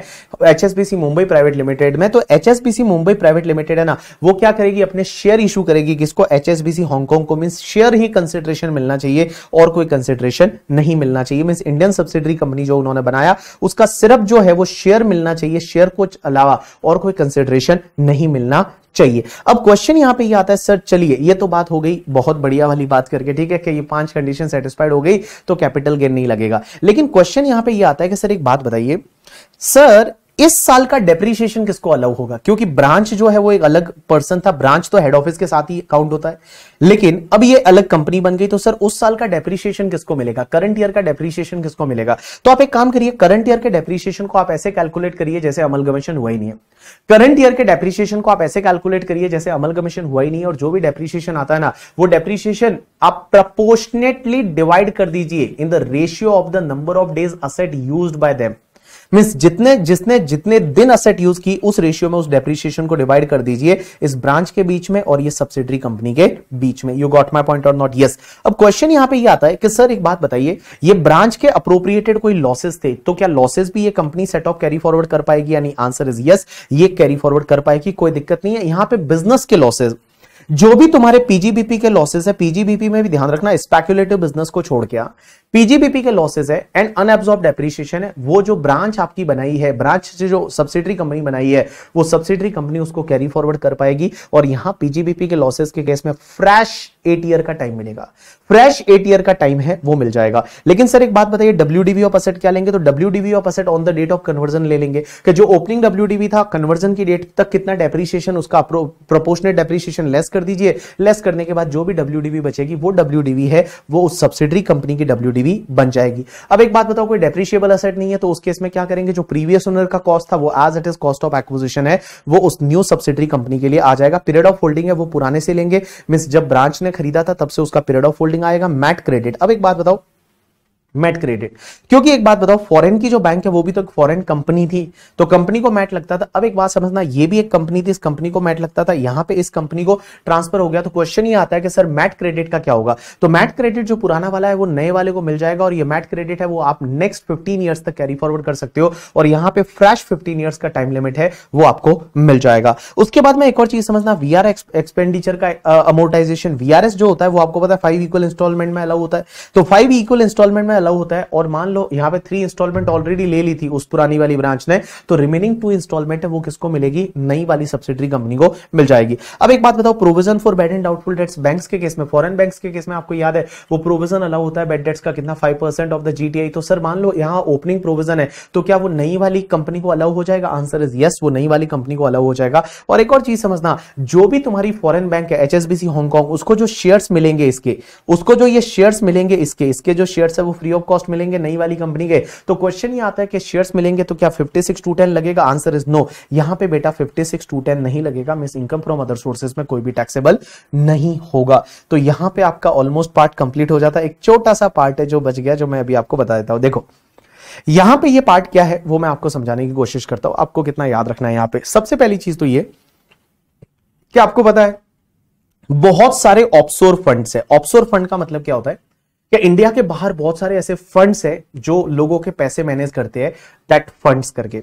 एचएसबीसी मुंबई प्राइवेट लिमिटेड में तो एचएसबीसी मुंबई प्राइवेट लिमिटेड है ना वो क्या करेगी अपने शेयर इशू करेगी किसको एचएसबीसी हांगकांग को मीन शेयर ही कंसिडरेशन मिलना चाहिए और कोई कंसिडरेशन नहीं मिलना चाहिए मीन्स इंडियन सब्सिडरी कंपनी जो उन्होंने बनाया उसका सिर्फ जो है वो शेयर मिलना चाहिए शेयर को अलावा और कोई कंसिडरेशन नहीं मिलना चाहिए अब क्वेश्चन यहां पे ये आता है सर चलिए ये तो बात हो गई बहुत बढ़िया वाली बात करके ठीक है कि ये पांच कंडीशन सेटिस्फाइड हो गई तो कैपिटल गेन नहीं लगेगा लेकिन क्वेश्चन यहां पे ये आता है कि सर एक बात बताइए सर इस साल का डेप्रीशिएशन किसको अलाउ होगा क्योंकि ब्रांच जो है वो एक अलग पर्सन था ब्रांच तो हेड ऑफिस के साथ ही काउंट होता है लेकिन अब ये अलग कंपनी बन गई तो सर उस साल का डेप्रीशिएशन किसको मिलेगा करंट ईयर का डेप्रीशिएशन किसको मिलेगा तो आप एक काम करिए करंट ईयर के डेप्रीशिएशन को आप ऐसे कैलकुलेट करिए जैसे अमल कमीशन हुआ ही नहीं है करंट ईयर के डेप्रीशिएशन को आप ऐसे कैलकुलेट करिए जैसे अमल कमीशन हुआ ही नहीं है और जो भी डेप्रीशिएशन आता है ना वो डेप्रीशिएशन आप प्रपोर्शनेटली डिवाइड कर दीजिए in the ratio of the number of days asset use by them means जितने जिसने जितने दिन असेट यूज की उस रेशियो में उस डेप्रिशिएशन को डिवाइड कर दीजिए इस ब्रांच के बीच में और ये सब्सिडरी कंपनी के बीच में यू गॉट माई पॉइंट और नॉट यस अब क्वेश्चन यहां पे ये यह आता है कि सर एक बात बताइए ये ब्रांच के अप्रोप्रिएटेड कोई लॉसेस थे तो क्या लॉसेस भी ये company set off carry forward कर पाएगी यानी आंसर इज यस ये कैरी फॉरवर्ड कर पाएगी कोई दिक्कत नहीं है यहां पर बिजनेस के लॉसेज जो भी तुम्हारे पीजीबीपी के लॉसेस है पीजीबीपी में भी ध्यान रखना स्पेक्यूलेटिव बिजनेस को छोड़ के हाँ। पीजीबीपी के लॉसेस है एंड अनएब्सॉर्ब डेप्रिसिएशन है वो जो ब्रांच आपकी बनाई है ब्रांच से जो सब्सिडरी कंपनी बनाई है वो सब्सिडरी कंपनी उसको कैरी फॉरवर्ड कर पाएगी और यहां पीजीबीपी के लॉसेज के केस में फ्रेश एट ईयर का टाइम मिलेगा फ्रेश एट ईयर का टाइम है वो मिल जाएगा लेकिन सर एक बात बताइए डब्ल्यू ऑफ असेट क्या लेंगे तो W of asset on the date of conversion ले लेंगे कि जो ओपनिंग डब्ल्यू था कन्वर्जन की डेट तक कितना डेप्रिशिएशन उसका प्रोपोर्शनेट डेप्रिशिएशन लेस कर दीजिए लेस करने के बाद जो भी डब्ल्यू बचेगी वो डब्ल्यू है वो उस सब्सिडरी कंपनी की डब्ल्यू एनडीवी बन जाएगी अब एक बात बताओ कोई डेप्रिशिएबल असेट नहीं है तो उस केस में क्या करेंगे जो प्रीवियस ओनर का कॉस्ट था वो as it is cost of acquisition है वो उस न्यू सब्सिडरी कंपनी के लिए आ जाएगा पीरियड ऑफ होल्डिंग है वो पुराने से लेंगे मीन जब ब्रांच ने खरीदा था तब से उसका पीरियड ऑफ होल्डिंग आएगा मैट क्रेडिट अब एक बात बताओ मैट क्रेडिट क्योंकि एक बात बताओ फॉरेन की जो बैंक है वो भी तो एक फॉरेन कंपनी थी तो कंपनी को मैट लगता था अब एक बात समझना ये भी एक कंपनी थी इस कंपनी को मैट लगता था यहां पे इस कंपनी को ट्रांसफर हो गया तो क्वेश्चन ये आता है कि सर मैट क्रेडिट का क्या होगा तो मैट क्रेडिट जो पुराना वाला है वो नए वाले को मिल जाएगा और ये मैट क्रेडिट है वो आप नेक्स्ट फिफ्टीन ईयर्स तक कैरी फॉरवर्ड कर सकते हो और यहां पर फ्रेश फिफ्टीन ईयर्स का टाइम लिमिट है वो आपको मिल जाएगा उसके बाद में एक और चीज समझना वी आर एक्सपेंडिचर का अमोर्टाइजेशन वी जो होता है वो आपको पता है फाइव इक्वल इंस्टॉलमेंट में अलाउ होता है तो फाइव इक्वल इंस्टॉलमेंट में अलाउ होता है और मान लो यहाँ पे थ्री इंस्टॉलमेंट ऑलरेडी ले ली थी उस पुरानी वाली ब्रांच ने तो रिमेनिंग टू इंस्टॉलमेंट है वो किसको मिलेगी नई वाली सब्सिडरी कंपनी को मिल जाएगी अब एक बात बताओ provision for bad and doubtful debts banks के केस में फॉरन बैंक्स के केस में आपको याद है वो प्रोविजन अलाउ होता है बैड डेट्स का कितना five percent of the GTI तो सर मान लो यहाँ ओपनिंग प्रोविजन है तो क्या वो नई वाली कंपनी को अलाउ हो जाएगा आंसर इज यस वो नई वाली कंपनी को अलाउ हो जाएगा और एक और चीज समझना जो भी तुम्हारी फॉरन बैंक है एचएसबीसी हांगकांग उसको जो शेयर्स मिलेंगे इसके उसको जो ये शेयर्स मिलेंगे इसके इसके जो शेयर्स है वो फ्री फ्री ऑफ कॉस्ट मिलेंगे नई वाली कंपनी के तो क्वेश्चन ये आता है कि शेयर्स मिलेंगे तो क्या 56 टू टेन लगेगा आंसर इज नो यहां पे बेटा 56 टू टेन नहीं लगेगा मिस इनकम फ्रॉम अदर सोर्सेज में कोई भी टैक्सेबल नहीं होगा तो यहां पे आपका ऑलमोस्ट पार्ट कंप्लीट हो जाता है एक छोटा सा पार्ट है जो बच गया जो मैं अभी आपको बता देता हूं देखो यहां पे ये पार्ट क्या है वो मैं आपको समझाने की कोशिश करता हूं आपको कितना याद रखना है यहां पे सबसे पहली चीज तो ये कि आपको पता है बहुत सारे ऑप्सोर फंड्स है ऑप्सोर फंड का मतलब क्या होता है क्या इंडिया के बाहर बहुत सारे ऐसे फंड्स हैं जो लोगों के पैसे मैनेज करते हैं दैट फंड्स करके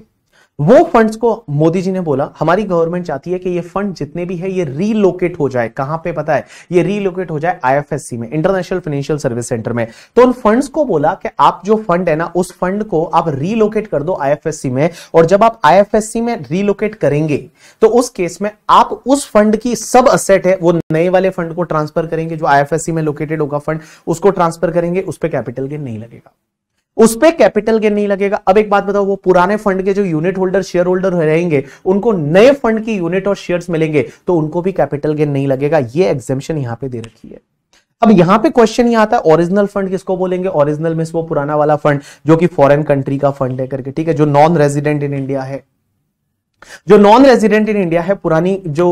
वो फंड्स को मोदी जी ने बोला हमारी गवर्नमेंट चाहती है कि ये फंड जितने भी है ये रीलोकेट हो जाए कहां पे पता है ये रीलोकेट हो जाए आईएफएससी में इंटरनेशनल फाइनेंशियल सर्विस सेंटर में तो उन फंड्स को बोला कि आप जो फंड है ना उस फंड को आप रीलोकेट कर दो आईएफएससी में और जब आप आईएफएससी में रीलोकेट करेंगे तो उस केस में आप उस फंड की सब असेट है वो नए वाले फंड को ट्रांसफर करेंगे जो आईएफएससी में लोकेटेड होगा फंड उसको ट्रांसफर करेंगे उस पर कैपिटल गेन नहीं लगेगा उस पर कैपिटल गेन नहीं लगेगा अब एक बात बताओ वो पुराने फंड के जो यूनिट होल्डर शेयर होल्डर रहेंगे उनको नए फंड की यूनिट और शेयर्स मिलेंगे तो उनको भी कैपिटल गेन नहीं लगेगा ये एग्जेम्पन यहां पे दे रखी है अब यहां पे क्वेश्चन ये आता है ओरिजिनल फंड किसको बोलेंगे ओरिजिनल मिस वो पुराना वाला फंड जो कि फॉरेन कंट्री का फंड है करके ठीक है जो नॉन रेजिडेंट इन इंडिया है जो नॉन रेजिडेंट इन इंडिया है पुरानी जो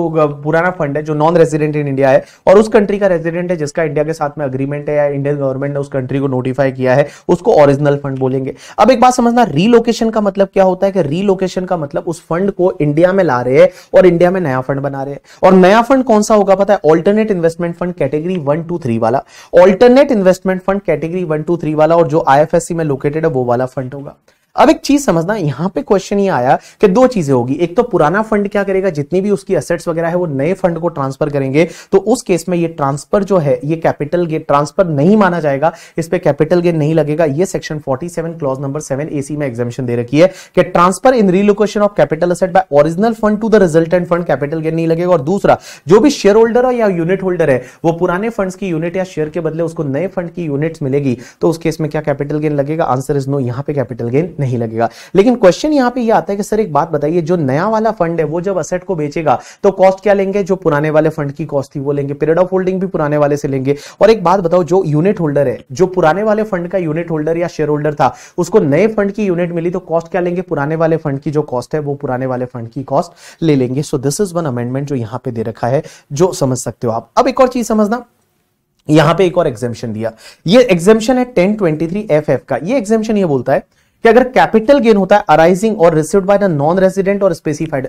पुराना फंड है जो नॉन रेजिडेंट इन इंडिया है और उस कंट्री का रेजिडेंट है जिसका इंडिया के साथ में अग्रीमेंट है या इंडियन गवर्नमेंट ने उस कंट्री को नोटिफाई किया है उसको ओरिजिनल फंड बोलेंगे अब एक बात समझना रीलोकेशन का मतलब क्या होता है कि रीलोकेशन का मतलब उस फंड को इंडिया में ला रहे हैं और इंडिया में नया फंड बना रहे हैं और नया फंड कौन सा होगा पता है alternate investment fund category one two three वाला alternate investment fund category one two three वाला और जो आई में लोकेटेड है वो वाला फंड होगा अब एक चीज समझना यहां पे क्वेश्चन ये आया कि दो चीजें होगी एक तो पुराना फंड क्या करेगा जितनी भी उसकी असेट्स वगैरह है वो नए फंड को ट्रांसफर करेंगे तो उस केस में ये ट्रांसफर जो है ये कैपिटल गेन ट्रांसफर नहीं माना जाएगा इस पर कैपिटल गेन नहीं लगेगा ये section 47 clause number seven A में एग्जामेशन दे रखी है कि transfer in relocation of capital asset by original fund to the resultant fund capital gain नहीं लगेगा और दूसरा जो भी शेयर होल्डर है या यूनिट होल्डर है वो पुराने फंड की यूनिट या शेयर के बदले उसको नए फंड की यूनिट मिलेगी तो उस केस में क्या कैपिटल गेन लगेगा आंसर इज नो यहां पर कैपिटल गेन नहीं लगेगा लेकिन क्वेश्चन यहां पे ये यह आता है कि सर एक बात बताइए जो नया वाला फंड है वो जब असेट को बेचेगा तो कॉस्ट क्या लेंगे जो पुराने वाले फंड की कॉस्ट थी वो लेंगे पीरियड ऑफ होल्डिंग भी पुराने वाले से लेंगे और एक बात बताओ जो यूनिट होल्डर है जो पुराने वाले फंड का यूनिट होल्डर या शेयर होल्डर था उसको नए फंड की यूनिट मिली तो कॉस्ट क्या लेंगे पुराने वाले फंड की जो कॉस्ट है वो पुराने वाले फंड की कॉस्ट ले लेंगे so this is one amendment जो यहां पर दे रखा है जो समझ सकते हो आप अब एक और चीज समझना यहां पे एक और एग्जेम्पन दिया ये एग्जेम्पन है ten twenty three F F का ये एग्जेम्पन ये बोलता है कि अगर कैपिटल गेन होता है arising or received by the non resident or specified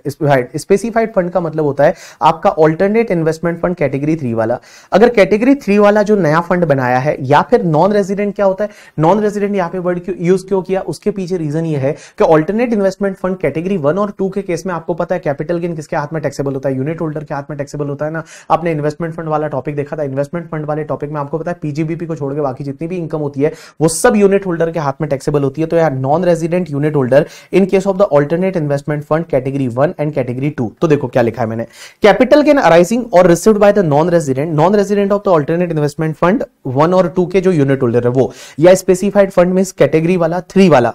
specified fund का मतलब होता है आपका alternate investment fund category three वाला अगर कैटेगरी थ्री वाला जो नया फंड बनाया है या फिर नॉन रेजिडेंट क्या होता है नॉन रेजिडेंट यहाँ पे वर्ड क्यों यूज क्यों किया उसके पीछे रीजन ये है कि alternate investment fund category one और टू के केस में आपको पता है कैपिटल गेन किसके हाथ में टैक्सेबल होता है यूनिट होल्डर के हाथ में टैक्सेबल होता है ना आपने इन्वेस्टमेंट फंड वाला टॉपिक देखा था इन्वेस्टमेंट फंड वाले टॉपिक में आपको पता है पीजीबीपी को छोड़ के बाकी जितनी भी इनकम होती है वो सब यूनिट होल्डर के हाथ में टैक्सेबल होती है तो यार non resident unit holder in case of the alternate investment fund category one and category two तो देखो क्या लिखा है मैंने capital gain arising or receive by the non resident non resident of the alternate investment fund one और two के जो unit holder है वो या स्पेसिफाइड फंड मीन कैटेगरी वाला थ्री वाला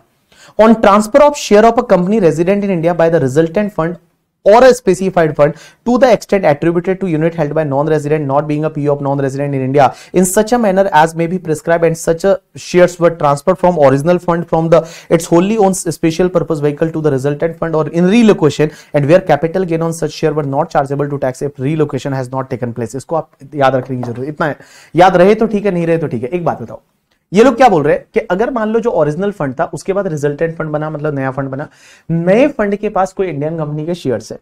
on transfer of share of a company resident in India by the resultant fund or a specified fund to the extent attributed to unit held by non-resident not being a PO of non-resident in India in such a manner as may be prescribed and such a shares were transferred from original fund from the its wholly owned special purpose vehicle to the resultant fund or in relocation and where capital gain on such share were not chargeable to tax if relocation has not taken place इसको आप याद रखने की जरूरत इतना है याद रहे तो ठीक है नहीं रहे तो ठीक है एक बात बताओ ये लोग क्या बोल रहे हैं कि अगर मान लो जो ओरिजिनल फंड था उसके बाद रिजल्टेंट फंड बना मतलब नया फंड बना नए फंड के पास कोई इंडियन कंपनी के शेयर्स है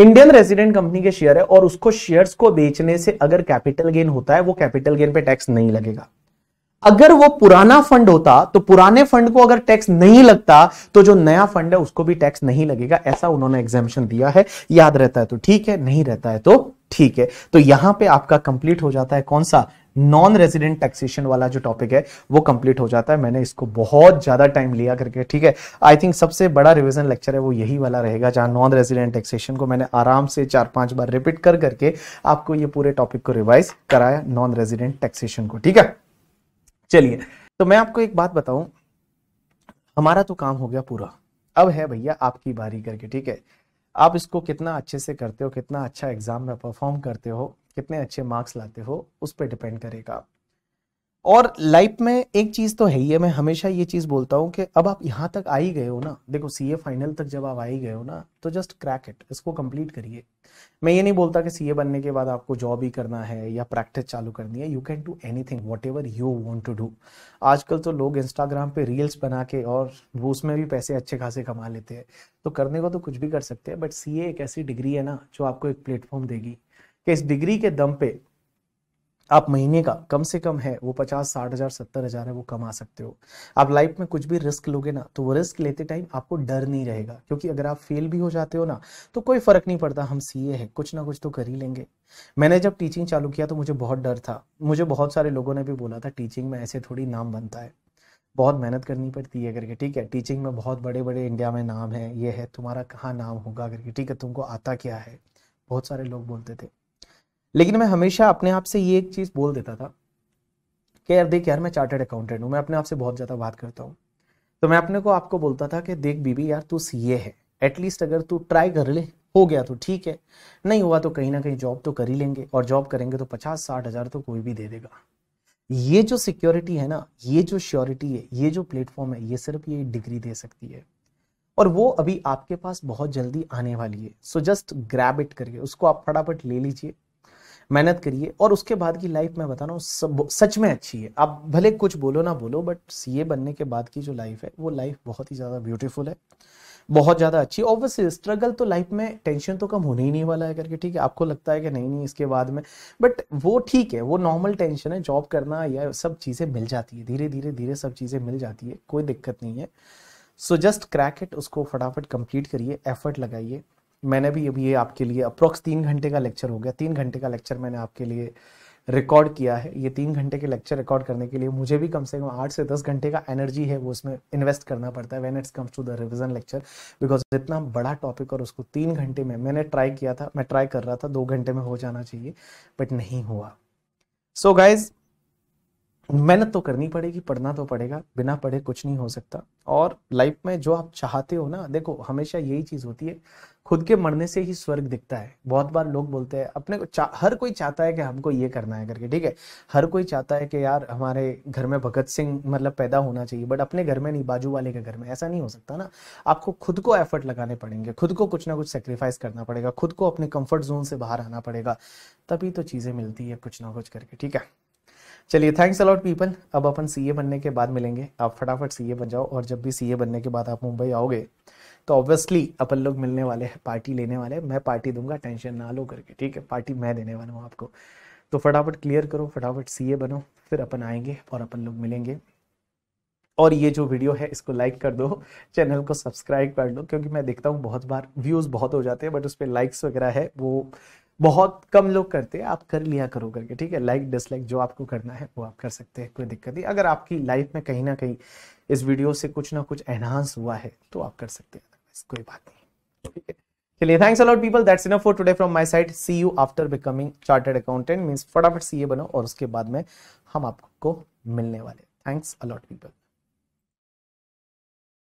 इंडियन रेजिडेंट कंपनी के शेयर है और उसको शेयर्स को बेचने से अगर कैपिटल गेन होता है वो कैपिटल गेन पे टैक्स नहीं लगेगा अगर वो पुराना फंड होता तो पुराने फंड को अगर टैक्स नहीं लगता तो जो नया फंड है उसको भी टैक्स नहीं लगेगा ऐसा उन्होंने एग्जामेशन दिया है याद रहता है तो ठीक है नहीं रहता है तो ठीक है तो यहां पे आपका कंप्लीट हो जाता है कौन सा नॉन रेजिडेंट टैक्सेशन वाला जो टॉपिक है वो कंप्लीट हो जाता है मैंने इसको बहुत ज़्यादा टाइम लिया करके ठीक है आई थिंक सबसे बड़ा रिविजन लेक्चर है वो यही वाला रहेगा जहां नॉन रेजिडेंट टैक्सेशन को मैंने आराम से चार पांच बार रिपीट कर करके आपको ये पूरे टॉपिक को रिवाइज कराया नॉन रेजिडेंट टैक्सेशन को ठीक है चलिए तो मैं आपको एक बात बताऊं हमारा तो काम हो गया पूरा अब है भैया आपकी बारी करके ठीक है आप इसको कितना अच्छे से करते हो कितना अच्छा एग्जाम में परफॉर्म करते हो कितने अच्छे मार्क्स लाते हो उस पर डिपेंड करेगा और लाइफ में एक चीज़ तो है ही है मैं हमेशा ये चीज़ बोलता हूँ कि अब आप यहाँ तक आ ही गए हो ना देखो सीए फाइनल तक जब आप आ ही गए हो ना तो जस्ट क्रैक इट इसको कंप्लीट करिए मैं ये नहीं बोलता कि सीए बनने के बाद आपको जॉब ही करना है या प्रैक्टिस चालू करनी है you can do anything whatever you want to do आजकल तो लोग इंस्टाग्राम पे रील्स बना के और वो उसमें भी पैसे अच्छे खासे कमा लेते हैं तो करने को तो कुछ भी कर सकते हैं बट सी एक ऐसी डिग्री है ना जो आपको एक प्लेटफॉर्म देगी कि इस डिग्री के दम पे आप महीने का कम से कम है वो पचास साठ हज़ार सत्तर हज़ार है वो कमा सकते हो आप लाइफ में कुछ भी रिस्क लोगे ना तो वो रिस्क लेते टाइम आपको डर नहीं रहेगा क्योंकि अगर आप फेल भी हो जाते हो ना तो कोई फ़र्क नहीं पड़ता हम सीए है कुछ ना कुछ तो कर ही लेंगे मैंने जब टीचिंग चालू किया तो मुझे बहुत डर था मुझे बहुत सारे लोगों ने भी बोला था टीचिंग में ऐसे थोड़ी नाम बनता है बहुत मेहनत करनी पड़ती है करके ठीक है टीचिंग में बहुत बड़े बड़े इंडिया में नाम है ये है तुम्हारा कहाँ नाम होगा करके ठीक है तुमको आता क्या है बहुत सारे लोग बोलते थे लेकिन मैं हमेशा अपने आप से ये एक चीज़ बोल देता था कि यार देख यार मैं चार्टर्ड अकाउंटेंट हूँ मैं अपने आप से बहुत ज़्यादा बात करता हूँ तो मैं अपने को आपको बोलता था कि देख बीबी यार तू सी है एटलीस्ट अगर तू ट्राई कर ले हो गया तो ठीक है नहीं हुआ तो कहीं ना कहीं जॉब तो कर ही लेंगे और जॉब करेंगे तो पचास साठ हज़ार तो कोई भी दे देगा ये जो सिक्योरिटी है ना ये जो श्योरिटी है ये जो प्लेटफॉर्म है ये सिर्फ ये डिग्री दे सकती है और वो अभी आपके पास बहुत जल्दी आने वाली है सो जस्ट ग्रैब इट करके उसको आप फटाफट ले लीजिए मेहनत करिए और उसके बाद की लाइफ मैं बता रहा हूँ सच में अच्छी है आप भले कुछ बोलो ना बोलो बट ए बनने के बाद की जो लाइफ है वो लाइफ बहुत ही ज़्यादा ब्यूटीफुल है बहुत ज़्यादा अच्छी ऑब्वियसली स्ट्रगल तो लाइफ में टेंशन तो कम होने ही नहीं वाला है करके ठीक है आपको लगता है कि नहीं नहीं इसके बाद में बट वो ठीक है वो नॉर्मल टेंशन है जॉब करना या सब चीज़ें मिल जाती है धीरे धीरे धीरे सब चीज़ें मिल जाती है कोई दिक्कत नहीं है सो जस्ट क्रैक इट उसको फटाफट कंप्लीट करिए एफर्ट लगाइए मैंने भी अभी ये आपके लिए अप्रोक्स तीन घंटे का लेक्चर हो गया तीन घंटे का लेक्चर मैंने आपके लिए रिकॉर्ड किया है ये तीन घंटे के लेक्चर रिकॉर्ड करने के लिए मुझे भी कम से कम आठ से दस घंटे का एनर्जी है वो उसमें इन्वेस्ट करना पड़ता है when it's comes to the revision lecture because इतना बड़ा टॉपिक और उसको तीन घंटे में मैंने ट्राई किया था मैं ट्राई कर रहा था दो घंटे में हो जाना चाहिए बट नहीं हुआ सो so गाइज़ मेहनत तो करनी पड़ेगी पढ़ना तो पड़ेगा बिना पढ़े कुछ नहीं हो सकता और लाइफ में जो आप चाहते हो ना देखो हमेशा यही चीज़ होती है खुद के मरने से ही स्वर्ग दिखता है बहुत बार लोग बोलते हैं अपने को हर कोई चाहता है कि हमको ये करना है करके ठीक है हर कोई चाहता है कि यार हमारे घर में भगत सिंह मतलब पैदा होना चाहिए बट अपने घर में नहीं बाजू वाले के घर में ऐसा नहीं हो सकता ना आपको खुद को एफर्ट लगाने पड़ेंगे खुद को कुछ ना कुछ सेक्रीफाइस करना पड़ेगा खुद को अपने कंफर्ट जोन से बाहर आना पड़ेगा तभी तो चीज़ें मिलती है कुछ ना कुछ करके ठीक है चलिए थैंक्स अलॉट पीपल अब अपन सीए बनने के बाद मिलेंगे आप फटाफट सीए बन जाओ और जब भी सीए बनने के बाद आप मुंबई आओगे तो ऑब्वियसली अपन लोग मिलने वाले हैं पार्टी लेने वाले हैं मैं पार्टी दूंगा टेंशन ना लो करके ठीक है पार्टी मैं देने वाला हूँ आपको तो फटाफट क्लियर करो फटाफट सीए बनो फिर अपन आएंगे और अपन लोग मिलेंगे और ये जो वीडियो है इसको लाइक कर दो चैनल को सब्सक्राइब कर दो क्योंकि मैं देखता हूँ बहुत बार व्यूज़ बहुत हो जाते हैं बट उस पर लाइक्स वगैरह है वो बहुत कम लोग करते हैं आप कर लिया करो करके ठीक है लाइक डिसलाइक जो आपको करना है वो आप कर सकते हैं कोई दिक्कत नहीं अगर आपकी लाइफ में कहीं ना कहीं इस वीडियो से कुछ ना कुछ एनहांस हुआ है तो आप कर सकते हैं कोई बात नहीं ठीक है चलिए thanks a lot people that's enough for today from my side see you after becoming chartered accountant means फटाफट सीए बनो और उसके बाद में हम आपको मिलने वाले थैंक्स अलॉट पीपल